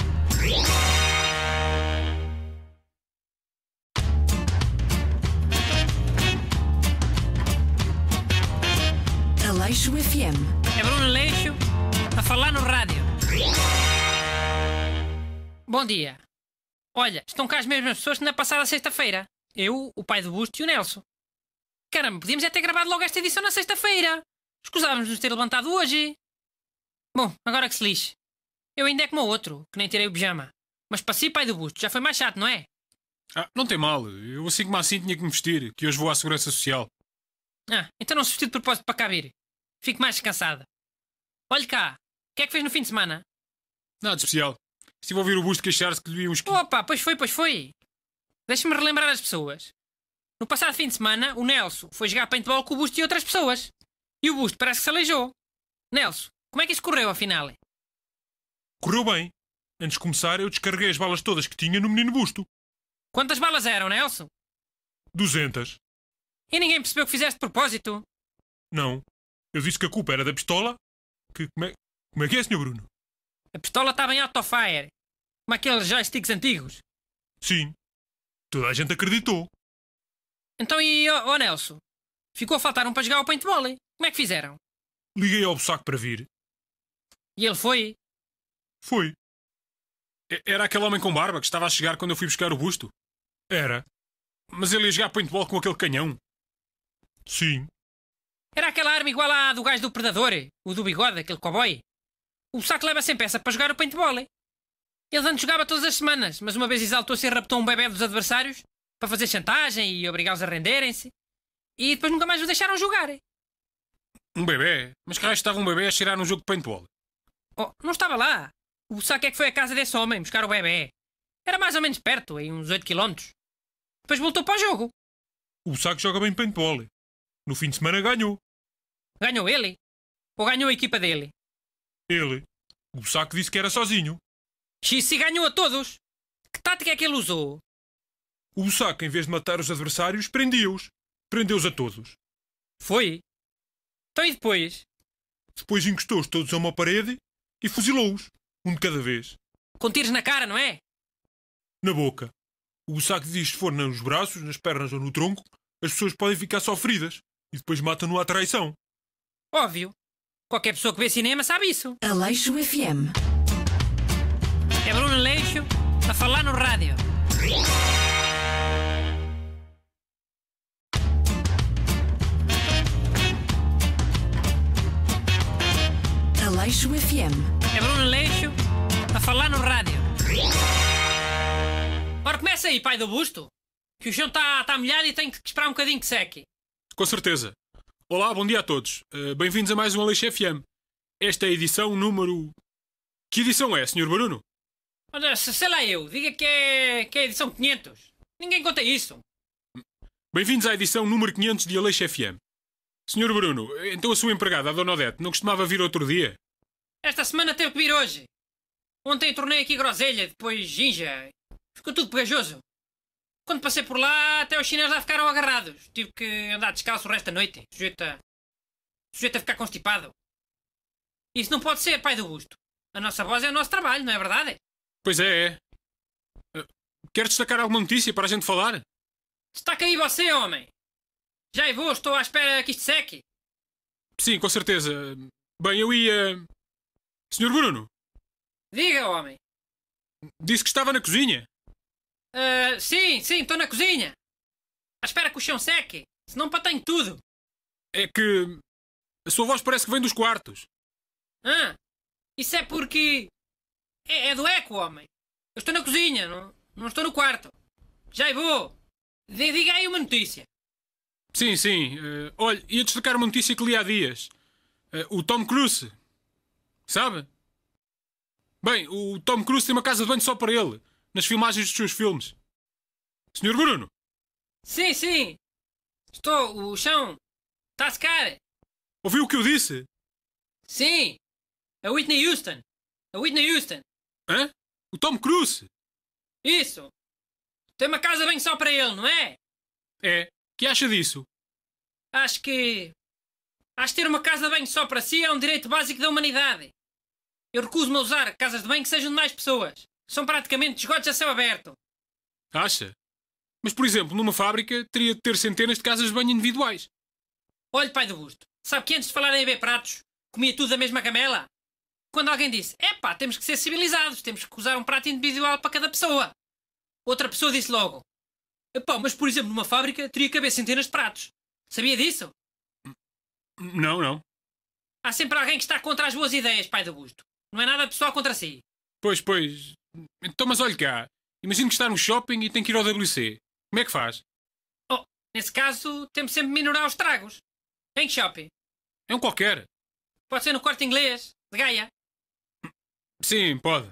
Leixo FM. É Bruno Leixo a falar no rádio. Bom dia. Olha, estão cá as mesmas pessoas que na passada sexta-feira. Eu, o pai do Busto e o Nelson. Caramba, podíamos até ter gravado logo esta edição na sexta-feira. Escusávamos-nos ter levantado hoje. Bom, agora que se lixe. Eu ainda é como o outro, que nem tirei o pijama. Mas para si, pai do Busto, já foi mais chato, não é? Ah, não tem mal. Eu assim como assim tinha que me vestir, que hoje vou à Segurança Social. Ah, então não se vestiu de propósito para cá vir. Fico mais descansada. Olhe cá, o que é que fez no fim de semana? Nada especial. Estive a ouvir o busto queixar-se que lhe uns... Opa, pois foi, pois foi. Deixa-me relembrar as pessoas. No passado fim de semana, o Nelson foi jogar paintball com o busto e outras pessoas. E o busto parece que se aleijou. Nelson, como é que isso correu, afinal? Correu bem. Antes de começar, eu descarreguei as balas todas que tinha no menino busto. Quantas balas eram, Nelson? Duzentas. E ninguém percebeu que fizeste de propósito? Não. Eu disse que a culpa era da pistola. Que, como, é, como é que é, Sr. Bruno? A pistola estava em autofire. Como aqueles joysticks antigos. Sim. Toda a gente acreditou. Então e, ó oh, oh, Nelson? Ficou a faltar um para jogar ao paintball. Hein? Como é que fizeram? Liguei ao saco para vir. E ele foi? Foi. Era aquele homem com barba que estava a chegar quando eu fui buscar o busto? Era. Mas ele ia jogar paintball com aquele canhão? Sim. Era aquela arma igual à do gajo do Predador, o do bigode, aquele cowboy. O saco leva sempre essa para jogar o paintball. Ele antes jogava todas as semanas, mas uma vez exaltou-se e raptou um bebê dos adversários para fazer chantagem e obrigá-los a renderem-se. E depois nunca mais o deixaram jogar. Um bebê? Mas que raio estava um bebê a cheirar num jogo de paintball? Oh, não estava lá. O saco é que foi à casa desse homem buscar o bebê. Era mais ou menos perto, aí uns 8 km. Depois voltou para o jogo. O saco joga bem paintball. No fim de semana ganhou. Ganhou ele? Ou ganhou a equipa dele? Ele. O saco disse que era sozinho. E se ganhou a todos? Que tática é que ele usou? O saco, em vez de matar os adversários, prendia os Prendeu-os a todos. Foi? Então e depois? Depois encostou-os todos a uma parede e fuzilou-os, um de cada vez. Com tiros na cara, não é? Na boca. O saco diz que se for nos braços, nas pernas ou no tronco, as pessoas podem ficar só feridas e depois mata-no à traição. Óbvio. Qualquer pessoa que vê cinema sabe isso. Aleixo FM. É Bruno Aleixo a falar no rádio. Aleixo FM. É Bruno Aleixo a falar no rádio. Ora, começa aí, pai do busto. Que o chão está tá molhado e tem que esperar um bocadinho que seque com certeza. Olá, bom dia a todos. Uh, Bem-vindos a mais um Aleixo FM. Esta é a edição número. Que edição é, Sr. Bruno? Olha, sei lá eu, diga que é, que é a edição 500. Ninguém conta isso. Bem-vindos à edição número 500 de Aleixo FM. Sr. Bruno, então a sua empregada, a Dona Odete, não costumava vir outro dia? Esta semana teve que vir hoje. Ontem tornei aqui groselha, depois ginja. Ficou tudo pegajoso. Quando passei por lá, até os chineses lá ficaram agarrados. Tive que andar descalço o resto da noite, sujeito a, sujeito a ficar constipado. Isso não pode ser, pai do Busto. A nossa voz é o nosso trabalho, não é verdade? Pois é. é. Eh, quer destacar alguma notícia para a gente falar? Destaca aí você, homem. Já e vou, estou à espera que isto seque. Sim, com certeza. Bem, eu ia. Eh, senhor Bruno! Diga, homem! Disse que estava na cozinha. Uh, sim, sim, estou na cozinha. À espera que o chão seque, senão patenho tudo. É que. A sua voz parece que vem dos quartos. Ah, isso é porque. É, é do eco, homem. Eu estou na cozinha, não, não estou no quarto. Já vou. Diga aí uma notícia. Sim, sim. Uh, olha, ia destacar uma notícia que li há dias. Uh, o Tom Cruise. Sabe? Bem, o Tom Cruise tem uma casa de banho só para ele nas filmagens dos seus filmes. Senhor Bruno! Sim, sim! Estou, o chão está a secar! Ouviu o que eu disse? Sim! A Whitney Houston! A Whitney Houston! Hã? O Tom Cruise! Isso! Tem uma casa bem só para ele, não é? É. que acha disso? Acho que. Acho que ter uma casa de banho só para si é um direito básico da humanidade. Eu recuso-me a usar casas de banho que sejam de mais pessoas. São praticamente esgotos a céu aberto. Acha? Mas, por exemplo, numa fábrica, teria de ter centenas de casas de banho individuais. Olhe, pai do busto, sabe que antes de falarem a ver pratos, comia tudo da mesma camela? Quando alguém disse, epá, temos que ser civilizados, temos que usar um prato individual para cada pessoa. Outra pessoa disse logo, epá, mas por exemplo, numa fábrica, teria que haver centenas de pratos. Sabia disso? Não, não. Há sempre alguém que está contra as boas ideias, pai do busto. Não é nada pessoal contra si. Pois, pois, então, mas olha cá, imagino que está no shopping e tem que ir ao WC. Como é que faz? Oh, nesse caso, temos sempre de minorar os tragos. Em que shopping? É um qualquer. Pode ser no corte inglês, de Gaia. Sim, pode.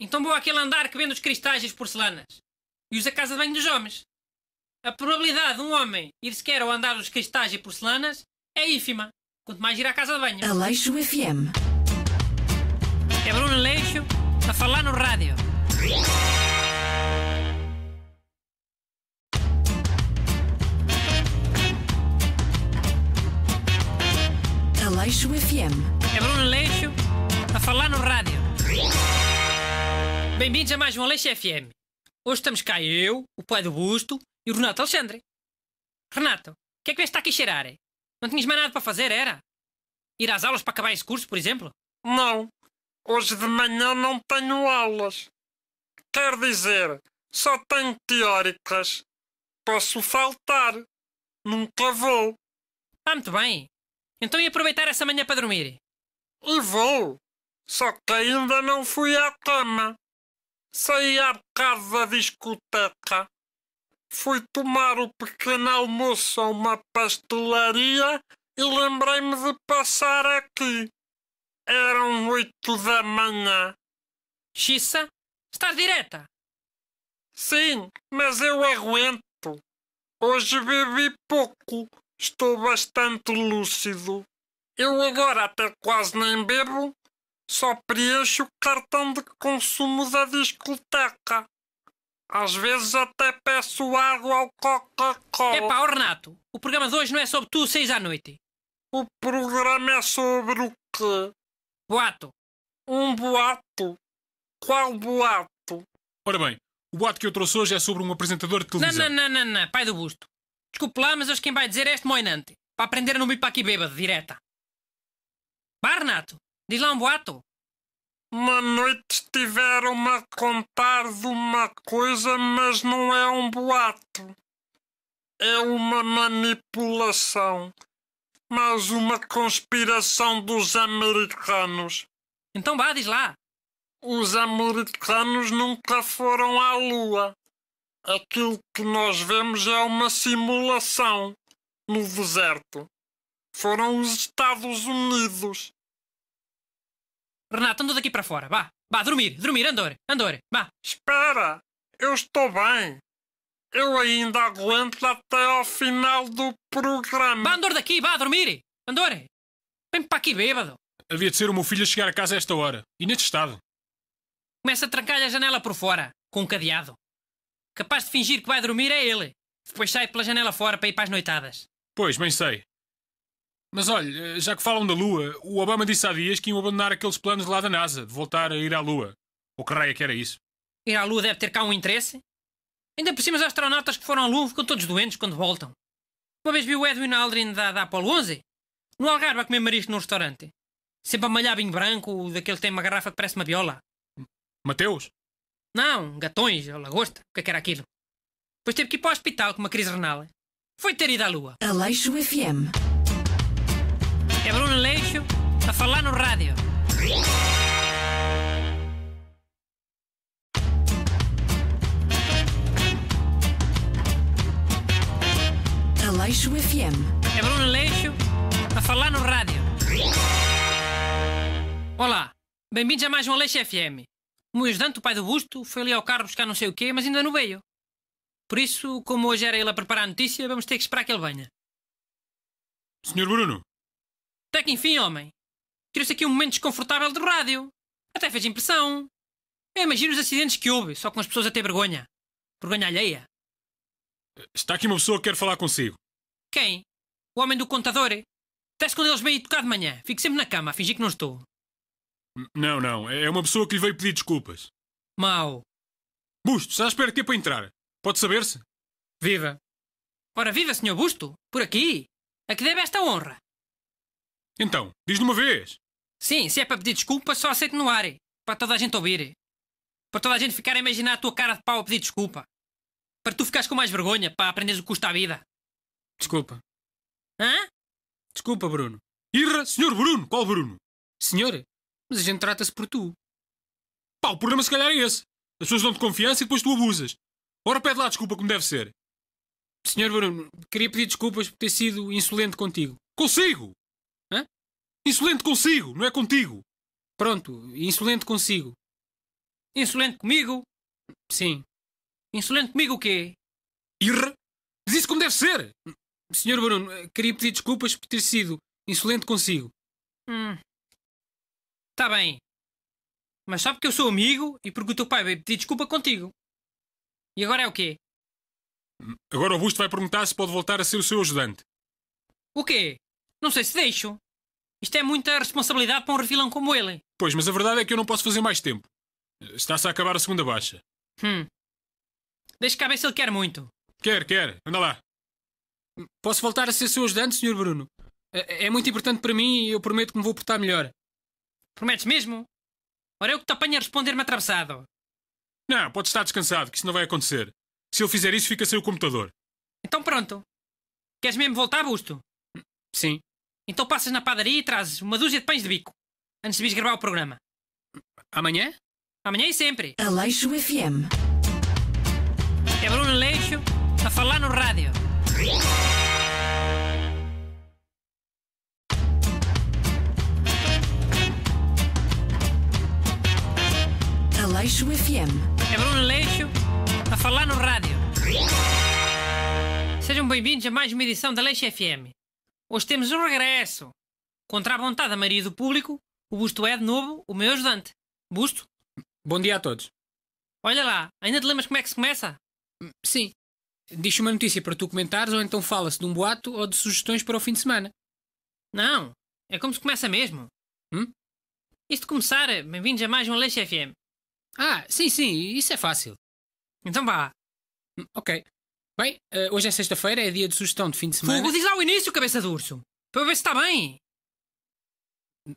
Então vou àquele andar que vende os cristais e as porcelanas. E usa a casa de banho dos homens. A probabilidade de um homem ir sequer ao andar dos cristais e porcelanas é ínfima. Quanto mais ir à casa de banho. Aleixo FM. É Bruno Aleixo a falar no rádio. Aleixo FM. É Bruno Aleixo a falar no rádio. Bem-vindos a mais um Aleixo FM. Hoje estamos cá eu, o pai do Busto e o Renato Alexandre. Renato, o que é que vieste estar aqui cheirar? Não tinhas mais nada para fazer, era? Ir às aulas para acabar esse curso, por exemplo? Não, Hoje de manhã não tenho aulas. Quer dizer, só tenho teóricas. Posso faltar. Nunca vou. Ah, muito bem. Então e aproveitar essa manhã para dormir? E vou. Só que ainda não fui à cama. Saí há bocado da discoteca. Fui tomar o pequeno almoço a uma pastelaria e lembrei-me de passar aqui. Eram oito da manhã. Xissa, estás direta? Sim, mas eu aguento. Hoje bebi pouco. Estou bastante lúcido. Eu agora até quase nem bebo. Só preencho o cartão de consumo da discoteca. Às vezes até peço água ao Coca-Cola. Epá, oh Renato, o programa de hoje não é sobre tu seis à noite. O programa é sobre o quê? Boato. Um boato? Qual boato? Ora bem, o boato que eu trouxe hoje é sobre um apresentador de televisão. Não, não, não, não, não. pai do busto. Desculpe lá, mas hoje quem vai dizer é este moinante. Para aprender a não vir para aqui bêbado, direta. Barnato, diz lá um boato. Uma noite estiveram-me a contar de uma coisa, mas não é um boato. É uma manipulação. Mais uma conspiração dos americanos. Então vá, diz lá. Os americanos nunca foram à Lua. Aquilo que nós vemos é uma simulação no deserto. Foram os Estados Unidos. Renato, anda daqui para fora. Vá, vá, dormir, dormir, Andor, Andor, vá. Espera, eu estou bem. Eu ainda aguento até ao final do programa. Vá, Andor, daqui, vá dormir! Andor, vem para aqui bêbado! Havia de ser o meu filho a chegar a casa a esta hora, e neste estado. Começa a trancar a janela por fora, com um cadeado. Capaz de fingir que vai dormir é ele. Depois sai pela janela fora para ir para as noitadas. Pois, bem sei. Mas olha, já que falam da Lua, o Obama disse há dias que iam abandonar aqueles planos lá da NASA, de voltar a ir à Lua. O que raia é que era isso? Ir à Lua deve ter cá um interesse? Ainda por cima, os astronautas que foram à Lua ficam todos doentes quando voltam. Uma vez vi o Edwin Aldrin da, da Apollo 11 no Algarve a comer marisco num restaurante. Sempre a malhar vinho branco, daquele que tem uma garrafa que parece uma viola. Mateus? Não, gatões ou lagosta, o que é que era aquilo? Depois teve que ir para o hospital com uma crise renal. Foi ter ido à Lua. Aleixo FM. É Bruno Aleixo a falar no rádio. Aleixo FM. É Bruno Aleixo a falar no rádio. Olá, bem-vindos a mais um Aleixo FM. O meu ajudante, o pai do Busto, foi ali ao carro buscar não sei o quê, mas ainda não veio. Por isso, como hoje era ele a preparar a notícia, vamos ter que esperar que ele venha. Senhor Bruno! Até que enfim, homem. Tirou-se aqui um momento desconfortável do rádio. Até fez impressão. Eu imagino os acidentes que houve, só com as pessoas a ter vergonha. Vergonha alheia. Está aqui uma pessoa que quer falar consigo. Quem? O homem do contador? É? Estás quando eles vêm tocar de manhã. Fico sempre na cama, a fingir que não estou. Não, não. É, é uma pessoa que lhe veio pedir desculpas. Mau. Busto, está à espera de para entrar? Pode saber-se? Viva. Ora, viva, senhor Busto. Por aqui. A que deve esta honra? Então, diz de uma vez. Sim, se é para pedir desculpas só aceito no ar. É? Para toda a gente ouvir. Para toda a gente ficar a imaginar a tua cara de pau a pedir desculpa. Para tu ficares com mais vergonha, para aprenderes o custo da vida. Desculpa. Hã? Desculpa, Bruno. Irra, senhor Bruno! Qual Bruno? Senhor, mas a gente trata-se por tu. Pá, o problema se calhar é esse. As pessoas dão-te confiança e depois tu abusas. Ora, pede lá desculpa como deve ser. Senhor Bruno, queria pedir desculpas por ter sido insolente contigo. Consigo! Hã? Insolente consigo, não é contigo! Pronto, insolente consigo. Insolente comigo? Sim. Insolente comigo o quê? Irra! Diz isso como deve ser! Senhor Bruno, eh, queria pedir desculpas por ter sido insolente consigo. Hum. Está bem. Mas sabe que eu sou amigo e porque o teu pai veio pedir desculpa contigo. E agora é o quê? Hum, agora o Busto vai perguntar se pode voltar a ser o seu ajudante. O quê? Não sei se deixo. Isto é muita responsabilidade para um refilão como ele. Pois, mas a verdade é que eu não posso fazer mais tempo. Está-se a acabar a segunda baixa. Hum. Deixa cá ver se ele quer muito. Quer, quer. Anda lá. Posso voltar a ser seu ajudante, Sr. Bruno? É, é, é muito importante para mim e eu prometo que me vou portar melhor. Prometes mesmo? Ora, eu que te apanho a responder-me atravessado. Não, pode estar descansado, que isso não vai acontecer. Se eu fizer isso, fica sem o computador. Então pronto. Queres mesmo voltar, Busto? Sim. Então passas na padaria e trazes uma dúzia de pães de bico. Antes de vires gravar o programa. Amanhã? Amanhã e sempre. Aleixo FM. É Bruno Aleixo a falar no rádio. Aleixo FM. É Bruno Aleixo a falar no rádio. Sejam bem-vindos a mais uma edição da Aleixo FM. Hoje temos um regresso. Contra a vontade da maioria do público, o Busto é de novo o meu ajudante. Busto? Bom dia a todos. Olha lá, ainda te lembras como é que se começa? Sim, Diz uma notícia para tu comentares ou então fala-se de um boato ou de sugestões para o fim de semana. Não, é como se começa mesmo. Hum? Isto começar, bem-vindos a mais um Leixo FM. Ah, sim, sim, isso é fácil. Então vá. Hum, ok. Bem, eh, hoje é sexta-feira, é dia de sugestão de fim de semana. Fogo, diz lá o início, cabeça de urso. Para ver se está bem.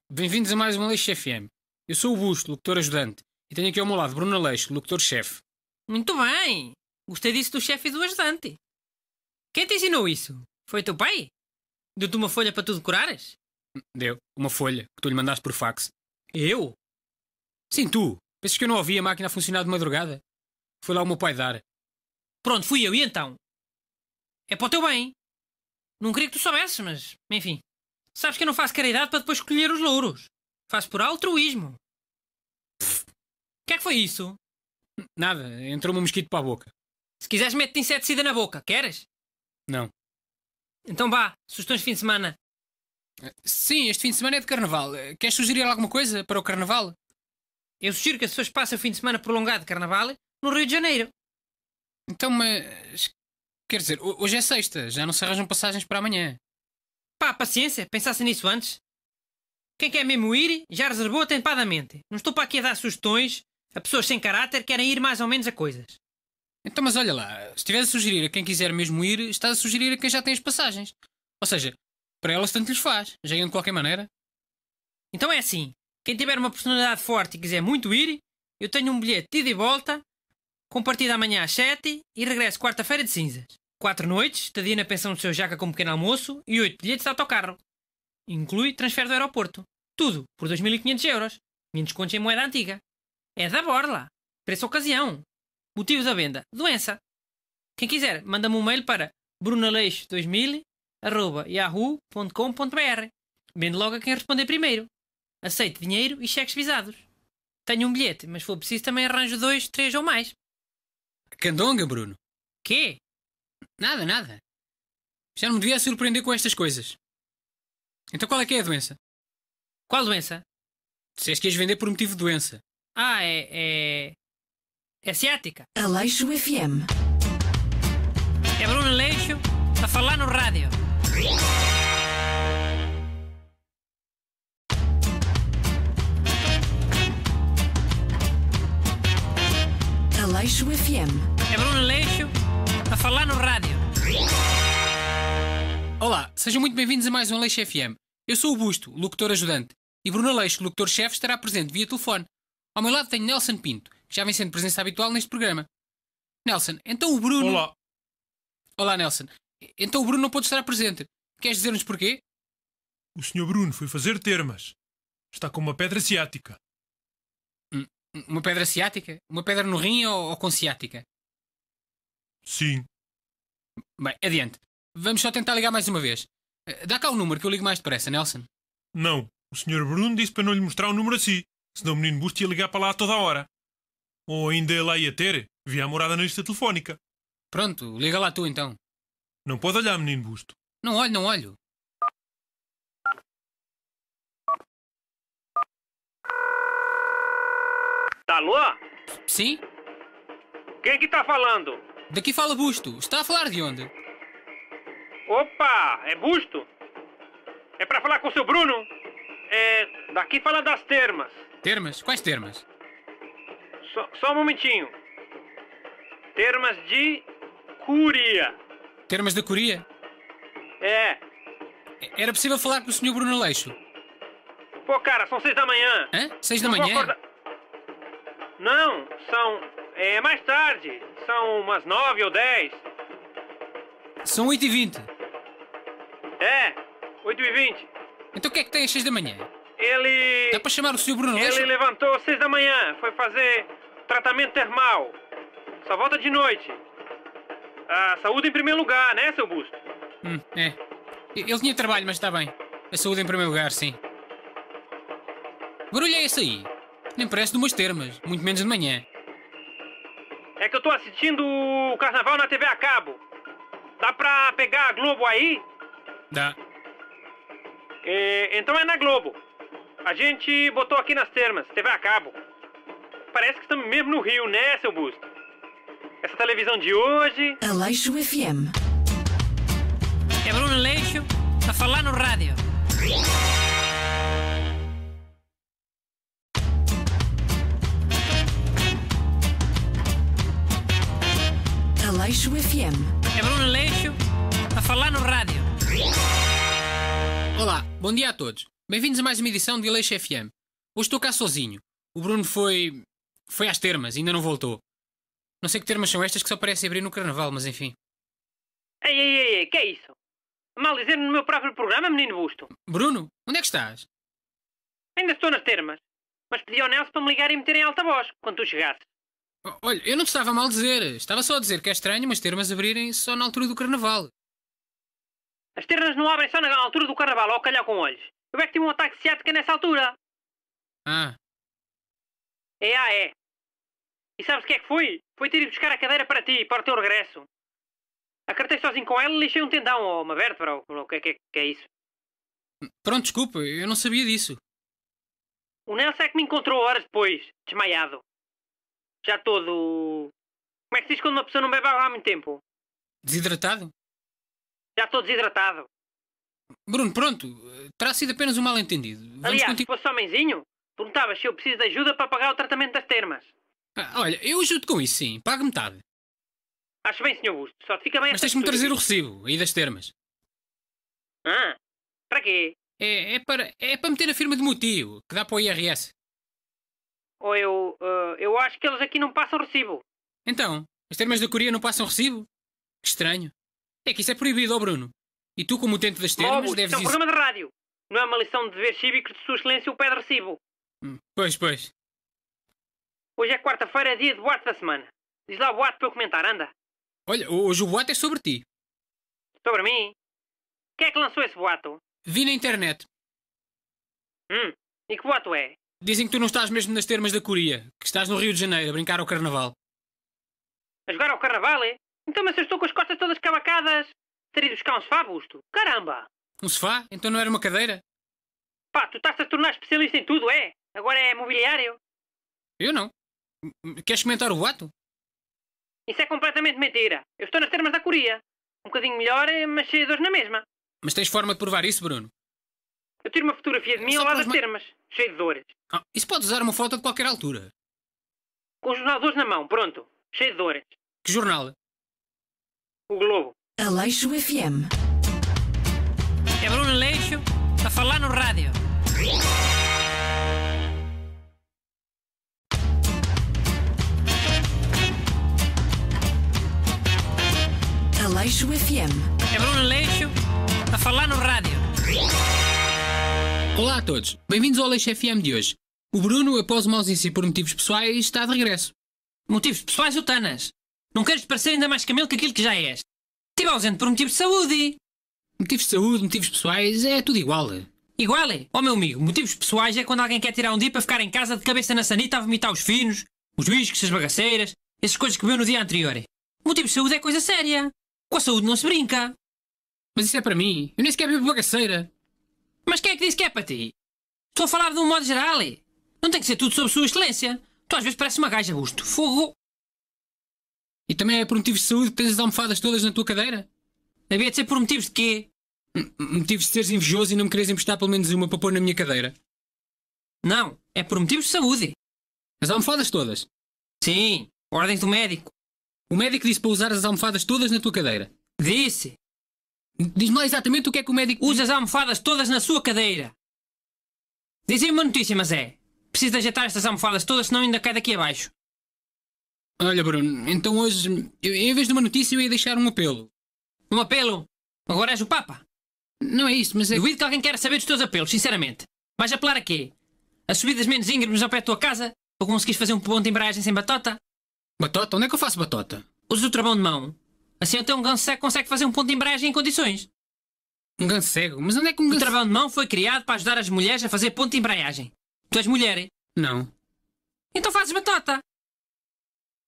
Bem-vindos a mais um Leixo FM. Eu sou o Busto, locutor ajudante. E tenho aqui ao meu lado Bruno Leixo, locutor-chefe. Muito bem. Gostei disso do chefe e do ajudante. Quem te ensinou isso? Foi teu pai? Deu-te uma folha para tu decorares? Deu. Uma folha que tu lhe mandaste por fax. Eu? Sim, tu. Pensas que eu não ouvi a máquina a funcionar de madrugada? Foi lá o meu pai dar. Pronto, fui eu. E então? É para o teu bem. Não queria que tu soubesses, mas... Enfim. Sabes que eu não faço caridade para depois colher os louros. Faço por altruísmo. O que é que foi isso? Nada. Entrou-me um mosquito para a boca. Se quiseres, mete-te inseticida na boca. Queres? Não. Então vá, sugestões de fim de semana. Eh, sim, este fim de semana é de carnaval. Eh, queres sugerir alguma coisa para o carnaval? Eu sugiro que as pessoas passem o fim de semana prolongado de carnaval no Rio de Janeiro. Então, mas. Quer dizer, hoje é sexta, já não se arranjam passagens para amanhã. Pá, paciência, pensassem nisso antes. Quem quer mesmo ir, já reservou atempadamente. Não estou para aqui a dar sugestões a pessoas sem caráter que querem ir mais ou menos a coisas. Então, mas olha lá, se estiver a sugerir a quem quiser mesmo ir, estás a sugerir a quem já tem as passagens. Ou seja, para elas tanto lhes faz, já iam de qualquer maneira. Então é assim: quem tiver uma personalidade forte e quiser muito ir, eu tenho um bilhete de ida e volta, com partida amanhã às 7 e regresso quarta-feira de cinzas. Quatro noites, estadia na pensão do seu Jaca com um pequeno almoço e oito bilhetes de autocarro. Inclui transfer do aeroporto. Tudo por 2.500 euros. 500 contos em moeda antiga. É da borla. Preço ocasião. Motivos à venda. Doença. Quem quiser, manda-me um mail para brunaleixo2000.yahoo.com.br. Vendo logo a quem responder primeiro. Aceito dinheiro e cheques visados. Tenho um bilhete, mas for preciso também arranjo dois, três ou mais. Candonga, Bruno. Quê? Nada, nada. Já não me devia surpreender com estas coisas. Então qual é que é a doença? Qual doença? Disseste que ias vender por motivo de doença. Ah, é. é asiática. É Aleixo FM. É Bruno Aleixo a falar no rádio. Aleixo FM. É Bruno Aleixo a falar no rádio. Olá, sejam muito bem-vindos a mais um Aleixo FM. Eu sou o Busto, locutor ajudante, e Bruno Aleixo, locutor-chefe, estará presente via telefone. Ao meu lado tenho Nelson Pinto, que já vem sendo presença habitual neste programa. Nelson, então o Bruno. Olá. Olá, Nelson. Então o Bruno não pode estar presente. Queres dizer-nos porquê? O Sr. Bruno foi fazer termas. Está com uma pedra ciática. Hum, hum, uma pedra ciática? Uma pedra no rim ou, ou com ciática? Sim. Bem, adiante. Vamos só tentar ligar mais uma vez. Eh, dá cá o número que eu ligo mais depressa, Nelson. Não. O Sr. Bruno disse para não lhe mostrar o número assim Senão o menino Busto ia ligar para lá toda a hora. Ou ainda lá ia ter, via a morada na lista telefónica. Pronto, liga lá tu então. Não pode olhar, menino busto. Não olho, não olho. Tá, alô? Sim? Quem é que tá falando? Daqui fala Busto. Está a falar de onde? Opa, é Busto? É para falar com o seu Bruno? É, daqui fala das termas. Termas? Quais termas? Só, só um momentinho. Termas de Curia. Termas da Curia? É. Era possível falar com o senhor Bruno Leixo? Pô, cara, são seis da manhã. Hã? Seis da manhã? Acorda... Não, são. É mais tarde. São umas nove ou dez. São oito e vinte. É, oito e vinte. Então o que é que tem às seis da manhã? Ele. Dá para chamar o senhor Bruno Leixo? Ele levantou às seis da manhã, foi fazer Tratamento termal. Só volta de noite. A saúde em primeiro lugar, né, seu Busto? Hum, é. Ele tinha trabalho, mas está bem. A saúde em primeiro lugar, sim. Barulho é esse aí? Nem parece de umas termas, muito menos de manhã. É que eu estou assistindo o carnaval na TV a cabo. Dá pra pegar a Globo aí? Dá. É, então é na Globo. A gente botou aqui nas termas, TV a cabo. Parece que estamos mesmo no Rio, né, seu Busto? Essa televisão de hoje. Aleixo FM. É Bruno Aleixo a tá falar no rádio. Aleixo FM. É Bruno Aleixo a tá falar no rádio. Olá, bom dia a todos. Bem-vindos a mais uma edição de Aleixo FM. Hoje estou cá sozinho. O Bruno foi foi às termas, ainda não voltou. Não sei que termas são estas que só parecem abrir no carnaval, mas enfim. Ei, ei, ei, ei que é isso? Mal dizer-me no meu próprio programa, menino busto. Bruno, onde é que estás? Ainda estou nas termas. Mas pedi ao Nelson para me ligar e meter em alta voz quando tu chegasses. Olha, eu não te estava a mal dizer. Estava só a dizer que é estranho mas termas abrirem só na altura do carnaval. As termas não abrem só na altura do carnaval, ou calhar com olhos. Eu é que tive um ataque ciática nessa altura. Ah. É, ah, é. E sabes o que é que foi? Foi ter ido buscar a cadeira para ti, para o teu regresso. Acartei sozinho com ela e lixei um tendão ou oh, uma vértebra ou o que, é que, é, que é isso. Pronto, desculpa, eu não sabia disso. O Nelson é que me encontrou horas depois, desmaiado. Já todo. Como é que se diz quando uma pessoa não bebe água há muito tempo? Desidratado? Já estou desidratado. Bruno, pronto, terá sido apenas um mal-entendido. Aliás, se fosse homenzinho, perguntavas se eu preciso de ajuda para pagar o tratamento das termas. Ah, olha, eu ajudo com isso, sim. Pago metade. Acho bem, Sr. Busto. Só te fica bem... Mas tens-me trazer o recibo e das termas. Ah, para quê? É, é, para, é para meter a firma de motivo, que dá para o IRS. Ou eu... Uh, eu acho que eles aqui não passam recibo. Então, as termas da Coreia não passam recibo? Que estranho. É que isso é proibido, ó Bruno. E tu, como utente das termas, Logo, deves... Isso é um programa de rádio. Não é uma lição de deveres cívicos de sua excelência o pé de recibo. Hum, pois, pois. Hoje é quarta-feira, dia de boato da semana. Diz lá o boato para eu comentar, anda. Olha, hoje o boato é sobre ti. Sobre mim? Quem é que lançou esse boato? Vi na internet. Hum, e que boato é? Dizem que tu não estás mesmo nas termas da Curia, que estás no Rio de Janeiro a brincar ao carnaval. A jogar ao carnaval, é? Então, mas eu estou com as costas todas cabacadas. Teria de buscar um sofá, Busto? Caramba! Um sofá? Então não era uma cadeira? Pá, tu estás a tornar especialista em tudo, é? Agora é mobiliário? Eu não. Queres comentar o ato? Isso é completamente mentira. Eu estou nas termas da Coreia. Um bocadinho melhor, eh, mas cheio eh, de na mesma. Mas tens forma de provar isso, Bruno? Eu tiro uma fotografia de mim ao lado das termas, cheio de dores. Ah, isso podes usar uma foto de qualquer altura. Com o jornal de hoje na mão, pronto. Cheio de dores. Que jornal? O Globo. Aleixo FM. É Bruno Aleixo a falar no rádio. Aleixo FM. É Bruno Aleixo a falar no rádio. Olá a todos, bem-vindos ao Aleixo FM de hoje. O Bruno, após uma ausência por motivos pessoais, está de regresso. Motivos pessoais, Utanas? Não queres parecer ainda mais camelo que aquilo que já és? Estive ausente por motivos de saúde. Motivos de saúde, motivos pessoais, é tudo igual. Igual é? Oh meu amigo, motivos pessoais é quando alguém quer tirar um dia para ficar em casa de cabeça na sanita a vomitar os finos, os biscos, as bagaceiras, essas coisas que bebeu no dia anterior. Motivos de saúde é coisa séria. Com a saúde não se brinca. Mas isso é para mim. Eu nem sequer bebo bagaceira. Mas quem é que disse que é para ti? Estou a falar de um modo geral. É. Não tem que ser tudo sobre sua excelência. Tu às vezes parece uma gaja, Augusto. Fogo! E também é por motivos de saúde que tens as almofadas todas na tua cadeira? Havia de ser por motivos de quê? M motivos de seres invejoso e não me quereres emprestar pelo menos uma para pôr na minha cadeira. Não, é por motivos de saúde. As almofadas todas? Sim, ordens do médico. O médico disse para usar as almofadas todas na tua cadeira. Disse. Diz-me lá exatamente o que é que o médico. Usa as almofadas todas na sua cadeira. Dizem uma notícia, mas é. Preciso de ajeitar estas almofadas todas, senão ainda cai daqui abaixo. Olha, Bruno, então hoje, eu, em vez de uma notícia, eu ia deixar um apelo. Um apelo? Agora és o Papa? Não é isso, mas é. Duvido que alguém queira saber dos teus apelos, sinceramente. Mas apelar a quê? As subidas menos íngremes ao pé da tua casa? Ou conseguiste fazer um ponto de embreagem sem batota? Batota? Onde é que eu faço batota? Usa o travão de mão. Assim até um ganso cego consegue fazer um ponto de embreagem em condições. Um ganso cego? Mas onde é que um ganso... O travão de mão foi criado para ajudar as mulheres a fazer ponto de embreagem. Tu és mulher, hein? Não. Então fazes batota.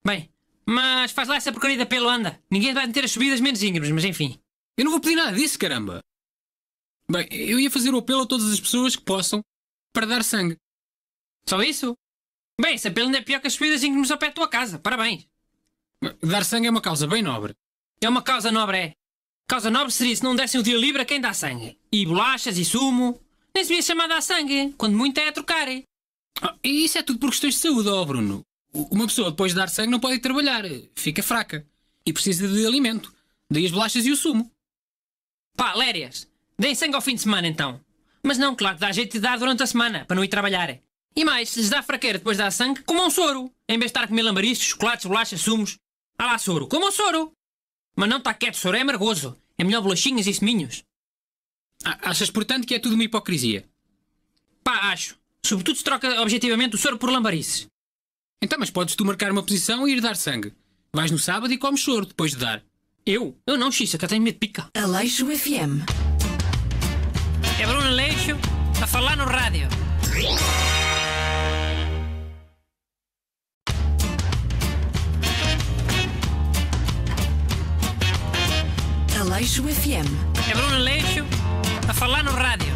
Bem, mas faz lá essa porcaria da pelo anda. Ninguém vai ter as subidas menos íngremes, mas enfim. Eu não vou pedir nada disso, caramba. Bem, eu ia fazer o apelo a todas as pessoas que possam para dar sangue. Só isso? Bem, esse apelo não é pior que as feridas em que nos aperta a tua casa. Parabéns. Dar sangue é uma causa bem nobre. É uma causa nobre, é. Causa nobre seria se não dessem o dia livre a quem dá sangue. E bolachas e sumo. Nem se via chamar dar sangue. Quando muito é a trocar. É. Ah, e oh, isso é tudo por questões de saúde, ó oh Bruno. Uma pessoa depois de dar sangue não pode ir trabalhar. Fica fraca. E precisa de alimento. Daí as bolachas e o sumo. Pá, Lérias. Deem sangue ao fim de semana então. Mas não, claro, dá jeito de dar durante a semana, para não ir trabalhar. É. E mais, se lhes dá fraqueira depois dá sangue, comam soro. Em vez de estar a comer lambariscos, chocolates, bolachas, sumos. Ah lá, soro, comam soro. Mas não está quieto, soro é amargoso. É melhor bolachinhas e seminhos. Ah, achas, portanto, que é tudo uma hipocrisia? Pá, acho. Sobretudo se troca objetivamente o soro por lambarices. Então, mas podes tu marcar uma posição e ir dar sangue. Vais no sábado e comes soro depois de dar. Eu? Eu não, xixa, que eu tenho medo de pica. Aleixo FM. É Bruno Aleixo a falar no rádio. FM. É Bruno Leixo a falar no rádio.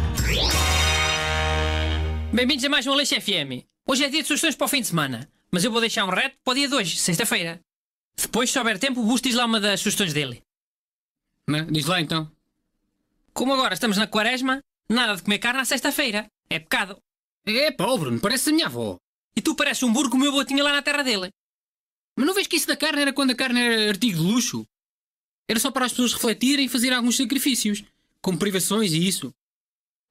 Bem-vindos a mais um Leixo FM. Hoje é dia de sugestões para o fim de semana, mas eu vou deixar um reto para o dia de hoje, sexta-feira. Depois, se houver tempo, o Busto diz lá uma das sugestões dele. Mas, né? diz lá então. Como agora estamos na quaresma, nada de comer carne à sexta-feira. É pecado. É pobre, Bruno, parece a minha avó. E tu pareces um burro como o meu avô tinha lá na terra dele. Mas não vês que isso da carne era quando a carne era artigo de luxo? Era só para as pessoas refletirem e fazerem alguns sacrifícios, como privações e isso.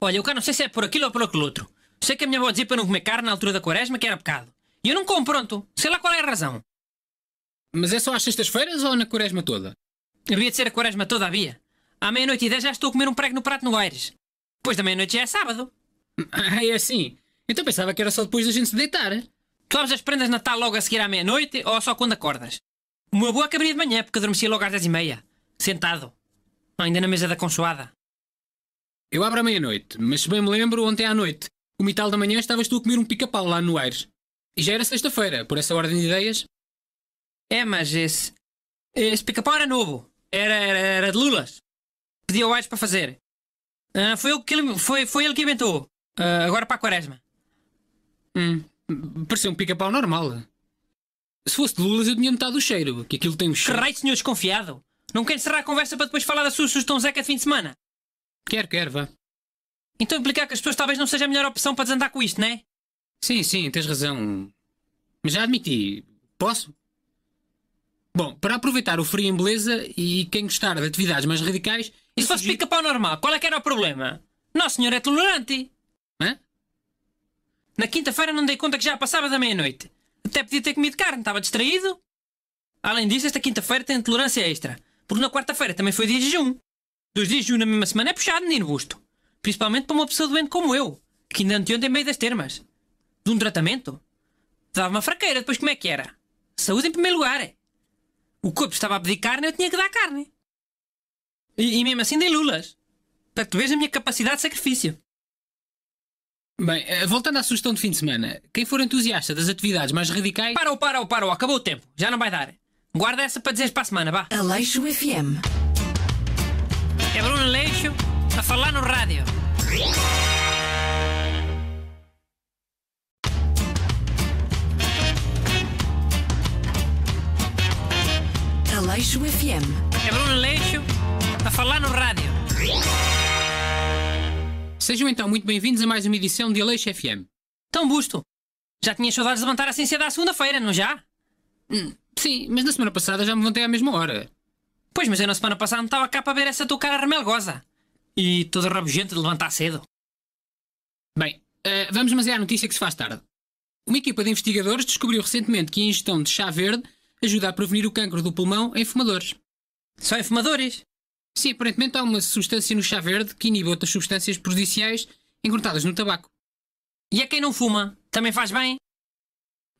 Olha, eu cá não sei se é por aquilo ou por aquele outro. Sei que a minha avó dizia para não comer carne na altura da quaresma, que era pecado. E eu não como, pronto. Sei lá qual é a razão. Mas é só às sextas-feiras ou na quaresma toda? Havia de ser a quaresma toda, havia. À meia-noite e dez já estou a comer um prego no prato no Aires. Depois da meia-noite já é sábado. Ah, é assim? Então pensava que era só depois da gente se deitar. Tu abres as prendas de Natal logo a seguir à meia-noite ou só quando acordas? O meu avô acabaria é de manhã porque adormecia logo às dez e meia. Sentado. Ainda na mesa da consoada. Eu abro à meia-noite, mas se bem me lembro, ontem à noite, o mital da manhã, estavas tu a comer um pica-pau lá no Aires. E já era sexta-feira, por essa ordem de ideias. É, mas esse. Esse pica-pau era novo. Era, era, era de Lulas. Pedi ao Aires para fazer. Ah, foi, ele que, foi, foi ele que inventou. Ah, agora para a quaresma. Hum, parecia um pica-pau normal. Se fosse de Lulas, eu tinha notado o cheiro, que aquilo tem um cheiro. Que raio, senhor desconfiado! Não quer encerrar a conversa para depois falar da sua sugestão Zeca de fim de semana? Quer, quer, vá. Então implicar que as pessoas talvez não seja a melhor opção para desandar com isto, não é? Sim, sim, tens razão. Mas já admiti. Posso? Bom, para aproveitar o frio em beleza e quem gostar de atividades mais radicais... E se fosse pica-pau normal, qual é que era o problema? Nosso senhor é tolerante. Hã? Na quinta-feira não dei conta que já passava da meia-noite. Até podia ter comido carne, estava distraído. Além disso, esta quinta-feira tem tolerância extra. Porque na quarta-feira também foi dia de jejum. Dois dias de jejum na mesma semana é puxado, menino Busto. Principalmente para uma pessoa doente como eu, que ainda anteontem meio das termas. De um tratamento. Dava uma fraqueira, depois como é que era? Saúde em primeiro lugar. O corpo estava a pedir carne, eu tinha que dar carne. E, e mesmo assim dei lulas. Para que tu vejas a minha capacidade de sacrifício. Bem, eh, voltando à sugestão de fim de semana, quem for entusiasta das atividades mais radicais. Para ou para para acabou o tempo, já não vai dar. Guarda essa para dizer para a semana, vá. Aleixo FM. É Bruno Aleixo a falar no rádio. Aleixo FM. É Bruno Leixo a falar no rádio. Sejam então muito bem-vindos a mais uma edição de Aleixo FM. Tão busto! Já tinha saudades de levantar a ciência da segunda-feira, não já? Hum. Sim, mas na semana passada já me levantei à mesma hora. Pois, mas eu na semana passada não estava cá para ver essa tua cara remelgosa. E toda rabugenta de levantar cedo. Bem, uh, vamos mas é à notícia que se faz tarde. Uma equipa de investigadores descobriu recentemente que a ingestão de chá verde ajuda a prevenir o cancro do pulmão em fumadores. Só em fumadores? Sim, aparentemente há uma substância no chá verde que inibe outras substâncias prejudiciais encontradas no tabaco. E a quem não fuma? Também faz bem?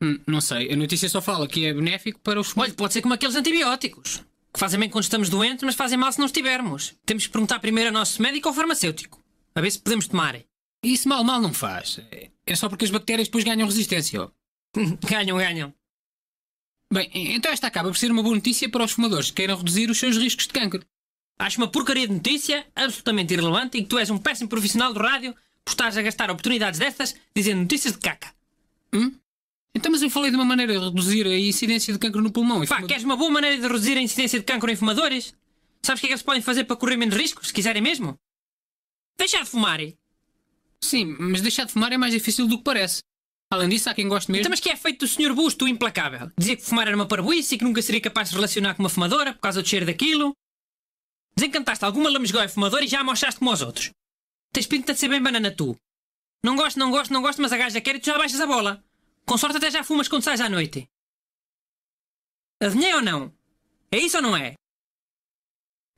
Hum, não sei, a notícia só fala que é benéfico para os. Olha, pode ser como aqueles antibióticos. Que fazem bem quando estamos doentes, mas fazem mal se não estivermos. Temos que perguntar primeiro ao nosso médico ou farmacêutico. A ver se podemos tomar. Isso mal, mal não faz. É só porque as bactérias depois ganham resistência. ganham, ganham. Bem, então esta acaba por ser uma boa notícia para os fumadores que queiram reduzir os seus riscos de cancro. Acho uma porcaria de notícia, absolutamente irrelevante, e que tu és um péssimo profissional do rádio por estares a gastar oportunidades destas dizendo notícias de caca. Hum? Então, mas eu falei de uma maneira de reduzir a incidência de cancro no pulmão. Pá, queres uma boa maneira de reduzir a incidência de cancro em fumadores? Sabes o que é que eles podem fazer para correr menos risco, se quiserem mesmo? Deixar de fumar! Sim, mas deixar de fumar é mais difícil do que parece. Além disso, há quem goste mesmo. Então, mas que é feito do Sr. Busto, o implacável? Dizia que fumar era uma parboice e que nunca seria capaz de relacionar com uma fumadora por causa do cheiro daquilo. Desencantaste alguma lamesgóia fumadora e já a mostraste como aos outros. Tens pinta de ser bem banana tu. Não gosto, não gosto, não gosto, mas a gaja quer e tu já baixas a bola. Com sorte até já fumas quando sais à noite. Adivinhei ou não? É isso ou não é?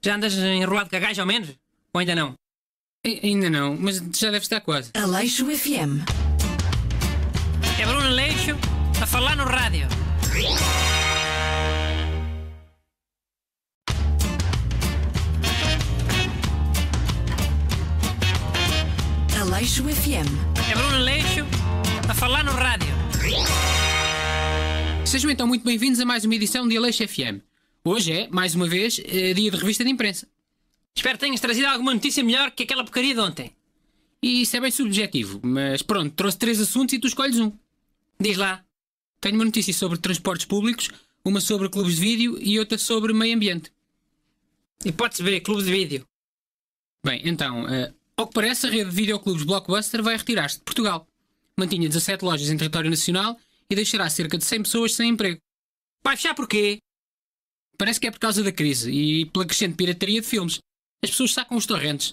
Já andas enrolado com a ao menos? Ou ainda não? I ainda não, mas já deve estar quase. Aleixo FM. É Bruno Aleixo a falar no rádio. Aleixo FM. É Bruno Aleixo a falar no rádio. Sejam então muito bem-vindos a mais uma edição de Aleixo FM. Hoje é, mais uma vez, eh, dia de revista de imprensa. Espero que tenhas trazido alguma notícia melhor que aquela porcaria de ontem. E isso é bem subjetivo, mas pronto, trouxe três assuntos e tu escolhes um. Diz lá. Tenho uma notícia sobre transportes públicos, uma sobre clubes de vídeo e outra sobre meio ambiente. E pode-se ver clubes de vídeo. Bem, então, uh, ao que parece, a rede de videoclubes Blockbuster vai retirar-se de Portugal mantinha 17 lojas em território nacional e deixará cerca de 100 pessoas sem emprego. Vai fechar porquê? Parece que é por causa da crise e pela crescente pirataria de filmes. As pessoas sacam os torrentes.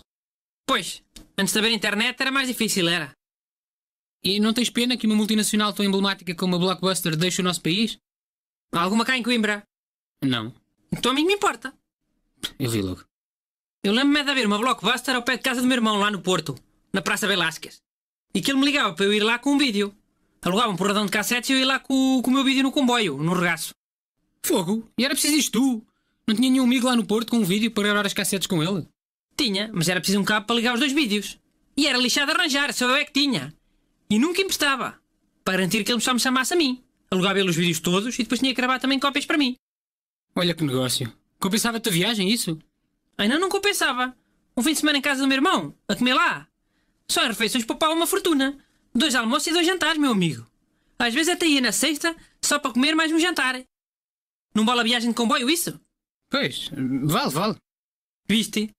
Pois, antes de haver internet era mais difícil, era. E não tens pena que uma multinacional tão emblemática como a Blockbuster deixe o nosso país? Há alguma cá em Coimbra? Não. Então a mim me importa. Eu vi logo. Eu lembro-me de haver uma Blockbuster ao pé de casa do meu irmão, lá no Porto, na Praça Velásquez. E que ele me ligava para eu ir lá com um vídeo. Alugava um porradão de cassetes e eu ia lá com, com o meu vídeo no comboio, no regaço. Fogo! E era preciso isto tu? Não tinha nenhum amigo lá no Porto com um vídeo para gravar as cassetes com ele? Tinha, mas era preciso um cabo para ligar os dois vídeos. E era lixado arranjar, só eu é que tinha. E nunca emprestava. Para garantir que ele só me chamasse a mim. Alugava ele os vídeos todos e depois tinha que gravar também cópias para mim. Olha que negócio. Compensava a tua viagem, isso? Ainda não compensava. Um fim de semana em casa do meu irmão, a comer lá. Só em refeições poupava uma fortuna. Dois almoços e dois jantares, meu amigo. Às vezes até ia na sexta só para comer mais um jantar. Não vale a viagem de comboio isso? Pois, vale, vale. Viste?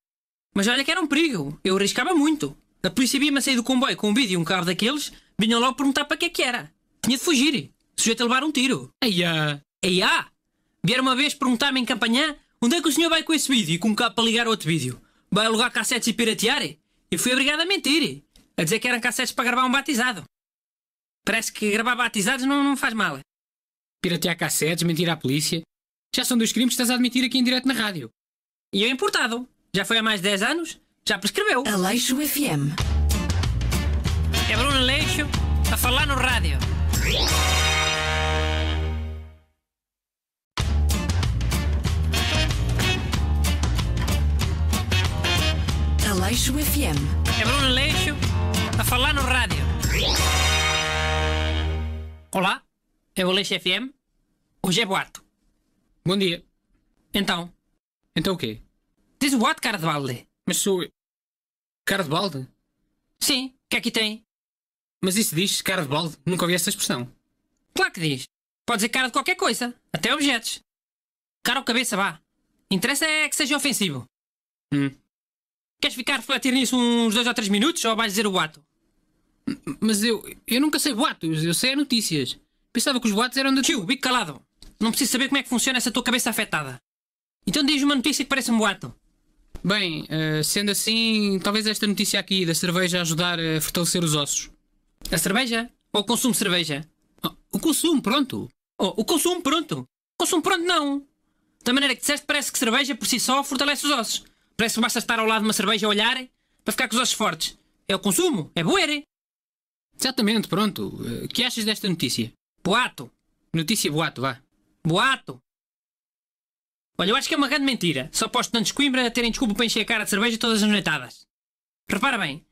Mas olha que era um perigo. Eu arriscava muito. A polícia via-me sair do comboio com um vídeo e um carro daqueles, vinha logo perguntar para que é que era. Tinha de fugir. Sujeito a levar um tiro. Eia! Ah. Eia! Ah. Vieram uma vez perguntar-me em campanhã onde é que o senhor vai com esse vídeo e com um cabo para ligar outro vídeo. Vai alugar cassetes e piratear? e fui obrigado a mentir, a dizer que eram cassetes para gravar um batizado. Parece que gravar batizados não, não faz mal. Piratear cassetes, mentir à polícia. Já são dois crimes que estás a admitir aqui em direto na rádio. E eu é importado. Já foi há mais de 10 anos, já prescreveu. Aleixo FM. É Bruno Aleixo a falar no rádio. Aleixo FM. É Bruno Aleixo a falar no rádio. Olá, é o Aleixo FM. Hoje é boato. Bom dia. Então? Então o quê? Diz o boato, cara de balde. Mas sou Cara de balde? Sim, o que é que tem? Mas isso diz cara de balde? Nunca ouvi essa expressão. Claro que diz. Pode dizer cara de qualquer coisa, até objetos. Cara ou cabeça, vá. Interessa é que seja ofensivo. Hum. Queres ficar a refletir nisso uns dois ou três minutos ou vais dizer o boato? Mas eu, eu nunca sei boatos, eu sei notícias. Pensava que os boatos eram de. Tio, bico calado! Não preciso saber como é que funciona essa tua cabeça afetada. Então diz uma notícia que parece um boato. Bem, uh, sendo assim, talvez esta notícia aqui da cerveja ajudar a fortalecer os ossos. A cerveja? Ou o consumo de cerveja? Oh, o consumo, pronto. Oh, o consumo, pronto. O consumo, pronto, não. Da maneira que disseste, parece que cerveja por si só fortalece os ossos. Parece que basta estar ao lado de uma cerveja a olhar para ficar com os ossos fortes. É o consumo, é boer. Exatamente, pronto. O eh, que achas desta notícia? Boato. Notícia boato, vá. Boato. Olha, eu acho que é uma grande mentira. Só para os estudantes de Coimbra terem desculpa para encher a cara de cerveja todas as noitadas. Repara bem.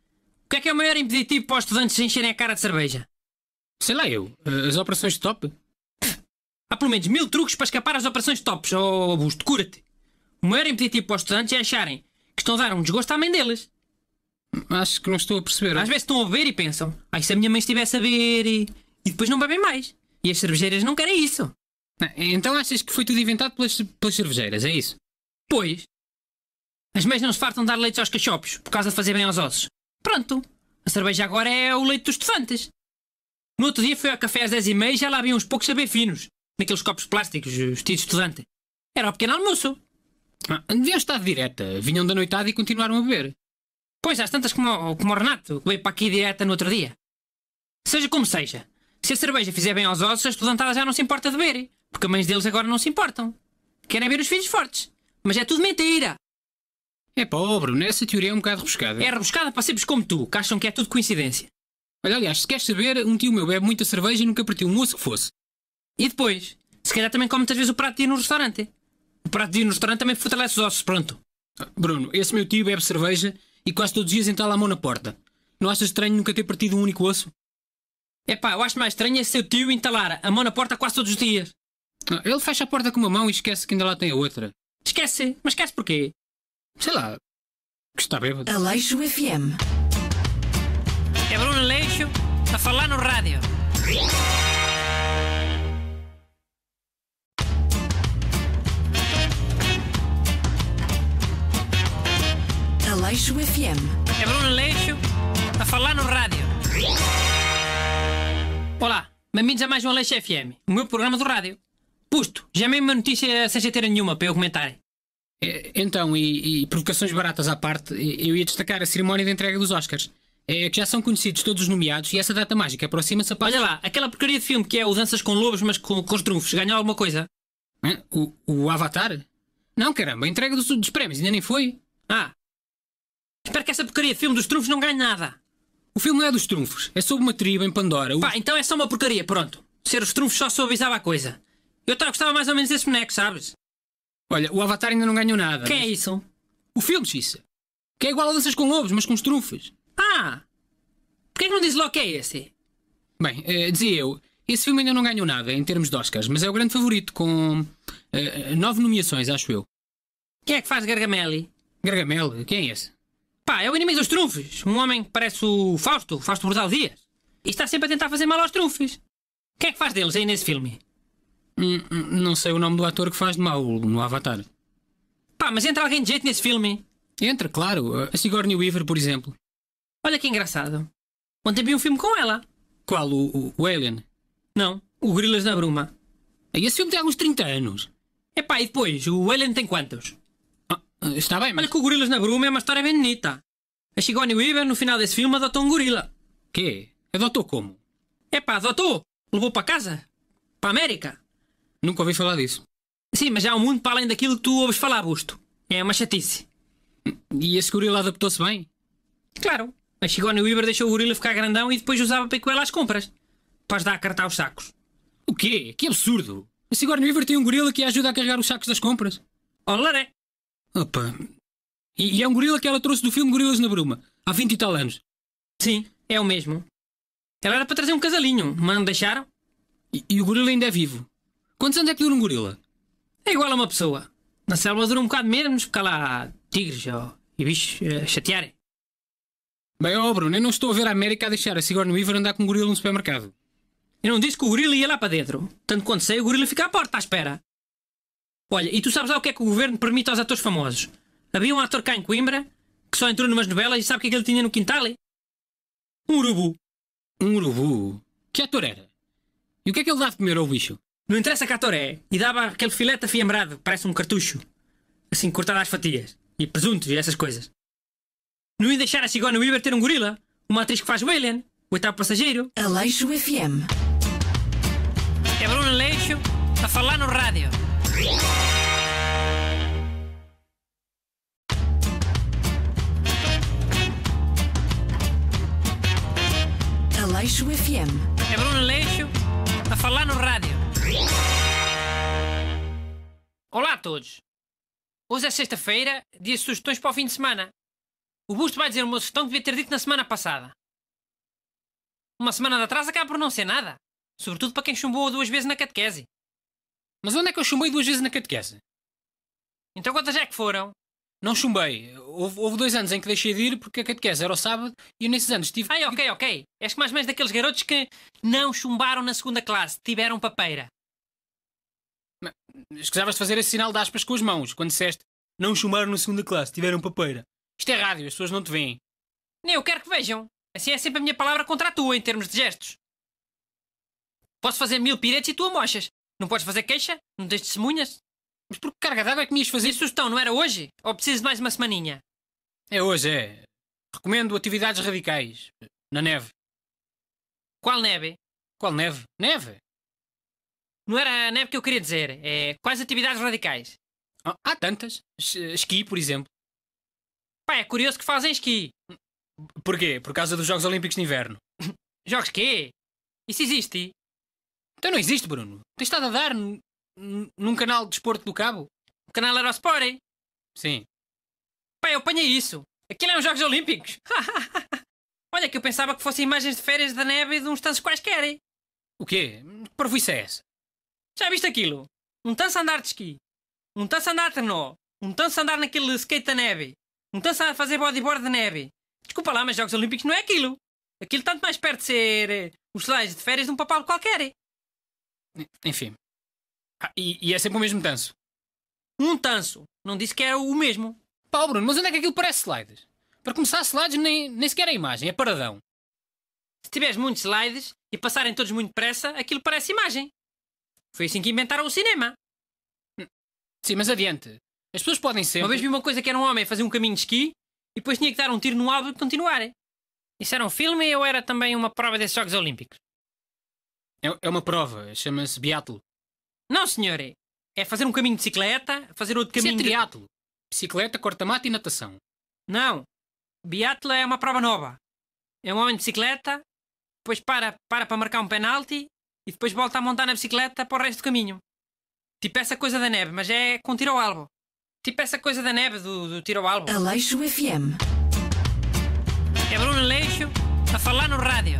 O que é que é o maior impeditivo para os estudantes encherem a cara de cerveja? Sei lá eu. Eh, as operações de top. Há pelo menos mil truques para escapar às operações de tops. Oh, Augusto, cura-te. O maior impeditivo para os estudantes é acharem que estão a dar um desgosto à mãe deles. Acho que não estou a perceber. Às vezes estão a ver e pensam: ai, se a minha mãe estivesse a ver e. e depois não bebem mais. E as cervejeiras não querem isso. Ah, então achas que foi tudo inventado pelas, pelas cervejeiras, é isso? Pois. As mães não se fartam de dar leite aos cachopos por causa de fazer bem aos ossos. Pronto. A cerveja agora é o leite dos elefantes. No outro dia fui ao café às 10 e meia e já lá havia uns poucos saber finos. Naqueles copos plásticos, vestidos de estudante. Era o pequeno almoço. Ah, deviam estar de direta. Vinham da noitada e continuaram a beber. Pois, às tantas como, como o Renato, que veio para aqui direta no outro dia. Seja como seja, se a cerveja fizer bem aos ossos, a estudantada já não se importa de beber. Porque a mães deles agora não se importam. Querem ver os filhos fortes. Mas é tudo mentira. É pobre, nessa teoria é um bocado rebuscada. É rebuscada para seres como tu, que acham que é tudo coincidência. Olha, aliás, se queres saber, um tio meu bebe muita cerveja e nunca partiu um osso que fosse. E depois, se calhar também come muitas vezes o prato de ir no restaurante. O prato de ir no restaurante também fortalece os ossos, pronto. Bruno, esse meu tio bebe cerveja e quase todos os dias entala a mão na porta. Não achas estranho nunca ter partido um único osso? É pá, eu acho mais estranho é seu tio entalar a mão na porta quase todos os dias. Ele fecha a porta com uma mão e esquece que ainda lá tem a outra. Esquece? Mas esquece porquê? Sei lá. Que está bêbado. Aleixo FM. É Bruno Aleixo a falar no rádio. Aleixo FM. É Bruno Aleixo a falar no rádio. Olá, bem-vindos a mais um Aleixo FM, o meu programa do rádio. Pusto, já mesmo uma notícia sem ter nenhuma para eu comentar. É, então, e, e, provocações baratas à parte, eu ia destacar a cerimónia de entrega dos Oscars. É, que já são conhecidos todos os nomeados e essa data mágica aproxima-se a passos... Olha lá, aquela porcaria de filme que é o Danças com Lobos, mas com, com os trunfos, ganhou alguma coisa? O, o Avatar? Não, caramba, a entrega dos, dos prémios ainda nem foi. Ah, Espero que essa porcaria de filme dos trunfos não ganhe nada. O filme não é dos trunfos, é sobre uma tribo em Pandora. O... Pá, então é só uma porcaria, pronto. Ser os trunfos só suavizava a coisa. Eu gostava mais ou menos desse boneco, sabes? Olha, o Avatar ainda não ganhou nada. Quem é mas... é isso? O filme, Xissa. Que é igual a Danças com Lobos, mas com os trunfos. Ah! Porquê que não diz logo que é esse? Bem, uh, dizia eu, esse filme ainda não ganhou nada em termos de Oscars, mas é o grande favorito, com uh, nove nomeações, acho eu. Quem é que faz Gargamel? Gargamel? Quem é esse? Pá, é o inimigo dos trunfos. Um homem que parece o Fausto, Fausto Bordal Dias. E está sempre a tentar fazer mal aos trunfos. O que é que faz deles aí nesse filme? Hum, hum não sei o nome do ator que faz de mal no Avatar. Pá, mas entra alguém de jeito nesse filme? Entra, claro. A Sigourney Weaver, por exemplo. Olha que engraçado. Ontem vi um filme com ela. Qual? O, o, o Alien? Não, o Gorilas na Bruma. E esse filme tem alguns 30 anos. Epá, e depois, o Alien tem quantos? Está bem, mas... Olha que o Gorilas na Bruma é uma história bem bonita. A Sigourney Weaver, no final desse filme, adotou um gorila. Quê? Adotou como? É pá, adotou! Levou para casa. Para a América. Nunca ouvi falar disso. Sim, mas já há um mundo para além daquilo que tu ouves falar, Busto. É uma chatice. E esse gorila adaptou-se bem? Claro. A Sigourney Weaver deixou o gorila ficar grandão e depois usava para ir com ela às compras. Para ajudar a cartar os sacos. O quê? Que absurdo! A Sigourney Weaver tem um gorila que ajuda a carregar os sacos das compras. Olá, é. Opa. E, e, é um gorila que ela trouxe do filme Gorilas na Bruma, há 20 e tal anos. Sim, é o mesmo. Ela era para trazer um casalinho, mas não deixaram. E, e o gorila ainda é vivo. Quantos anos é que dura um gorila? É igual a uma pessoa. Na selva dura um bocado menos, porque há lá tigres e bichos eh, a chatearem. Bem, ó oh Bruno, eu não estou a ver a América a deixar a Sigourney Weaver andar com um gorila no supermercado. Eu não disse que o gorila ia lá para dentro. Tanto quanto sei, o gorila fica à porta à espera. Olha, e tu sabes lá o que é que o governo permite aos atores famosos? Havia um ator cá em Coimbra que só entrou numas novelas e sabe o que é que ele tinha no quintal? Um urubu. Um urubu? Que ator era? E o que é que ele dava de comer ao bicho? Não interessa que ator é. E dava aquele filete afiambrado, parece um cartucho. Assim, cortado às fatias. E presunto e essas coisas. Não ia deixar a Cigona Weaver ter um gorila. Uma atriz que faz o O oitavo passageiro. Aleixo FM. É Bruno Aleixo a falar no rádio. Aleixo FM. É Bruno Aleixo a falar no rádio. Olá a todos. Hoje é sexta-feira, dia de sugestões para o fim de semana. O Busto vai dizer uma sugestão que devia ter dito na semana passada. Uma semana de atrás acaba por não ser nada. Sobretudo para quem chumbou duas vezes na catequese. Mas onde é que eu chumbei duas vezes na catequese? Então quantas é que foram? Não chumbei. Houve, houve, dois anos em que deixei de ir porque a catequese era o sábado e eu nesses anos tive. Ah, ok, ok. És que mais ou menos daqueles garotos que não chumbaram na segunda classe, tiveram papeira. escusavas de fazer esse sinal de aspas com as mãos quando disseste não chumbaram na segunda classe, tiveram papeira. Isto é rádio, as pessoas não te veem. Nem eu quero que vejam. Assim é sempre a minha palavra contra a tua em termos de gestos. Posso fazer mil piretes e tu amochas. Não podes fazer queixa? Não tens testemunhas? Mas por que carga d'água é que me ias fazer? Sustão não era hoje? Ou precisas de mais uma semaninha? É hoje, é. Recomendo atividades radicais. Na neve. Qual neve? Qual neve? Neve? Não era a neve que eu queria dizer. É quais atividades radicais? Ah, há tantas. Esqui, por exemplo. Pá, é curioso que fazem esqui. Porquê? Por causa dos Jogos Olímpicos de Inverno. Jogos quê? Isso existe? Então não existe, Bruno. Tens estado a dar num canal de desporto do Cabo? O canal Aerosport, hein? Sim. Pai, eu apanhei isso. Aquilo é um Jogos Olímpicos. Olha, que eu pensava que fossem imagens de férias da neve de uns tanques quaisquer, hein? O quê? Que parvoíce é essa? Já viste aquilo? Um tanço a andar de esqui. Um tanço a andar de trenó. Um tanço a andar naquele skate da neve. Um tanço a fazer bodyboard de neve. Desculpa lá, mas Jogos Olímpicos não é aquilo. Aquilo tanto mais perto de ser eh, os slides de férias de um papal qualquer. Enfim. Ah, e, e, é sempre o mesmo tanso. Um tanso. Não disse que era o mesmo. Pá, Bruno, mas onde é que aquilo parece slides? Para começar, slides nem, nem sequer é imagem, é paradão. Se tiveres muitos slides e passarem todos muito depressa, aquilo parece imagem. Foi assim que inventaram o cinema. Hum. Sim, mas adiante. As pessoas podem ser. Uma vez vi uma coisa que era um homem fazer um caminho de esqui e depois tinha que dar um tiro no alvo e continuar. Isso era um filme ou era também uma prova desses Jogos Olímpicos? É, é uma prova, chama-se biatlo. Não, senhor. É fazer um caminho de bicicleta, fazer outro caminho Isso é triatlo. De... Bicicleta, corta-mato e natação. Não. Biatlo é uma prova nova. É um homem de bicicleta, depois para para, para marcar um penalti e depois volta a montar na bicicleta para o resto do caminho. Tipo essa coisa da neve, mas é com tiro ao alvo. Tipo essa coisa da neve do, do tiro ao alvo. Aleixo FM. É Bruno Aleixo a falar no rádio.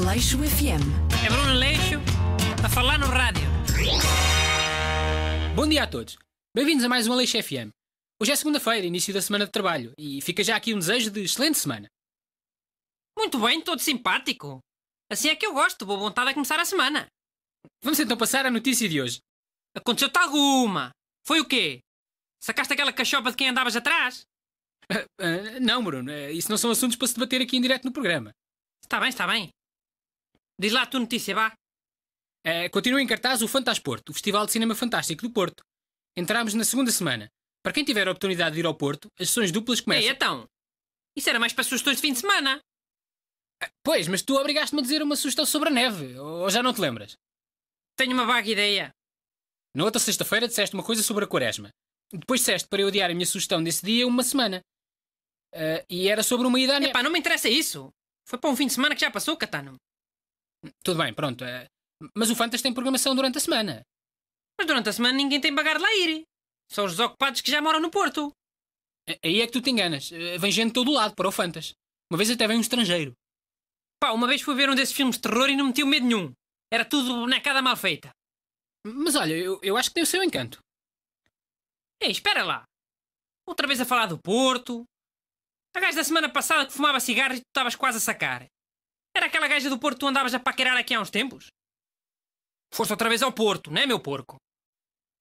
Aleixo FM. É Bruno Aleixo a falar no rádio. Bom dia a todos. Bem-vindos a mais um Aleixo FM. Hoje é segunda-feira, início da semana de trabalho, e fica já aqui um desejo de excelente semana. Muito bem, todo simpático. Assim é que eu gosto, boa vontade a começar a semana. Vamos então passar à notícia de hoje. Aconteceu-te alguma? Foi o quê? Sacaste aquela cachopa de quem andavas atrás? Uh, uh, não, Bruno, uh, isso não são assuntos para se debater aqui em direto no programa. Está bem, está bem. Diz lá a tua notícia, vá. Uh, continua em cartaz o Fantasporto, o Festival de Cinema Fantástico do Porto. Entramos na segunda semana. Para quem tiver a oportunidade de ir ao Porto, as sessões duplas começam. Ei, então! Isso era mais para sugestões de fim de semana! Uh, pois, mas tu obrigaste-me a dizer uma sugestão sobre a neve, ou já não te lembras? Tenho uma vaga ideia. Na outra sexta-feira disseste uma coisa sobre a quaresma. Depois disseste para eu adiar a minha sugestão desse dia uma semana. Uh, e era sobre uma ida à neve. Epá, não me interessa isso! Foi para um fim de semana que já passou, Catano. Tudo bem, pronto. É, mas o Fantas tem programação durante a semana. Mas durante a semana ninguém tem pagar de lá ir. São os desocupados que já moram no Porto. É, aí é que tu te enganas. Eh, vem gente de todo lado para o Fantas. Uma vez até vem um estrangeiro. Pá, uma vez fui ver um desses filmes de terror e não meti medo nenhum. Era tudo bonecada mal feita. Mas olha, eu, eu acho que tem o seu encanto. Ei, espera lá. Outra vez a falar do Porto. A gajo da semana passada que fumava cigarro e tu estavas quase a sacar. Era aquela gaja do Porto que tu andavas a paquerar aqui há uns tempos? Foste outra vez ao Porto, não é, meu porco?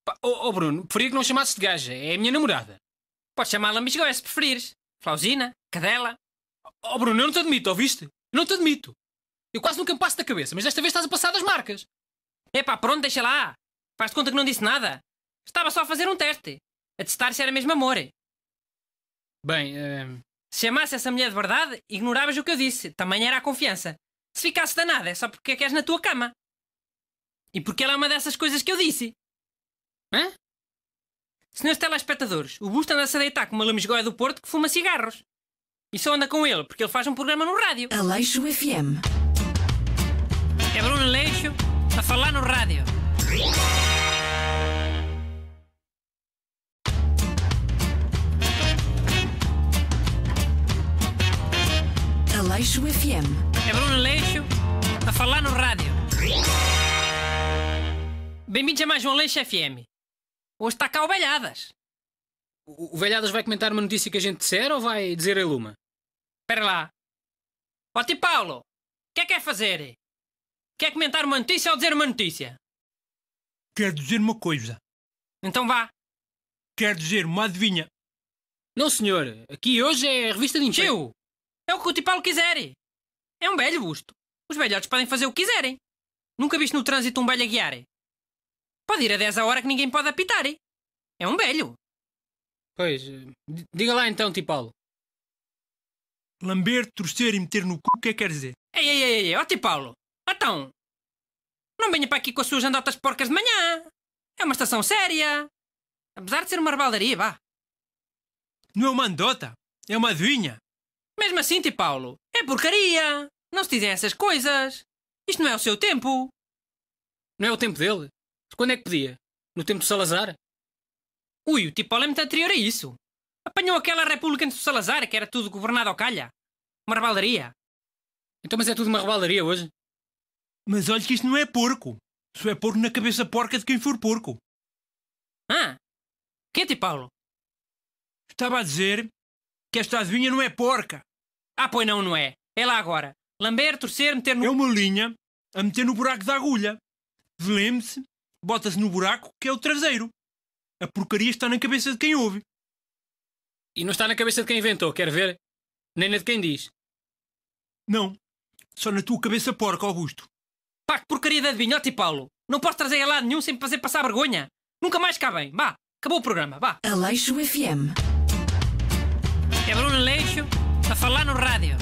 Pá, oh, oh, Bruno, preferia que não chamasses de gaja. É a minha namorada. Podes chamá-la Misgoia se preferires. Flausina, cadela. Oh, Bruno, eu não te admito, ouviste? Eu não te admito. Eu quase nunca me passo da cabeça, mas desta vez estás a passar das marcas. É pá, pronto, deixa lá. Faz-te conta que não disse nada. Estava só a fazer um teste. A testar se era mesmo amor. Eh. Bem, uh, se chamasse essa mulher de verdade, ignoravas o que eu disse. Também era a confiança. Se ficasse danada, é só porque queres na tua cama. E porque ela é uma dessas coisas que eu disse. Hã? Senhores telespectadores, o Busto anda-se a deitar com uma lamisgoia do Porto que fuma cigarros. E só anda com ele porque ele faz um programa no rádio. Aleixo FM. É Bruno Aleixo a falar no rádio. Aleixo FM. É Bruno Aleixo a falar no rádio. Bem-vindos a mais um Aleixo FM. Hoje está cá o Velhadas. O, Velhadas vai comentar uma notícia que a gente disser ou vai dizer a Luma? Espera lá. Ó tio Paulo, o que é que é fazer? Quer comentar uma notícia ou dizer uma notícia? Quer dizer uma coisa. Então vá. Quer dizer uma adivinha. Não, senhor. Aqui hoje é a revista de encheu. É o que o tipalo quiser. É um velho busto. Os velhotes podem fazer o que quiserem. Nunca viste no trânsito um velho a guiar? Pode ir a 10 a hora que ninguém pode apitar. É um velho. Pois, eh, diga lá então, Tipalo. Lamber, torcer e meter no cu, o que é que quer dizer? Ei, ei, ei, ei, ó Tipalo. Então, não venha para aqui com as suas andotas porcas de manhã. É uma estação séria. Apesar de ser uma rebaldaria, vá. Não é uma andota, é uma duinha. Mesmo assim, Ti tipo, Paulo, é porcaria! Não se dizem essas coisas! Isto não é o seu tempo! Não é o tempo dele? Quando é que podia? No tempo do Salazar? Ui, o Ti tipo Paulo é muito anterior a isso. Apanhou aquela república antes do Salazar, que era tudo governado ao calha. Uma rebaldaria. Então, mas é tudo uma rebaldaria hoje? Mas olha que isto não é porco. Isso é porco na cabeça porca de quem for porco. Ah, que é, Ti tipo, Paulo? Estava a dizer que esta adivinha não é porca. Ah, pois não, não é? É lá agora. Lamber, torcer, meter no. É uma linha a meter no buraco da agulha. Lembre-se, bota-se no buraco que é o traseiro. A porcaria está na cabeça de quem ouve. E não está na cabeça de quem inventou, quer ver? Nem na de quem diz. Não. Só na tua cabeça porca, Augusto. Pá, que porcaria de adivinhote, Paulo. Não posso trazer a lado nenhum sem fazer passar vergonha. Nunca mais cá vem, Vá, acabou o programa, vá. Aleixo FM. É Bruno Aleixo a falar no rádio.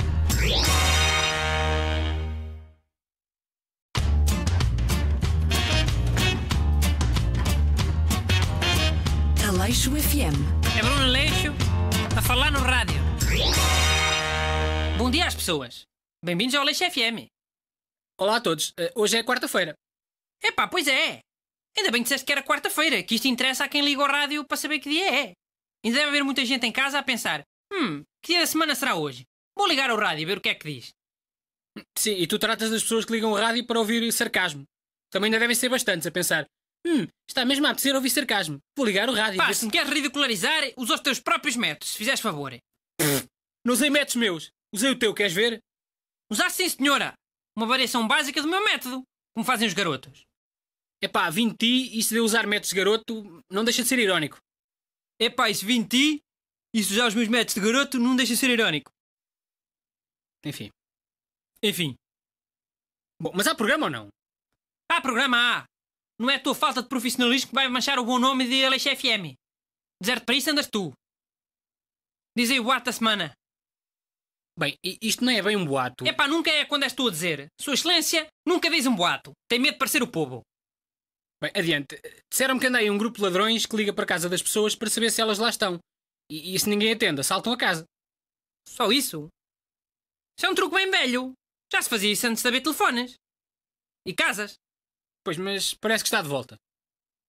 Aleixo FM. É Bruno Aleixo a falar no rádio. Bom dia às pessoas. Bem-vindos ao Aleixo FM. Olá a todos. Eh, hoje é quarta-feira. Epá, pois é. Ainda bem que disseste que era quarta-feira, que isto interessa a quem liga o rádio para saber que dia é. Ainda deve haver muita gente em casa a pensar: Hum, que dia da semana será hoje? Vou ligar ao rádio e ver o que é que diz. Sim, e tu tratas das pessoas que ligam o rádio para ouvir sarcasmo. Também ainda devem ser bastantes a pensar. Hum, está mesmo a apetecer ouvir sarcasmo. Vou ligar o rádio. Pá, se me queres ridicularizar, usa os teus próprios métodos, se fizeres favor. não usei métodos meus. Usei o teu, queres ver? Usar sim, senhora. Uma variação básica do meu método, como fazem os garotos. Epá, vim ti e se de usar métodos garoto, não deixa de ser irónico. Epá, isso vim ti isso já os meus métodos de garoto não deixa ser irónico. Enfim. Enfim. Bom, mas há programa ou não? Há programa, há! Não é a tua falta de profissionalismo que vai manchar o bom nome de Alex FM. Deserto para isso andas tu. Diz aí o boato da semana. Bem, isto não é bem um boato. É pá, nunca é quando és tu a dizer. Sua Excelência nunca diz um boato. Tem medo de parecer o povo. Bem, adiante. Disseram-me que andei um grupo de ladrões que liga para casa das pessoas para saber se elas lá estão. E, e se ninguém atende, assaltam a casa. Só isso? Isso é um truque bem velho. Já se fazia isso antes de haver telefones. E casas. Pois, mas parece que está de volta.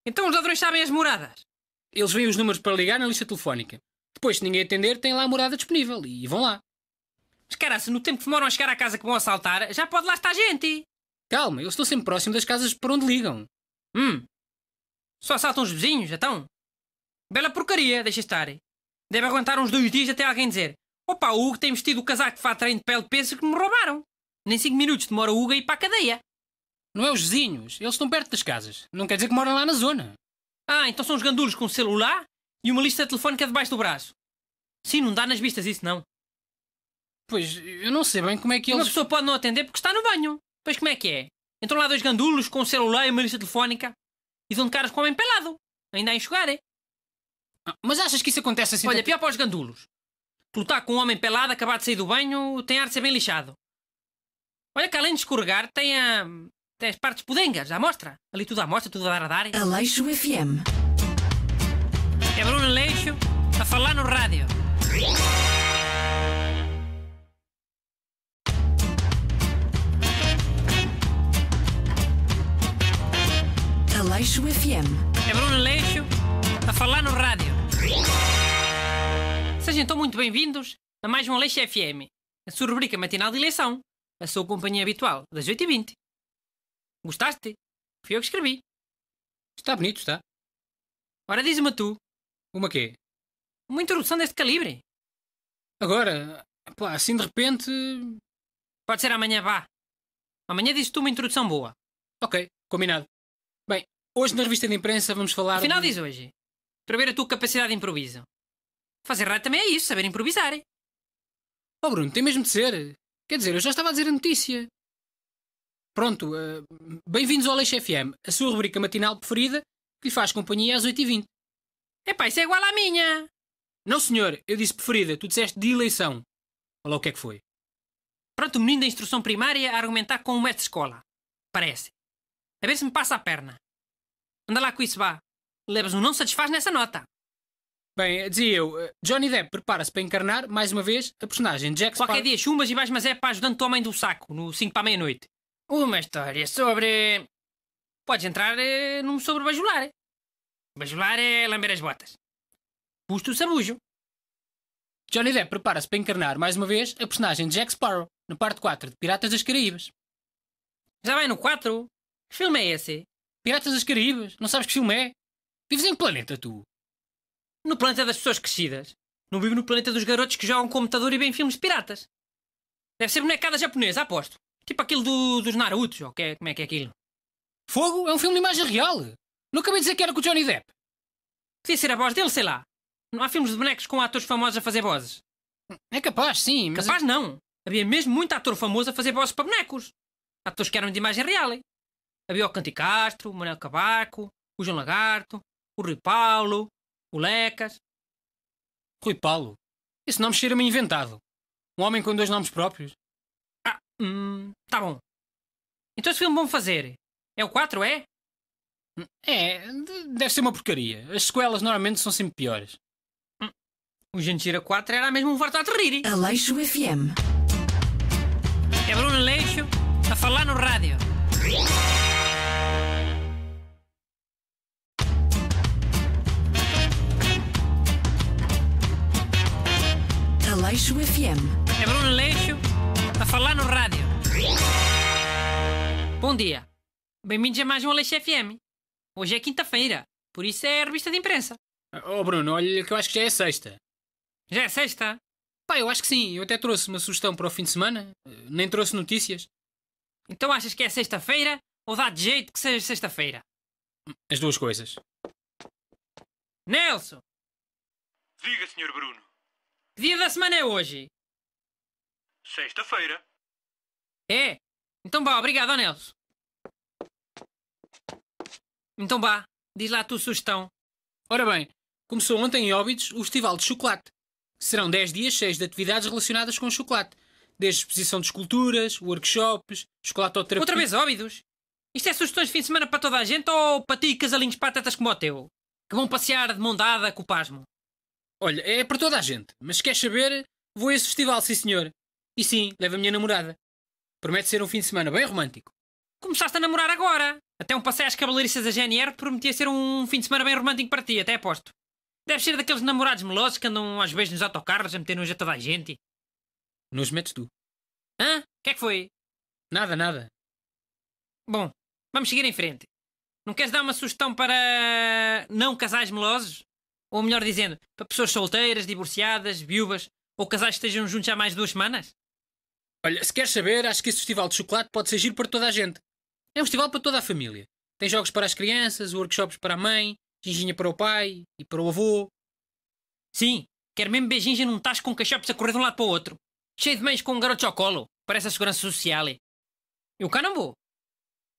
Então os ladrões sabem as moradas. Eles veem os números para ligar na lista telefónica. Depois, se ninguém atender, tem lá a morada disponível e vão lá. Mas cara, se no tempo que demoram a chegar à casa que vão assaltar, já pode lá estar gente. Calma, eu estou sempre próximo das casas por onde ligam. Hum. Só assaltam os vizinhos, então? Bela porcaria, deixa estar. Deve aguentar uns dois dias até alguém dizer Opa, o Hugo tem vestido o casaco de trem de pele de pêssego que me roubaram. Nem cinco minutos demora o Hugo a ir para a cadeia. Não é os vizinhos, eles estão perto das casas. Não quer dizer que moram lá na zona. Ah, então são os gandulos com celular e uma lista telefónica é debaixo do braço. Sim, não dá nas vistas isso, não. Pois, eu não sei bem como é que eles... Uma pessoa pode não atender porque está no banho. Pois como é que é? Entram lá dois gandulos com celular e uma lista telefónica e dão de caras com o homem pelado. Ainda a enxugar, é? Mas achas que isso acontece assim? Olha, pior para os gandulos. Tu lutar tá com um homem pelado, acabar de sair do banho, tem ar de ser bem lixado. Olha que além de escorregar, tem a. Ah, tem as partes pudengas, à mostra. Ali tudo à mostra, tudo a dar a dar. Aleixo FM. É Bruno Aleixo a falar no rádio. Aleixo FM. É Bruno Aleixo a falar no rádio. Sejam então muito bem-vindos a mais um Aleixo FM, a sua rubrica matinal de eleição, a sua companhia habitual, das 8h20. Gostaste? Fui eu que escrevi. Está bonito, está. Ora, diz-me tu. Uma quê? Uma introdução deste calibre. Agora, pá, assim de repente. Pode ser amanhã, vá. Amanhã dizes tu uma introdução boa. Ok, combinado. Bem, hoje na revista de imprensa vamos falar. Afinal, de... diz hoje para ver a tua capacidade de improviso. Fazer rádio também é isso, saber improvisar. Oh Bruno, tem mesmo de ser. Quer dizer, eu já estava a dizer a notícia. Pronto, uh, bem-vindos ao Leixo FM, a sua rubrica matinal preferida, que lhe faz companhia às 8h20. Epá, isso é igual à minha! Não senhor, eu disse preferida, tu disseste de eleição. Olha lá o que é que foi. Pronto, o menino da instrução primária a argumentar com o mestre de escola. Parece. A ver se me passa a perna. Anda lá com isso, vá. Levas um não satisfaz nessa nota. Bem, dizia eu, eh, Johnny Depp prepara-se para encarnar, mais uma vez, a personagem Jack Sparrow. Qualquer dia chumas e vais mas é para ajudante do homem do saco, no 5 para a meia-noite. Uma história sobre... Podes entrar eh, num sobre bajular. Eh. Bajular é lamber as botas. Puxa o sabujo. Johnny Depp prepara-se para encarnar, mais uma vez, a personagem Jack Sparrow, na parte 4 de Piratas das Caraíbas. Já vai no 4? Que filme é esse? Piratas das Caraíbas? Não sabes que filme é? Vives em que planeta tu? No planeta das pessoas crescidas. Não vivo no planeta dos garotos que jogam computador e veem filmes de piratas. Deve ser bonecada japonesa, aposto. Tipo aquilo do, dos Narutos, ou que é, como é que é aquilo? Fogo é um filme de imagem real. Nunca me dizer que era com o Johnny Depp. Podia ser a voz dele, sei lá. Não há filmes de bonecos com atores famosos a fazer vozes. É capaz, sim, mas. Capaz não. Havia mesmo muito ator famoso a fazer vozes para bonecos. Atores que eram de imagem real. Hein? Havia o Canti Castro, o Manuel Cabaco, o João Lagarto, o Rui Paulo, o Lecas. Rui Paulo? Esse nome cheira-me inventado. Um homem com dois nomes próprios. Ah, hum, tá bom. Então esse filme vão fazer? É o 4, é? Hum, é, deve ser uma porcaria. As sequelas normalmente são sempre piores. Hum, o Gentira 4 era mesmo um fartado de rir. Aleixo FM. É Bruno Aleixo a falar no rádio. Aleixo FM. É Bruno Aleixo a falar no rádio. Bom dia. Bem-vindos a mais um Aleixo FM. Hoje é quinta-feira, por isso é a revista de imprensa. Oh, oh Bruno, olha que eu acho que já é sexta. Já é sexta? Pá, eu acho que sim. Eu até trouxe uma sugestão para o fim de semana. Nem trouxe notícias. Então achas que é sexta-feira ou dá de jeito que seja sexta-feira? As duas coisas. Nelson! Diga, Sr. Bruno. Que da semana é hoje? Sexta-feira. É? Então vá, obrigado, ó Nelson. Então vá, diz lá a tua sugestão. Ora bem, começou ontem em Óbidos o Festival de Chocolate. Serão 10 dias cheios de atividades relacionadas com o chocolate. Desde exposição de esculturas, workshops, chocolatoterapia... Outra vez Óbidos? Isto é sugestões de fim de semana para toda a gente ou para ti e casalinhos patatas como o teu? Que vão passear de mão dada com o pasmo. Olha, é para toda a gente, mas quer saber, vou a esse festival, sim senhor. E sim, leva a minha namorada. Promete ser um fim de semana bem romântico. Começaste a namorar agora! Até um passeio às cavalariças da GNR prometia ser um fim de semana bem romântico para ti, até aposto. Deves ser daqueles namorados melosos que andam às vezes nos autocarros a meter nojo a toda a gente. Nos metes tu. Hã? O que é que foi? Nada, nada. Bom, vamos seguir em frente. Não queres dar uma sugestão para não casais melosos? Ou melhor dizendo, para pessoas solteiras, divorciadas, viúvas ou casais que estejam juntos há mais de duas semanas? Olha, se queres saber, acho que esse festival de chocolate pode ser giro para toda a gente. É um festival para toda a família. Tem jogos para as crianças, workshops para a mãe, ginginha para o pai e para o avô. Sim, quero mesmo ver ginginha num tacho com cachopes a correr de um lado para o outro. Cheio de mães com um garoto ao colo. Parece a segurança social. Eu cá não vou.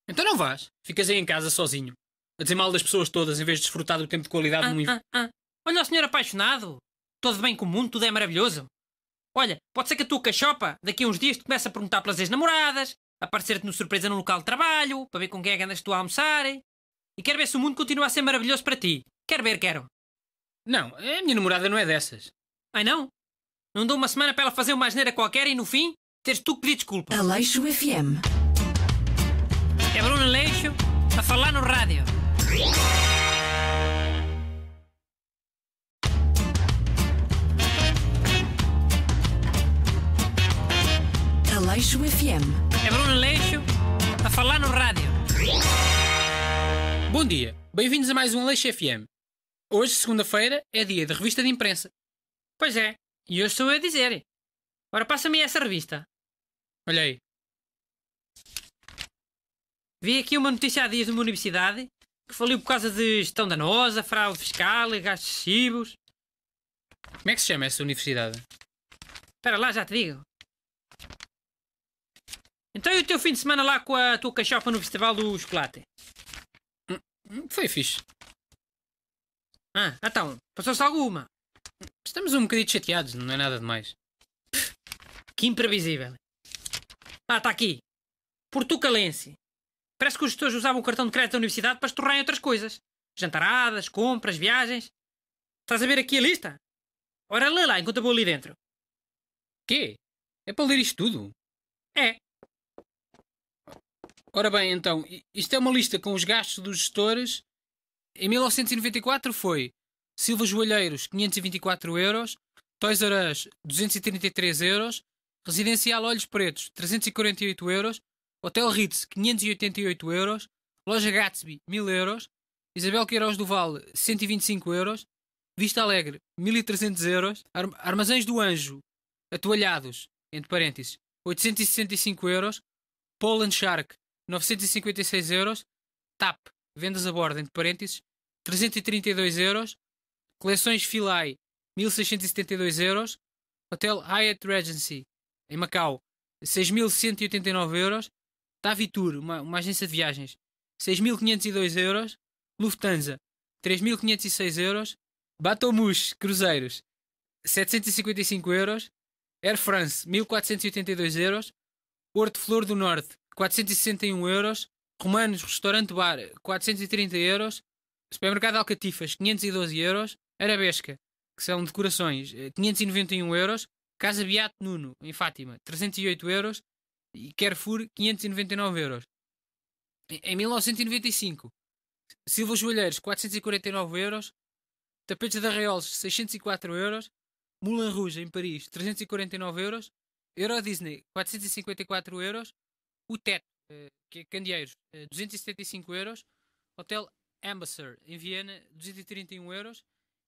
Então não vais. Ficas aí em casa sozinho. A dizer mal das pessoas todas em vez de desfrutar do tempo de qualidade ah, no... ah, ah. Olha o senhor apaixonado. Todo bem com o mundo, tudo é maravilhoso. Olha, pode ser que a tua cachopa daqui a uns dias te comece a perguntar pelas ex-namoradas, aparecer-te no surpresa num local de trabalho, para ver com quem é que andas tu a almoçar. E quero ver se o mundo continua a ser maravilhoso para ti. Quero ver, quero. Não, a minha namorada não é dessas. Ai ah, não? Não dou uma semana para ela fazer uma asneira qualquer e no fim teres tu que pedir desculpa. Aleixo FM. É Bruno Aleixo a falar no rádio. Aleixo FM. É Bruno Aleixo a falar no rádio. Bom dia, bem-vindos a mais um Aleixo FM. Hoje, segunda-feira, é dia de revista de imprensa. Pois é, e eu sou eu a dizer. Ora, passa-me essa revista. Olha aí. Vi aqui uma notícia há dias de uma universidade que faliu por causa de gestão danosa, fraude fiscal, gastos excessivos. Como é que se chama essa universidade? Espera lá, já te digo. Então e o teu fim de semana lá com a tua cachopa no Festival do Chocolate? Hum, hum, foi fixe. Ah, então, passou-se alguma? Estamos um bocadinho chateados, não é nada demais. Que imprevisível. Ah, está aqui. Portucalense. Parece que os gestores usavam o cartão de crédito da universidade para estourar em outras coisas. Jantaradas, compras, viagens. Estás a ver aqui a lista? Ora, lê lá enquanto eu vou ali dentro. Quê? É para ler isto tudo? É. Ora bem, então, isto é uma lista com os gastos dos gestores. Em 1994 foi Silva Joalheiros, 524 euros, Toys R Us, 233 euros, Residencial Olhos Pretos, 348 euros, Hotel Ritz, 588 euros, Loja Gatsby, 1000 euros, Isabel Queiroz do Vale, 125 euros, Vista Alegre, 1300 euros, Armazéns do Anjo, Atualhados, entre parênteses, 865 euros, Poland Shark, 956 euros. TAP, vendas a bordo, entre parênteses, 332 euros. Coleções Filai. 1672 euros. Hotel Hyatt Regency, em Macau, 6.189 euros. Tavitur, uma, uma agência de viagens, 6.502 euros. Lufthansa, 3.506 euros. Batomus cruzeiros, 755 euros. Air France, 1.482 euros. Porto Flor do Norte, 461 euros. Romanos, restaurante bar, 430 euros. Supermercado Alcatifas, 512 euros. Arabesca, que são decorações, 591 eh, euros. Casa Beato Nuno, em Fátima, 308 euros. E Carrefour, 599 euros. Em 1995, Silva Joalheiros, 449 euros. Tapetes da Arraiolos, 604 euros. Moulin Rouge, em Paris, 349 euros. Euro Disney, 454 euros o teto, eh, que é Candeeiros, 275 eh, euros. Hotel Ambassador, em Viena, 231 euros.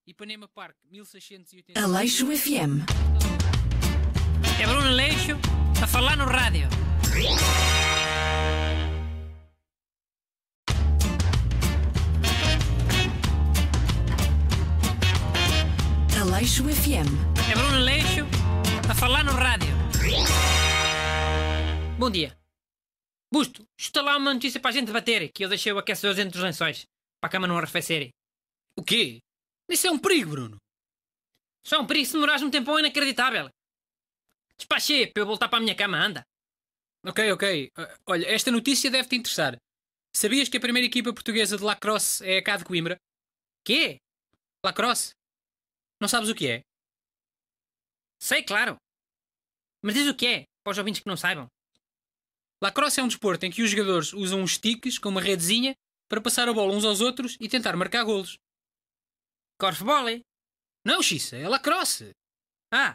e Ipanema Park, 1680 Aleixo FM. É Bruno Aleixo a falar no rádio. Aleixo FM. É Bruno Aleixo a falar no rádio. Bom dia. Busto, está lá uma notícia para a gente bater, que eu deixei o aquecedor entre os lençóis, para a cama não arrefecer. O quê? Isso é um perigo, Bruno. Só um perigo se demorares um tempão inacreditável. Despachê, para eu voltar para a minha cama, anda. Ok, ok. Ah, olha, esta notícia deve-te interessar. Sabias que a primeira equipa portuguesa de lacrosse é a de Coimbra? Quê? Lacrosse? Não sabes o que é? Sei, claro. Mas diz o que é, para os ouvintes que não saibam. Lacrosse é um desporto em que os jogadores usam uns sticks com uma redezinha para passar a bola uns aos outros e tentar marcar golos. Corfball, é? Não, Xissa, é lacrosse. Ah!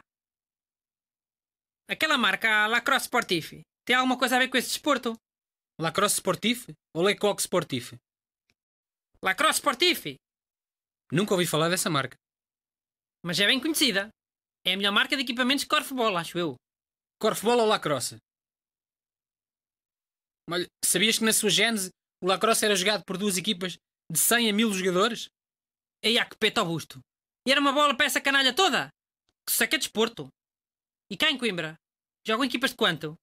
Aquela marca, Lacrosse Sportif, tem alguma coisa a ver com esse desporto? Lacrosse Sportif ou Lecoq Sportif? Lacrosse Sportif! Nunca ouvi falar dessa marca. Mas é bem conhecida. É a melhor marca de equipamentos de corfball, acho eu. Corfball ou lacrosse? Uma... Sabias que na sua gênese o lacrosse era jogado por duas equipas de 100 a 1000 jogadores? Ei, que peta ao busto! E era uma bola para essa canalha toda! Que é desporto! E cá em Coimbra? Jogam equipas de quanto?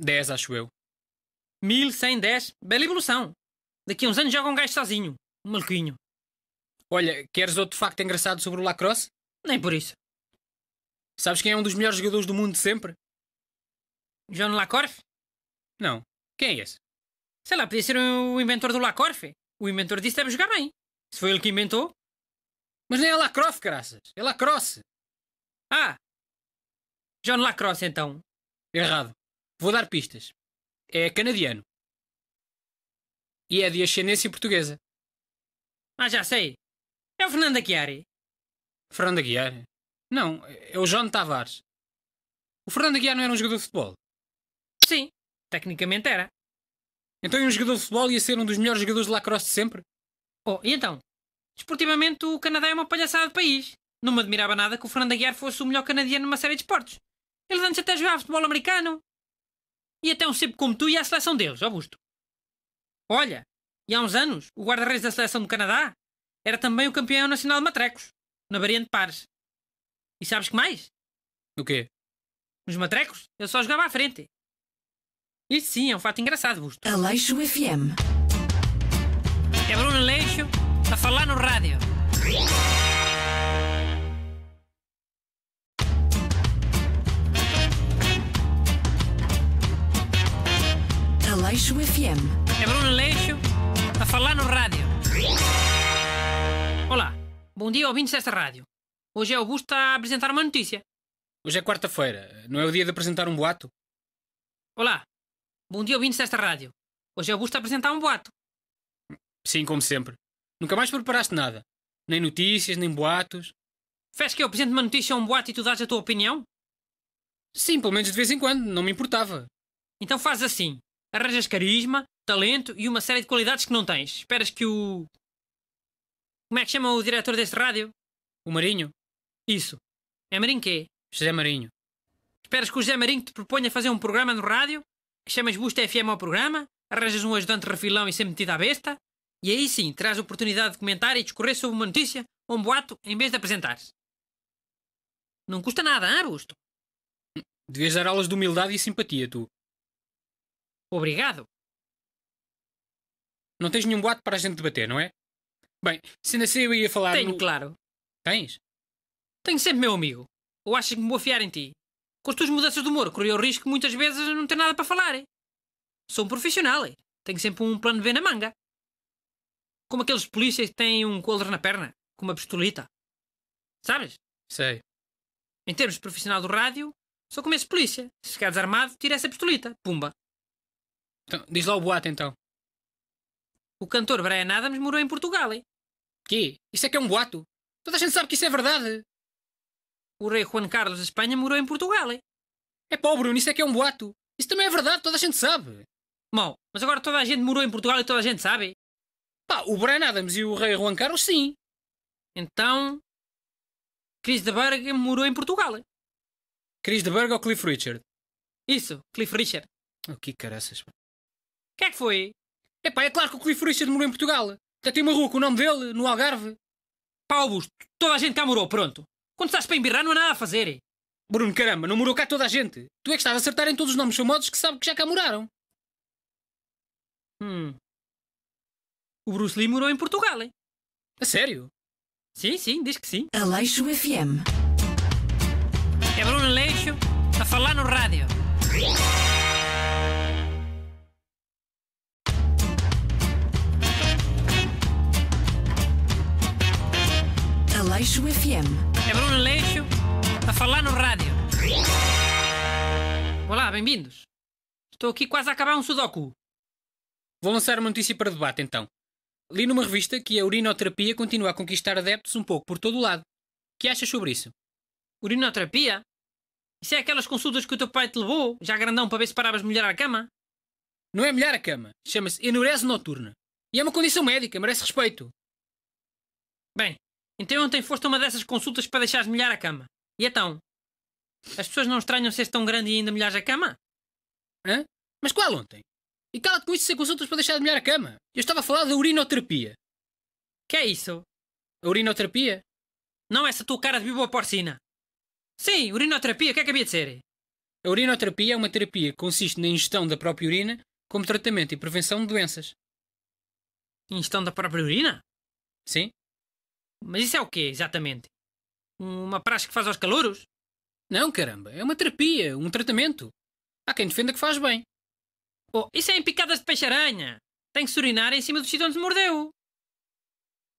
10, acho eu. 1110? Bela evolução! Daqui a uns anos joga um gajo sozinho. Um maluquinho. Olha, queres outro facto engraçado sobre o lacrosse? Nem por isso. Sabes quem é um dos melhores jogadores do mundo de sempre? João Lacorf? Não. Quem é esse? Sei lá, podia ser o inventor do Lacorfe. O inventor disse que deve jogar bem. Se foi ele que inventou. Mas não é Lacrosse, graças. É Lacrosse. Ah! John Lacrosse, então. Errado. Vou dar pistas. É canadiano. E é de ascendência portuguesa. Ah, já sei. É o Fernando Aguiar. Fernando Aguiar? Não, é o João Tavares. O Fernando Aguiar não era um jogador de futebol? Sim, Tecnicamente era. Então um jogador de futebol ia ser um dos melhores jogadores de lacrosse de sempre? Oh, e então? Desportivamente o Canadá é uma palhaçada de país. Não me admirava nada que o Fernando Aguiar fosse o melhor canadiano numa série de esportes. Ele antes até jogava futebol americano. E até um sempre como tu e a seleção deles, Augusto. Olha, e há uns anos, o guarda-redes da seleção do Canadá era também o campeão nacional de matrecos, na variante pares. E sabes que mais? O quê? Nos matrecos, ele só jogava à frente. Isso sim, é um fato engraçado, Busto. Aleixo FM. É Bruno Aleixo a falar no rádio. Aleixo FM. É Bruno Aleixo a falar no rádio. Olá, bom dia ouvintes desta rádio. Hoje é o Busto a apresentar uma notícia. Hoje é quarta-feira, não é o dia de apresentar um boato? Olá, Bom dia, ouvintes desta rádio. Hoje é Augusto a apresentar um boato. Sim, como sempre. Nunca mais preparaste nada. Nem notícias, nem boatos. Fez que eu apresente uma notícia ou um boato e tu dás a tua opinião? Sim, pelo menos de vez em quando. Não me importava. Então faz assim. Arranjas carisma, talento e uma série de qualidades que não tens. Esperas que o... Como é que chama o diretor deste rádio? O Marinho. Isso. É Marinho quê? José Marinho. Esperas que o José Marinho te proponha fazer um programa no rádio? chamas Busta FM ao programa, arranjas um ajudante refilão e sempre metido à besta, e aí sim terás a oportunidade de comentar e discorrer sobre uma notícia ou um boato em vez de apresentares. Não custa nada, hein, Busto? Devias dar aulas de humildade e simpatia, tu. Obrigado. Não tens nenhum boato para a gente debater, não é? Bem, se nasci eu ia falar. Tenho, no... claro. Tens? Tenho sempre meu amigo. Ou achas que me vou fiar em ti? Com as tuas mudanças de humor, corri o risco muitas vezes não ter nada para falar. Hein? Sou um profissional. Hein? Tenho sempre um plano B na manga. Como aqueles polícias que têm um colar na perna, com uma pistolita. Sabes? Sei. Em termos de profissional do rádio, sou como esse polícia. Se ficar desarmado, tira essa pistolita. Pumba. Então, diz lá o boato, então. O cantor Brian Adams morou em Portugal, hein? Que? Isso é que é um boato? Toda a gente sabe que isso é verdade. O rei Juan Carlos da Espanha morou em Portugal. Hein? É pobre, Bruno, isso é que é um boato. Isso também é verdade, toda a gente sabe. Mal, mas agora toda a gente morou em Portugal e toda a gente sabe. Pá, o Brian Adams e o rei Juan Carlos, sim. Então, Chris de Berg morou em Portugal. Hein? Chris de Berg ou Cliff Richard? Isso, Cliff Richard. O oh, que caraças. Que é que foi? É pá, é claro que o Cliff Richard morou em Portugal. Até tem uma rua com o nome dele, no Algarve. Pá, Augusto, toda a gente cá morou, pronto. Quando estás para embirrar, não há nada a fazer. Bruno, caramba, não morou cá toda a gente. Tu é que estás a acertar em todos os nomes famosos que sabe que já cá moraram. Hum. O Bruce Lee morou em Portugal, hein? A sério? Sim, sim, diz que sim. Aleixo FM. É Bruno Aleixo a falar no rádio. Aleixo FM é Bruno Leixo a falar no rádio. Olá, bem-vindos. Estou aqui quase a acabar um sudoku. Vou lançar uma notícia para debate então. Li numa revista que a urinoterapia continua a conquistar adeptos um pouco por todo o lado. que achas sobre isso? Urinoterapia? Isso é aquelas consultas que o teu pai te levou, já grandão, para ver se paravas de melhorar a cama? Não é melhorar a cama. Chama-se enurese noturna. E é uma condição médica, merece respeito. Bem, então ontem foste uma dessas consultas para deixares molhar a cama. E então? As pessoas não estranham seres tão grande e ainda molhares a cama? Hã? Mas qual ontem? E cala-te com isso sem consultas para deixar de molhar a cama. Eu estava a falar da urinoterapia. Que é isso? A urinoterapia? Não essa tua cara de biboa porcina. Sim, urinoterapia, o que é que havia de ser? A urinoterapia é uma terapia que consiste na ingestão da própria urina como tratamento e prevenção de doenças. Ingestão da própria urina? Sim. Mas isso é o quê, exatamente? Uma praxe que faz aos calouros? Não, caramba, é uma terapia, um tratamento. Há quem defenda que faz bem. Oh, isso é em picadas de peixe-aranha! Tem que se urinar em cima do sítio onde mordeu!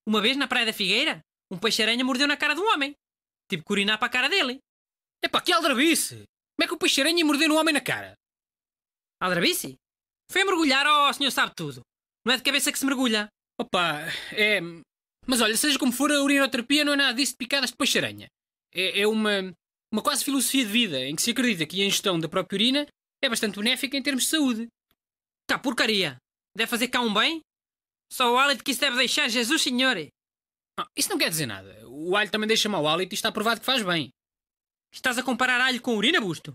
Uma vez na Praia da Figueira, um peixe-aranha mordeu na cara de um homem. Tive que urinar para a cara dele. Epá, que aldrabice! Como é que o peixe-aranha mordeu um homem na cara? Aldrabice? Foi mergulhar, oh, senhor sabe tudo. Não é de cabeça que se mergulha. Opa, é. Mas olha, seja como for, a urinoterapia não é nada disso de picadas de peixe-aranha. É, é, uma, uma quase filosofia de vida em que se acredita que a ingestão da própria urina é bastante benéfica em termos de saúde. Cá, tá porcaria! Deve fazer cá um bem? Só o hálito que isso deve deixar, Jesus Senhor! Ah, isso não quer dizer nada. O alho também deixa mau hálito e está provado que faz bem. Estás a comparar alho com urina, Busto?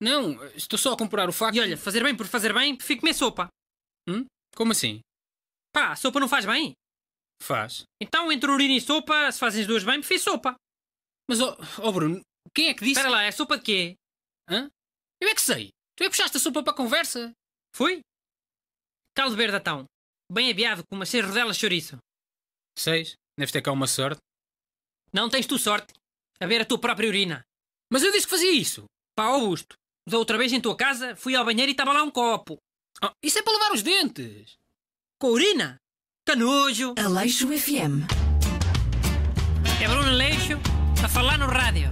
Não, estou só a comparar o facto... E olha, fazer bem por fazer bem, prefiro comer sopa. Hum? Como assim? Pá, sopa não faz bem? Faz. Então, entre urina e sopa, se fazem as duas bem, prefiro sopa. Mas, ó oh, oh Bruno, quem é que disse? Espera lá, é sopa de quê? Hã? Eu é que sei. Tu é que puxaste a sopa para a conversa. fui Caldo verde, então. Bem abiado, com umas seis rodelas de chouriço. Seis? Deves ter cá uma sorte. Não tens tu sorte. A ver a tua própria urina. Mas eu disse que fazia isso. Pá, Augusto. Da outra vez em tua casa, fui ao banheiro e estava lá um copo. Oh, isso é para lavar os dentes. Com urina? Canojo! Aleixo FM. É Bruno Aleixo a falar no rádio.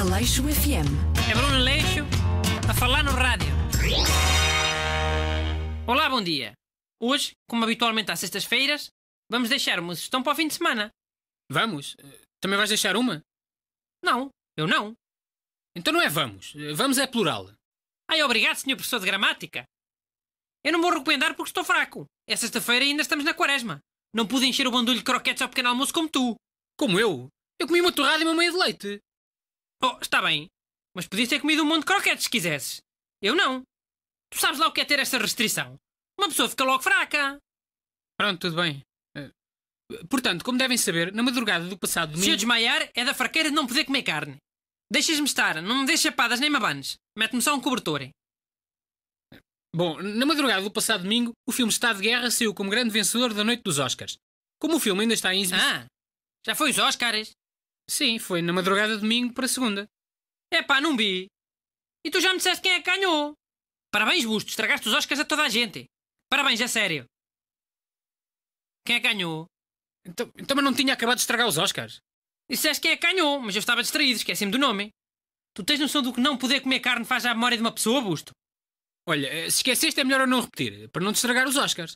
Aleixo FM. É Bruno Aleixo a falar no rádio. Olá, bom dia. Hoje, como habitualmente às sextas-feiras, vamos deixar uma sugestão para o fim de semana. Vamos? Eh, também vais deixar uma? Não, eu não. Então não é vamos. Vamos é plural. Ai, obrigado, senhor professor de gramática. Eu não vou recomendar porque estou fraco. É sexta-feira e ainda estamos na quaresma. Não pude encher o bandulho de croquetes ao pequeno almoço como tu. Como eu? Eu comi uma torrada e uma meia de leite. Oh, está bem. Mas podias ter comido um monte de croquetes se quisesses. Eu não. Tu sabes lá o que é ter esta restrição. Uma pessoa fica logo fraca. Pronto, tudo bem. Portanto, como devem saber, na madrugada do passado domingo. Se eu desmaiar, é da fraqueira de não poder comer carne. Deixas-me estar, não me deixes chapadas nem mabanes. Mete-me só um cobertor. Bom, na madrugada do passado domingo, o filme Estado de Guerra saiu como grande vencedor da noite dos Oscars. Como o filme ainda está em exibição. Ah, já foi os Oscars? Sim, foi na madrugada de domingo para segunda. É pá, não vi. E tu já me disseste quem é que ganhou. Parabéns, Busto, estragaste os Oscars a toda a gente. Parabéns, é sério. Quem é que ganhou? Então, então mas não tinha acabado de estragar os Oscars. Disseste que é canhão, mas eu estava distraído, esqueci-me do nome. Tu tens noção do que não poder comer carne faz à memória de uma pessoa, Busto? Olha, eh, se esqueceste é melhor eu não repetir, para não te estragar os Oscars.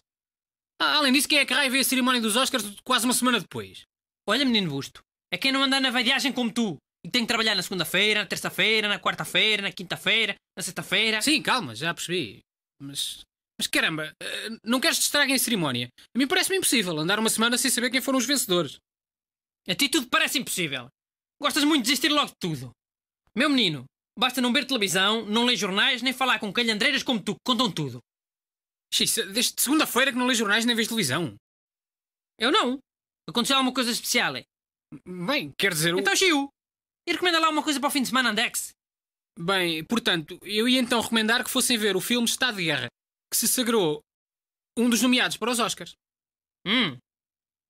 Ah, além disso, quem é que raio vê a cerimónia dos Oscars quase uma semana depois? Olha, menino Busto, é quem não anda na vadiagem como tu e tem que trabalhar na segunda-feira, na terça-feira, na quarta-feira, na quinta-feira, na sexta-feira. Sim, calma, já percebi. Mas mas caramba, eh, não queres que te estraguem a cerimónia? A mim parece-me impossível andar uma semana sem saber quem foram os vencedores. A ti tudo parece impossível. Gostas muito de desistir logo de tudo. Meu menino, basta não ver televisão, não ler jornais, nem falar com calhandreiras como tu, que contam tudo. Xixa, desde segunda-feira que não lês jornais nem vês televisão. Eu não. Aconteceu alguma coisa especial, é? Bem, quer dizer... O... Então, Xiu, e recomenda lá uma coisa para o fim de semana, Andex. Bem, portanto, eu ia então recomendar que fossem ver o filme Estado de Guerra, que se sagrou um dos nomeados para os Oscars. Hum.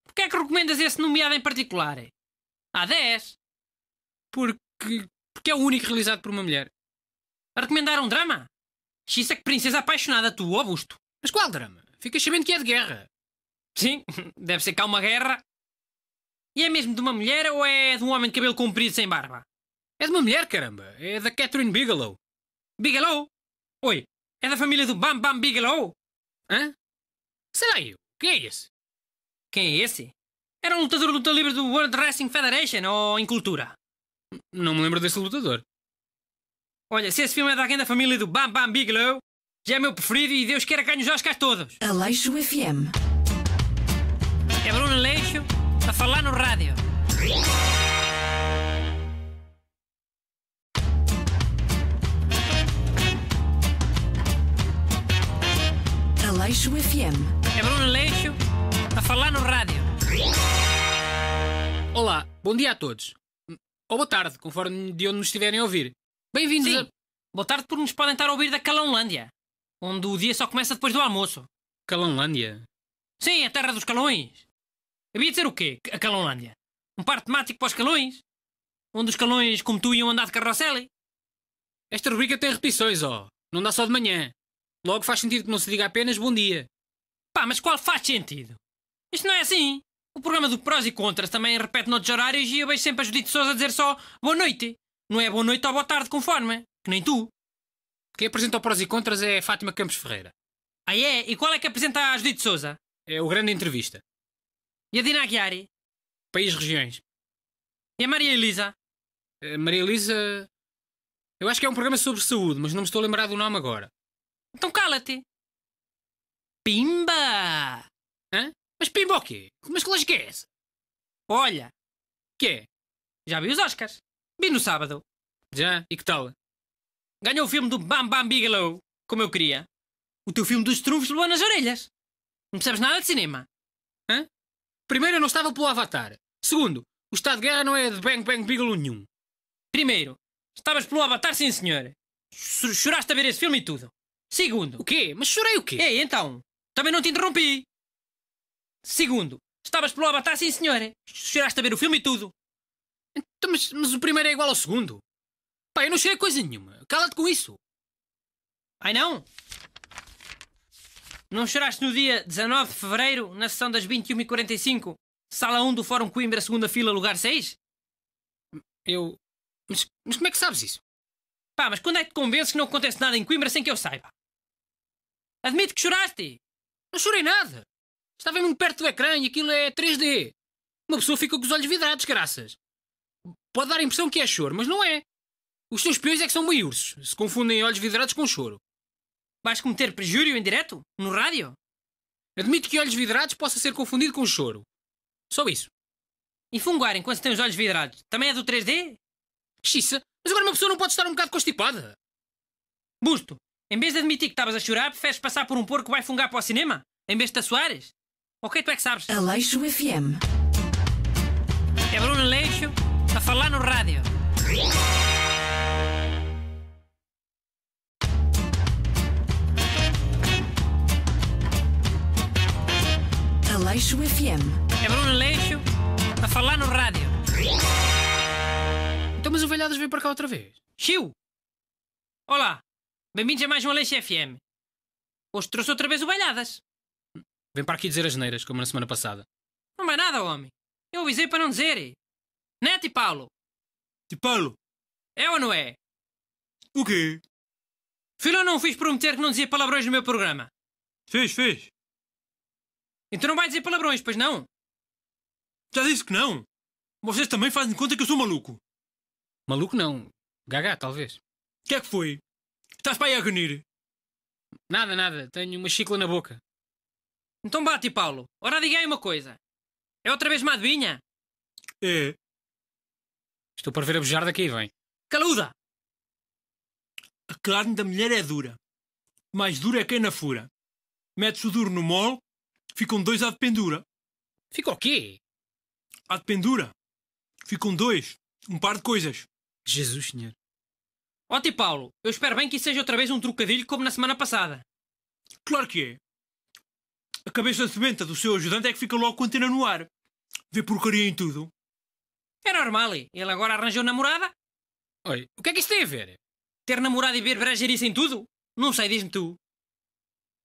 Porquê é que recomendas esse nomeado em particular? Há 10. Porque, porque é o único realizado por uma mulher. A recomendar um drama? X que princesa apaixonada tu, Augusto. Mas qual drama? Ficas sabendo que é de guerra. Sim, deve ser cá uma guerra. E é mesmo de uma mulher ou é de um homem de cabelo comprido sem barba? É de uma mulher, caramba. É da Catherine Bigelow. Bigelow? Oi, é da família do Bam Bam Bigelow? Hã? Será eu, quem é esse? Quem é esse? Era um lutador luta livre do World Wrestling Federation ou em cultura? Não me lembro desse lutador. Olha, se esse filme é de alguém da família do Bam Bam Bigelow, já é meu preferido e Deus queira ganhar os Oscars todos. Aleixo FM. É Bruno Aleixo a falar no rádio. Aleixo FM. É Bruno Aleixo a falar no rádio. Olá, bom dia a todos. Ou boa tarde, conforme de onde nos estiverem a ouvir. Bem-vindos Sim. a... Boa tarde porque nos podem estar a ouvir da Calonlândia, onde o dia só começa depois do almoço. Calonlândia? Sim, a terra dos calões. Havia de ser o quê, a Calonlândia? Um par temático para os calões? Onde os calões, como tu, iam andar de carrossel? Esta rubrica tem repetições, ó. Oh. Não dá só de manhã. Logo faz sentido que não se diga apenas bom dia. Pá, mas qual faz sentido? Isto não é assim. O programa do Prós e Contras também repete noutros horários e eu vejo sempre a Judite Sousa dizer só boa noite. Não é boa noite ou boa tarde, conforme. Que nem tu. Quem apresenta o Prós e Contras é Fátima Campos Ferreira. Ah, é? E qual é que apresenta a Judite Sousa? É o Grande Entrevista. E a Dina Aguiari? País Regiões. E a Maria Elisa? A eh, Maria Elisa. Eu acho que é um programa sobre saúde, mas não me estou a lembrar do nome agora. Então cala-te. Pimba! Hã? Mas pimba o quê? Mas que lógica é essa? Olha! Que é? Já vi os Oscars. Vi no sábado. Já? E que tal? Ganhou o filme do Bam Bam Bigelow, como eu queria. O teu filme dos trunfos voa nas orelhas. Não percebes nada de cinema. Hã? Primeiro, eu não estava pelo Avatar. Segundo, o estado de guerra não é de Bang Bang Bigelow nenhum. Primeiro, estavas pelo Avatar, sim senhor. Choraste a ver esse filme e tudo. Segundo. O quê? Mas chorei o quê? Ei, então. Também não te interrompi. Segundo. Estavas pelo Avatar, sim, senhora. Choraste a ver o filme e tudo. Então, mas, mas o primeiro é igual ao segundo. Pá, eu não chorei coisa nenhuma. Cala-te com isso. Ai não? Não choraste no dia 19 de fevereiro, na sessão das 21h45, sala 1 do Fórum Coimbra, segunda fila, lugar 6? Eu. Mas, mas como é que sabes isso? Pá, mas quando é que te convences que não acontece nada em Coimbra sem que eu saiba? Admito que choraste. Não chorei nada. Estava muito perto do ecrã e aquilo é 3D. Uma pessoa fica com os olhos vidrados, graças. Pode dar a impressão que é choro, mas não é. Os teus peões é que são meio ursos. Se confundem olhos vidrados com choro. Vais cometer prejúrio em direto? No rádio? Admito que olhos vidrados possa ser confundido com choro. Só isso. E fungar enquanto tem os olhos vidrados também é do 3D? Xiça, mas agora uma pessoa não pode estar um bocado constipada. Busto, em vez de admitir que estavas a chorar, preferes passar por um porco que vai fungar para o cinema? Em vez de açoares? Ok, tu é que sabes. Aleixo FM. É Bruno Aleixo a falar no rádio. Aleixo FM. É Bruno Aleixo a falar no rádio. Então, mas o Velhadas veio para cá outra vez. Chiu! Olá! Bem-vindos a mais um Aleixo FM. Hoje trouxe outra vez o Velhadas. Vem para aqui dizer as neiras, como na semana passada. Não vai nada, homem. Eu avisei para não dizer. Né, e Paulo. Ti Paulo? É ou não é? O quê? Filho, não fiz prometer que não dizia palavrões no meu programa. Fez, fez. Então não vai dizer palavrões, pois não? Já disse que não. Vocês também fazem conta que eu sou maluco. Maluco não. Gaga, talvez. O que é que foi? Estás para aí a ganir? Nada, nada. Tenho uma chicla na boca. Então bate, Paulo. Ora, diga aí uma coisa. É outra vez uma adivinha? É. Estou para ver a bujarda daqui vem. Caluda! A carne da mulher é dura. Mais dura é quem na fura. Metes o duro no mol, ficam dois à de pendura. Fica o quê? À de pendura. Ficam dois. Um par de coisas. Jesus, senhor. Ti Paulo, eu espero bem que isso seja outra vez um trocadilho como na semana passada. Claro que é. A cabeça de cimenta do seu ajudante é que fica logo com a antena no ar. Vê porcaria em tudo. É normal, ele agora arranjou namorada. Oi, o que é que isto tem a ver? Ter namorado e ver brejeirice em tudo? Não sei, diz-me tu.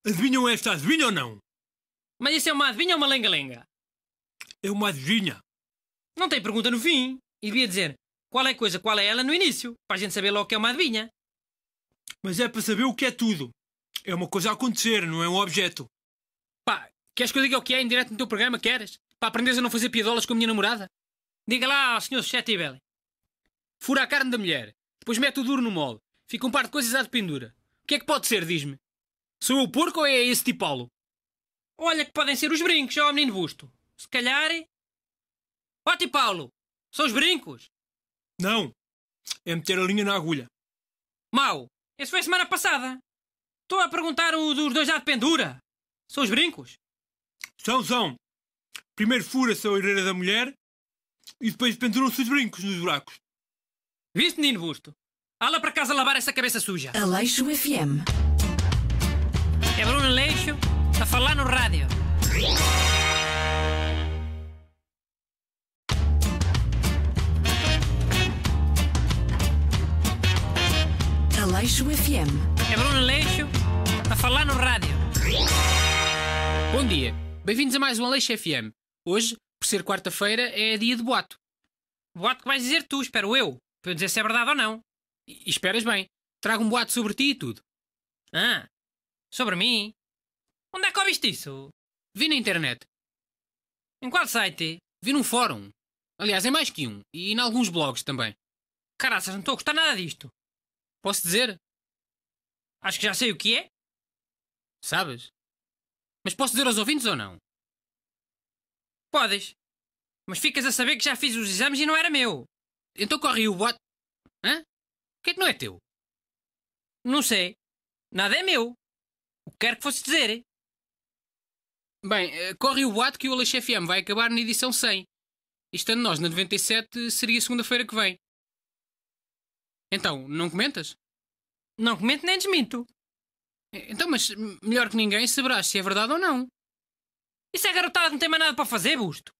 Adivinham esta, adivinha ou não? Mas isso é uma adivinha ou uma lenga-lenga? É uma adivinha. Não tem pergunta no fim. E devia dizer, qual é a coisa, qual é ela no início, para a gente saber logo que é uma adivinha. Mas é para saber o que é tudo. É uma coisa a acontecer, não é um objeto. Pá, queres que eu diga o que é em direto no teu programa, queres? Para aprenderes a não fazer piadolas com a minha namorada? Diga lá ao senhor Sete e Fura a carne da mulher, depois mete o duro no molde, fica um par de coisas à de pendura. O que é que pode ser, diz-me? Sou eu o porco ou é esse tipo Paulo? Olha que podem ser os brincos, ó menino busto. Se calhar... É- ó oh, Paulo, são os brincos. Não. É meter a linha na agulha. Mau, isso foi semana passada. Estou a perguntar o dos dois já de pendura. São os brincos? São, são. Primeiro fura-se a orelha da mulher e depois penduram-se os brincos nos buracos. Viste, menino busto? Ala para casa lavar essa cabeça suja. Aleixo FM. É Bruno Aleixo a falar no rádio. Aleixo FM. É Bruno Aleixo a falar no rádio. Bom dia. Bem-vindos a mais um Aleixo FM. Hoje, por ser quarta-feira, é dia de boato. Boato que vais dizer tu, espero eu. Para dizer se é verdade ou não. E, e esperas bem. Trago um boato sobre ti e tudo. Ah, sobre mim? Onde é que ouviste isso? Vi na internet. Em qual site? Vi num fórum. Aliás, em mais que um. E em alguns blogs também. Caraças, não estou a gostar nada disto. Posso dizer? Acho que já sei o que é. Sabes? Mas posso dizer aos ouvintes ou não? Podes. Mas ficas a saber que já fiz os exames e não era meu. Então corre o bote. Hã? O é que não é teu? Não sei. Nada é meu. O que quer que fosse dizer. Bem, eh, corre o boato que o Alex FM vai acabar na edição 100. E estando nós na 97, seria segunda-feira que vem. Então, não comentas? Não comento nem desminto. Então, mas melhor que ninguém saberás se é verdade ou não. Isso é garotada, não tem mais nada para fazer, Busto.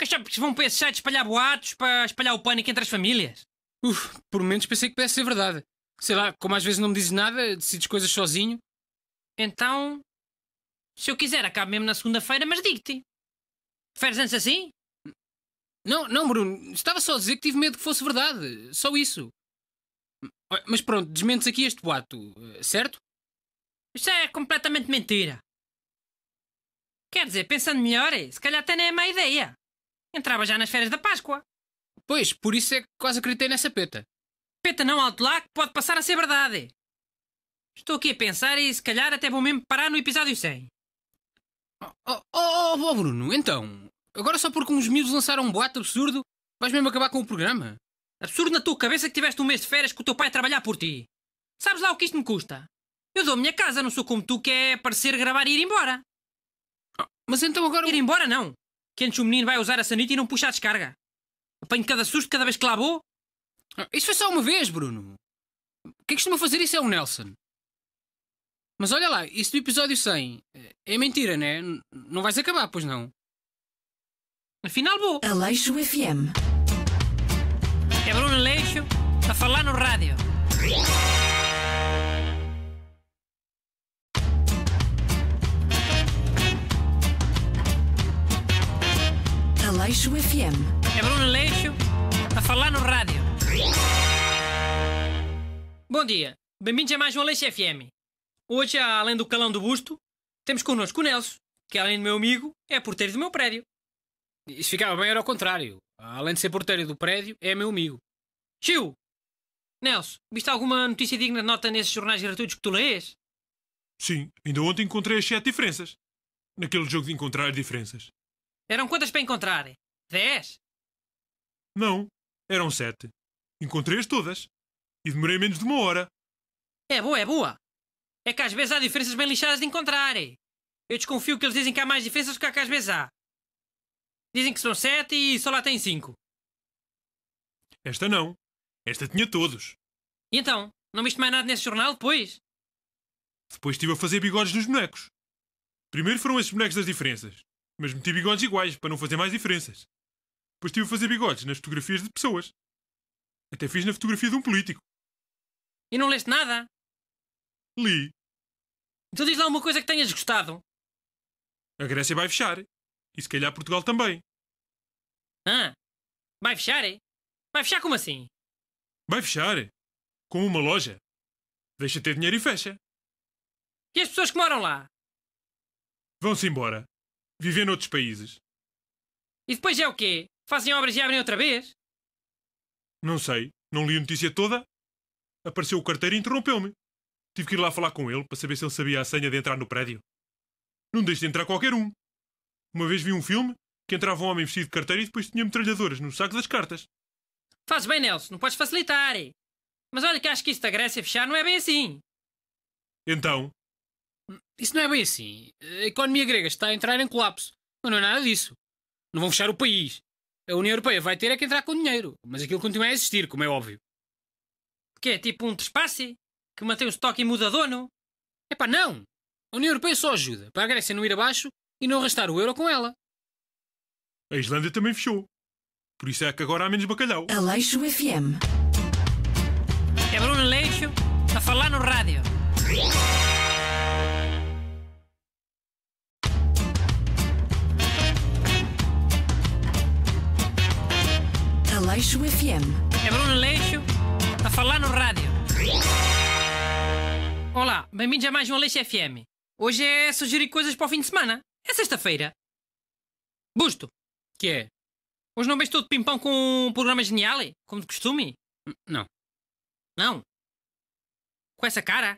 Que Cachapos vão para esse site espalhar boatos, para espalhar o pânico entre as famílias. Uf, por menos pensei que pudesse ser verdade. Sei lá, como às vezes não me dizes nada, decides coisas sozinho. Então, se eu quiser, acabo mesmo na segunda-feira, mas digo-te. Preferes antes assim? Não, não, Bruno. Estava só a dizer que tive medo que fosse verdade. Só isso. Mas pronto, desmentes aqui este boato, eh, certo? Isto é completamente mentira. Quer dizer, pensando melhor, eh, se calhar até nem é má ideia. Entrava já nas férias da Páscoa. Pois, por isso é que quase acreditei nessa peta. Peta não alto lá que pode passar a ser verdade. Estou aqui a pensar e se calhar até vou mesmo parar no episódio 100. Oh, oh, oh, oh Bruno, então, agora só porque uns miúdos lançaram um boato absurdo, vais mesmo acabar com o programa? Absurdo na tua cabeça que tiveste um mês de férias com o teu pai a trabalhar por ti. Sabes lá o que isto me custa? Eu dou a minha casa, não sou como tu que é aparecer, gravar e ir embora. Ah, mas então agora... Ir embora não. Que antes o menino vai usar a sanita e não puxa a descarga. Apanho cada susto cada vez que lá vou. Ah, isso foi só uma vez, Bruno. Quem é costuma fazer isso é o Nelson. Mas olha lá, isso do episódio 100 eh, é mentira, né? Não vais acabar, pois não? Afinal vou. Aleixo FM é Bruno Leixo a tá falar no rádio. Aleixo FM. É Bruno Leixo a tá falar no rádio. Bom dia. Bem-vindos a mais um Aleixo FM. Hoje, além do calão do busto, temos connosco o Nelson, que além do meu amigo, é porteiro do meu prédio. Isso ficava bem, era ao contrário. Além de ser porteiro do prédio, é meu amigo. Tio! Nelson, viste alguma notícia digna de nota nesses jornais gratuitos que tu lês? Sim, ainda ontem encontrei as sete diferenças. Naquele jogo de encontrar diferenças. Eram quantas para encontrar? Dez? Não, eram sete. Encontrei-as todas. E demorei menos de uma hora. É boa, é boa. É que às vezes há diferenças bem lixadas de encontrar. É. Eu desconfio que eles dizem que há mais diferenças do que há que às vezes há. Dizem que são sete e só lá tem cinco. Esta não. Esta tinha todos. E então? Não viste mais nada nesse jornal depois? Depois estive a fazer bigodes nos bonecos. Primeiro foram esses bonecos das diferenças. Mas meti bigodes iguais, para não fazer mais diferenças. Depois estive a fazer bigodes nas fotografias de pessoas. Até fiz na fotografia de um político. E não leste nada? Li. Então diz lá uma coisa que tenhas gostado. A Grécia vai fechar e se calhar Portugal também. Ah, vai fechar, é? Vai fechar como assim? Vai fechar. Como uma loja. Deixa ter dinheiro e fecha. E as pessoas que moram lá? Vão-se embora. Viver noutros países. E depois é o quê? Fazem obras e abrem outra vez? Não sei. Não li a notícia toda. Apareceu o carteiro e interrompeu-me. Tive que ir lá falar com ele para saber se ele sabia a senha de entrar no prédio. Não deixe de entrar qualquer um. Uma vez vi um filme que entrava um homem vestido de carteira e depois tinha metralhadoras no saco das cartas. Fazes bem, Nelson, não podes facilitar. Mas olha que acho que isso da Grécia fechar não é bem assim. Então? Isso não é bem assim. A economia grega está a entrar em colapso. Mas não é nada disso. Não vão fechar o país. A União Europeia vai ter é que entrar com dinheiro. Mas aquilo continua a existir, como é óbvio. Que é tipo um trespasse? Que mantém o estoque e muda dono? é pá, não! A União Europeia só ajuda para a Grécia não ir abaixo e não arrastar o euro com ela. A Islândia também fechou. Por isso é que agora há menos bacalhau. Aleixo FM. É Bruno Aleixo a falar no rádio. Aleixo FM. É Bruno Aleixo a falar no rádio. Olá, bem-vindos a mais um Aleixo FM. Hoje é sugerir coisas para o fim de semana. É sexta-feira. Busto. Que é? Hoje não vens todo pimpão com um programa genial? É? Como de costume? N- não. Não? Com essa cara?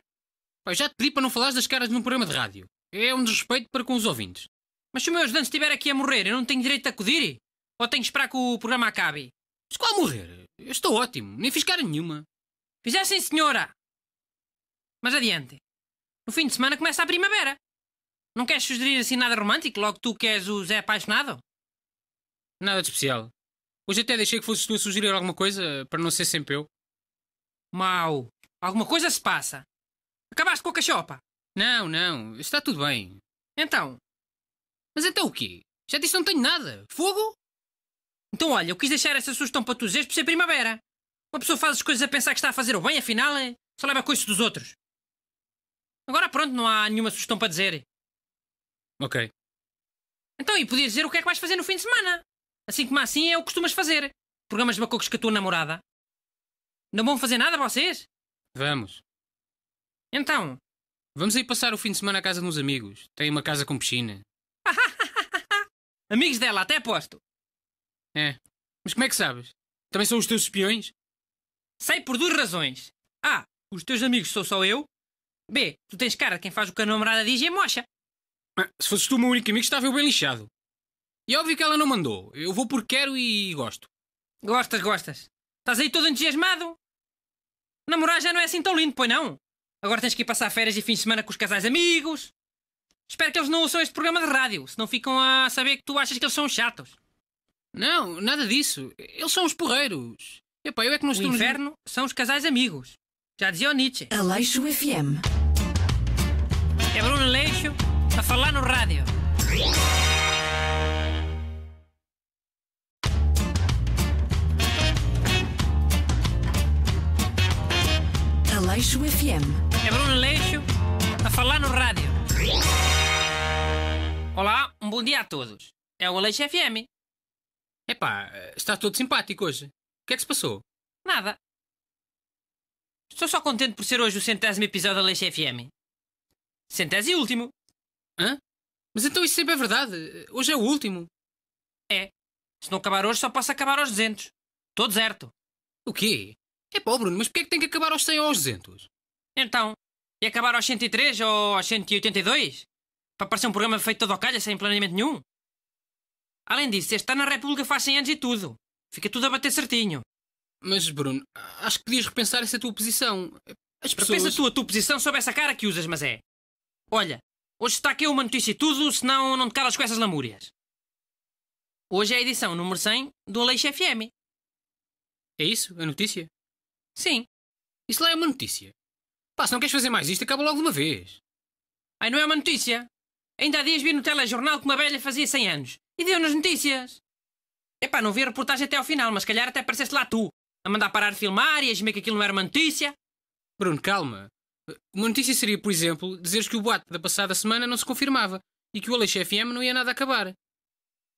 Pois já te pedi para não falares das caras num programa de rádio. É um desrespeito para com os ouvintes. Mas se o meu ajudante estiver aqui a morrer, eu não tenho direito de acudir? Ou tenho que esperar que o programa acabe? Mas qual morrer? Eu estou ótimo. Nem fiz cara nenhuma. Fizessem, senhora! Mas adiante. No fim de semana começa a primavera. Não queres sugerir assim nada romântico, logo tu queres o Zé apaixonado? Nada de especial. Hoje até deixei que fosses tu a sugerir alguma coisa, para não ser sempre eu. Mau, alguma coisa se passa. Acabaste com a cachopa? Não, não, está tudo bem. Então? Mas então o quê? Já disse que não tenho nada. Fogo? Então olha, eu quis deixar essa sugestão para tu dizeres por ser primavera. Uma pessoa faz as coisas a pensar que está a fazer o bem, afinal, é só leva a dos outros. Agora pronto, não há nenhuma sugestão para dizer. Ok. Então, e podias dizer o que é que vais fazer no fim de semana. Assim como assim é o que costumas fazer. Programas de bacocos com a tua namorada. Não vão fazer nada vocês? Vamos. Então? Vamos aí passar o fim de semana à casa de uns amigos. Tem uma casa com piscina. amigos dela, até aposto. É. Mas como é que sabes? Também são os teus espiões? Sei por duas razões. A. Os teus amigos sou só eu. B. Tu tens cara de quem faz o que a namorada diz e é mocha. Ah, se fosses tu o meu único amigo, estava eu bem lixado. E é óbvio que ela não mandou. Eu vou porque quero e gosto. Gostas, gostas. Estás aí todo entusiasmado? Namorar já não é assim tão lindo, pois não? Agora tens que ir passar férias e fim de semana com os casais amigos. Espero que eles não ouçam este programa de rádio, senão ficam a saber que tu achas que eles são chatos. Não, nada disso. Eles são os porreiros. Epá, eu é que não estou O nos... são os casais amigos. Já dizia o Nietzsche. Aleixo FM. É Bruno Aleixo a falar no Rádio. Aleixo FM. É Bruno Aleixo a falar no rádio. Olá, um bom dia a todos. É o Aleixo FM. Epá, está todo simpático hoje. O que é que se passou? Nada. Estou só contente por ser hoje o centésimo episódio da Aleixo FM. Centésimo e último. Hã? Mas então isso sempre é verdade. Hoje é o último. É. Se não acabar hoje, só posso acabar aos 200. Estou deserto. O quê? É pá, Bruno, mas porquê é que tem que acabar aos 100 ou aos 200? Então, e acabar aos 103 ou aos 182? Para parecer um programa feito todo ao calha, sem planeamento nenhum? Além disso, este ano na República faz 100 anos e tudo. Fica tudo a bater certinho. Mas, Bruno, acho que podias repensar essa tua posição. As pessoas... Repensa tu a tua posição sobre essa cara que usas, mas é. Olha, Hoje está aqui uma notícia e tudo, senão não te calas com essas lamúrias. Hoje é a edição número 100 do Aleixo FM. É isso? A notícia? Sim. Isso lá é uma notícia. Pá, se não queres fazer mais isto, acaba logo de uma vez. Ai, não é uma notícia. Ainda há dias vi no telejornal que uma velha fazia 100 anos. E deu nas notícias. Epá, não vi a reportagem até ao final, mas calhar até apareceste lá tu. A mandar parar de filmar e a gemer que aquilo não era uma notícia. Bruno, calma. Uma notícia seria, por exemplo, dizeres que o boato da passada semana não se confirmava e que o Aleixo FM não ia nada acabar.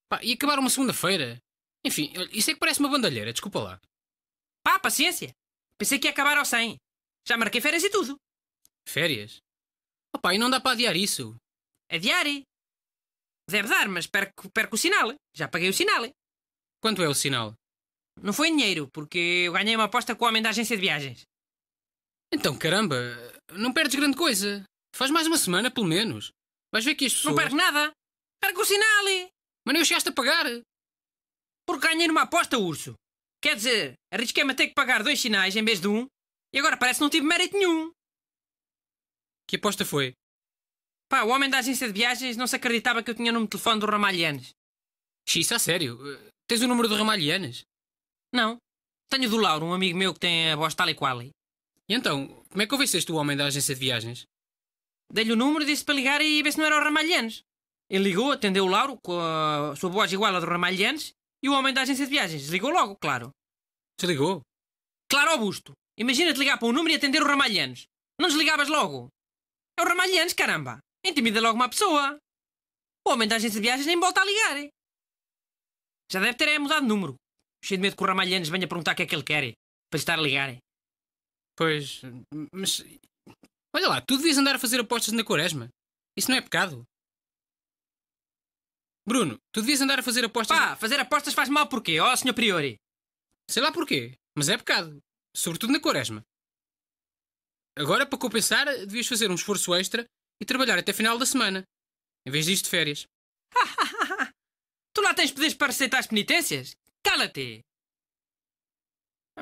Pá, ia acabar uma segunda-feira. Enfim, isso é que parece uma bandalheira, desculpa lá. Pá, paciência. Pensei que ia acabar ao 100. Já marquei férias e tudo. Férias? pá, e não dá para adiar isso. Adiar? É Deve dar, mas perco, perco o sinal. Já paguei o sinal. Quanto é o sinal? Não foi dinheiro, porque eu ganhei uma aposta com o homem da agência de viagens. Então, caramba, não perdes grande coisa. Faz mais uma semana, pelo menos. Vais ver que isto. pessoas... Não perdes nada. Perco o sinal. Mas nem o chegaste a pagar. Porque ganhei numa aposta, urso. Quer dizer, arrisquei-me a ter que pagar dois sinais em vez de um. E agora parece que não tive mérito nenhum. Que aposta foi? Pá, o homem da agência de viagens não se acreditava que eu tinha o número de telefone do Ramalhianes. X, a é sério? Tens o número do Ramalhianes? Não. Tenho do Lauro, um amigo meu que tem a voz tal e qual. E então, como é que convenceste o homem da agência de viagens? Dei-lhe o número, disse para ligar e ver se não era o Ramalhianos. Ele ligou, atendeu o Lauro com a sua voz igual à do Ramalhianos e o homem da agência de viagens ligou logo, claro. Desligou? Claro, Augusto. Imagina-te ligar para um número e atender o Ramalhianos. Não desligavas logo. É o Ramalhianos, caramba. Intimida logo uma pessoa. O homem da agência de viagens nem volta a ligar. Hein? Já deve ter é mudado de número. Cheio de medo que o Ramalhianos venha perguntar o que é que ele quer. Para estar a ligar. Pois, mas olha lá, tu devias andar a fazer apostas na quaresma. Isso não é pecado. Bruno, tu devias andar a fazer apostas. Pá, fazer apostas faz mal porquê, ó oh, senhor Priori? Sei lá porquê, mas é pecado. Sobretudo na quaresma. Agora, para compensar, devias fazer um esforço extra e trabalhar até final da semana, em vez disto de férias. tu lá tens poderes para aceitar as penitências? Cala-te!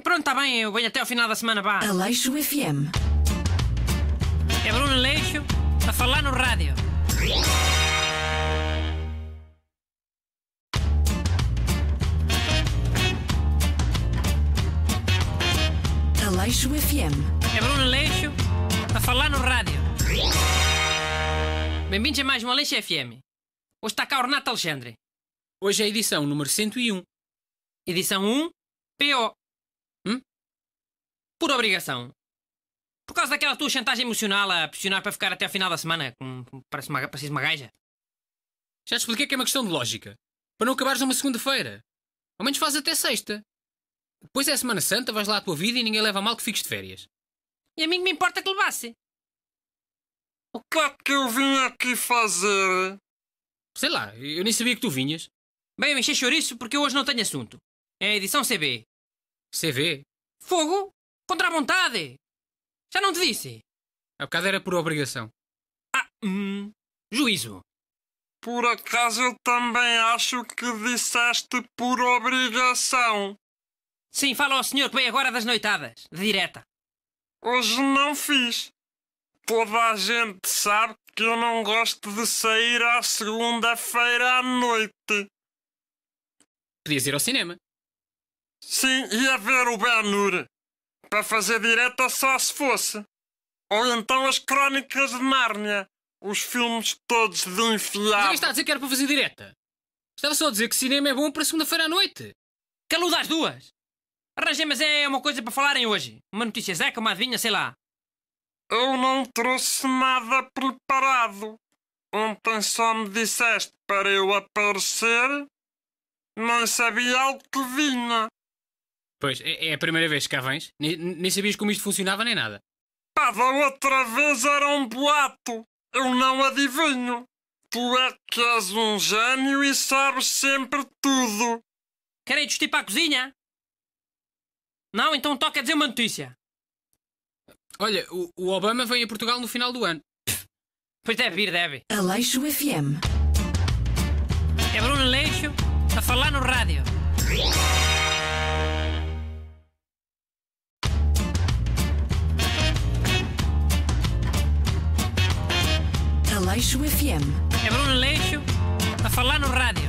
Pronto, está bem, eu venho até ao final da semana, vá. Aleixo FM. É Bruno Aleixo a falar no rádio. Aleixo FM. É Bruno Aleixo a falar no rádio. Bem-vindos a mais um Aleixo FM. Hoje está cá o Renato Alexandre. Hoje é a edição número 101. Edição 1, PO. Por obrigação. Por causa daquela tua chantagem emocional a pressionar para ficar até ao final da semana, como parece uma, parece uma gaja. Já te expliquei que é uma questão de lógica. Para não acabares numa segunda-feira. Ao menos faz até sexta. Depois é a Semana Santa, vais lá à tua vida e ninguém leva mal que fiques de férias. E a mim que me importa que levasse. O que é que eu vim aqui fazer? Sei lá, eu nem sabia que tu vinhas. Bem, eu enchei chouriço porque eu hoje não tenho assunto. É a edição CB. CV? Fogo? Contra a vontade! Já não te disse? A bocado era por obrigação. Ah, hum, juízo. Por acaso eu também acho que disseste por obrigação. Sim, fala ao senhor que veio agora das noitadas, de direta. Hoje não fiz. Toda a gente sabe que eu não gosto de sair à segunda-feira à noite. Podias ir ao cinema. Sim, ia ver o ben -Nur. Para fazer direta só se fosse. Ou então as crónicas de Nárnia. Os filmes todos de um enfiado. Mas está a dizer que era para fazer direta? Estava só a dizer que cinema é bom para segunda-feira à noite. Calou das duas. Arranjei, mas é uma coisa para falarem hoje. Uma notícia zeca, uma adivinha, sei lá. Eu não trouxe nada preparado. Ontem só me disseste para eu aparecer. Não sabia o que vinha. Pois, é, é a primeira vez que cá vens. Nem, nem sabias como isto funcionava nem nada. Pá, da outra vez era um boato. Eu não adivinho. Tu é que és um gênio e sabes sempre tudo. Querem desistir para a cozinha? Não? Então toca dizer uma notícia. Olha, o, Obama vem a Portugal no final do ano. Pois deve vir, deve. Aleixo FM. É Bruno Aleixo a falar no rádio. Aleixo FM. É Bruno Aleixo a falar no rádio.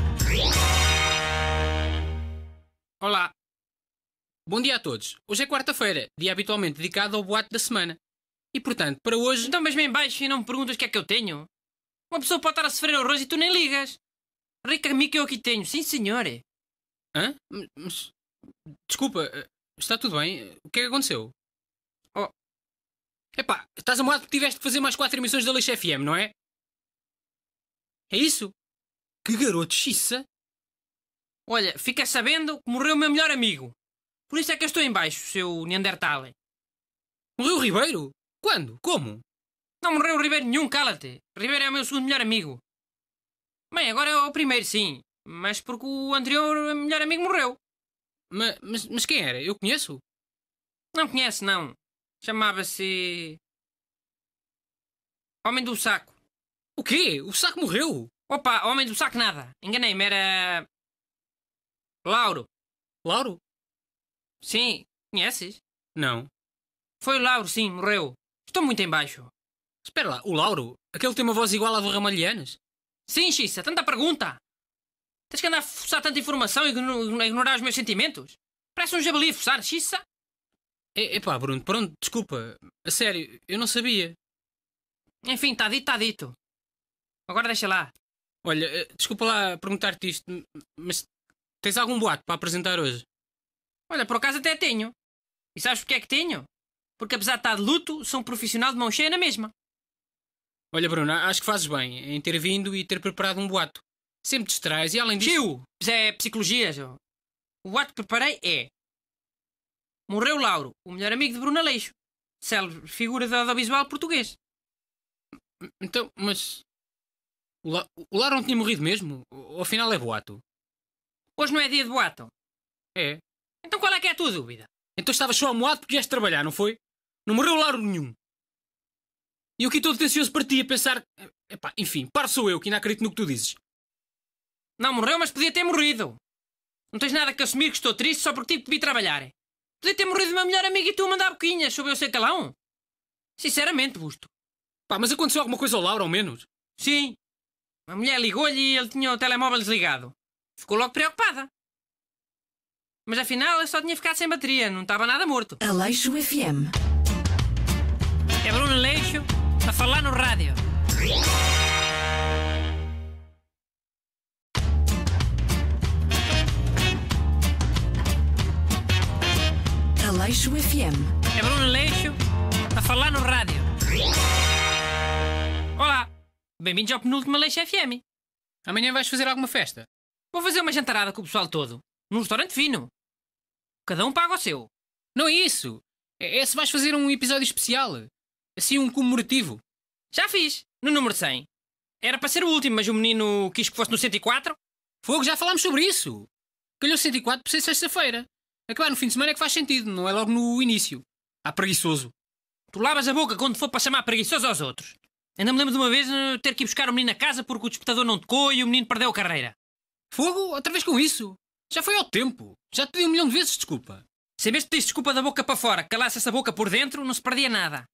Olá. Bom dia a todos. Hoje é quarta-feira, dia habitualmente dedicado ao boato da semana. E portanto, para hoje. Então, mas bem baixo e não me perguntas o que é que eu tenho. Uma pessoa pode estar a sofrer horrores e tu nem ligas. Rica que eu aqui tenho, sim senhor. Hã? Mas. Desculpa, eh, está tudo bem? O que é que aconteceu? Oh. Epá, estás a moado que tiveste de fazer mais quatro emissões da Leixo FM, não é? É isso? Que garoto xiça! Olha, fica sabendo que morreu o meu melhor amigo. Por isso é que eu estou em baixo, seu Neandertal. Morreu o Ribeiro? Quando? Como? Não morreu o Ribeiro nenhum, cala-te. Ribeiro é o meu segundo melhor amigo. Bem, agora é o primeiro, sim. Mas porque o anterior melhor amigo morreu. Ma mas, mas quem era? Eu conheço? Não conhece, não. Chamava-se. Homem do Saco. O quê? O saco morreu? Opa, homem do saco nada. Enganei-me, era. Lauro. Lauro? Sim, conheces? Não. Foi o Lauro, sim, morreu. Estou muito embaixo. Espera lá, o Lauro? Aquele tem uma voz igual à do Ramalhianas? Sim, Xissa, tanta pergunta! Tens que andar a forçar tanta informação e ignorar os meus sentimentos? Parece um jabali a forçar, Xissa! É, epá, Bruno, pronto, desculpa. A sério, eu não sabia. Enfim, está dito, está dito. Agora deixa lá. Olha, eh, desculpa lá perguntar-te isto, mas tens algum boato para apresentar hoje? Olha, por acaso até tenho. E sabes porque é que tenho? Porque apesar de estar de luto, sou um profissional de mão cheia na mesma. Olha, Bruno, acho que fazes bem em ter vindo e ter preparado um boato. Sempre distrais e além disso. Tio! É psicologia, João O boato que preparei é. Morreu Lauro, o melhor amigo de Bruno Aleixo, célebre figura de audiovisual português. Então, mas. O, La... o Laron tinha morrido mesmo? Ao final é boato? Hoje não é dia de boato. É. Então qual é que é a tua dúvida? Então estavas só amoado porque vieste trabalhar, não foi? Não morreu Lauro nenhum. E eu aqui todo tensioso para ti a pensar... É, epá, enfim, par sou eu que ainda acredito no que tu dizes. Não morreu, mas podia ter morrido. Não tens nada que assumir que estou triste só porque tive que vir trabalhar. Podia ter morrido uma melhor amiga e tu a mandar boquinhas sobre eu ser calão. Sinceramente, Busto. Pá, mas aconteceu alguma coisa ao Laura ao menos? Sim. A mulher ligou-lhe e ele tinha o telemóvel desligado. Ficou logo preocupada. Mas afinal, ele só tinha ficado sem bateria, não estava nada morto. Aleixo FM. É Bruno Aleixo a falar no rádio. Aleixo FM. É Bruno Aleixo a falar no rádio. Olá. Bem-vindos ao penúltimo Leixo FM. Amanhã vais fazer alguma festa? Vou fazer uma jantarada com o pessoal todo. Num restaurante fino. Cada um paga o seu. Não é isso. É, é se vais fazer um episódio especial. Assim, um comemorativo. Já fiz. No número 100. Era para ser o último, mas o menino quis que fosse no 104. Fogo, já falámos sobre isso. Calhou 104 por ser sexta-feira. Acabar no fim de semana é que faz sentido, não é logo no início. Ah, preguiçoso. Tu lavas a boca quando for para chamar preguiçoso aos outros. Ainda me lembro de uma vez eh, ter que ir buscar o menino a casa porque o despertador não tocou e o menino perdeu a carreira. Fogo? Outra vez com isso? Já foi ao tempo. Já te dei um milhão de vezes desculpa. Se em vez de desculpa da boca para fora, calasse essa boca por dentro, não se perdia nada.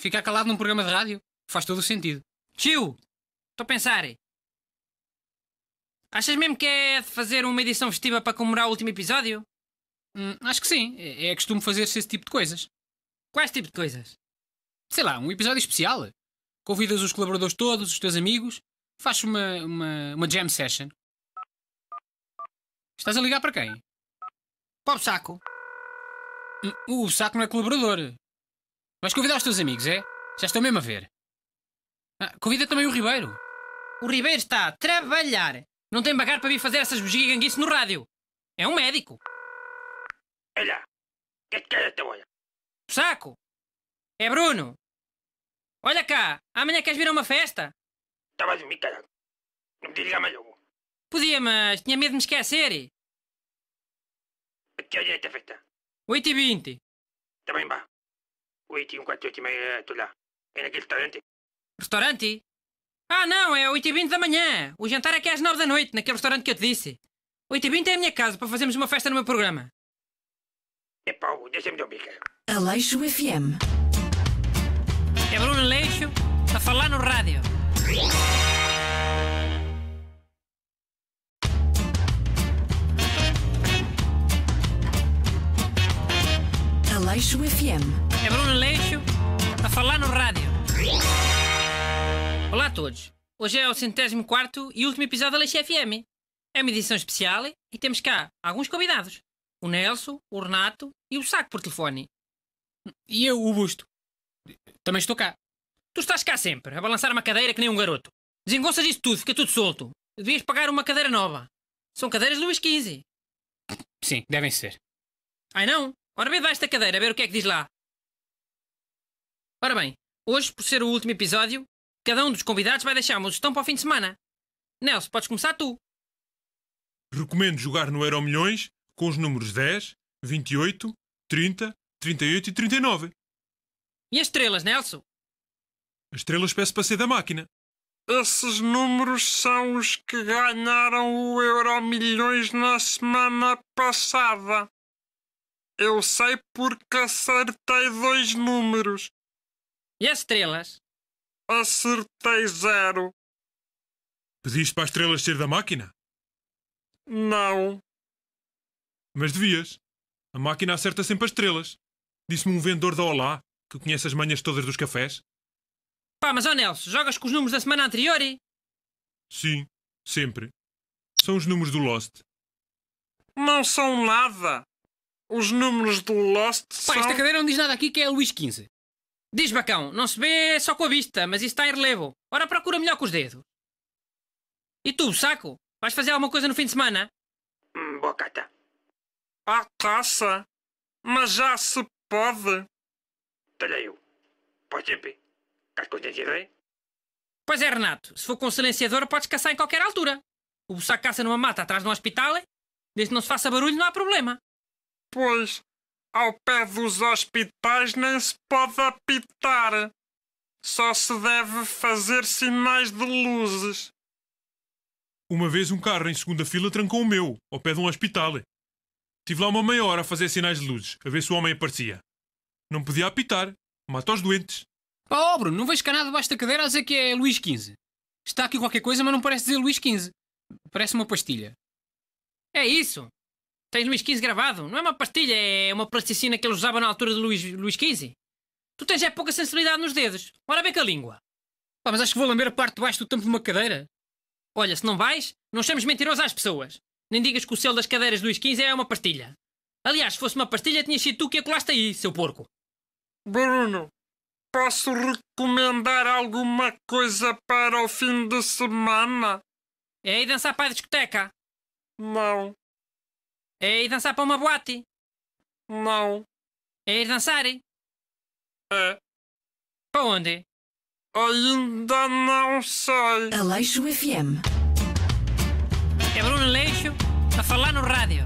Ficar calado num programa de rádio faz todo o sentido. Tio, estou a pensar. Achas mesmo que é de fazer uma edição festiva para comemorar o último episódio? Hum, acho que sim. É, é costume fazer-se esse tipo de coisas. Quais tipo de coisas? Sei lá, um episódio especial convidas os colaboradores todos, os teus amigos, fazes uma, uma, uma jam session. Estás a ligar para quem? Para o saco. Hum, o saco não é colaborador. Vais convidar os teus amigos, é? Já estou mesmo a ver. Ah, convida também o Ribeiro. O Ribeiro está a trabalhar. Não tem bagar para vir fazer essas bugiganguices no rádio. É um médico. Olha, que é que é olha? Saco! É Bruno! Olha cá, amanhã queres vir a uma festa? Estava a mim, caralho. Não podia ligar mais logo. Podia, mas tinha medo de me esquecer. E... A que horas é esta é festa? 8 e 20 Também tá vá. 8 e 1, 4, 8 e meia, estou lá. É naquele restaurante. Restaurante? Ah, não, é 8 e 20 da manhã. O jantar é aqui é às 9 da noite, naquele restaurante que eu te disse. 8 e 20 é a minha casa para fazermos uma festa no meu programa. É pau, deixa-me dormir, cara. Aleixo FM é Bruno Leixo a falar no rádio. Aleixo FM. É Bruno Leixo a falar no rádio. Olá a todos. Hoje é o centésimo quarto e último episódio da Leixo FM. É uma edição especial e temos cá alguns convidados. O Nelson, o Renato e o Saco por telefone. E eu, o Busto. Também estou cá. Tu estás cá sempre, a balançar uma cadeira que nem um garoto. desengonça isto tudo, fica tudo solto. Devias pagar uma cadeira nova. São cadeiras Luís XV. Sim, devem ser. Ai não? Ora bem, vai esta cadeira, a ver o que é que diz lá. Ora bem, hoje, por ser o último episódio, cada um dos convidados vai deixar uma sugestão para o fim de semana. Nelson, podes começar tu. Recomendo jogar no Euro Milhões com os números 10, 28, 30, 38 e 39. E as estrelas, Nelson? As estrelas peço para ser da máquina. Esses números são os que ganharam o Euro Milhões na semana passada. Eu sei porque acertei dois números. E as estrelas? Acertei zero. Pediste para as estrelas ser da máquina? Não. Mas devias. A máquina acerta sempre as estrelas. Disse-me um vendedor da Olá Tu conheces as manhas todas dos cafés? Pá, mas ó oh Nelson, jogas com os números da semana anterior e... Sim, sempre. São os números do Lost. Não são nada. Os números do Lost são... Pá, esta cadeira não diz nada aqui que é Luís XV. Diz Bacão, não se vê só com a vista, mas isso está em relevo. Ora procura melhor com os dedos. E tu, saco? Vais fazer alguma coisa no fim de semana? Hum, cata. À ah, taça? Mas já se pode? talha é, eu pode ser bem. Pois é, Renato. Se for com silenciador, podes caçar em qualquer altura. O buçaco caça numa mata atrás de um hospital, desde que não se faça barulho, não há problema. Pois, ao pé dos hospitais nem se pode apitar. Só se deve fazer sinais de luzes. Uma vez um carro em segunda fila trancou o meu, ao pé de um hospital. Tive lá uma meia hora a fazer sinais de luzes, a ver se o homem aparecia. Não podia apitar. Mata os doentes. Pá, oh, Bruno, não vejo cá nada debaixo da cadeira a dizer que é Luís XV. Está aqui qualquer coisa, mas não parece dizer Luís XV. Parece uma pastilha. É isso. Tens Luís XV gravado. Não é uma pastilha, é uma plasticina que ele usava na altura de Luís, Luís XV. Tu tens já é pouca sensibilidade nos dedos. Ora bem com a língua. Pá, mas acho que vou lamber a parte de baixo do tampo de uma cadeira. Olha, se não vais, não chames mentiroso às pessoas. Nem digas que o céu das cadeiras de Luís XV é uma pastilha. Aliás, se fosse uma pastilha, tinha sido tu que a colaste aí, seu porco. Bruno, posso recomendar alguma coisa para o fim de semana? É ir dançar para a discoteca? Não. É ir dançar para uma boate? Não. É ir dançar? É. Para onde? Ainda não sei. Aleixo FM. É Bruno Leixo a falar no rádio.